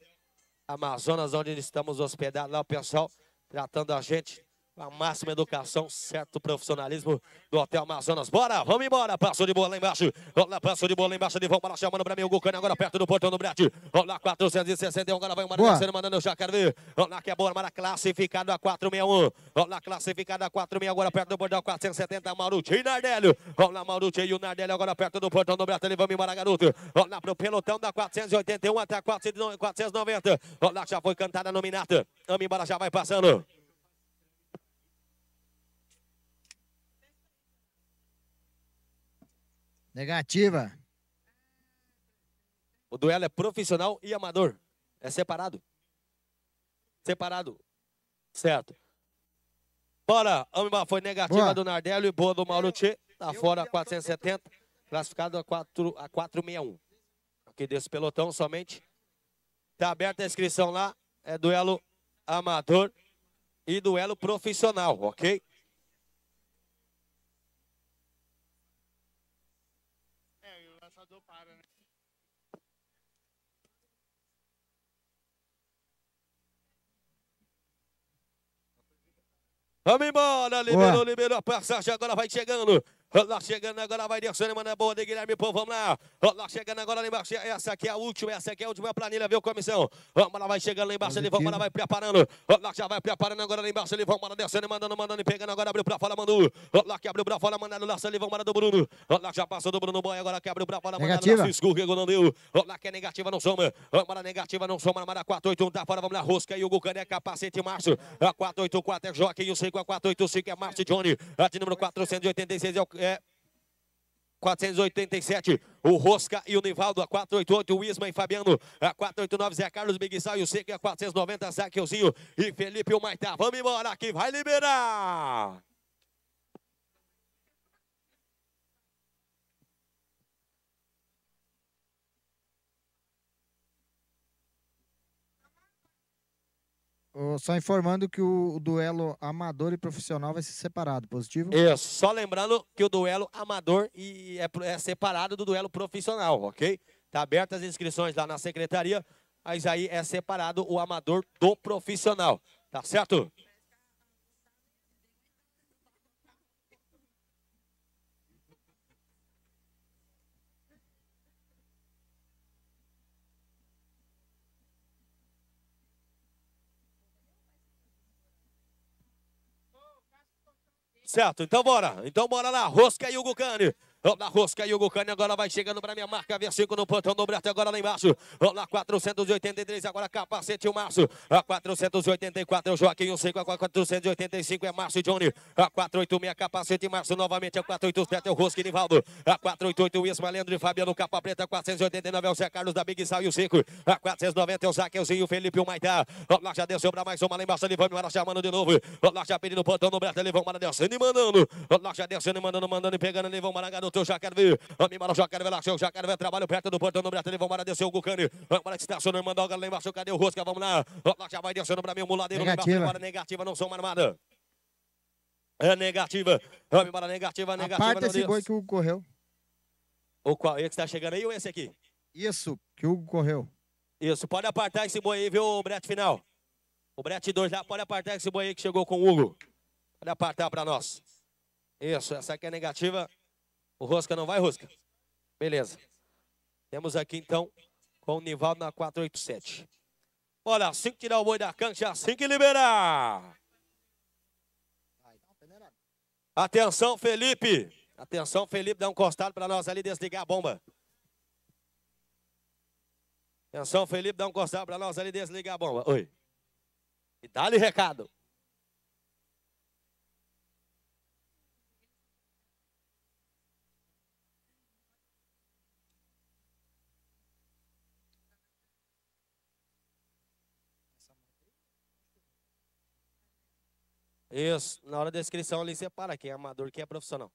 Amazonas, onde estamos hospedados lá, o pessoal tratando a gente a máxima educação, certo profissionalismo do Hotel Amazonas. Bora, vamos embora. Passou de bola lá embaixo. Olha, passou de bola lá embaixo. Livão para chamando para mim. O Gucane agora perto do portão do Brete. Olha, 461. Agora vai o Marcelo mandando. Eu já quero ver. Olha, que é boa. Mara classificado a 461. Olha, classificado a 461. Agora perto do portão 470. maruti e Nardelio. Olha, maruti e o Nardelio agora perto do portão do Brete. Vamos embora, garoto. Olha, pro pelotão da 481 até a 490. Olha, já foi cantada a nominata. Vamos embora, já vai passando. Negativa. O duelo é profissional e amador. É separado. Separado. Certo. Bora, foi negativa boa. do Nardello e boa do Mauruti. Tá fora 470, classificado a, 4, a 461. Aqui desse pelotão somente. Tá aberta a inscrição lá. É duelo amador e duelo profissional, ok? Vamos embora, liberou, Boa. liberou a passagem, agora vai chegando. Lá chegando agora, vai descendo manda é boa de Guilherme Pô, vamos lá. Lá chegando agora, lá embaixo, é essa aqui é a última, essa aqui é a última é planilha, viu, comissão? Vamos lá, vai chegando lá embaixo, ele vamos lá, vai preparando. Lá já vai preparando agora lá embaixo, ele vamos lá, descendo, mandando, mandando, pegando agora, abriu pra fora, mandou. Lá que abriu pra fora, mandando, lá, ele vamos lá do Bruno. Lá já passou do Bruno Boy, agora que abriu pra fora, mandando, escorregou, não deu. Lá que é negativa, não soma. Vamos lá, negativa, não soma, manda 481, tá fora, vamos lá, rosca, Hugo Cané, capacete, Márcio. A 484 é Joaquim, o 5 a 485 é Márcio Johnny. A de número 486 é o é, 487, o Rosca e o Nivaldo a 488, o Isma e Fabiano a 489, Zé Carlos Biguissal e o Seca a 490, Zaqueuzinho e Felipe o Maitá. Vamos embora que vai liberar! Só informando que o, duelo amador e profissional vai ser separado, positivo? Isso, é, só lembrando que o duelo amador e é, é, separado do duelo profissional, ok? Tá abertas as inscrições lá na secretaria, mas aí é separado o amador do profissional, tá certo? Certo? Então bora. Então bora lá. Rosca e Hugo Cane. Olha Rosca e o Gucani agora vai chegando para minha marca. V5 no pontão do Breto, agora lá embaixo. Olha 483, agora capacete o Márcio. A 484 é o Joaquim, o 5 a 485 é Márcio e Johnny. A 486 capacete Márcio novamente. É a 487 é o Rosca e Nivaldo. A 488 Isma, Leandro e Fabiano, capa preta. 489 é o Zé Carlos da Big Sal e o 5. A 490 é o Zaqueuzinho, Felipe e o Maitá. Olha já desceu para mais uma lá embaixo. Livão Mara chamando de novo. Olha já pedindo o plantão do Breto, o Mara descendo e mandando. Olha já descendo e mandando, mandando e pegando. Livão o garoto eu já quero ver. Amimara, já quero ver lá, eu já quero ver trabalho perto do portão número ele. Vamos lá, desceu o Gucani. que estacionando, mandou lá embaixo. Cadê o Rosca? Vamos lá. Lá já vai descendo pra mim, o muladeiro. Negativa. Agora negativa, não sou armada. É negativa. Amimara, negativa, negativa. Aparta esse boi que o Hugo correu. O qual? Ele que está chegando aí ou esse aqui? Isso, que o Hugo correu. Isso, pode apartar esse boi aí, viu, o brete final. O brete 2 já pode apartar esse boi aí que chegou com o Hugo. Pode apartar para nós. Isso, essa aqui é negativa. O Rosca não vai, Rosca? Beleza. Temos aqui então com o Nivaldo na 487. Olha, assim que tirar o boi da cancha, é assim que liberar. Atenção, Felipe. Atenção, Felipe, dá um costado para nós ali, desligar a bomba. Atenção, Felipe, dá um costado para nós ali, desligar a bomba. Oi. E dá-lhe recado. Isso, na hora da inscrição ali separa quem é amador quem é profissional.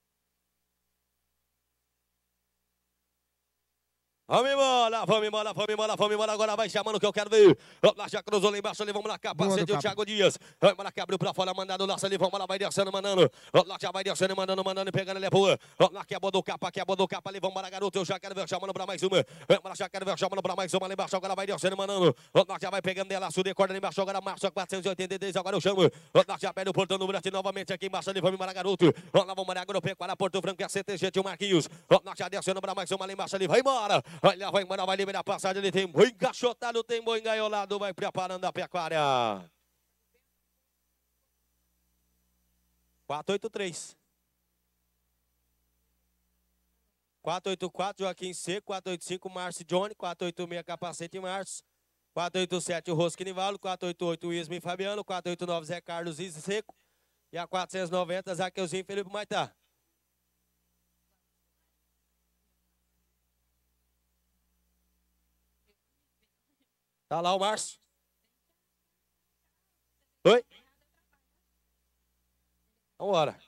Vamos embora, vamos embora, vamos embora, vamos embora. Agora vai chamando que eu quero ver. Vamos lá, já cruzou lá embaixo ali, vamos lá, capacete o Thiago Dias. Vamos lá que abriu pra fora, mandado o laço ali, vamos lá, vai descendo, mandando. Vamos lá, já vai descendo, mandando, mandando, pegando ali a é boa. Vamos lá, que é boa do capa, que é boa do capa ali, vamos lá garoto. Eu já quero ver chamando pra mais uma. Vamos lá, já quero ver chamando pra mais uma ali embaixo. Agora vai descendo, mandando. Vamos lá, já vai pegando dela, de corda ali embaixo. Agora marcha 483, agora eu chamo. Vamos lá, já pega o portão do Brasil novamente aqui embaixo ali, vamos embora, garoto. Vamos lá, vamos embora, agropecuária, Porto Franco, é CTG, tio Marquinhos. Vamos lá, já descendo pra mais uma ali embaixo ali, vai embora. Olha, vai embora, vai liberar a passagem. Ele tem boi encaixotado, tem boi engaiolado. Vai preparando a pecuária. 483. 484, Joaquim C. 485, Márcio Johnny. 486, Capacete Márcio. 487, Rosco Nivalo. 488, Isma Fabiano. 489, Zé Carlos e Seco. E a 490, Zaqueuzinho Felipe Maitá. Tá lá o Márcio. Oi? Vambora.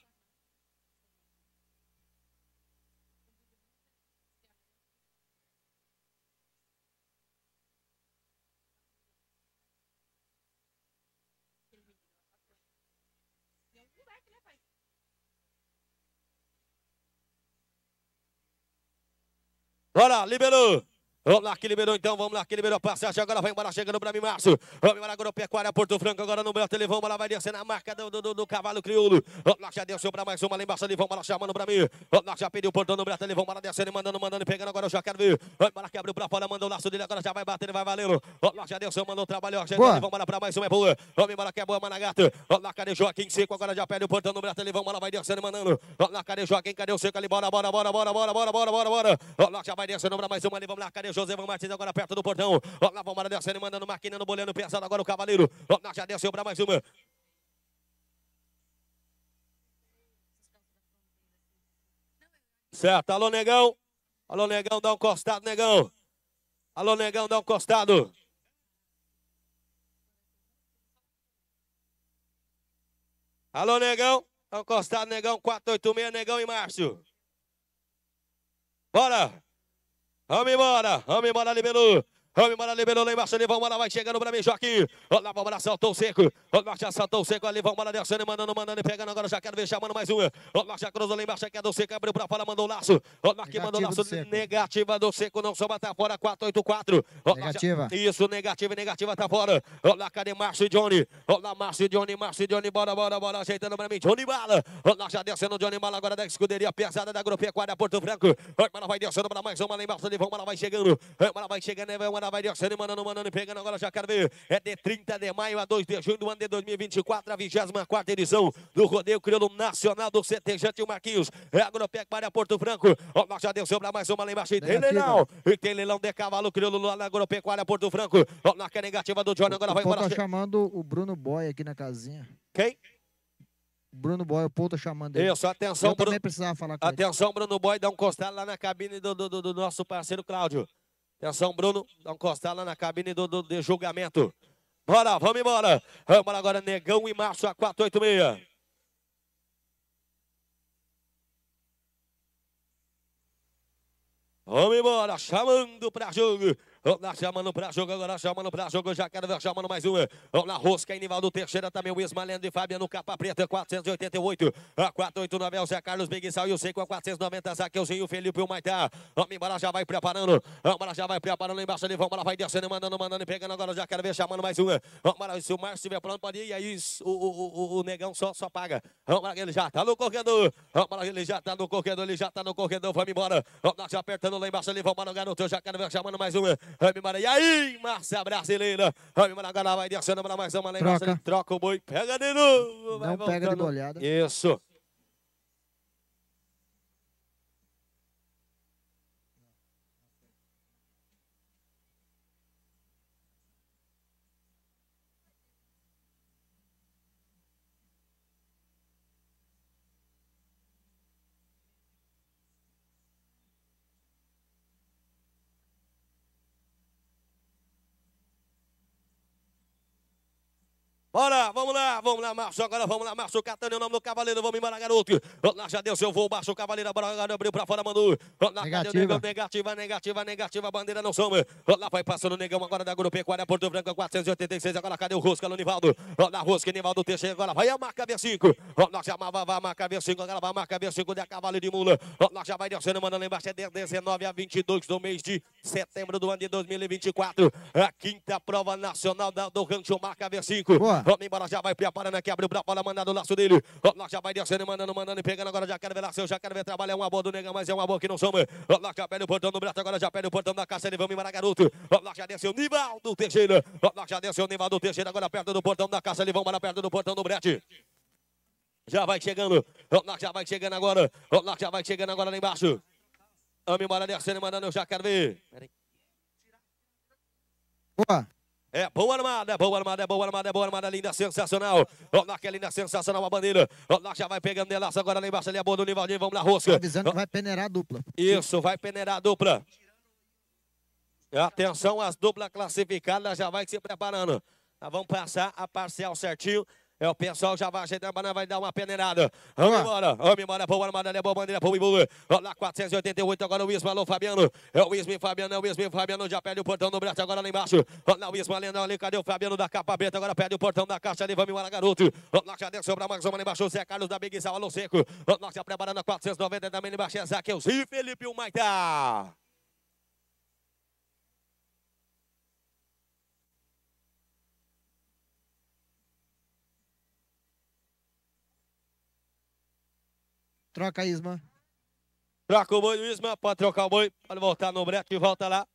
Então bora, liberou. Vamos lá, que liberou então, vamos lá, que liberou passagem. Agora vai embora, chegando para mim, março. Vamos embora, Agropecuária, Porto Franco, agora no Brasil, vamos lá, vai descer na marca do, do, do, do cavalo crioulo. Vamos lá, já desceu para mais uma, lá embaixo ali, vamos lá, chamando para mim. Vamos lá, já pediu o portão no Brasil, vamos lá, descendo, mandando, mandando, pegando, agora eu já quero ver. Vamos embora, que abriu para fora, mandou o laço dele, agora já vai batendo, vai valendo. Vamos lá, já desceu, mandou o trabalho, gente, vamos lá para mais uma, é boa. Vamos embora, que é boa, Managato. Vamos lá, cadê Joaquim Seco, agora já perde o portão no Brasil, vamos lá, vai descendo, mandando. Vamos lá, cadê Joaquim, cadê o Seco ali, bora, bora, bora, bora, bora, bora, bora, bora, bora. Vamos lá, já vai descendo para mais uma ali, vamos lá, cadê área. Van Martins agora perto do portão. Ó, lá vão Maranelcene mandando, maquinando, bolhando, pesado agora o Cavaleiro. Ó, lá, já desceu para mais uma. Certo, alô negão. Alô negão, dá um costado, negão. Alô negão, dá um costado. Alô negão, dá um costado, negão. 486, negão e Márcio. Bora! Vamos embora, vamos embora, liberou. Vamos embora, liberou lá embaixo, Livão Mara vai chegando pra mim, Joaquim. Olha lá, Mara, saltou seco. Olha lá, já saltou seco, ali, vamos Mara descendo, mandando, mandando e pegando. Agora já quero ver, chamando mais uma. Olha lá, já cruzou lá embaixo, é do seco, abriu pra fora, mandou o laço. Olha lá, que mandou o laço. Negativa do seco, não sobra, tá fora, 484. Olá, negativa. Já, isso, negativa, negativa, tá fora. Olha lá, cadê Márcio e Johnny? Olha lá, Márcio e Johnny, Márcio e Johnny, bora, bora, bora, ajeitando pra mim, Johnny Bala. Olha lá, já descendo o Johnny Bala, agora da escuderia pesada da Quadra Porto Franco. Olha, lá, vai descendo pra mais uma lá embaixo, Livão Mara vai chegando. Mara vai chegando, né, vai, Mara bola tá, vai e mandando, mandando e pegando. Agora já quero ver. É de 30 de maio a 2 de junho do ano de 2024, a 24 edição do Rodeio Crioulo Nacional do CT Jante Marquinhos. É Agropec para Porto Franco. Ó, nós já desceu pra mais uma lá embaixo. E tem leilão. E tem leilão de cavalo Crioulo lá na Agropecuária Porto Franco. Ó, na negativa do Johnny. Agora o vai embora. Tá chamando o Bruno Boy aqui na casinha. Quem? Bruno Boy, o Paul tá chamando ele. Isso, atenção, Eu Bruno. precisava falar com Atenção, ele. Bruno Boy, dá um costado lá na cabine do, do, do, do nosso parceiro Cláudio. Atenção, Bruno. Dá um costar lá na cabine do, do, do julgamento. Bora, vamos embora. Vamos agora, Negão e Márcio a 486. Vamos embora, chamando para jogo. Vamos lá, chamando pra jogo agora, chamando pra jogo. Já quero ver, chamando mais um. Vamos lá, Rosca e Nivaldo Teixeira também. O Ismalendo e Fábio no capa preta, 488. A 489 é o Zé Carlos Sal e o Seco a 490. Zaqueuzinho, Felipe e o Maitá. Vamos embora, já vai preparando. Vamos embora, já vai preparando embaixo ali. Vamos lá, vai descendo, mandando, mandando e pegando agora. Já quero ver, chamando mais um. Vamos embora, se o Márcio estiver pronto, pode ir. E aí o, o, o, o negão só, só paga. Vamos lá, ele já tá no corredor. Vamos lá, ele já tá no corredor, ele já tá no corredor. Vamos embora. Vamos lá, já apertando lá embaixo ali. Vamos lá, garoto. já quero ver, chamando mais um. E aí, Márcia brasileira. Vai descendo para mais uma Troca. Troca o boi. Pega de novo. Não pega de molhada. Isso. Bora, vamos lá, vamos lá, Márcio. Agora vamos lá, Márcio. Catane o nome do Cavaleiro. Vamos embora, garoto. Lá já deu seu voo, Márcio Cavaleiro. Bora, agora abriu pra fora, Manu. negativa. negativa, negativa, negativa. Bandeira não soma. Lá vai passando o negão agora da Agropecuária Porto Branco 486. Agora cadê o Rosca, Lonivaldo? Lá Rosca, Nivaldo Teixeira. Agora vai a é marca V5. Lá já vai, vai a marca V5. Agora vai a marca V5 de cavalo de mula. Lá já vai descendo, mandando lá embaixo. É de 19 a 22 do mês de setembro do ano de 2024. A quinta prova nacional do Rancho Marca V5. Boa. Vamos embora, já vai preparando aqui, abriu braço bola, mandando o laço dele. lá, já vai descendo, mandando, mandando e pegando. Agora já quero ver laço, já quero ver trabalho. É uma boa do Negão, mas é uma boa que não soma. lá, já perde o portão do Brato, agora já perde o portão da caça. Ele vamos embora, garoto. lá, já desceu, Nivaldo Teixeira. lá, já desceu, Nivaldo Teixeira. Agora perto do portão da caça, ele vamos embora perto do portão do Brete. Já vai chegando, lá, já vai chegando agora, lá, já vai chegando agora lá embaixo. Vamos embora, descendo, mandando, eu já quero ver. Boa. É boa armada, é boa armada, é boa armada, é boa armada, linda, sensacional. Olha que linda, sensacional a bandeira. Olha já vai pegando nelaço agora lá embaixo ali a é boa do Nivaldinho, vamos na rosca. Tá avisando que vai peneirar a dupla. Isso, vai peneirar a dupla. É, atenção, as duplas classificadas já vai se preparando. Nós vamos passar a parcial certinho. É, o pessoal já vai agendar, vai dar uma peneirada. Vamos embora, vamos embora. É boa armadilha, é boa bandeira, boa Olha Lá 488, agora o Isma, alô Fabiano. É o Isma e Fabiano, é o Isma e Fabiano. Já pede o portão do braço agora lá embaixo. Lá o Isma, lendo ali, cadê o Fabiano da capa preta? Agora pede o portão da caixa ali, vamos embora, garoto. Olha Lá já desceu pra mais uma lá embaixo, o Zé Carlos da Big Sal, alô seco. lá, já preparando a 490 também embaixo, é Zaqueus e Felipe Humaitá. Troca, Isma. Troca o boi do Isma, pode trocar o boi. Pode voltar no breque e volta lá.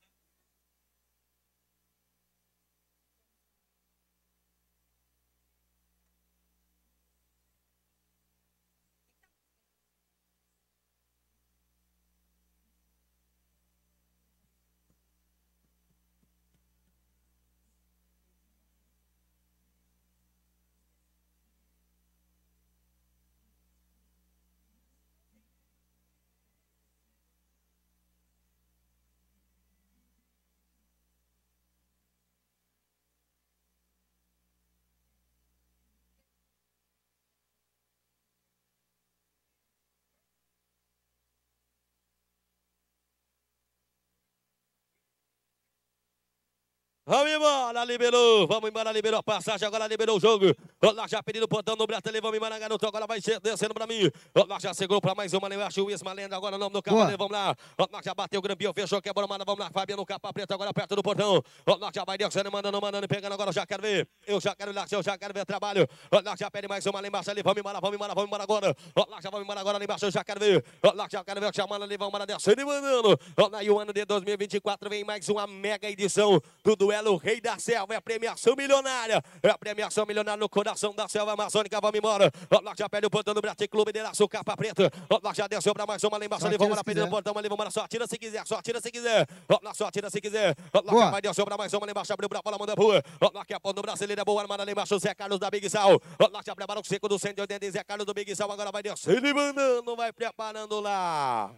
Vamos embora, liberou. Vamos embora, liberou a passagem. Agora liberou o jogo. Olá, já pedindo plantão no Brasil. Vamos embora, garoto. Agora vai ser descendo pra mim. Olá, já segurou pra mais uma. Né? Eu acho o Lenda. Agora o nome do cavaleiro. Vamos lá. Olá, já bateu o grampeão. Fechou, quebrou, manda. Vamos lá, Fabiano. Capa preta agora perto do portão. Olá, já vai descendo, mandando, mandando, pegando. Agora eu já quero ver. Eu já quero lá, eu já quero ver trabalho. Olá, já pede mais uma lá embaixo ali. Vamos embora, vamos embora, vamos embora agora. Olá, já vamos embora agora ali embaixo. Eu já quero ver. Olá, já quero ver. Chamando ali, vamos embora descendo e mandando. e o ano de 2024 vem mais uma mega edição do duelo ela, o rei da selva, é a premiação milionária, é a premiação milionária no coração da selva amazônica, vamos embora. Lote já pede o portão do Brasil Clube de Laço, capa preta. olha Lote já desceu para mais uma lá embaixo, ali vamos lá, pedindo o portão, ali vamos lá, só tira se quiser, só tira se quiser. Lote só tira se quiser. Lote vai desceu para mais uma lá embaixo, abriu para bola, manda rua. Lote a ponta do brasileiro, é boa armada ali embaixo, Zé Carlos da Big Sal. Lote já prepara o seco do 180, Zé Carlos do Big Sal, agora vai descer, ele mandando, vai preparando lá.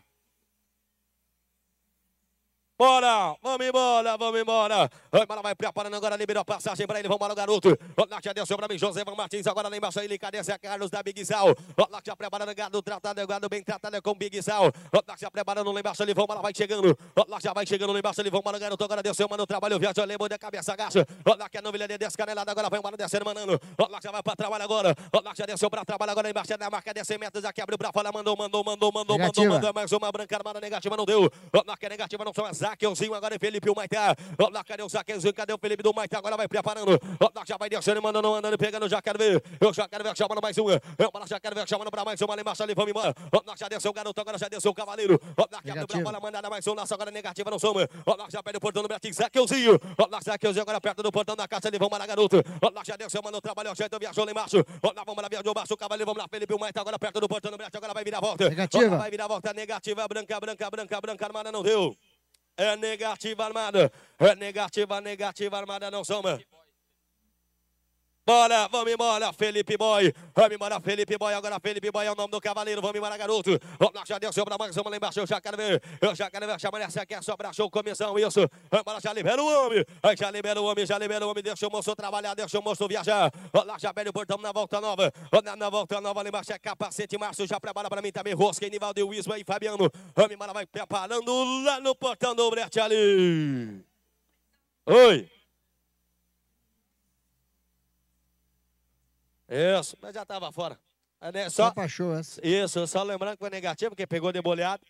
Bora, vamos embora, vamos embora. Embora vai preparando agora, liberou a passagem para ele. Vamos embora, o garoto. Lacte atenção para mim, José Van Martins. Agora lá embaixo, ele a Carlos da Big Sal. Lacte preparando, gado tratado, é gado bem tratado é com Big Sal. Lacte preparando lá embaixo, ele vamos embora, vai chegando. Lacte vai chegando lá embaixo, ele vamos embora, o garoto. Agora desceu, mano, trabalho, viaja, lembra de cabeça, agacha. Lacte é novilha desce, canelada. Agora vai embora, descendo, manando. Lacte vai para trabalho agora. Lacte desceu para trabalho agora embaixo, é na marca de metros. Já que abriu pra fora, mandou, mandou, mandou, mandou, mandou, mandou. Mais uma branca armada negativa, não deu. Lacte negativa, não são as Zaqueuzinho agora é Felipe o Maitá. Ó, lá, cadê o Zaqueuzinho? Cadê o Felipe do Maitá? Agora vai preparando. Ó, lá, já vai descendo, mandando, andando, pegando. Já quero ver. Eu já quero ver chamando mais é uma. Eu já quero ver chamando pra mais uma. Ali, Marcelo, vamos embora. Ó, lá, já desceu o garoto, agora já desceu o cavaleiro. Ó, lá, que abriu pra bola, mandada mais um. Laço agora é negativa, não soma. Ó, lá, já perde o portão do Betinho. Zaqueuzinho. Ó, lá, Zaqueuzinho agora perto do portão da casa. Ali, vamos lá, garoto. Ó, lá, já desceu, mandou, trabalhou, gente, viajou lá embaixo. Ó, lá, vamos lá, viajou, baixo o cavaleiro. Vamos lá, Felipe o Maitá agora perto do portão do Betinho. Agora vai virar a volta. Negativa. vai virar a volta negativa. Branca, branca, branca, branca. A não deu. É negativa armada. É negativa, negativa armada, não soma. Bora, vamos embora, Felipe Boy. Vamos embora, Felipe Boy. Agora Felipe Boy é o nome do cavaleiro. Vamos embora, garoto. Vamos lá, já deu seu braço, Vamos lá embaixo. Eu já quero ver. Eu já quero ver. Chama essa aqui, é só pra show, comissão. Isso. Vamos embora, já libera o homem. Já libera o homem, já libera o homem. Deixa o moço trabalhar, deixa o moço viajar. Olha lá, já velho, portão na volta nova. Na, na volta nova, ali embaixo é capacete. Márcio já prepara pra mim também. Rosca, Nivaldo, Wisma e Fabiano. Vamos embora, vai preparando lá no portão do Brete ali. Oi. Isso, mas já estava fora. Né, só, só essa. Isso, só lembrando que foi negativo, porque pegou deboleado.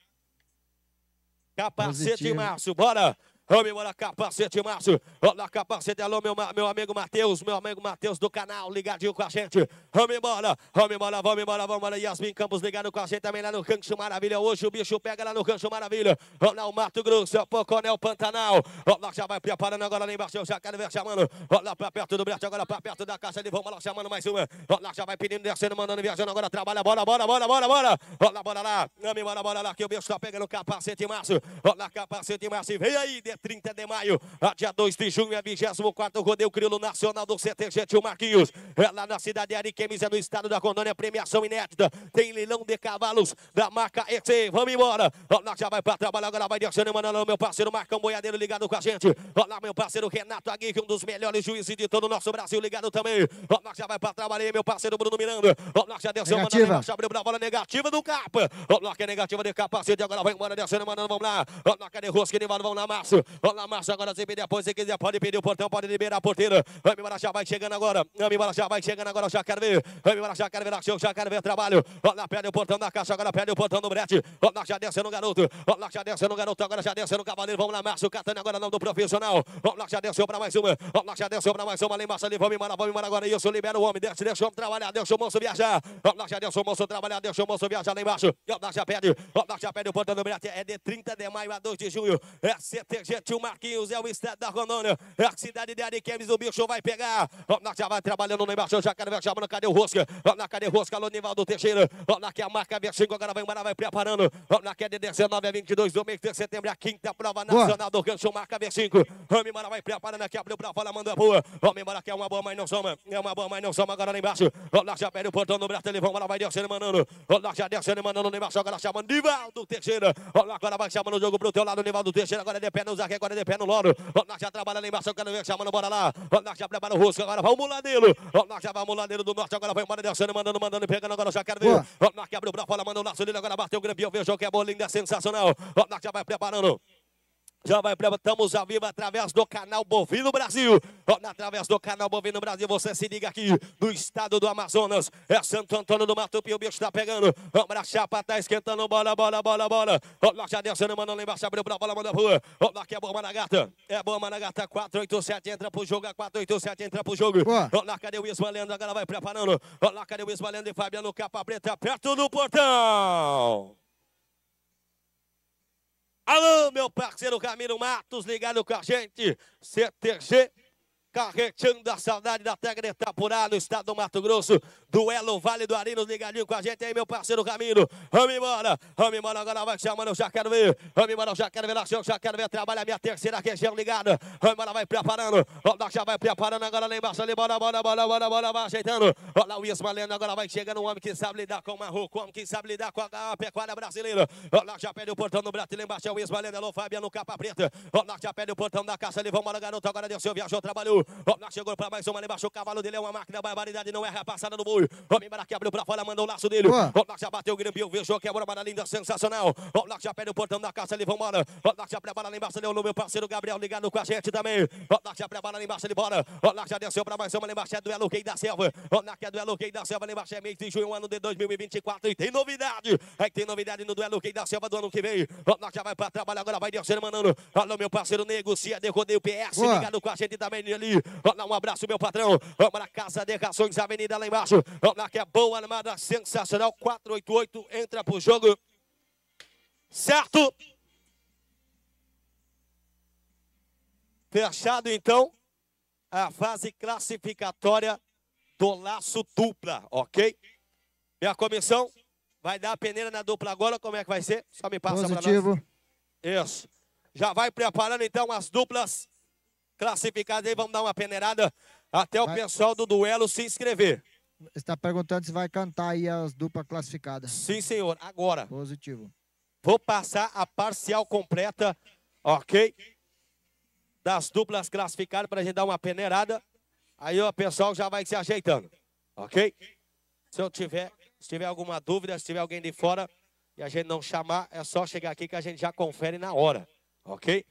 Capacete, Positivo. Márcio, bora! Ô, meu, capacete, Márcio. Olha capacete, alô, meu, meu amigo Matheus, meu amigo Matheus do canal, ligadinho com a gente. Vamos embora, vamos embora, vamos embora, vamos embora. Yasmin Campos ligado com a gente também lá no Rancho Maravilha. Hoje o bicho pega lá no Rancho Maravilha. Olha o Mato Grosso, o Poconel Pantanal. Olha, já vai preparando agora lá embaixo. Eu já quero ver chamando. Olha pra perto do brete, agora pra perto da caixa de vamos lá chamando mais uma. Olha, já vai pedindo, descendo, mandando, viajando. Agora trabalha, bora, bora, bora, bora, bora. Olha, bora lá. Vamos embora, bora lá, que o bicho tá pegando capacete, Márcio. Olha capacete, Márcio. Vem aí, descendo dia 30 de maio a dia 2 de junho, a 24 Rodeio Crilo Nacional do CTG Tio Marquinhos. É lá na cidade de Ariquemes, é no estado da Condônia, premiação inédita. Tem leilão de cavalos da marca EC. Vamos embora. lá já vai para trabalhar, agora vai direcionando, mandando meu parceiro Marcão Boiadeiro ligado com a gente. lá meu parceiro Renato Aguirre, um dos melhores juízes de todo o nosso Brasil, ligado também. lá já vai para trabalhar, meu parceiro Bruno Miranda. lá já desceu, mandando embaixo, abriu pra bola negativa do capa. lá que é negativa de capacete, agora vai embora, descendo, mandando, vamos lá. Olá, cadê é Rosque, Nivaldo, vamos lá, Márcio. Olá, Márcio, agora você pedir apoio, se quiser, pode pedir o portão, pode liberar a porteira. Vamos embora, já vai chegando agora. Vamos embora, já vai chegando agora, já quero ver. Vamos embora, já quero ver ação, já quero ver o trabalho. Olá, perde o portão da caixa, agora perde o portão do brete. Olha já descendo o garoto. Olha já descendo o garoto, agora já descendo o cavaleiro. Vamos lá, Márcio, catando agora não do profissional. Olha já desceu para mais uma. Olha já desceu para mais uma. Ali embaixo ali, vamos embora, vamos embora agora. Isso, libera o homem, desce, deixa o homem trabalhar, deixa o moço viajar. Olha já desceu o moço trabalhar, deixa o moço viajar lá embaixo. Olha já perde, Olha já perde o portão do brete. É de 30 de maio a 2 de junho. É CTG Gentil Marquinhos, é o estado da Rondônia. É a cidade de Ariquemes, o bicho vai pegar. Vamos já vai trabalhando no embaixo, já quer ver chamando, cadê o Rosca? Vamos lá, cadê o Rosca? Alô, Nivaldo Teixeira. Vamos lá, que a marca V5, agora vai embora, vai preparando. Vamos lá, que é de 19 a 22 do mês de setembro, é a quinta prova nacional do Gancho, marca V5. Vamos embora, vai preparando aqui, abriu pra fora, manda boa. Vamos embora, que é uma boa, mas não soma. É uma boa, mas não soma, agora lá embaixo. Vamos lá, já perde o portão do braço, ele vamos lá, vai descendo, mandando. Vamos lá, já descendo, mandando no embaixo, agora chamando Nivaldo Teixeira. Vamos lá, agora vai chamando o jogo pro teu lado, Nivaldo Teixeira, agora de pé nos Monark agora de pé no loro. Monark já trabalha lá embaixo, eu quero ver chamando, bora lá. Monark já prepara o russo agora vai o O Monark já vai o muladelo do norte, agora vai embora descendo, mandando, mandando, pegando, agora já quero ver. Monark abriu pra fora, manda o laço dele, agora bateu o Grampião, veja o que é bolinho, é sensacional. Monark já vai preparando. Já vai, estamos ao vivo através do canal Bovino Brasil. Através do canal Bovino Brasil, você se liga aqui no estado do Amazonas. É Santo Antônio do Matupi, o bicho tá pegando. A chapa tá esquentando, bola, bola, bola, bola. Lá já descendo, mandou lá embaixo, abriu pra bola, manda rua. Lá que é bomba na gata. É bomba na gata, 487 entra pro jogo, 487 é entra pro jogo. Lá cadê o Ismalendo, agora vai preparando. Lá cadê o Ismalendo e Fabiano Capa Preta, perto do portão. Alô, meu parceiro Camilo Matos, ligado com a gente. CTG carreteando a saudade da terra de Itapurá, no estado do Mato Grosso, duelo Vale do Arino, ligadinho com a gente aí, meu parceiro Camilo, vamos embora, vamos embora, agora vai chamando, eu já quero ver, vamos embora, eu já quero ver ação, já quero ver trabalha a minha terceira região ligada, vamos embora, vai preparando, Roda já vai preparando, agora lá embaixo, ali, bora, bora, bora, bora, bora, vai ajeitando, olha lá o Ismaleno, agora vai chegando um homem que sabe lidar com o Marroco, um homem que sabe lidar com a pecuária brasileira, olha lá, já pede o portão do Brasil, embaixo é o Ismaleno, alô, Fabiano, capa preta, olha lá, já pede o portão da caça, ali, vamos embora, garoto, agora deu seu viajou, trabalhou, lá chegou pra mais uma, ele baixou o cavalo dele, é uma máquina, barbaridade, não é erra a passada do boi. Homem que abriu pra fora, mandou o laço dele. lá já bateu o Grimbio, viu, quebrou é a linda, sensacional. lá já pega o portão da caça, ali, vambora. lá já prepara ali embaixo, ele é o meu parceiro Gabriel ligado com a gente também. lá já prepara ali embaixo, ele bora. lá já desceu pra mais uma, lá embaixo é duelo quem da selva. que é duelo quem da selva, lá embaixo é mês de junho, ano de 2024. E tem novidade, é que tem novidade no duelo quem da selva do ano que vem. lá já vai pra trabalho agora, vai descendo, mandando. Alô, meu parceiro, negocia, é o PS, ligado com a gente também ali um abraço, meu patrão. Vamos na Casa de Rações, Avenida lá embaixo. Vamos lá, que é boa, armada, sensacional. 488 entra pro jogo. Certo? Fechado, então, a fase classificatória do laço dupla, ok? Minha comissão vai dar a peneira na dupla agora, como é que vai ser? Só me passa para nós. Isso. Já vai preparando, então, as duplas classificados aí, vamos dar uma peneirada até o vai... pessoal do duelo se inscrever. Está perguntando se vai cantar aí as duplas classificadas. Sim, senhor. Agora. Positivo. Vou passar a parcial completa, ok? Das duplas classificadas para a gente dar uma peneirada. Aí o pessoal já vai se ajeitando, ok? Se eu tiver, se tiver alguma dúvida, se tiver alguém de fora e a gente não chamar, é só chegar aqui que a gente já confere na hora, ok?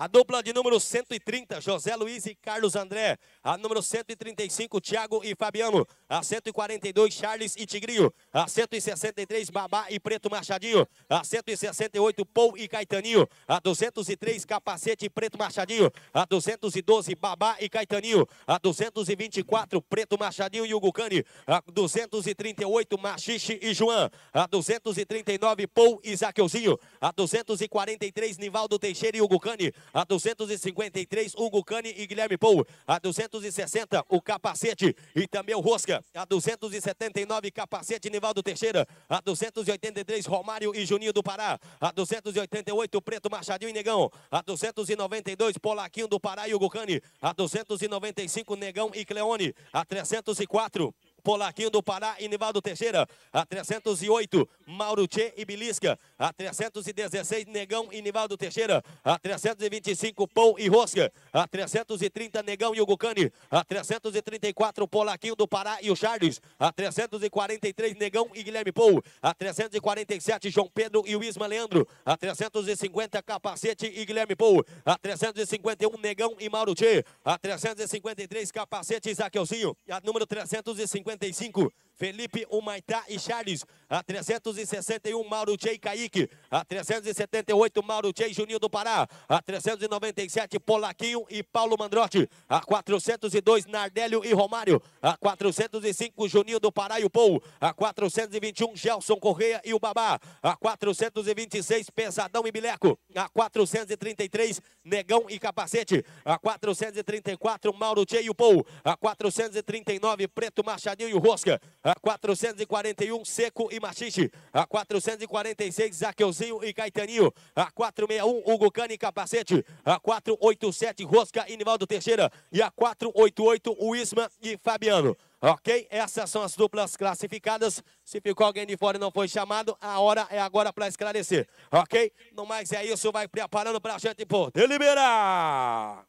A dupla de número 130, José Luiz e Carlos André. A número 135, Thiago e Fabiano. A 142, Charles e Tigrinho. A 163, Babá e Preto Machadinho. A 168, Paul e Caetaninho. A 203, Capacete e Preto Machadinho. A 212, Babá e Caetaninho. A 224, Preto Machadinho e Hugo Cane. A 238, Machixe e João. A 239, Paul e Zaqueuzinho. A 243, Nivaldo Teixeira e Hugo Cane. A 253, Hugo Cane e Guilherme Paul. A 260, o Capacete e também o Rosca. A 279, capacete Nivaldo Teixeira. A 283, Romário e Juninho do Pará. A 288, Preto Machadinho e Negão. A 292, Polaquinho do Pará e Hugo Cane. A 295, Negão e Cleone. A 304, Polaquinho do Pará e Nivaldo Teixeira. A 308, Mauro Tchê e Bilisca. A 316, Negão e Nivaldo Teixeira. A 325, Pão e Rosca. A 330, Negão e Ugucani A 334, Polaquinho do Pará e o Charles. A 343, Negão e Guilherme Pou. A 347, João Pedro e o Isma Leandro. A 350, Capacete e Guilherme Pou. A 351, Negão e Mauro Tchê. A 353, Capacete e Zaqueuzinho. A número 350. 45 Felipe Humaitá e Charles. A 361, Mauro Tchê e Kaique. A 378, Mauro Tchê e Juninho do Pará. A 397, Polaquinho e Paulo Mandrotti. A 402, Nardélio e Romário. A 405, Juninho do Pará e o Pou. A 421, Gelson Correia e o Babá. A 426, Pesadão e Bileco. A 433, Negão e Capacete. A 434, Mauro Tchê e o Pou. A 439, Preto Machadinho e o Rosca. A a 441 Seco e Machixe, a 446 Zaqueuzinho e Caetaninho, a 461 Hugo e Capacete, a 487 Rosca e Nivaldo Teixeira e a 488 Wisman e Fabiano. Ok? Essas são as duplas classificadas. Se ficou alguém de fora e não foi chamado, a hora é agora para esclarecer. Ok? No mais é isso, vai preparando para a gente poder liberar.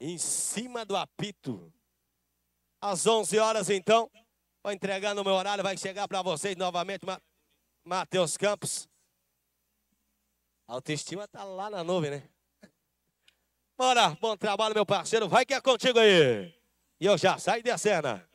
em cima do apito. Às 11 horas, então, vou entregar no meu horário, vai chegar para vocês novamente, Matheus Campos. A autoestima está lá na nuvem, né? Bora, bom trabalho, meu parceiro. Vai que é contigo aí. E eu já saio da cena.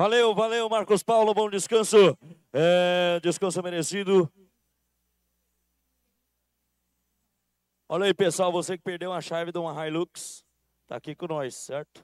Valeu, valeu, Marcos Paulo, bom descanso. É, descanso merecido. Olha aí, pessoal, você que perdeu uma chave de uma Hilux, tá aqui com nós, certo?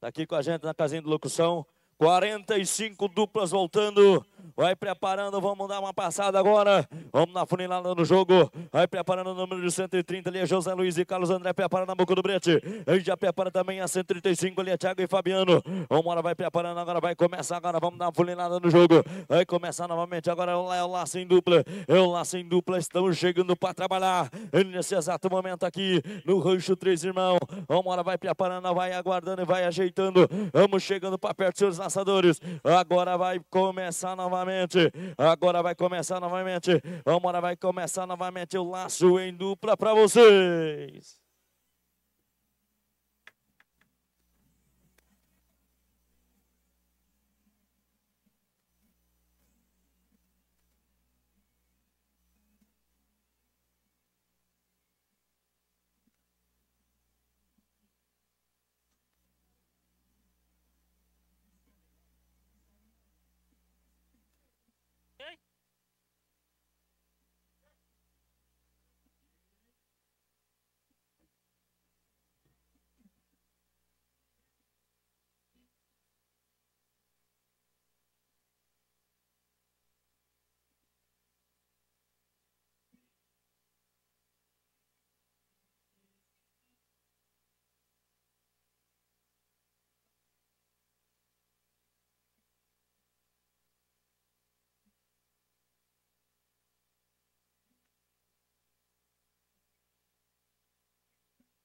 Tá aqui com a gente na casinha de locução. 45 duplas voltando. Vai preparando, vamos dar uma passada agora. Vamos na funilada no jogo. Vai preparando o número de 130 ali, é José Luiz e Carlos André. Prepara na boca do Brete. Ele já prepara também a 135 ali, é Thiago e Fabiano. lá, vai preparando agora, vai começar agora. Vamos dar uma funilada no jogo. Vai começar novamente agora. É o laço em dupla. É o laço em dupla. Estão chegando para trabalhar é nesse exato momento aqui no Rancho Três Irmão. lá, vai preparando, vai aguardando e vai ajeitando. Vamos chegando para perto, seus lançadores. Agora vai começar novamente novamente. Agora vai começar novamente. Vamos, vai começar novamente o laço em dupla para vocês.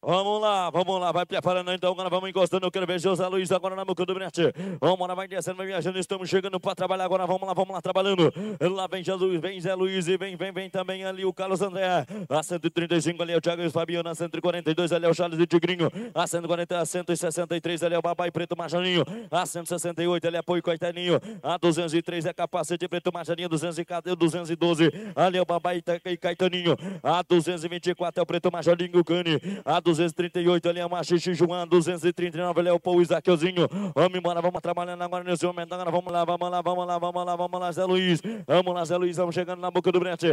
Vamos lá, vamos lá, vai preparando então, agora vamos encostando. Eu quero ver José Luiz agora na boca do Brete. Vamos lá, vai descendo, vai viajando. Estamos chegando para trabalhar agora. Vamos lá, vamos lá, trabalhando. Lá vem Jesus, vem Zé Luiz e vem, vem, vem também ali o Carlos André. A 135 ali é o Thiago e o Fabiano. A 142 ali é o Charles e o Tigrinho. A 140, a 163 ali é o Babai Preto Marjaninho. A 168 ali é Apoio Coitaninho. A 203 é Capacete Preto Marjaninho. 204, 212 ali é o Babai e Caetaninho. A 224 é o Preto o Cane. A 200 238, ali é Machixe, João, 239, ali é o Paul Isaqueuzinho. Vamos embora, vamos trabalhando agora nesse momento. Agora vamos lá, vamos lá, vamos lá, vamos lá, vamos lá, Zé Luiz. Vamos lá, Zé Luiz, vamos chegando na boca do brete.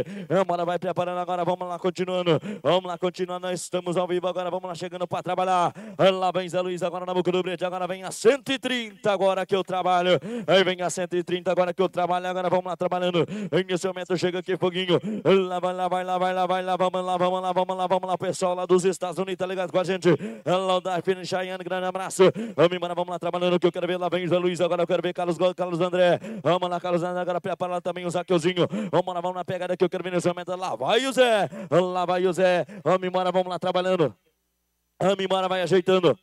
Vamos vai preparando agora, vamos lá, continuando. Vamos lá, continuando, nós estamos ao vivo agora, vamos lá, chegando para trabalhar. Lá vem Zé Luiz, agora na boca do brete. Agora vem a 130, agora que eu trabalho. Aí vem a 130, agora que eu trabalho. Agora vamos lá, trabalhando. Nesse momento chega aqui, Foguinho. Lá vai, lá vai, lá vai, lá vai, lá, vamos lá, vamos lá, vamos lá, vamos lá, pessoal lá dos Estados Unidos ligado com a gente. Laudar, Fini, Cheyenne, grande abraço. Vamos embora, vamos lá, trabalhando que eu quero ver. Lá vem Zé Luiz, agora eu quero ver Carlos, Carlos André. Vamos lá, Carlos André, agora prepara lá também o Zaqueuzinho. Vamos lá, vamos na pegada que eu quero ver nesse momento. Lá vai o Zé, lá vai o Zé. Vamos embora, vamos lá, trabalhando. Vamos embora, vai ajeitando.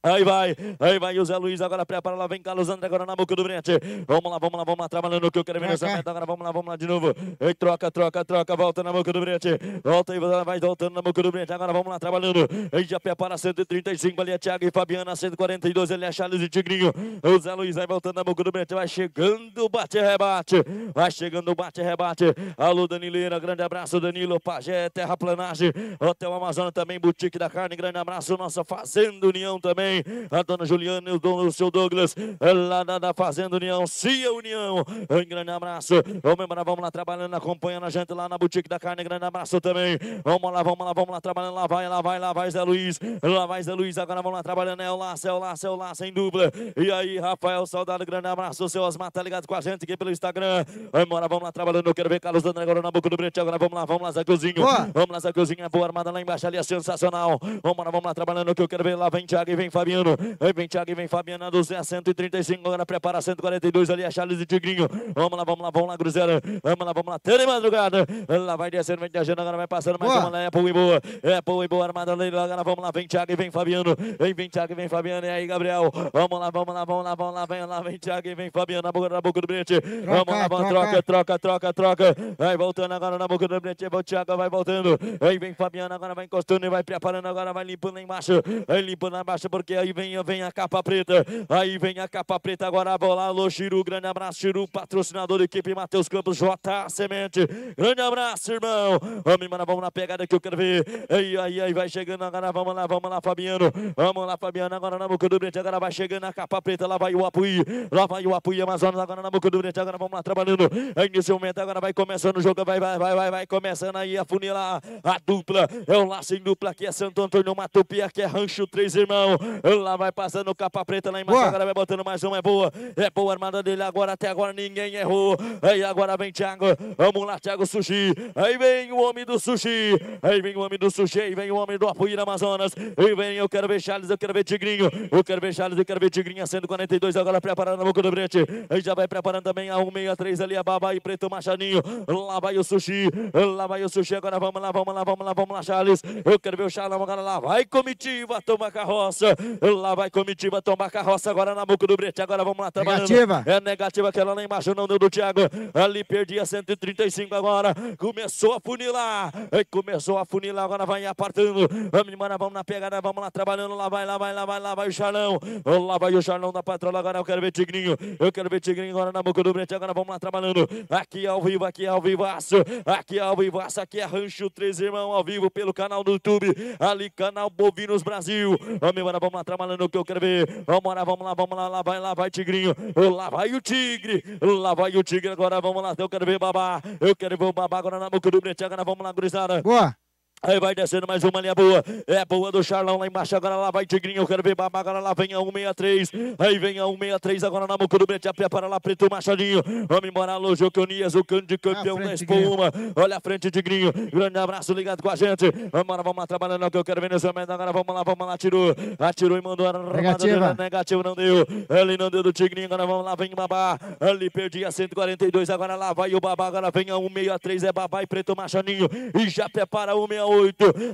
Aí vai, aí vai o Zé Luiz agora prepara lá, vem Carlos André agora na boca do Brente. Vamos lá, vamos lá, vamos lá, trabalhando o que eu quero ver nessa meta. Agora vamos lá, vamos lá de novo. E troca, troca, troca, volta na boca do Brente. Volta aí, vai voltando na boca do Brente. Agora vamos lá, trabalhando. Aí já prepara 135, ali é Thiago e Fabiana, 142, ele é Charles e Tigrinho. O Zé Luiz vai voltando na boca do Brente, vai chegando, bate rebate. Vai chegando, bate rebate. Alô, Danileira, grande abraço, Danilo, Pajé, Planagem, Hotel Amazonas também, Boutique da Carne, grande abraço, nossa Fazenda União também também. A dona Juliana e o, dono, seu Douglas, eh, lá da, da Fazenda União, Cia União. Um grande abraço. Vamos lá vamos lá trabalhando, acompanhando a gente lá na Boutique da Carne. Grande abraço também. Vamos lá, vamos lá, vamos lá trabalhando. Lá vai, lá vai, lá vai Zé Luiz. Lá vai Zé Luiz, agora vamos lá trabalhando. É o laço, é o laço, é o laço em dupla. E aí, Rafael, saudade, grande abraço. O seu Osmar tá ligado com a gente aqui pelo Instagram. Vamos lá vamos lá trabalhando. Eu quero ver Carlos André agora na boca do Brete. Agora vamos lá, vamos lá, Zé Zaqueuzinho. Vamos lá, Zé é Boa armada lá embaixo ali, é sensacional. Vamos lá vamos lá trabalhando que eu quero ver. Lá vem Thiago e vem Fabiano. Aí vem Thiago, vem A do Zé, 135. Agora prepara 142 ali, a Charles e Tigrinho. Vamos lá, vamos lá, vamos lá, Cruzeiro. Vamos lá, vamos lá. Tele madrugada. Lá vai descendo, vem viajando. Agora vai passando mais uma É boa e boa. É boa e boa. Armada ali. Agora vamos lá, vem Thiago e vem Fabiano. Vem, vem Thiago e vem Fabiano. E aí, Gabriel. Vamos lá, vamos lá, vamos lá, vamos lá. Vem lá, vem Thiago e vem Fabiano. Na boca, na boca do brete. Vamos lá, vamos, troca, troca, troca, troca. Vai voltando agora na boca do Brente. O Thiago vai voltando. Aí vem Fabiano. Agora vai encostando e vai preparando. Agora vai limpando lá embaixo. Vai limpando lá embaixo porque porque aí vem, vem a capa preta, aí vem a capa preta, agora a bola, alô, Chiru, grande abraço, Chiru, patrocinador, da equipe Matheus Campos, J Semente, grande abraço, irmão, vamos embora, vamos na pegada que eu quero ver, aí, aí, aí, vai chegando, agora vamos lá, vamos lá, Fabiano, vamos lá, Fabiano, agora na boca do brete. agora vai chegando a capa preta, lá vai o Apuí, lá vai o Apuí, Amazonas, agora na boca do brete. agora vamos lá, trabalhando, aí é nesse momento, agora vai começando o jogo, vai, vai, vai, vai, vai, começando aí a funila, a dupla, é o um laço em dupla, aqui é Santo Antônio, Matupia aqui é Rancho Três Irmão, Lá vai passando capa preta lá embaixo Matheus. Agora vai botando mais uma. É boa. É boa a armada dele agora. Até agora ninguém errou. Aí agora vem Thiago. Vamos lá, Thiago Sushi. Aí vem o homem do sushi. Aí vem o homem do sushi. Aí vem o homem do Apuíra Amazonas. Aí vem, eu quero ver Charles, eu quero ver Tigrinho. Eu quero ver Charles, eu quero ver Tigrinho. Sendo 42 agora preparando a boca do Brete. Aí já vai preparando também a 163 ali. A Baba e Preto Machadinho. Lá vai o sushi. Lá vai o sushi. Agora vamos lá, vamos lá, vamos lá, vamos lá, Charles. Eu quero ver o Charles agora lá. Vai comitiva, toma carroça. Lá vai comitiva tomar carroça agora na boca do Brete. Agora vamos lá trabalhando. Tá negativa. É negativa que ela lá embaixo não deu do Thiago. Ali perdia 135 agora. Começou a funilar. Começou a funilar. Agora vai apartando. Vamos embora, vamos na pegada. Vamos lá trabalhando. Lá vai, lá vai, lá vai, lá vai o Charlão. Lá vai o Charlão da patroa. Agora eu quero ver Tigrinho. Eu quero ver Tigrinho agora na boca do Brete. Agora vamos lá trabalhando. Aqui ao vivo, aqui ao vivaço. Aqui ao vivaço. Aqui é Rancho Três Irmãos ao vivo pelo canal do YouTube. Ali, canal Bovinos Brasil. Vamos embora, vamos trabalhando o que eu quero ver. Vamos lá, vamos lá, vamos lá, lá vai, lá vai, Tigrinho. Lá vai o Tigre, lá vai o Tigre agora, vamos lá, eu quero ver o babá. Eu quero ver o babá agora na boca do agora vamos lá, gurizada. Boa. Aí vai descendo mais uma linha boa. É boa do Charlão lá embaixo. Agora lá vai Tigrinho. Eu quero ver babá Agora lá vem a 163. Aí vem a 163. Agora na boca do Brete. Prepara lá Preto Machadinho. Vamos embora, Alonso. O Canias, de campeão da espuma. Olha a frente, Tigrinho. Grande abraço ligado com a gente. Vamos vamos lá trabalhando. É que eu quero ver nesse momento. Agora vamos lá, vamos lá. Atirou. Atirou e mandou. Negativa. Negativo não deu. Ele não deu do Tigrinho. Agora vamos lá, vem Babá. Ali perdia 142. Agora lá vai o Babá. Agora vem a 163. É Babá e Preto Machadinho. E já prepara o 161. 168.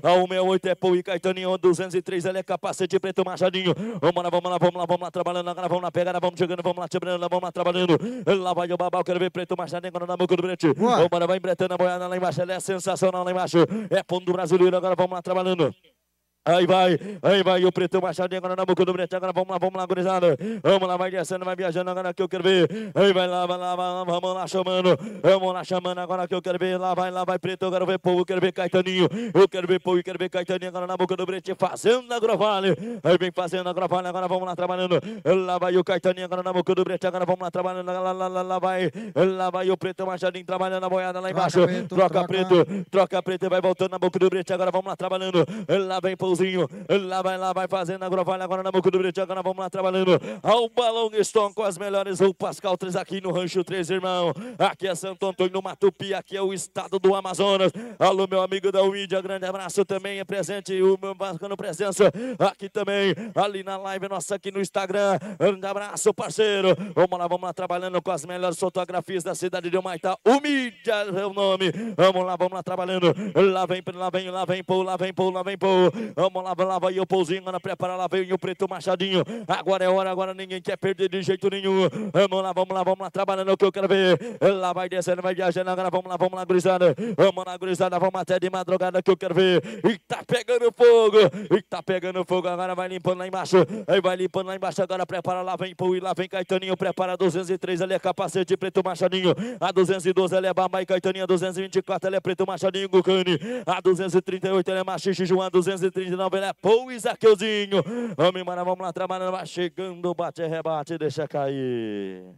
A 168 é Paul e Caetaninho, 203 ele é capacete preto Machadinho. Vamos lá, vamos lá, vamos lá, vamos lá, trabalhando agora, vamos lá, pegada, vamos chegando, vamos lá, chegando, vamos lá, trabalhando. Lá vai o babau, quero ver preto Machadinho, agora na boca do Brete. Vamos lá, vai embretando a boiada lá embaixo, ele é sensacional lá embaixo. É ponto do brasileiro, agora vamos lá, trabalhando. Aí vai, aí vai, o preto machado agora na boca do preto. agora vamos lá, vamos lá, gurizada. Vamos lá, vai descendo, vai viajando agora que eu quero ver. Aí vai lá, vai lá, vai vamos lá chamando. Vamos lá chamando agora que eu quero ver. Lá vai, lá vai, preto, eu quero ver povo, quero ver Caetaninho. Eu quero ver povo, quero ver Caetaninho agora na boca do preto fazendo a grovale. Aí vem fazendo a grovale, agora vamos lá trabalhando. Lá vai o Caetaninho agora na boca do preto agora vamos lá trabalhando. Lá, lá, lá, lá vai, lá vai o preto machadinho trabalhando a boiada lá embaixo. Troca preto, troca preto, vai voltando na boca do preto agora vamos lá trabalhando. Lá vem povo balãozinho. Lá vai, lá vai fazendo. Agrovalha agora na boca do Brete. Agora vamos lá trabalhando. Ao balão Stone com as melhores. O Pascal 3 aqui no Rancho 3, irmão. Aqui é Santo Antônio no Matupi. Aqui é o estado do Amazonas. Alô, meu amigo da Uídia. Grande abraço também. É presente o meu bacana presença aqui também. Ali na live nossa aqui no Instagram. Grande abraço, parceiro. Vamos lá, vamos lá trabalhando com as melhores fotografias da cidade de Humaitá. Umídia é o nome. Vamos lá, vamos lá trabalhando. Lá vem, lá vem, lá vem, pô, lá vem, pô, lá vem, pô. Vamos lá, lá vai o pouzinho, mano, prepara, lá vem o preto Machadinho. Agora é hora, agora ninguém quer perder de jeito nenhum. Vamos lá, vamos lá, vamos lá, trabalhando o que eu quero ver. Lá vai descendo, vai viajando, agora vamos lá, vamos lá, grisada. Vamos lá, grisada, vamos até de madrugada que eu quero ver. E tá pegando fogo, e tá pegando fogo, agora vai limpando lá embaixo. Aí vai limpando lá embaixo, agora prepara, lá vem Pou e lá vem Caetaninho, prepara 203, ali é capacete, preto Machadinho. A 212, ali é Bama e Caetaninho, a 224, ali é preto Machadinho, Gucane. A 238, ali é Machixe, João, a 230 de Nova né? Ilhéu, e Zaqueuzinho. Vamos embora, vamos lá, trabalhando, vai chegando, bate, rebate, deixa cair.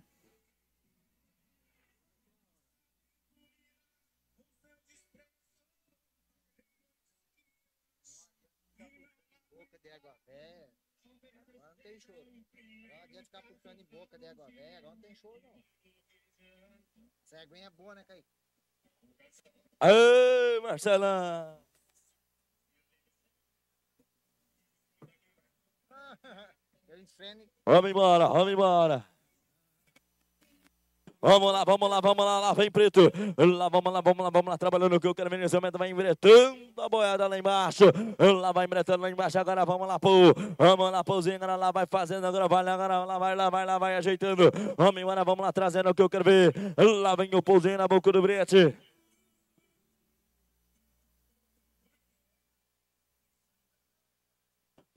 ficar puxando em boca de água velha, não tem show não. Essa aguinha é boa, né, Caí? Aê, Marcelão! Vamos embora, vamos embora. Vamos lá, vamos lá, vamos lá, lá vem preto. Lá, vamos lá, vamos lá, vamos lá, trabalhando que eu quero o caminhonete vai embretando a boiada lá embaixo. Lá vai embretando lá embaixo, agora vamos lá, pô. Vamos lá, pôzinho, agora lá vai fazendo, agora vai, agora lá vai, lá vai, lá vai ajeitando. Vamos embora, vamos lá, trazendo o que eu quero ver. Lá vem o pôzinho na boca do brete.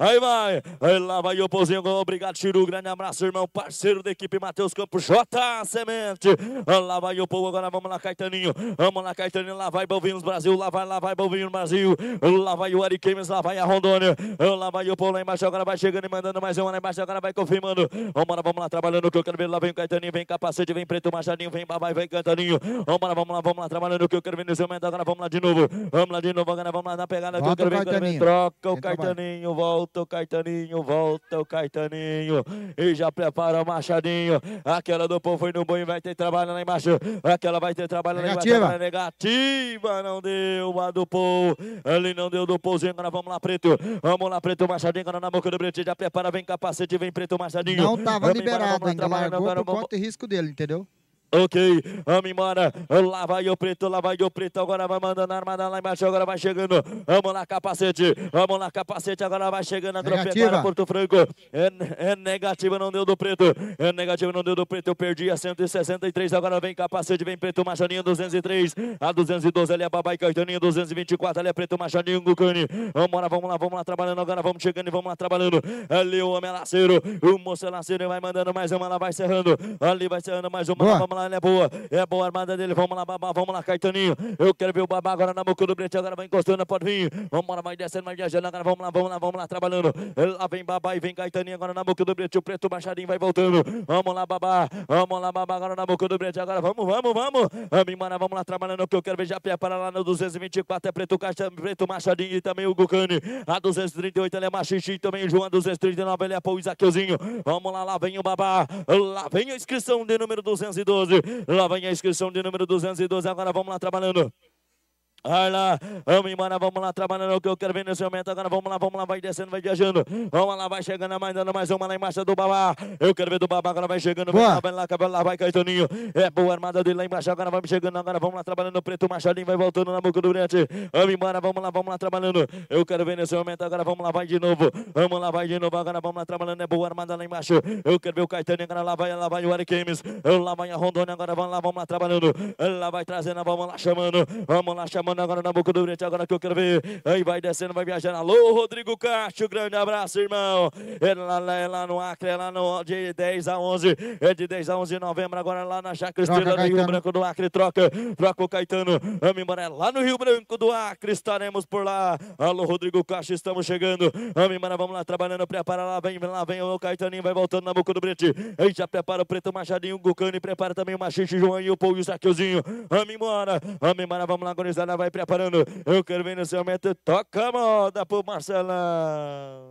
Aí vai, aí lá vai o Pozinho, obrigado Chiru, grande abraço irmão, parceiro da equipe Matheus Campos, J Semente, lá vai o povo, agora vamos lá Caetaninho, vamos lá Caetaninho, lá vai Bovinhos Brasil, lá vai, lá vai Bovinhos Brasil, lá vai o Ari lá vai a Rondônia, lá vai o povo lá embaixo, agora vai chegando e mandando mais uma lá embaixo, agora vai confirmando, vamos lá, vamos lá, trabalhando que eu quero ver, lá vem o Caetaninho, vem Capacete, vem Preto Machadinho, vem Babai, vem Caetaninho, vamos lá, vamos lá, vamos lá, trabalhando que eu quero ver nesse momento, agora vamos lá de novo, vamos lá de novo, agora vamos lá na pegada que eu quero ver, troca o então Caetaninho, volta volta o Caetaninho, volta o Caetaninho. E já prepara o Machadinho. Aquela do povo foi no banho, vai ter trabalho lá embaixo. Aquela vai ter trabalho negativa. lá embaixo. Negativa, não deu a do povo. Ele não deu do pouzinho. Agora vamos lá, preto. Vamos lá, preto. Machadinho, agora na boca do preto Já prepara, vem capacete, vem preto, Machadinho. Não tava vamos liberado embora, ainda. Largou por conta e risco dele, entendeu? Ok, vamos embora. Lá vai o preto, lá vai o preto. Agora vai mandando a armada lá embaixo. Agora vai chegando. Vamos lá, capacete. Vamos lá, capacete. Agora vai chegando a tropeçada Porto Franco. É, é negativa, não deu do preto. É negativa, não deu do preto. Eu perdi a 163. Agora vem capacete, vem preto Machadinho 203. A 212 ali é Babai Caetaninho. 224 ali é preto Machadinho Gucani. Vamos lá, vamos lá, vamos lá trabalhando. Agora vamos chegando e vamos lá trabalhando. Ali o homem é laceiro. O moço é laceiro vai mandando mais uma. Lá vai cerrando Ali vai cerrando mais uma. Vamos lá lá, ela é boa. É boa a armada dele. Vamos lá, babá. Vamos lá, Caetaninho. Eu quero ver o babá agora na boca do Brete. Agora vai encostando, pode vir. Vamos lá, vai descendo, vai viajando. Agora vamos lá, vamos lá, vamos lá, trabalhando. Lá vem babá e vem Caetaninho agora na boca do Brete. O preto Machadinho vai voltando. Vamos lá, babá. Vamos lá, babá agora na boca do Brete. Agora vamos, vamos, vamos. Vamos embora, vamos lá, trabalhando. Que eu quero ver já para lá no 224. É preto, Caixa, preto Machadinho e também o Gucani. A 238 ele é Machixi. Também o João 239 ele é Pão Isaqueuzinho. Vamos lá, lá vem o babá. Lá vem a inscrição de número 212. Lá vem a inscrição de número 212. Agora vamos lá trabalhando. Vai lá, vamos embora, vamos lá, trabalhando o que eu quero ver nesse momento. Agora vamos lá, vamos lá, vai descendo, vai viajando. Vamos lá, vai chegando, mais dando mais uma lá em marcha do babá. Eu quero ver do babá, agora vai chegando, vai lá, vai lá, vai lá, vai Caetaninho. É boa armada dele lá embaixo, agora vamos chegando, agora vamos lá, trabalhando preto, machadinho, vai voltando na boca do Brete. Vamos embora, vamos lá, vamos lá, trabalhando. Eu quero ver nesse momento, agora vamos lá, vai de novo. Vamos lá, vai de novo, agora vamos lá, trabalhando. É boa armada lá embaixo. Eu quero ver o Caetano, agora lá vai, lá vai o Eric Lá vai a Rondônia, agora vamos lá, vamos lá, trabalhando. Ela vai trazendo, vamos lá, chamando. Vamos lá, chamando mano, agora na boca do brete, agora que eu quero ver. Aí vai descendo, vai viajando. Alô, Rodrigo Castro, grande abraço, irmão. É lá, é lá no Acre, é lá no, de 10 a 11, é de 10 a 11 de novembro, agora é lá na Jaca Estrela, no Rio Branco do Acre, troca, troca o Caetano. Vamos embora, é lá no Rio Branco do Acre, estaremos por lá. Alô, Rodrigo Castro, estamos chegando. Vamos embora, vamos lá, trabalhando, prepara lá, vem, lá, vem o Caetaninho, vai voltando na boca do brete. Aí já prepara o Preto Machadinho, o Gucani, prepara também o Machete, João e o Paul e o Zaqueuzinho. Vamos embora, vamos embora, vamos lá, agonizar vai preparando. Eu quero ver no seu momento. Toca a moda pro Marcelão.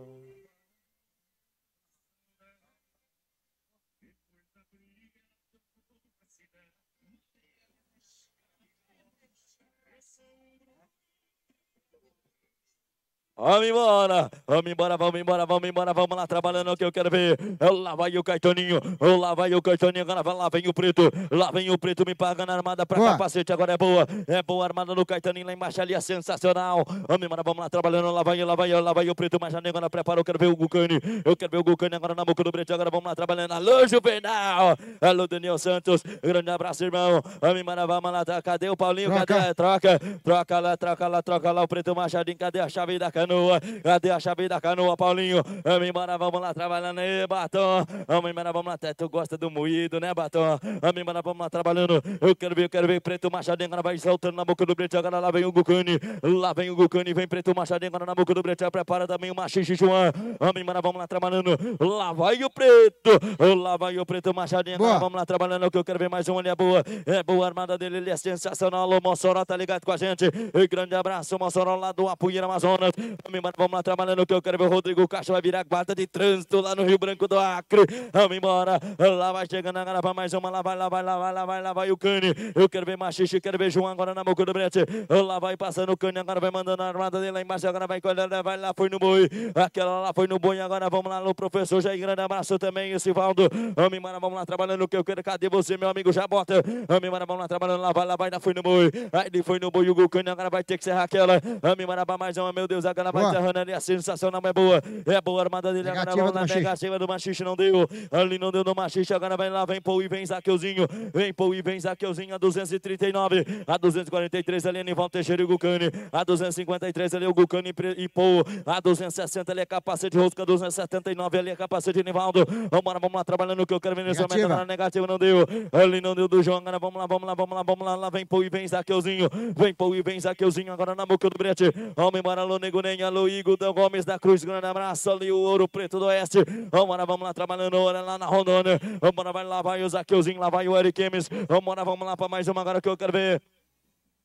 Vamos embora, vamos embora, vamos embora, vamos embora, vamos lá trabalhando o que eu quero ver. Lá vai o Caetoninho, lá vai o Caetoninho, lá vem o Preto, lá vem o Preto me pagando a armada pra boa. capacete, agora é boa, é boa a armada do Caetoninho lá embaixo ali, é sensacional. Vamos embora, vamos lá trabalhando, lá vai, lá vai, lá vai o Preto, mas já agora preparou, quero ver o Gucani, eu quero ver o Gucani agora na boca do Preto, agora vamos lá trabalhando. Alô, Juvenal, alô, Daniel Santos, grande abraço, irmão. Vamos embora, vamos lá, cadê o Paulinho, troca. cadê a troca? Troca lá, troca lá, troca lá, o Preto Machadinho, cadê a chave da cana? canoa. Cadê a chave da canoa, Paulinho? Vamos embora, vamos lá trabalhando né, aí, Batom. Vamos embora, vamos lá. Até tu gosta do moído, né, Batom? Vamos embora, vamos lá trabalhando. Eu quero ver, eu quero ver. Preto Machadinho, agora vai saltando na boca do Brete. Agora lá vem o Gucani. Lá vem o Gucani, vem Preto Machadinho, agora na boca do Brete. Prepara também o Machixe João. Vamos embora, vamos lá trabalhando. Lá vai o Preto. Lá vai o Preto Machadinho, agora vamos lá trabalhando. Que eu quero ver mais um. ali. é boa. É boa a armada dele, ele é sensacional. O Mossoró tá ligado com a gente. E grande abraço, Mossoró lá do Apuíra, Amazonas. Vamos vamos lá trabalhando que eu quero ver o Rodrigo Caixa. Vai virar guarda de trânsito lá no Rio Branco do Acre. Vamos embora. Lá vai chegando a galera para mais uma. Lá vai, lá vai, lá vai, lá vai, lá vai o Cane. Eu quero ver Machixe, quero ver João agora na boca do Brete. Lá vai passando o Cane, agora vai mandando a armada dele lá embaixo. Agora vai colhendo, vai lá, foi no boi. Aquela lá foi no boi. Agora vamos lá no professor Jair. Grande abraço também, esse Valdo. Vamos embora, vamos lá trabalhando que eu quero. Cadê você, meu amigo? Já bota. Vamos embora, vamos lá trabalhando. Lá vai, lá vai, lá foi no boi. Aí ele foi no boi. O Cane agora vai ter que serrar aquela. Vamos embora para mais uma, meu Deus. Agora bola vai desarranando ali a sensação não é boa. É boa a armada dele, agora vamos na negativa do machiste, não deu. Ali não deu no machiste, agora vai lá, vem Pou e vem Zaqueuzinho. Vem Pou e vem Zaqueuzinho, a 239, a 243 ali, Anival Teixeira e Gucani. A 253 ali, o Gucani e Pou. A 260 ali é capacete Rosca, 279 ali é capacete Nivaldo. Vambora, vamos lá, trabalhando que eu quero ver nesse momento. Na negativa não deu. Ali não deu do João, agora vamos lá, vamos lá, vamos lá, vamos lá. Lá vem Pou e vem Zaqueuzinho. Vem Pou e vem Zaqueuzinho, agora na boca do Brete. Vamos embora, Alô Nego também a Luígodão Gomes da Cruz, grande abraço ali, o Ouro Preto do Oeste. Vamos lá, vamos lá, trabalhando hora lá na Rondônia. Vamos vai lá, vai o Zaqueuzinho, lá vai o Eric Emes. lá, vamos lá para mais uma agora que eu quero ver.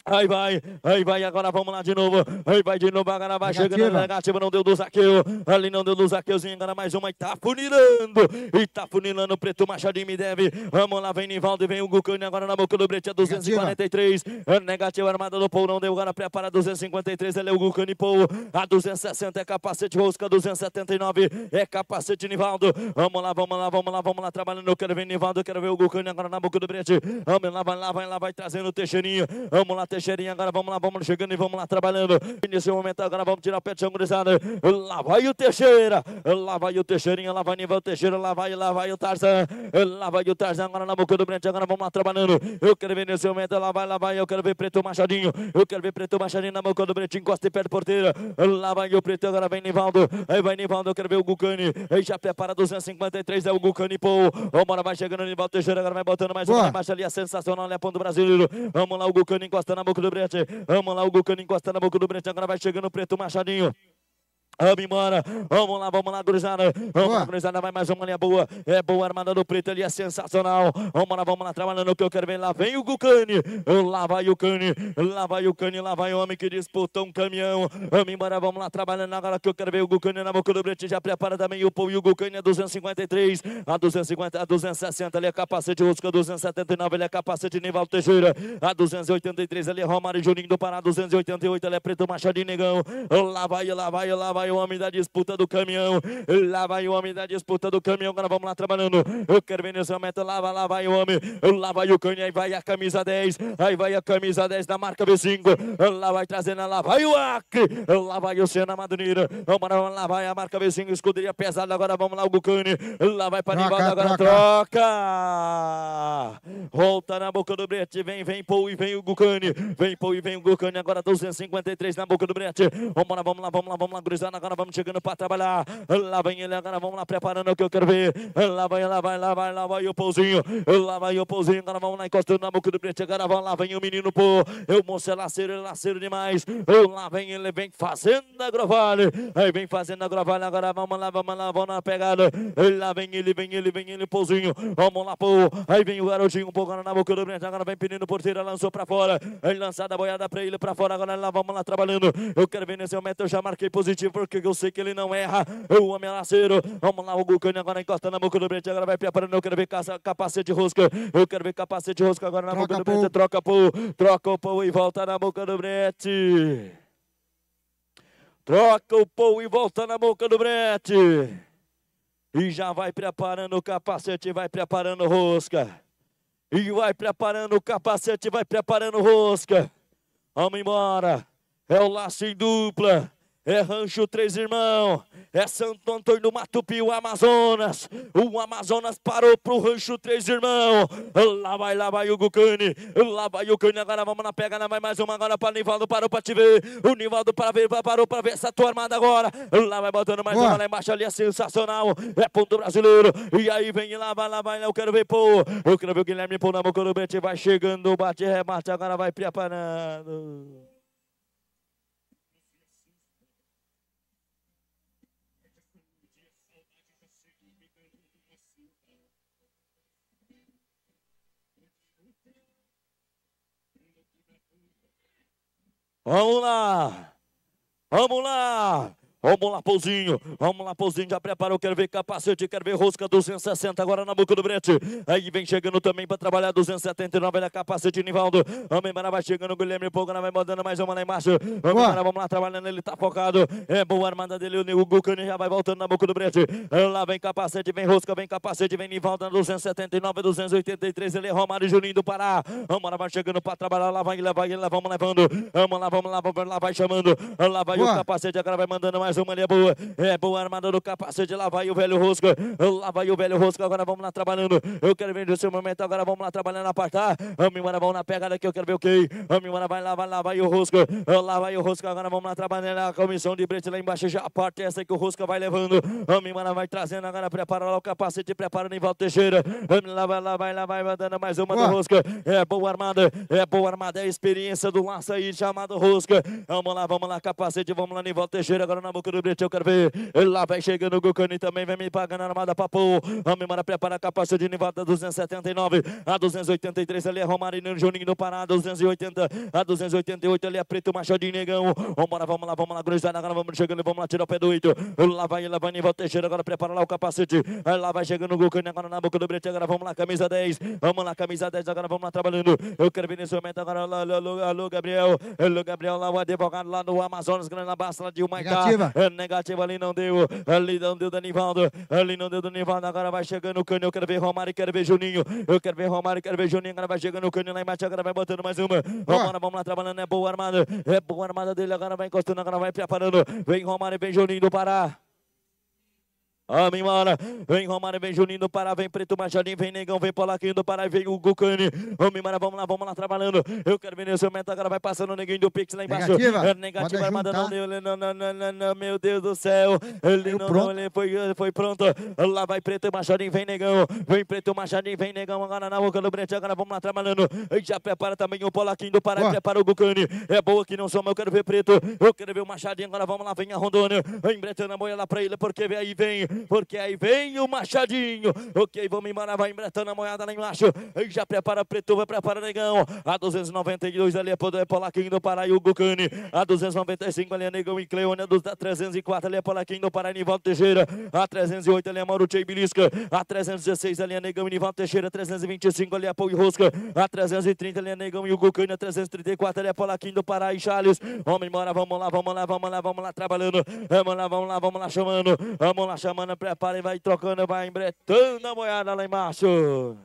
Aí vai, aí vai, agora vamos lá de novo. Aí vai de novo, agora vai negativa. chegando. Negativa, não deu do Zaqueu. Ali não deu do Zaqueuzinho, agora mais uma. E tá funilando. E tá funilando o Preto Machadinho me deve. Vamos lá, vem Nivaldo e vem o Gucani agora na boca do Brete. 243. Negativa, negativa armada do Pou, não deu. Agora prepara 253. Ele é o Gucani Pou. A 260 é capacete Rosca. 279 é capacete Nivaldo. Vamos lá, vamos lá, vamos lá, vamos lá. Trabalhando, eu quero ver Nivaldo, eu quero ver o Gucani agora na boca do Brete. Vamos lá, vai lá, vai lá, vai trazendo o Teixeirinho. Vamos lá, Teixeirinha, agora vamos lá, vamos chegando e vamos lá trabalhando. nesse momento, agora vamos tirar o pé de chão, Lá vai o Teixeira, lá vai o Teixeirinha, lá vai Nival Teixeira, lá vai, lá vai o Tarzan, lá vai o Tarzan, agora na boca do Brente, agora vamos lá trabalhando. Eu quero ver nesse momento, lá vai, lá vai, eu quero ver Preto Machadinho, eu quero ver Preto Machadinho na boca do Brente, encosta e pé de porteira. Lá vai o Preto, agora vem Nivaldo, aí vai Nivaldo, eu quero ver o Gucani, aí já prepara 253, é o Gucani, pô. lá vai chegando o Nivaldo Teixeira, agora vai botando mais uma marcha ali, é sensacional, né, ponto brasileiro. Vamos lá, o Gucani encostando na boca do Brete. Vamos lá, o Gucano encosta na boca do Brete. Agora vai chegando o Preto Machadinho. Vamos embora, vamos lá, vamos lá, gurizada. Vamos lá, gurizada, vai mais uma linha boa. É boa, armada do preto ali, é sensacional. Vamos lá, vamos lá, trabalhando o que eu quero ver. Lá vem o Gucane, lá vai o Cane, lá vai o Cane, lá vai o homem que disputou um caminhão. Vamos embora, vamos lá, trabalhando agora que eu quero ver o Gucane na boca do preto. Já prepara também o Pou e o Gucane, a 253, a 250, a 260, ali é capacete Rusca, 279, ele é capacete Nival Teixeira, a 283, ali é Romário Juninho do Pará, 288, ali é Preto Machadinho Negão. Lá vai, lá vai, lá vai vai o homem da disputa do caminhão. Lá vai o homem da disputa do caminhão. Agora vamos lá trabalhando. Eu quero ver nesse momento. Lá vai, lá vai o homem. Lá vai o canhão. Aí vai a camisa 10. Aí vai a camisa 10 da marca V5. Lá vai trazendo. Lá vai o Acre. Lá vai o Senna Madureira. Vamos lá vai a marca V5. Escuderia pesada. Agora vamos lá o Gucane. Lá vai para Nivaldo. Agora troca. Volta na boca do Brete. Vem, vem, Pou e vem o Gucane. Vem, Pou e vem o Gucane. Agora 253 na boca do Brete. Vamos lá, vamos lá, vamos lá, vamos lá, gurizada agora, vamos chegando para trabalhar. Lá vem ele agora, vamos lá preparando o que eu quero ver. Lá vai, lá vai, lá vai, lá vai o pouzinho. Lá vai o pouzinho, agora vamos lá encostando na boca do preto. Agora vamos lá, vem o menino pô. Eu moço é laceiro, ele é laceiro demais. Lá vem ele, vem fazendo a grovale. Aí vem fazendo a grovale, agora vamos lá, vamos lá, vamos na pegada. Lá vem ele, vem ele, vem ele, pouzinho. Vamos lá, pô. Aí vem o garotinho, pô, agora na boca do preto. Agora vem pedindo porteira, lançou para fora. Aí lançada a boiada para ele, para fora. Agora lá, vamos lá trabalhando. Eu quero ver nesse momento, eu já marquei positivo Senhor, que eu sei que ele não erra. O homem laceiro. Vamos lá, o Gucani agora encosta na boca do Brete. Agora vai preparando. Eu quero ver capacete rosca. Eu quero ver capacete rosca agora na troca boca do Brete. Troca pô. Troca o pô e volta na boca do Brete. Troca o pô e volta na boca do Brete. E já vai preparando o capacete, vai preparando rosca. E vai preparando o capacete, vai preparando rosca. Vamos embora. É o laço em dupla é Rancho Três Irmão, é Santo Antônio do Matupi, o Amazonas. O Amazonas parou pro Rancho Três Irmão. Lá vai, lá vai o Gucane, lá vai o Gucane. Agora vamos na pega, não vai mais uma agora para Nivaldo, parou para te ver. O Nivaldo para ver, parou para ver essa tua armada agora. Lá vai botando mais Boa. uma lá embaixo ali, é sensacional. É ponto brasileiro. E aí vem lá, vai, lá vai, eu quero ver pô. Eu quero ver o Guilherme pô na boca do mão, vai chegando, bate, remate, agora vai preparando. Vamos lá! Vamos lá! Vamos lá, Pouzinho. Vamos lá, Pouzinho. Já preparou. Quero ver capacete. Quero ver rosca 260 agora na boca do Brete. Aí vem chegando também para trabalhar 279. Olha capacete, Nivaldo. Homem Mara vai chegando. Guilherme Pogana vai mandando mais uma lá embaixo. Vamos lá, vamos lá, trabalhando. Ele tá focado. É boa armada dele. O Gucani já vai voltando na boca do Brete. É, lá vem capacete, vem rosca, vem capacete, vem Nivaldo. 279, 283. Ele é Romário Juninho do Pará. Vamos vai chegando para trabalhar. Lá vai, lá vai, lá vamos levando. Vamos lá, vamos lá, vamos lá, vai chamando. Lá vai o capacete. Agora vai mandando mais mais uma é boa. É boa armada do capacete. Lá vai o velho Rosco. Lá vai o velho Rosco. Agora vamos lá trabalhando. Eu quero ver o seu momento. Agora vamos lá trabalhando, apartar. Amimara, vamos na pegada aqui. Eu quero ver o que. que. Amimara, vai lá, vai lá, vai o Rosco. Lá vai o Rosco. Agora vamos lá trabalhando. A comissão de brete lá embaixo já parte é essa que o Rosco vai levando. Amimara vai trazendo. Agora prepara lá o capacete. Prepara o Nival Teixeira. Lá vai lá, vai lá, vai mandando mais uma do Rosco. É boa armada. É boa armada. É a experiência do laço aí chamado Rosco. Vamos lá, vamos lá, capacete. Vamos lá, Nival Teixeira. Agora na boca pouco do eu quero ver. Lá vai chegando o Gucani também, vem me pagando a armada papo. vamos Mimara prepara a capacete de Nivada 279, a 283 ali é Romarino Juninho do Pará, 280, a 288 ali é Preto Machadinho Negão. Vambora, vamos lá, vamos lá, cruzada, agora vamos chegando, vamos lá, tirar o pé do 8. Lá vai, lá vai Nival Teixeira, agora prepara lá o capacete. Lá vai chegando o Gucani agora na boca do Brito, agora vamos lá, camisa 10, vamos lá, camisa 10, agora vamos lá trabalhando. Eu quero ver nesse momento agora, alô, alô, alô Gabriel, alô, Gabriel, lá o advogado lá no Amazonas, na Basta, lá de Humaitá negativa. É Negativo ali não deu. Ali não deu Danivaldo. Ali não deu Danivaldo. Agora vai chegando o Cânio. Eu quero ver Romário, quero ver Juninho. Eu quero ver Romário, quero ver Juninho. Agora vai chegando o Cânio lá embaixo. Agora vai botando mais uma. Romário, vamos lá trabalhando. É boa armada. É boa armada dele. Agora vai encostando. Agora vai preparando. Vem Romário, vem Juninho do Pará. Amém, embora. Vem Romário, vem Juninho do Pará, vem Preto Machadinho, vem Negão, vem Polaquinho do Pará, vem o Gucani. Amém, embora, vamos lá, vamos lá, trabalhando. Eu quero ver nesse momento, agora vai passando o Neguinho do Pix lá embaixo. Negativa, é, armada não deu, não, não, não, não, meu Deus do céu. Ele não, não, ele foi, foi pronto. Lá vai Preto Machadinho, vem Negão, vem Preto Machadinho, vem Negão, agora na boca do Brete, agora vamos lá, trabalhando. Já prepara também o Polaquinho do Pará, prepara o Gucani. É boa que não soma, eu quero ver Preto, eu quero ver o Machadinho, agora vamos lá, vem a Rondônia, vem Brete na boia lá pra ele, porque vem aí, vem porque aí vem o Machadinho. Ok, vamos embora, vai embretando a moeda lá embaixo. E já prepara Preto, vai prepara Negão. A 292 ali é Poder é Polaquinho do Pará e o Gucani. A 295 ali é Negão e Cleone. A 304 ali é Polaquinho do Pará e Nivaldo Teixeira. A 308 ali é Marutia e Bilisca. A 316 ali é Negão e Nivaldo Teixeira. 325 ali é Pau e Rosca. A 330 ali é Negão e o Gucani. A 334 ali é Polaquinho do Pará e Charles. Vamos embora, vamos lá, vamos lá, vamos lá, vamos lá, trabalhando. Vamos lá, vamos lá, vamos lá, chamando. Vamos lá, chamando prepara e vai trocando, vai embretando a moeda lá embaixo.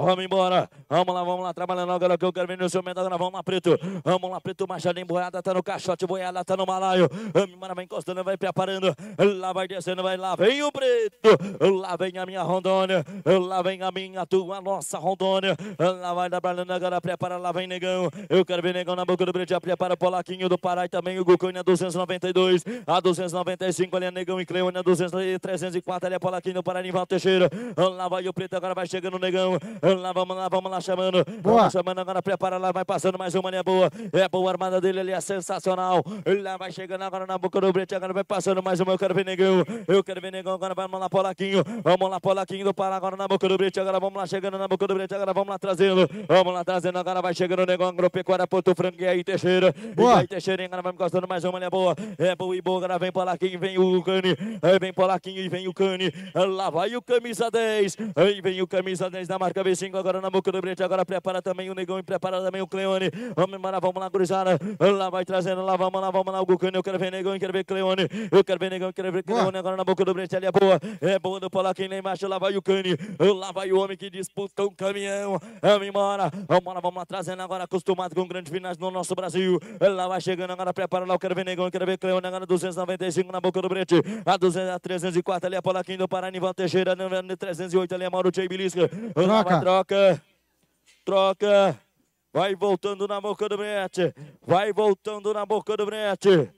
Vamos embora. Vamos lá, vamos lá. Trabalhando agora que eu quero ver no seu momento. Agora vamos lá, preto. Vamos lá, preto. Machado em boiada. Tá no caixote, boiada. Tá no malaio. Embora vai encostando, vai preparando. Lá vai descendo, vai lá. Vem o preto. Lá vem a minha Rondônia. Lá vem a minha, tua, nossa Rondônia. Lá vai trabalhando agora. Prepara, lá vem negão. Eu quero ver negão na boca do preto. Já prepara o Polaquinho do Pará e também o Gucunha 292. A 295 ali é negão e Cleônia. 200, 304 ali é Polaquinho do Pará. Nival Teixeira. Lá vai o preto. Agora vai chegando o negão. Vamos lá, vamos lá, vamos lá, chamando. Boa. Vamos chamando agora, prepara lá, vai passando mais uma linha boa. É boa a armada dele ali, é sensacional. Ele lá vai chegando agora na boca do Brete, agora vai passando mais uma. Eu quero ver negão, eu quero ver negão. Agora vamos lá, Polaquinho. Vamos lá, Polaquinho do Pará, agora na boca do Brete. Agora vamos lá, chegando na boca do Brete, agora vamos lá trazendo. Vamos lá trazendo, agora vai chegando o negão. Agropecuária, Porto Franco e aí, Teixeira. Boa. E aí, Teixeira, agora vai gostando mais uma linha boa. É boa e boa, agora vem Polaquinho, vem o cani Aí vem Polaquinho e vem o cani Lá vai o camisa 10. Aí vem o camisa 10 da marca BC agora na boca do brete. Agora prepara também o Negão e prepara também o Cleone. Vamos embora, vamos lá, gurizada. Lá vai trazendo, lá vamos lá, vamos lá. O Gucane, eu quero ver Negão, eu quero ver Cleone. Eu quero ver Negão, eu quero ver Cleone. Agora na boca do brete, ali é boa. É boa do Polaquim lá embaixo. Lá vai o Cane. Lá vai o homem que disputa um caminhão. Vamos embora, vamos lá, vamos lá, trazendo agora. Acostumado com grandes finais no nosso Brasil. Lá vai chegando, agora prepara lá. Eu quero ver Negão, eu quero ver Cleone. Agora 295 na boca do brete. A, 200, a 304 ali é Polaquim do Paraná, Teixeira. 308 ali é Mauro Tchei Bilisca. Troca. Troca. Troca. Vai voltando na boca do Brete. Vai voltando na boca do Brete.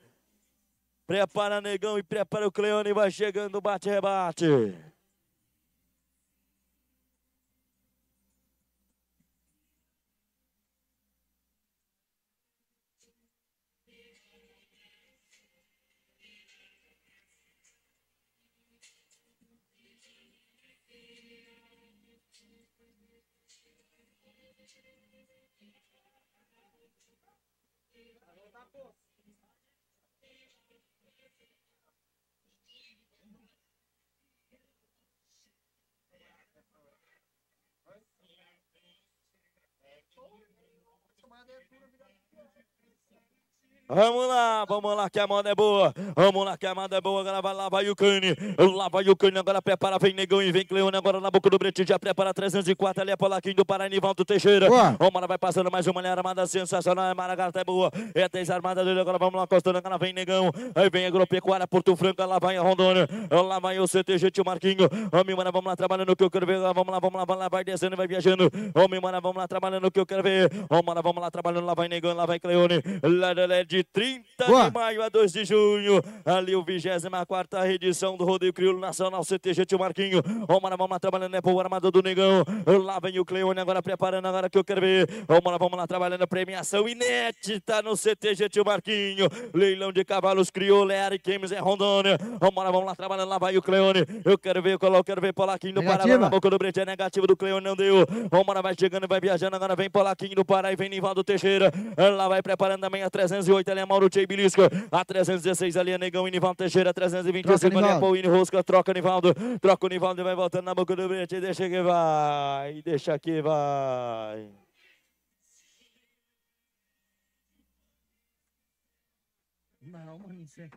Prepara Negão e prepara o Cleone. Vai chegando, bate, rebate. Vamos lá, vamos lá que a moda é boa. Vamos lá que a moda é boa. Agora vai lá, vai o Cane. Lá vai o Cane. Agora prepara, vem Negão e vem Cleone. Agora na boca do Bretinho já prepara 304. Ali é Polaquinho do Paraná, Teixeira. Vamos lá, vai passando mais uma linha armada sensacional. É Maragata é boa. É três armadas dele. Agora vamos lá, Costando. Agora vem Negão. Aí vem Agropecuária, Porto Franco. Lá vai a Rondônia. Lá vai o CTG, tio Marquinho. Homem, mano, vamos lá trabalhando o que eu quero ver. Vamos lá, vamos lá, vamos lá. Vai descendo, vai viajando. Homem, mano, vamos lá trabalhando o que eu quero ver. Vamos lá, vamos lá trabalhando. Lá vai Negão, lá vai Cleone. Lá, lá, lá, de de 30 Boa. de maio a 2 de junho. Ali o 24 edição do Rodeio Crioulo Nacional CTG Tio Marquinho. vamos lá trabalhando, é Pô, armador do Negão. Lá vem o Cleone agora preparando, agora que eu quero ver. vamos lá vamos lá trabalhando, premiação inédita no CTG Tio Marquinho. Leilão de cavalos Crioulo, é Ari Kemes, é Rondônia. vamos lá vamos lá trabalhando, lá vai o Cleone. Eu quero ver, eu quero ver Polaquinho do Pará. Na boca do Brete é negativo do Cleone, não deu. vamos lá vai chegando, vai viajando, agora vem Polaquinho do Pará e vem Nivaldo Teixeira. Lá vai preparando também a 308. 8, ele é Mauro Tchê Bilisco. A 316 ali é Negão, Inivaldo Teixeira, A 325 ali é Paulinho Rosca, troca Nivaldo, troca o Nivaldo e vai voltando na boca do brete, deixa que vai, deixa que vai. Não, mano, isso é...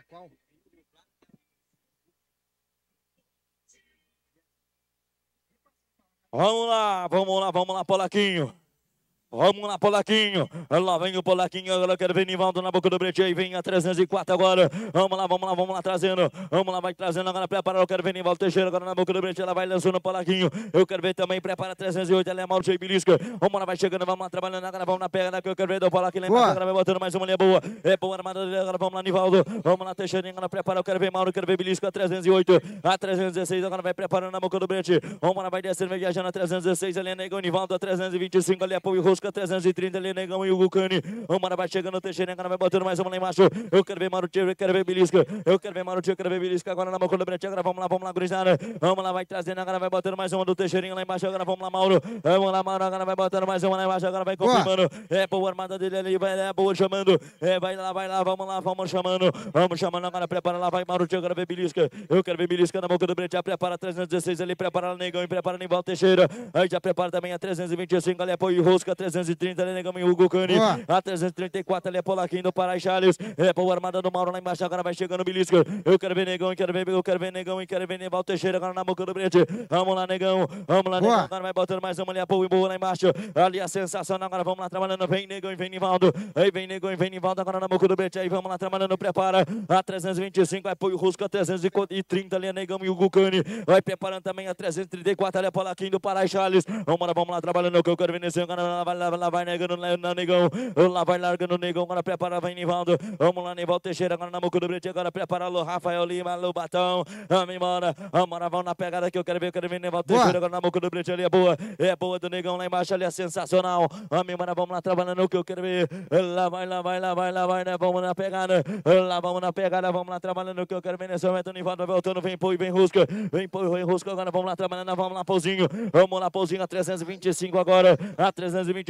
na qual? Vamos lá, vamos lá, vamos lá, Polaquinho. Vamos lá, Polaquinho. Lá vem o Polaquinho. Agora quero ver Nivaldo na boca do brete. Aí vem a 304 agora. Vamos lá, vamos lá, vamos lá trazendo. Vamos lá, vai trazendo. Agora prepara. Eu quero ver Nivaldo Teixeira agora na boca do brete. Ela vai lançando o Polaquinho. Eu quero ver também. Prepara 308. Ela é mal de belisca. Vamos lá, vai chegando. Vamos lá, trabalhando. Agora vamos na pega. Que eu quero ver do Polaquinho. Lembra, agora vai botando mais uma linha boa. É boa armada dele. Agora vamos lá, Nivaldo. Vamos lá, Teixeira. Agora prepara. Eu quero ver Mauro. Eu quero ver belisca. A 308. A 316. Agora vai preparando na boca do brete. Vamos lá, vai descendo. Vai viajando a 316. É Ali é Nego Nivaldo. A 325. Ali é Pão e Rosto busca 330 ali, Negão e o Gucani. O Mara vai chegando, o Teixeira vai botando mais uma lá embaixo. Eu quero ver Marutinho, eu quero ver Belisca. Eu quero ver Marutinho, eu quero ver Belisca. Agora na mão do Brete, agora vamos lá, vamos lá, Grisada. Vamos lá, vai trazendo, agora vai botando mais uma do Teixeirinho lá embaixo. Agora vamos lá, Mauro. Vamos lá, Mauro, agora vai botando mais uma lá embaixo. Agora vai confirmando. É boa a armada dele ali, vai, é boa chamando. É, vai lá, vai lá, vamos lá, vamos chamando. Vamos chamando, agora prepara lá, vai Marutinho, agora ver Belisca. Eu quero ver Belisca na boca do Brete, prepara 316 ali, prepara o Negão e prepara Nival Teixeira. Aí já prepara também a 325 ali, apoio Rosca, 3 330 ali, negão em Hugo Cani. Boa. A 334 ali é Polaquim do Pará Charles. É a o Armada do Mauro lá embaixo. Agora vai chegando o Belisca. Eu quero ver negão, eu quero ver, eu quero ver negão, eu quero ver Neval Teixeira agora na boca do Brete. Vamos lá, negão. Vamos lá, Boa. negão. Agora vai botando mais uma ali, a boa e boa lá embaixo. Ali a é sensacional. Agora vamos lá trabalhando. Vem negão e vem Nivaldo. Aí vem negão e vem Nivaldo agora na boca do Brete. Aí vamos lá trabalhando. Prepara. A 325 vai pôr o Rusca. A 330 ali é negão e Hugo Cani. Vai preparando também a 334 ali é Polaquim do Pará Charles. Vamos lá, vamos lá trabalhando. Que eu quero ver negão. Agora vai lá, vai negando o negão. Lá vai largando o negão. Agora prepara, vai Nivaldo. Vamos lá, Nivaldo Teixeira. Agora na boca do Brit, Agora prepara, o Rafael Lima, Lu Batão. Vamos embora. Vamos vamos na pegada que eu quero ver. Eu quero ver Nivaldo Teixeira. Agora na boca do Brit, ali é boa. É boa do negão lá embaixo ali é sensacional. Vamos embora, vamos lá trabalhando o que eu quero ver. Lá vai, lá vai, lá vai, lá vai, né? Vamos na pegada. Lá vamos na pegada. Vamos lá trabalhando o que eu quero ver nesse momento. Nivaldo voltando. Vem Pui, vem Rusca. Vem Pui, vem Rusca. Agora vamos lá trabalhando. Vamos lá, Pouzinho. Vamos lá, Pouzinho. A 325 agora. A 325.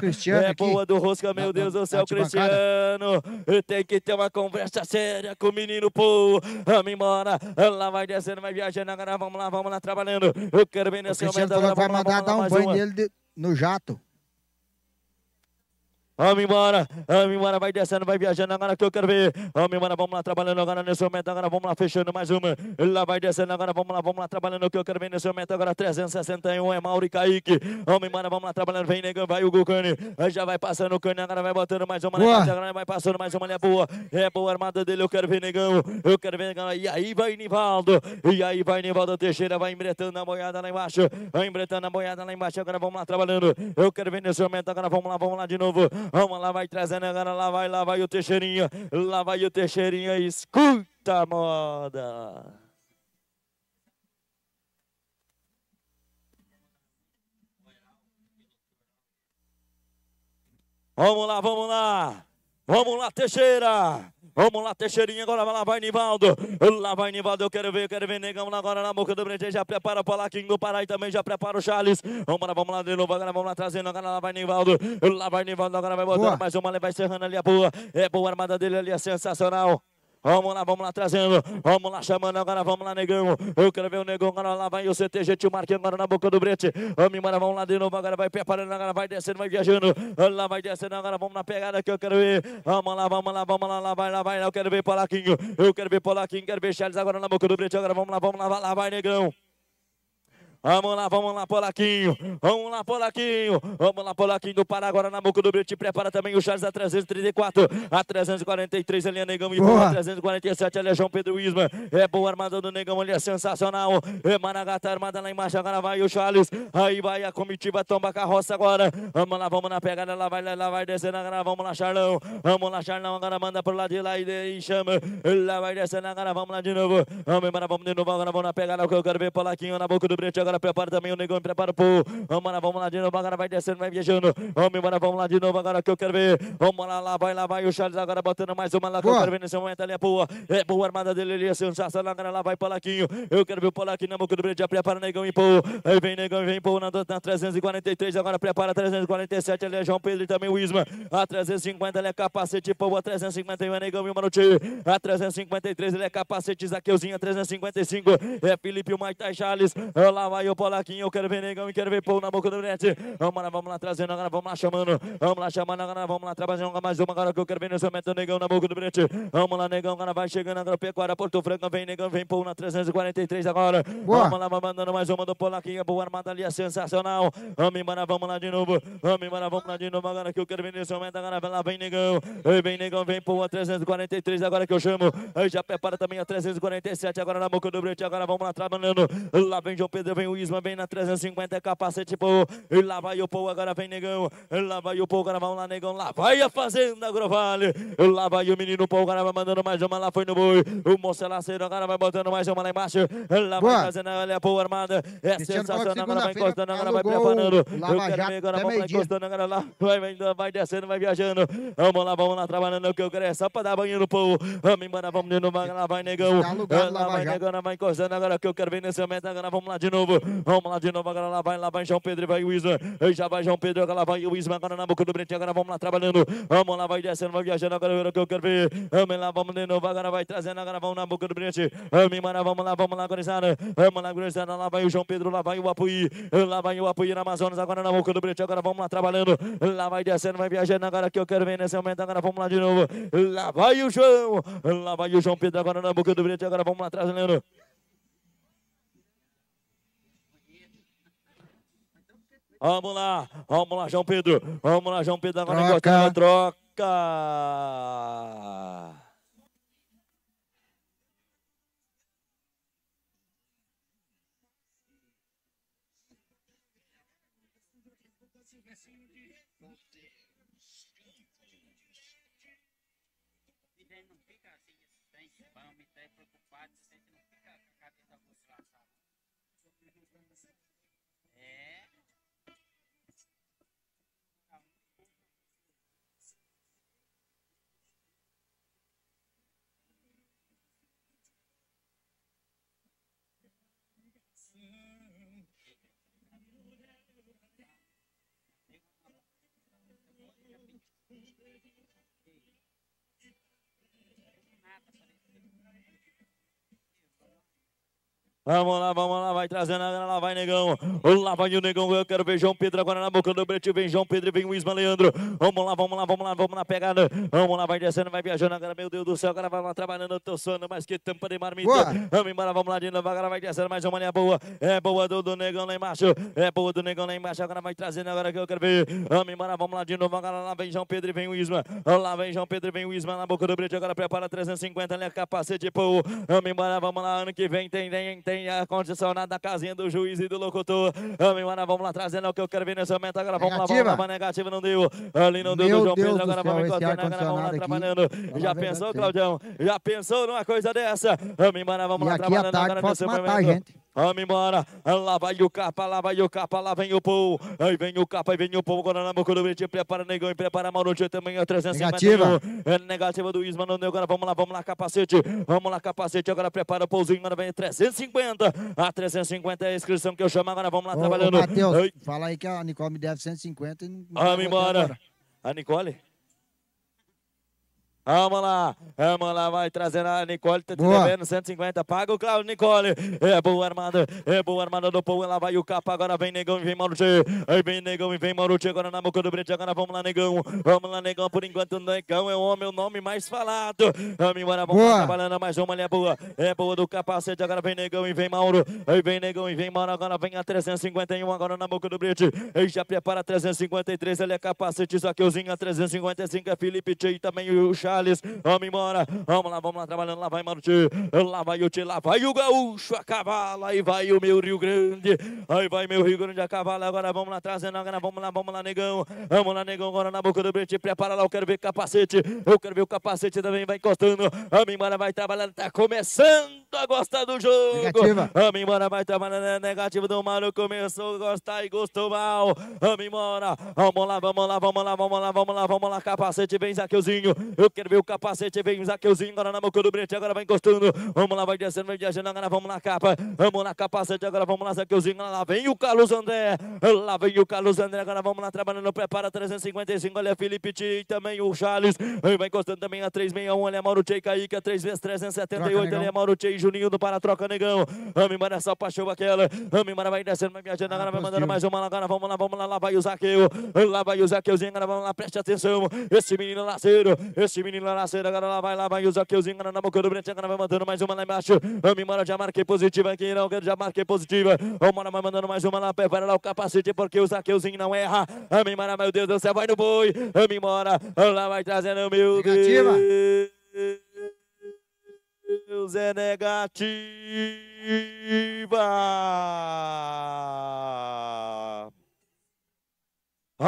Cristiano. é boa do Rosca, meu Deus do céu, Cristiano. Tem que ter uma conversa séria com o menino, pô. Vamos embora. Lá vai descendo, vai viajando. Agora vamos lá, vamos lá, trabalhando. Eu quero ver nesse o Cristiano momento. vai mandar dar um banho nele no jato. Vamos embora, vamos embora, vai descendo, vai viajando, agora que eu quero ver. Vamos embora, vamos lá, trabalhando agora nesse momento, agora vamos lá, fechando mais uma. Lá vai descendo, agora vamos lá, vamos lá, trabalhando que eu quero ver nesse momento, agora 361 é Mauro e Kaique. Vamos embora, vamos lá, trabalhando, vem negão, vai o Gucane. Já vai passando o Cane, agora vai botando mais uma, boa. agora vai passando mais uma, é boa. É boa a armada dele, eu quero ver negão, eu quero ver negão. E aí vai Nivaldo, e aí vai Nivaldo Teixeira, vai embretando a boiada lá embaixo, vai embretando a boiada lá embaixo, agora vamos lá, trabalhando. Eu quero ver nesse momento, agora vamos lá, vamos lá de novo. Vamos lá, vai trazendo agora. Lá vai, lá vai o Teixeirinha. Lá vai o Teixeirinha. Escuta a moda. Vamos lá, vamos lá. Vamos lá, Teixeira. Vamos lá, Teixeirinha, agora vai lá, vai Nivaldo. Lá vai Nivaldo, eu quero ver, eu quero ver, negão. Lá agora na boca do Brejê, já prepara o Palaquinho do Pará e também já prepara o Charles. Vamos lá, vamos lá de novo, agora vamos lá trazendo, agora lá vai Nivaldo. Lá vai Nivaldo, agora vai botando boa. mais uma, ele vai serrando ali a boa. É boa a armada dele ali, é sensacional. Vamos lá, vamos lá trazendo. Vamos lá chamando agora, vamos lá, negão. Eu quero ver o negão agora lá, vai o CTG tio Marquinhos agora na boca do brete. Vamos embora, vamos lá de novo, agora vai preparando, agora vai descendo, vai viajando. Lá vai descendo, agora vamos na pegada que eu quero ver. Vamos lá, vamos lá, vamos lá, lá vai, lá vai, lá. Eu quero ver Polaquinho, eu quero ver Polaquinho, quero ver Charles agora na boca do brete. Agora vamos lá, vamos lá, lá vai, negão. Vamos lá, vamos lá, Polaquinho. Vamos lá, Polaquinho. Vamos lá, Polaquinho do Pará, agora na boca do Brit, Prepara também o Charles a 334, a 343, ali é Negão e boa. a 347, ali é João Pedro Isma. É boa armada do Negão, ali é sensacional. É Maragata armada lá embaixo, agora vai o Charles. Aí vai a comitiva, tomba a carroça agora. Vamos lá, vamos na pegada, lá vai, lá vai descendo agora. Vamos lá, Charlão. Vamos lá, Charlão, agora manda pro lado de lá e, chama. Lá vai descendo agora, vamos lá de novo. Vamos embora, vamos de novo, agora vamos na pegada, o que eu quero ver, Polaquinho na Boca do Brit agora. Agora prepara também o Negão, prepara pro. Vamos lá, vamos lá de novo. Agora vai descendo, vai viajando. Vamos embora, vamos lá de novo. Agora que eu quero ver. Vamos lá, lá vai, lá vai. O Charles agora botando mais uma lá que eu quero ver nesse momento. Ali é boa. É boa armada dele ali. É sensacional. Agora lá vai o Palaquinho. Eu quero ver o Palaquinho na boca do já Prepara Negão e pô. Aí vem Negão, vem pô. Na, na 343. Agora prepara 347. Ali é João Pedro e também o Isma. A 350 ele é capacete, pô. A 351 é Negão e o A 353 ele é capacete, Zaqueuzinho. A 355 é Felipe, o Maitai Charles. Lá vai. Saiu o Polaquinho, eu quero ver negão e quero ver povo na boca do brete. Vamos lá, vamos lá trazendo, agora vamos lá chamando. Vamos lá chamando, agora vamos lá trabalhando mais uma, agora que eu quero ver nesse momento negão na boca do brete. Vamos lá, negão, agora vai chegando, agora pecuária, Porto Franco, vem negão, vem povo na 343 agora. Boa. Vamos lá, vamos mandando mais uma do Polaquinho, boa armada ali, é sensacional. Vamos embora, vamos lá de novo. Vamos embora, vamos lá de novo, agora que eu quero ver nesse momento, agora vai lá, vem negão. vem negão, vem povo a 343 agora que eu chamo. Aí já prepara também a 347 agora na boca do brete, agora vamos lá trabalhando. Lá vem João Pedro, vem o Isma, vem na 350, é capacete, pô. E lá vai o povo, agora vem negão. E lá vai o povo agora vamos lá, negão. Lá vai a fazenda, Grovale. E lá vai o menino pô, agora vai mandando mais uma, lá foi no boi. O moço é laceiro, agora vai botando mais uma lá embaixo. E lá Boa. É é vai fazendo, olha a pô, armada. É sensacional, agora vai encostando, agora vai preparando. Eu quero ver, agora vamos lá encostando, agora lá. Vai, vai, vai descendo, vai viajando. Vamos lá, vamos lá, trabalhando o que eu quero é só pra dar banho no povo. Vamos embora, vamos de novo, lá vai negão. Tá lá vai negão, agora vai encostando, agora que eu quero ver nesse momento, agora vamos lá de novo. Vamos lá de novo, agora lá vai, lá vai João Pedro, vai o Isma. Já vai João Pedro, agora lá vai o Isma, agora na boca do Brente, agora vamos lá trabalhando. Vamos lá, vai descendo, vai viajando, agora ver o que eu quero ver. Vamos lá, vamos de novo, agora vai trazendo, agora vamos na boca do Brente. Vamos vamos lá, vamos lá, gurizada. Vamos lá, gurizada, lá vai o João Pedro, lá vai o Apuí. Lá vai o Apuí na Amazonas, agora na boca do Brente, agora vamos lá trabalhando. Lá vai descendo, vai viajando, agora que eu quero ver nesse momento, agora vamos lá de novo. Lá vai o João, lá vai o João Pedro, agora na boca do Brente, agora vamos lá trazendo. Vamos lá, vamos lá, João Pedro. Vamos lá, João Pedro. Agora troca. troca. Vamos lá, vamos lá, vai trazendo a lá vai Negão. Lá vai o Negão, eu quero ver João Pedro agora na boca do Brete, vem João Pedro, vem o Isma Leandro. Vamos lá, vamos lá, vamos lá, vamos na pegada. Vamos lá, vai descendo, vai viajando agora, meu Deus do céu, agora vai lá trabalhando, eu tô sonando mas que tampa de marmita. Vamos embora, vamos lá de novo, agora vai descendo, mais uma linha boa. É boa do, do Negão lá embaixo, é boa do Negão lá embaixo, agora vai trazendo agora que eu quero ver. Vamos embora, vamos lá de novo, agora lá vem João Pedro e vem o Isma. Lá vem João Pedro e vem o Isma na boca do Brete, agora prepara 350, né, capacete, pô. Vamos embora, vamos lá, ano que vem tem, tem, tem tem ar-condicionado na casinha do juiz e do locutor. Amém, Mara, vamos lá trazendo o que eu quero ver nesse momento. Agora vamos negativa. lá, vamos lá, negativa não deu. Ali não deu Meu do João Deus Pedro, agora vamos encostando, agora vamos lá trabalhando. Já pensou, Claudião? Já pensou numa coisa dessa? Amém, Mara, vamos e lá trabalhando agora nesse momento. Gente. Vamos embora. Lá vai o capa, lá vai o capa, lá vem o povo. Aí vem o capa, aí vem o povo. Guaraná, Curubiti, prepara Negão e prepara dia. também. É 350. Negativa. É negativa do Isma, não deu. Agora vamos lá, vamos lá, capacete. Vamos lá, capacete. Agora prepara o pouzinho, mano. Vem 350. A 350 é a inscrição que eu chamo. Agora vamos lá, ô, trabalhando. Ô, Matheus, fala aí que a Nicole me deve 150. vamos embora. A Nicole? Vamos lá, vamos lá, vai trazendo a Nicole, tá devendo 150, paga o Claudio Nicole. É boa armada, é boa armada do povo. ela vai o capa, agora vem Negão e vem Maruti. Aí vem Negão e vem Maruti, agora na boca do Brit, agora vamos lá, Negão. Vamos lá, Negão, por enquanto Negão é o homem, o nome mais falado. Vamos embora, vamos trabalhando mais uma, ali é boa. É boa do capacete, agora vem Negão e vem Mauro. Aí vem Negão e vem Mauro, agora vem a 351, agora na boca do Brit. Aí já prepara 353, ele é capacete, Zaqueuzinho a 355, é Felipe Tchê e também o Chá. Salles. Vamos embora. Vamos lá, vamos lá, trabalhando. Lá vai Maruti. Lá vai o Tchê. Lá vai o Gaúcho a cavalo. Aí vai o meu Rio Grande. Aí vai meu Rio Grande a cavalo. Agora vamos lá, trazendo. Agora vamos lá, vamos lá, negão. Vamos lá, negão. Agora na boca do Brente. Prepara lá. Eu quero ver capacete. Eu quero ver o capacete também. Vai encostando. Vamos embora, vai trabalhando. Tá começando a gostar do jogo. Vamos embora, vai trabalhando. É negativo do Mário. Começou a gostar e gostou mal. Vamos embora. Vamos lá, vamos lá, vamos lá, vamos lá, vamos lá, vamos lá. Capacete, vem Zaqueuzinho. Eu quero quero ver o capacete, vem o Zaqueuzinho, agora na boca do Brete, agora vai encostando, vamos lá, vai descendo, vai viajando agora vamos na capa, vamos na capacete, agora vamos lá, Zaqueuzinho, lá vem o Carlos André, lá vem o Carlos André, agora vamos lá, trabalhando, prepara 355, olha Felipe T, também o Charles, vai encostando também a 361, olha Mauro Tchê, Kaique, a 3 vezes 378, olha Mauro Tchê Juninho do Para Troca Negão, Amimara só paixão aquela, Amimara vai descendo, vai viajando, agora ah, vai mandando mais uma, agora vamos lá, vamos lá, lá vai o Zaqueu, lá vai o Zaqueuzinho, agora vamos lá, preste atenção, esse menino laceiro, esse menino menino lá na cena agora lá vai, lá vai, usa killzinho na boca do Brent, agora vai mandando mais uma lá embaixo. Ami Mora já marquei positiva aqui, não, já marquei positiva. O vai mandando mais uma lá, prepara lá o capacete, porque o Zaqueuzinho não erra. Ami Mora, meu Deus do céu, vai no boi. Ami Mora, lá vai trazendo, meu Negativa. Deus. É negativa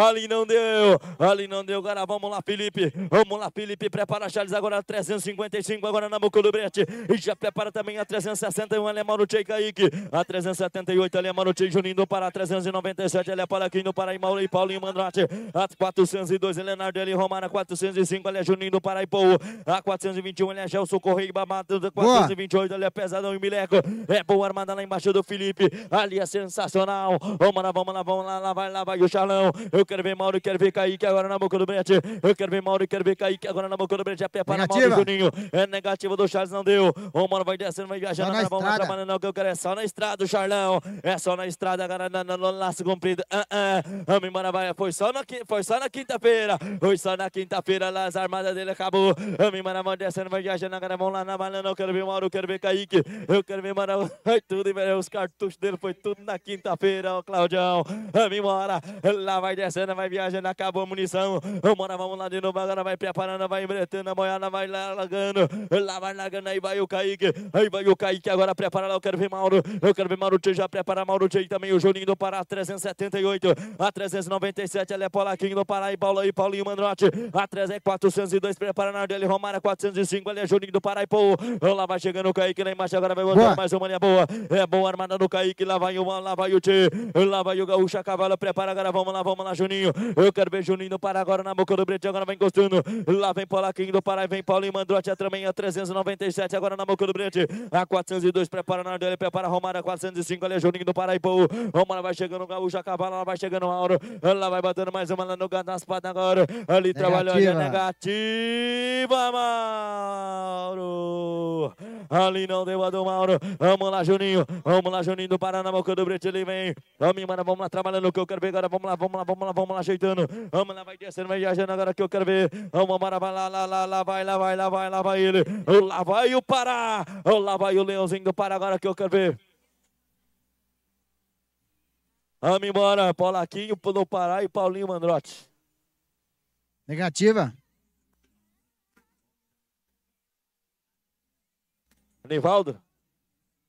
ali não deu, ali não deu, agora vamos lá Felipe, vamos lá Felipe, prepara Charles agora a 355, agora na Brete, e já prepara também a 361, alemão no Tchei Kaique, a 378, alemão no Tchei Juninho para a 397, ele é para aqui no Pará, Mauro e Paulinho Mandrate, a 402, Leonardo Romana. A 405, ele é Juninho do Pará a 421, ele é Gelson Correia e Babato, 428, ele é Pesadão e Mileco, é boa armada lá embaixo do Felipe, ali é sensacional, vamos lá, vamos lá, vamos lá, lá vai, lá vai o Charlão, eu quero ver Mauro, quero ver Kaique agora na boca do Brete. Eu quero ver Mauro, quero ver Kaique agora na boca do Brete. É pé para Mauro Juninho. É negativa do Charles, não deu. O Mano vai descendo, vai viajando. Não, vai trabalhando, não, que eu quero é só na estrada, o Charlão. É só na estrada, agora no, no laço comprido. Ah, ah. Vamos embora, vai. Foi só na, foi só na quinta-feira. Foi só na quinta-feira, lá as armadas dele acabou. Vamos embora, vai descendo, vai viajando. Agora vamos lá na banana. quero ver Mauro, eu quero ver Kaique. Eu quero ver Mauro. Foi tudo, velho. Os cartuchos dele foi tudo na quinta-feira, ô Claudião. Vamos embora. Lá vai descendo começando, vai viajando, acabou a munição. Vambora, vamos lá de novo. Agora vai preparando, vai embretando, a boiada vai largando. Lá vai largando, aí vai o Kaique. Aí vai o Kaique, agora prepara lá. Eu quero ver Mauro. Eu quero ver Mauro Tchê já prepara Mauro Tchê também. O Juninho do Pará, 378. A 397, ela é Polaquinho do Pará e Paulo aí, Paulinho Mandrote. A 3 é 402, prepara na dele, Romara, 405, ali é Juninho do Pará e Pô. Lá vai chegando o Kaique lá embaixo, agora vai botar mais uma linha boa. É boa armada do Kaique, lá vai o lá vai o Tchê. Lá vai o Gaúcha, cavalo, prepara agora, vamos lá, vamos lá, Juninho. Eu quero ver Juninho parar agora na boca do Brete. Agora vai encostando. Lá vem Polaquinho do Pará. Vem Paulinho Mandrote. A também a 397. Agora na boca do Brete. A 402. Prepara na dele. Prepara Romário. A 405. Ali é Juninho do Paraíba. Romário vai chegando. Gaúcho. A cavalo. ela vai chegando Mauro. ela vai batendo mais uma lá no gato. Nas patas agora. Ali trabalhou. Ali é negativa, Mauro. Ali não deu a do Mauro. Vamos lá, Juninho. Vamos lá, Juninho do Pará. Na boca do Brete. Ele vem. Vamos, mano. Vamos lá. Trabalhando o que eu quero ver agora. Vamos lá. Vamos lá. Vamos lá vamos lá, vamos lá, ajeitando. Vamos lá, vai descendo, vai viajando agora que eu quero ver. Vamos, bora, vai lá, lá, lá, lá, vai, lá, vai, lá, vai, lá, vai ele. Lá vai o Pará. Lá vai o Leãozinho do Pará agora que eu quero ver. Vamos embora, Paulaquinho do Pará e Paulinho mandrot Negativa. Nivaldo?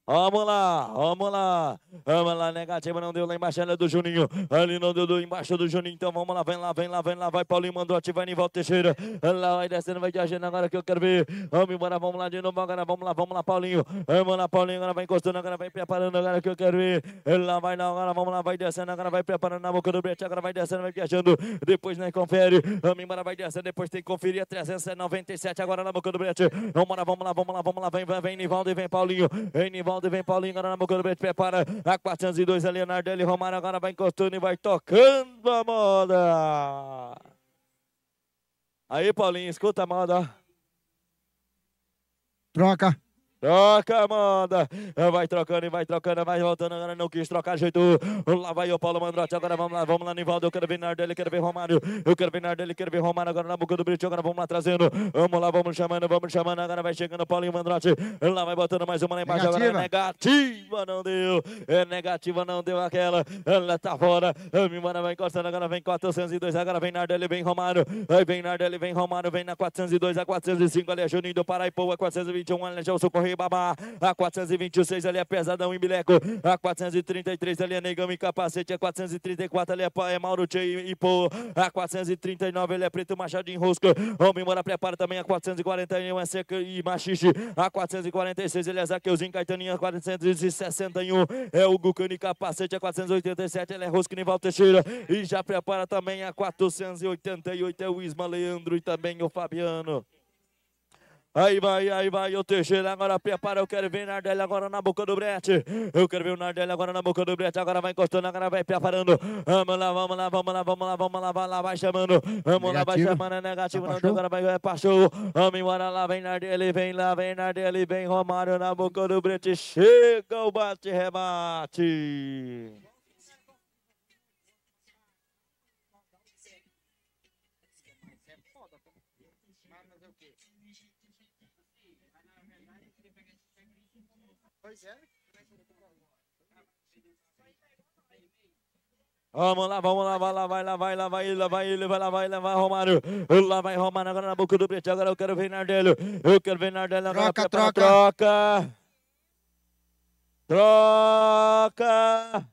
Vamos lá, vamos lá, vamos lá, negativa não deu lá embaixo, ela é do Juninho, ali não deu do, embaixo do Juninho, então vamos lá, vem lá, vem lá, vem lá, vai Paulinho, mandou ativar Nival Teixeira, Ela vai descendo, vai viajando agora que eu quero ver, vamos embora, vamos lá de novo, agora vamos lá, vamos lá Paulinho, vamos lá Paulinho, agora vai encostando, agora vai preparando, agora que eu quero ver, lá vai não, agora vamos lá, vai descendo, agora vai preparando na boca do brete, agora vai descendo, vai viajando, depois né, confere, vamos embora, vai descendo, depois tem que conferir a 397 agora na boca do brete, vamos lá, vamos lá, vamos lá, vamos lá, vem, vem, vem Nivaldo e vem Paulinho, vem Nivaldo, Oswaldo vem Paulinho, agora na boca do peito, prepara a 402, a Leonardo L. Romário agora vai encostando e vai tocando a moda. Aí, Paulinho, escuta a moda, ó. Troca. Troca, manda. Vai trocando e vai trocando, vai voltando. Agora não quis trocar, ajeitou. Lá vai o Paulo Mandrote. Agora vamos lá, vamos lá, Nivaldo. Eu quero ver Nardelli, quero ver Romário. Eu quero ver Nardelli, quero ver Romário. Agora na boca do Brito, agora vamos lá trazendo. Vamos lá, vamos chamando, vamos chamando. Agora vai chegando Paulinho Mandrote. Lá vai botando mais uma lá embaixo. Negativa. Agora é negativa, não deu. É negativa, não deu aquela. Ela tá fora. Mimana vai encostando. Agora vem 402. Agora vem Nardelli, vem Romário. Aí vem Nardelli, vem Romário. Vem na 402, a 405. Ali é Juninho do A 421. Ali é Gelson Correia ali, Babá. A 426 ali é pesadão em Mileco. A 433 ali é negão em capacete. A 434 ali é, é Mauro Tchê e, Pô. A 439 ele é preto Machado em Rosco. Homem mora prepara também a 441 é Seca e Machixe. A 446 ele é Zaqueuzinho Caetaninha. A 461 é o Gucani capacete. A 487 ele é Rosco Nival Teixeira. E já prepara também a 488 é o Isma Leandro e também o Fabiano. Aí vai, aí vai, o Teixeira agora prepara, eu quero ver Nardelli agora na boca do Brete. Eu quero ver o Nardelli agora na boca do Brete, agora vai encostando, agora vai preparando. Vamos lá, vamos lá, vamos lá, vamos lá, vamos lá, vai lá, vai chamando. Vamos negativo. lá, vai chamando, é negativo, não, agora vai, vai, é, passou. Vamos embora lá, vem Nardelli, vem lá, vem Nardelli, vem Romário na boca do Brete. Chega o bate-rebate. Vamos lá, vamos lá, vai lá, vai lá, vai lá, vai lá, vai ele, vai lá, vai lá, vai Romário. Lá vai Romário, agora na boca do Brete, agora eu quero ver Nardelho. Eu quero ver Nardelho agora. Troca, troca. Troca. Troca.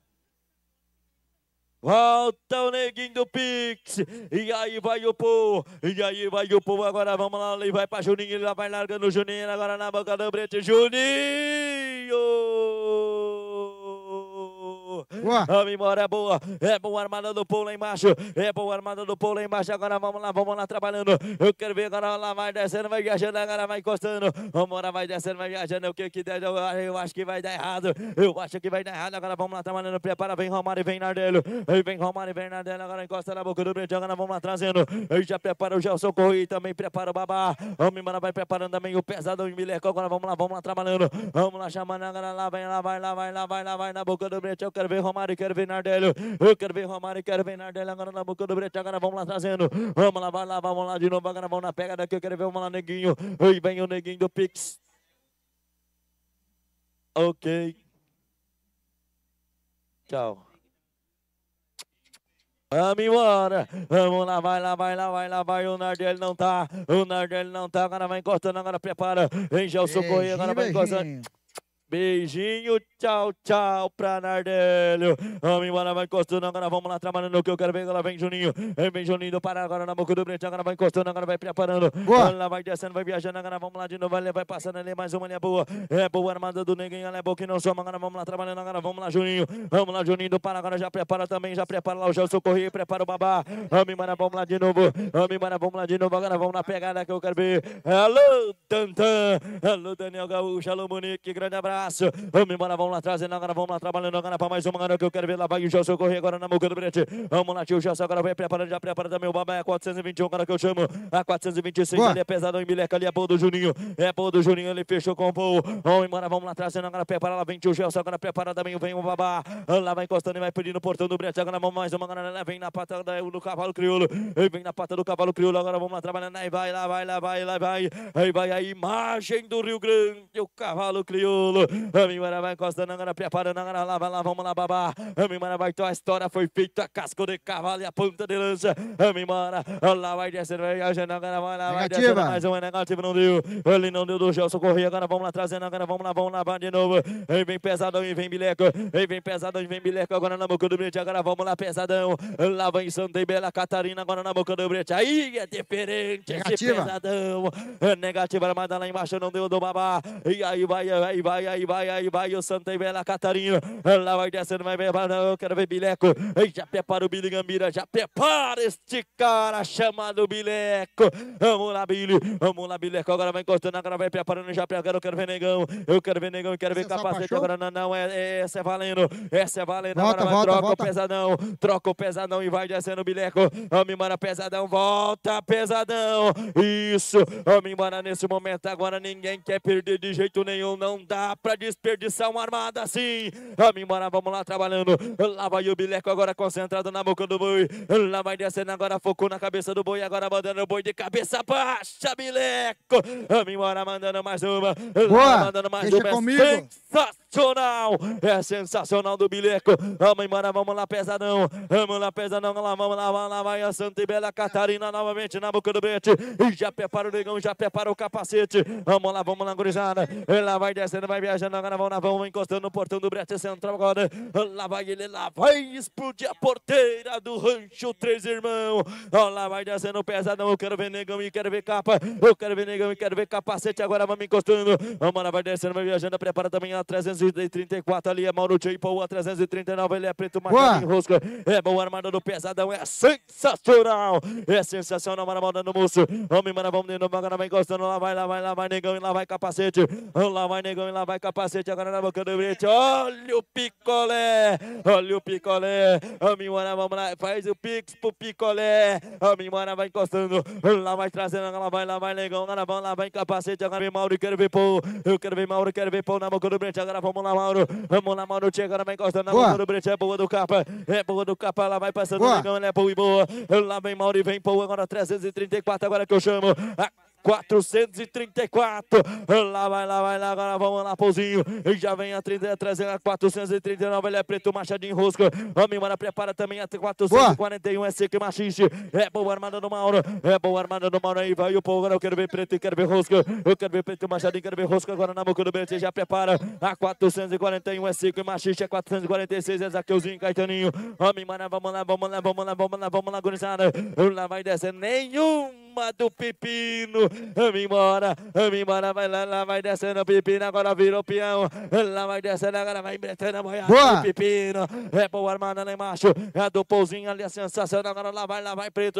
Volta o neguinho do Pix. E aí vai o povo. E aí vai o povo. Agora vamos lá. Ele vai pra Juninho. Ele vai largando o Juninho. Agora na boca do Brete. Juninho! Boa. Vamos embora, é boa. É bom armada do pulo lá embaixo. É bom armada do pulo lá embaixo. Agora vamos lá, vamos lá trabalhando. Eu quero ver agora lá, vai descendo, vai viajando, agora vai encostando. Vamos lá vai descendo, vai viajando. O que que der, eu, eu acho que vai dar errado. Eu acho que vai dar errado. Agora vamos lá trabalhando. Prepara, vem Romário, vem Nardello. Vem Romário, vem Nardelo. Agora encosta na boca do Brandão. Agora vamos lá trazendo. Eu já prepara o Gelson e também prepara o Babá. Vamos embora, vai preparando também o pesadão de Mileco. Agora vamos lá, vamos lá trabalhando. Vamos lá chamando, agora lá, vai lá, vai lá, vai lá, vai lá, vai na boca do Brandão. Eu quero ver Romário, quero ver Nardelli. Eu quero ver Romário, quero ver Nardelli. Agora na boca do Brete, agora vamos lá trazendo. Vamos lá, vai lá, vamos lá de novo. Agora vamos na pega, daqui eu quero ver, vamos lá, neguinho. Oi, vem o neguinho do Pix. Ok. Tchau. Vamos embora. Vamos lá, vai lá, vai lá, vai lá, vai. O Nardelli não tá. O Nardelli não tá. Agora vai encostando, agora prepara. Hein, Gelson Correia, agora vai encostando. Beijinho, tchau, tchau pra Nardelio. Vamos embora, vai encostando. Agora vamos lá, trabalhando o que eu quero ver. Agora vem Juninho. Vem Juninho do Pará, agora na boca do Brent. Agora vai encostando, agora vai preparando. Boa. Ela vai descendo, vai viajando. Agora vamos lá de novo. Ela vai passando ali. É mais uma, ali é boa. É boa armada do Neguinho. Ela é boa que não soma. Agora vamos lá, trabalhando. Agora vamos lá, Juninho. Vamos lá, Juninho do Pará. Agora já prepara também. Já prepara lá o Gelson Corrêa. Prepara o Babá. Vamos embora, vamos lá de novo. Vamos embora, vamos lá de novo. Agora vamos na pegada que eu quero ver. Alô, Tantan. Alô, Daniel Gaúcho. Alô, Monique. Grande abraço braço. Vamos embora, vamos lá atrás, agora vamos lá trabalhando agora para mais uma hora que eu quero ver lá vai o Gelson correr agora na boca do brete. Vamos lá, tio Gelson agora vai preparando, já prepara também o Babá, é 421 agora que eu chamo. A 426 Boa. É ali é pesadão em Mileca, ali é boa do Juninho. É boa do Juninho, ele fechou com o Paul. Vamos embora, vamos lá atrás, agora prepara lá, vem tio Gelson agora prepara também, vem o Babá. Lá vai encostando e vai pedindo o portão do brete. Agora vamos mais uma galera. vem na pata do cavalo crioulo. Vem na pata do cavalo crioulo, agora vamos lá trabalhando, aí vai, lá vai, lá vai, lá vai. Aí vai a imagem do Rio Grande, o cavalo crioulo. Amimara vai encostando, agora preparando, agora lá, vai lá, vamos lá, babá. Amimara vai, então a história foi feita, casco de cavalo e a ponta de lança. Amimara, lá vai descendo, vai viajando, agora vai lá, vai descendo. Mais uma negativa não deu. Ele não deu do gel socorri agora vamos lá, trazendo, agora vamos lá, vamos lá, vai de novo. Ei vem pesadão e vem bileco, ei vem pesadão e vem bileco, agora na boca do brete, agora vamos lá, pesadão. Lá em Santa e Bela Catarina, agora na boca do brete. Aí é diferente, negativa. esse pesadão. É negativa, mas lá embaixo não deu do babá. E aí vai, aí vai, aí vai aí vai, aí vai o Santa e Bela Catarina. Lá vai descendo, vai vai não, eu quero ver Bileco. Já prepara o Billy Gambira, já prepara este cara chamado Bileco. Vamos lá, Billy, vamos lá, Bileco. Agora vai encostando, agora vai preparando, já prepara. Eu quero ver Negão, eu quero ver Negão, eu quero ver é capacete. Agora não, não, é, é, essa é valendo, essa é valendo. Volta, vai, volta, troca volta. o pesadão, troca o pesadão e vai descendo o Bileco. Vamos embora, pesadão, volta, pesadão. Isso, vamos embora nesse momento. Agora ninguém quer perder de jeito nenhum, não dá pra para desperdiçar uma armada assim. Vamos embora, vamos lá trabalhando. Lá vai o Bileco agora concentrado na boca do boi. Lá vai descendo agora, focou na cabeça do boi. Agora mandando o boi de cabeça baixa, Bileco. Vamos embora, mandando mais uma. Boa, mandando mais Deixa uma. Comigo sensacional, é sensacional do Bileco, vamos embora, vamos lá pesadão, vamos lá pesadão, vamos lá, vamos lá, vamos lá, vai a Santa e Bela Catarina novamente na boca do Bete, e já prepara o negão, já prepara o capacete, vamos lá, vamos lá, gurizada, ela vai descendo, vai viajando, agora vão na vão, vai encostando no portão do Brete Central agora, lá vai ele, lá vai explodir a porteira do Rancho Três Irmãos, lá vai descendo pesadão, eu quero ver negão e quero ver capa, eu quero ver negão e quero ver capacete, agora vamos encostando, vamos lá, vai descendo, vai viajando, prepara também a 300 334 ali é Mauro Jaypo, a 339 ele é Preto Macarim É bom armado do pesadão, é sensacional. É sensacional, Maramão dando moço. Homem, vamos dentro agora vai encostando, lá vai, lá vai, lá vai, negão, e lá vai capacete. Oh, lá vai, negão, e lá vai capacete. Agora na boca do brete, olha o picolé, olha o picolé. Homem, lá faz o pix pro picolé. Homem, mano vai encostando, lá vai trazendo, lá vai, lá vai, negão, lá vai, lá vai, capacete. Agora vem Mauro, quero ver pô, eu quero ver Mauro, quero ver pô na boca do brete. Agora vamos Vamos lá, Mauro. Vamos lá, Mauro. agora vai encostando na rua do Brete. É boa do capa. É boa do capa. ela vai passando boa. é boa e boa. Lá vem Mauro e vem boa. Agora 334. Agora que eu chamo. A... Ah. 434. Lá vai, lá vai, lá. Agora vamos lá, Pouzinho. E já vem a 30, a 439. Ele é preto, Machadinho Rosco. Homem, mano, prepara também a 441. Boa. É seco e machiste. É boa armada do Mauro. É boa armada do Mauro. Aí vai o povo. Agora eu quero ver preto e quero ver Rosco. Eu quero ver preto, Machadinho, quero ver Rosco. Agora na boca do Bente já prepara a 441. É, é seco e machiste. É 446. É Zaqueuzinho, Caetaninho. Homem, mano, vamos lá, vamos lá, vamos lá, vamos lá, vamos lá, gurizada. Lá vai descer Nenhum Toma do pepino. Vamos embora. Vamos embora. Vai lá, lá vai descendo o pepino. Agora virou peão. Lá vai descendo. Agora vai metendo a boiada. Pepino. É boa armada lá embaixo. É do pouzinho ali. É sensação, Agora lá vai, lá vai preto.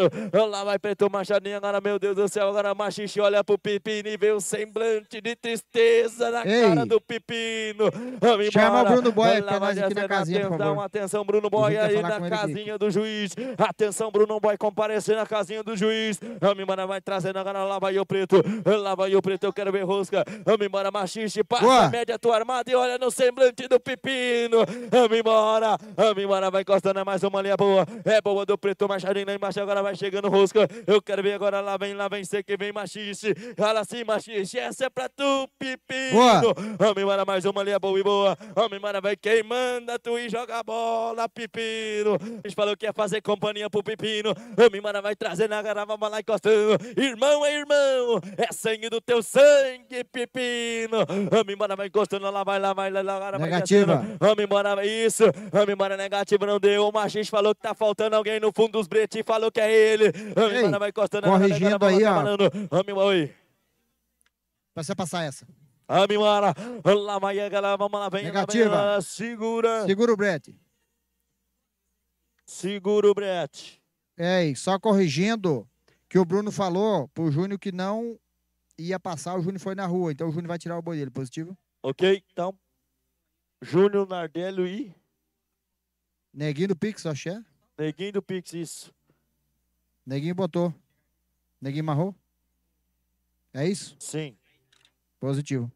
Lá vai preto. Machadinho. Agora, meu Deus do céu. Agora Machixe olha pro pepino e vê um semblante de tristeza na Ei. cara do pepino. embora. Chama o Bruno Boy pra nós aqui na casinha, atenção, por favor. Atenção, Bruno Boy aí na casinha aqui. do juiz. Atenção, Bruno Boy comparecendo na casinha do juiz embora, vai trazendo agora, lá vai o preto, lá vai o preto, eu quero ver rosca, vamos embora, machiste, passa, Boa. mede a tua armada e olha no semblante do pepino, vamos embora, vamos embora, vai encostando é mais uma linha boa, é boa do preto, machadinho lá embaixo, agora vai chegando rosca, eu quero ver agora, lá vem, lá vem, sei que vem machiste, fala assim, machiste, essa é pra tu, pepino, Boa. vamos embora, mais uma linha boa e boa, vamos embora, vai quem manda tu e joga a bola, pepino, a gente falou que ia é fazer companhia pro pepino, vamos embora, vai trazendo agora, vamos lá encostando, irmão é irmão, é sangue do teu sangue, pepino. Vamos embora, vai encostando lá, vai lá, vai lá, agora vai Negativa. Vamos embora, isso. Vamos embora, negativa, não deu. O Machis falou que tá faltando alguém no fundo dos bretes, falou que é ele. Vamos embora, vai encostando Corrigindo aí, tá ó. Vamos embora, oi. passar essa. Vamos embora. Lá vai, a galera, vamos lá, vem. Negativa. Lá, vem, segura. Segura o brete. Segura o brete. É, só corrigindo, que o Bruno falou pro Júnior que não ia passar, o Júnior foi na rua. Então o Júnior vai tirar o boi dele, positivo? Ok, então. Júnior Nardello e. Neguinho do Pix, axé? Neguinho do Pix, isso. Neguinho botou. Neguinho marrou? É isso? Sim. Positivo.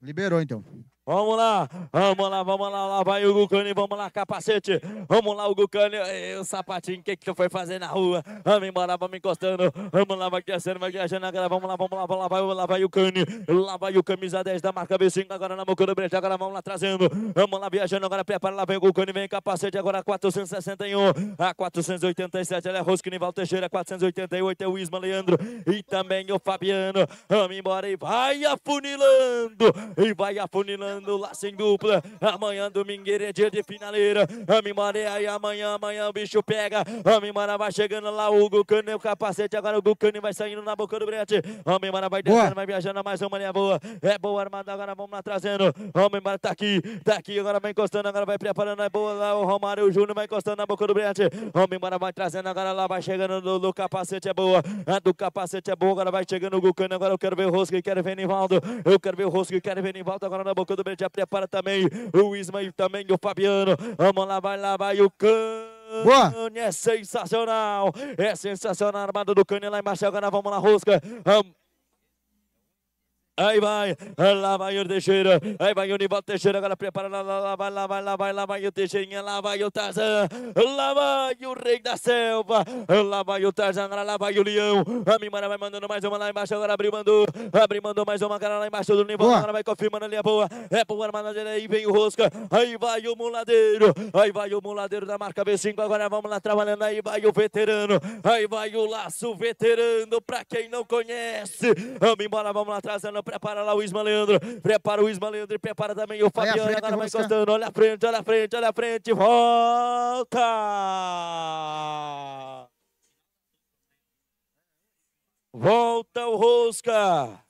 Liberou então. Vamos lá, vamos lá, vamos lá, lá vai o Gucani, vamos lá, capacete. Vamos lá, o Gucani, e o sapatinho, o que que foi fazer na rua? Vamos embora, vamos encostando, vamos lá, vai crescendo, vai viajando agora vamos lá, vamos lá, vamos lá, vai, lá vai o Cane, lá vai o camisa 10 da marca B5, agora na boca do Brete, agora vamos lá trazendo, vamos lá viajando, agora prepara, lá vem o Gucani, vem capacete, agora 461, a 487, ela é Roskin, Val Teixeira, 488, é o Isma Leandro e também o Fabiano. Vamos embora e vai afunilando, e vai afunilando. Fernando Laço em dupla. Amanhã, domingueira, é dia de finaleira. Amimaré, e amanhã, amanhã o bicho pega. Amimara vai chegando lá, o Gucane, é o capacete. Agora o Gucane vai saindo na boca do brete. Amimara vai descendo, vai viajando. Mais uma linha boa. É boa armada, agora vamos lá trazendo. Amimara tá aqui, tá aqui. Agora vai encostando, agora vai preparando. É boa lá o Romário, o Júnior vai encostando na boca do brete. Amimara vai trazendo, agora lá vai chegando do, do capacete. É boa, a do capacete é boa. Agora vai chegando o Gucane. Agora eu quero ver o Rosco, quero ver Nivaldo. Eu quero ver o Rosco, quero ver Nivaldo. Agora na boca do do bem, já prepara também o e também o Fabiano. Vamos lá, vai lá, vai o canto. Boa. É sensacional. É sensacional. A armada do Cane lá embaixo. Agora vamos lá rosca. Vamos. Aí vai, lá vai o Teixeira. Aí vai o Nival Teixeira. Agora prepara, lá, lá, lá vai, lá vai, lá vai, lá vai o Teixeirinha. Lá vai o Tarzan. Lá vai o Rei da Selva. Lá vai o Tarzan. Lá vai o Leão. A Mimara vai mandando mais uma lá embaixo. Agora abriu, mandou. Abriu, mandou mais uma cara lá embaixo do Nival, Agora vai confirmando ali a boa. É pro Armada aí vem o Rosca. Aí vai o Muladeiro. Aí vai o Muladeiro da marca B5. Agora vamos lá trabalhando. Aí vai o veterano. Aí vai o laço veterano. Pra quem não conhece. Vamos embora, vamos lá trazendo pra prepara lá o Isma Leandro, prepara o Isma Leandro e prepara também o Fabiano, frente, agora vai encostando, olha a frente, olha a frente, olha a frente, volta! Volta o Rosca!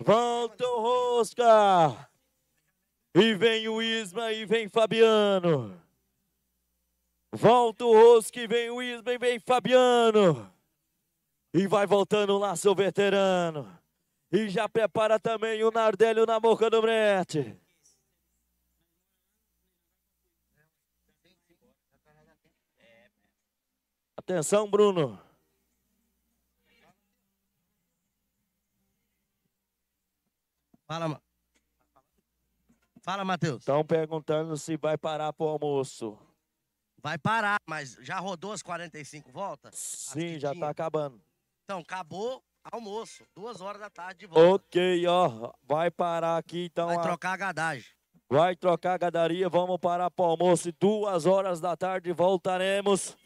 Volta o Rosca! E vem o Isma e vem Fabiano. Volta o Rosca e vem o Isma e vem Fabiano. E vai voltando lá seu veterano. E já prepara também o Nardelli na boca do Brett. Atenção, Bruno. Fala, Fala Matheus. Estão perguntando se vai parar o almoço. Vai parar, mas já rodou as 45 voltas? Sim, já está acabando. Então, acabou, Almoço, duas horas da tarde de volta. Ok, ó. Vai parar aqui então. Vai a... trocar a gadagem. Vai trocar a gadaria, vamos parar para o almoço. Duas horas da tarde voltaremos.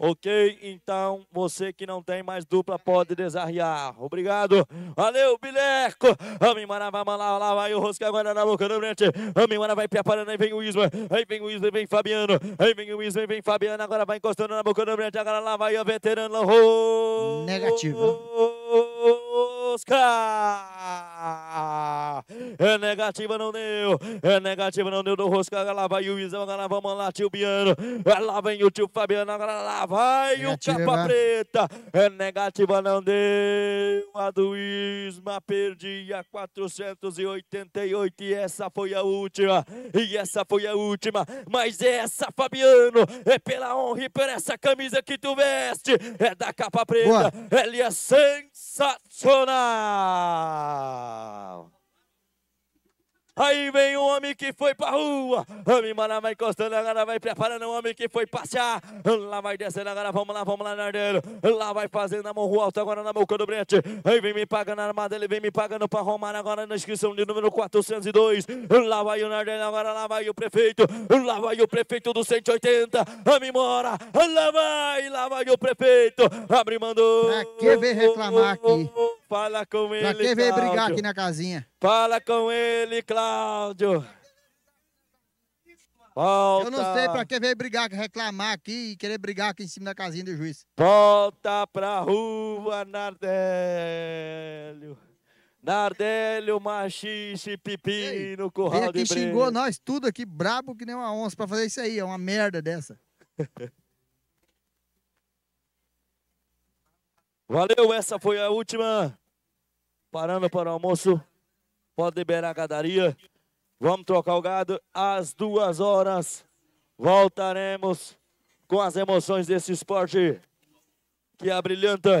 Ok? Então, você que não tem mais dupla pode desarriar. Obrigado. Valeu, Bileco. Amimara vai lá, lá vai o Rosca agora na boca do Brent. Amimara vai preparando, aí vem o Isma. Aí vem o Isma, vem Fabiano. Aí vem o Isma, vem Fabiano. Agora vai encostando na boca do Brent. Agora lá vai o veterano. Oh, Negativo rosca. É negativa, não deu. É negativa, não deu do rosca. Lá vai o Izão, agora vamos lá, tio Biano. Lá vem o tio Fabiano, agora lá vai negativa. o capa né? preta. É negativa, não deu. A do Isma perdia 488 e essa foi a última. E essa foi a última. Mas essa, Fabiano, é pela honra e por essa camisa que tu veste. É da capa preta. Boa. Ela é sensacional. Tchau! Aí vem um homem que foi para rua. Homem, mano, vai encostando, agora vai preparando. O homem que foi passear. Lá vai descendo, agora vamos lá, vamos lá, Nardeiro. Lá vai fazendo a mão rua alta, agora na boca do Brete. Aí vem me pagando a armada, ele vem me pagando para Romar. Agora na inscrição de número 402. Lá vai o Nardeiro, agora lá vai o prefeito. Lá vai o prefeito do 180. Homem, mora. Lá vai, lá vai o prefeito. Abre, mandou. Pra que vem reclamar aqui? Fala com pra ele. Pra que vem brigar aqui na casinha? Fala com ele, Cláudio. Volta. Eu não sei pra que veio brigar, reclamar aqui e querer brigar aqui em cima da casinha do juiz. Volta pra rua, Nardélio. Nardélio, machixe, pepino, Ei, curral de aqui, xingou nós tudo aqui, brabo que nem uma onça pra fazer isso aí, é uma merda dessa. Valeu, essa foi a última. Parando para o almoço. Pode liberar a gadaria. Vamos trocar o gado. Às duas horas, voltaremos com as emoções desse esporte que é brilhanta.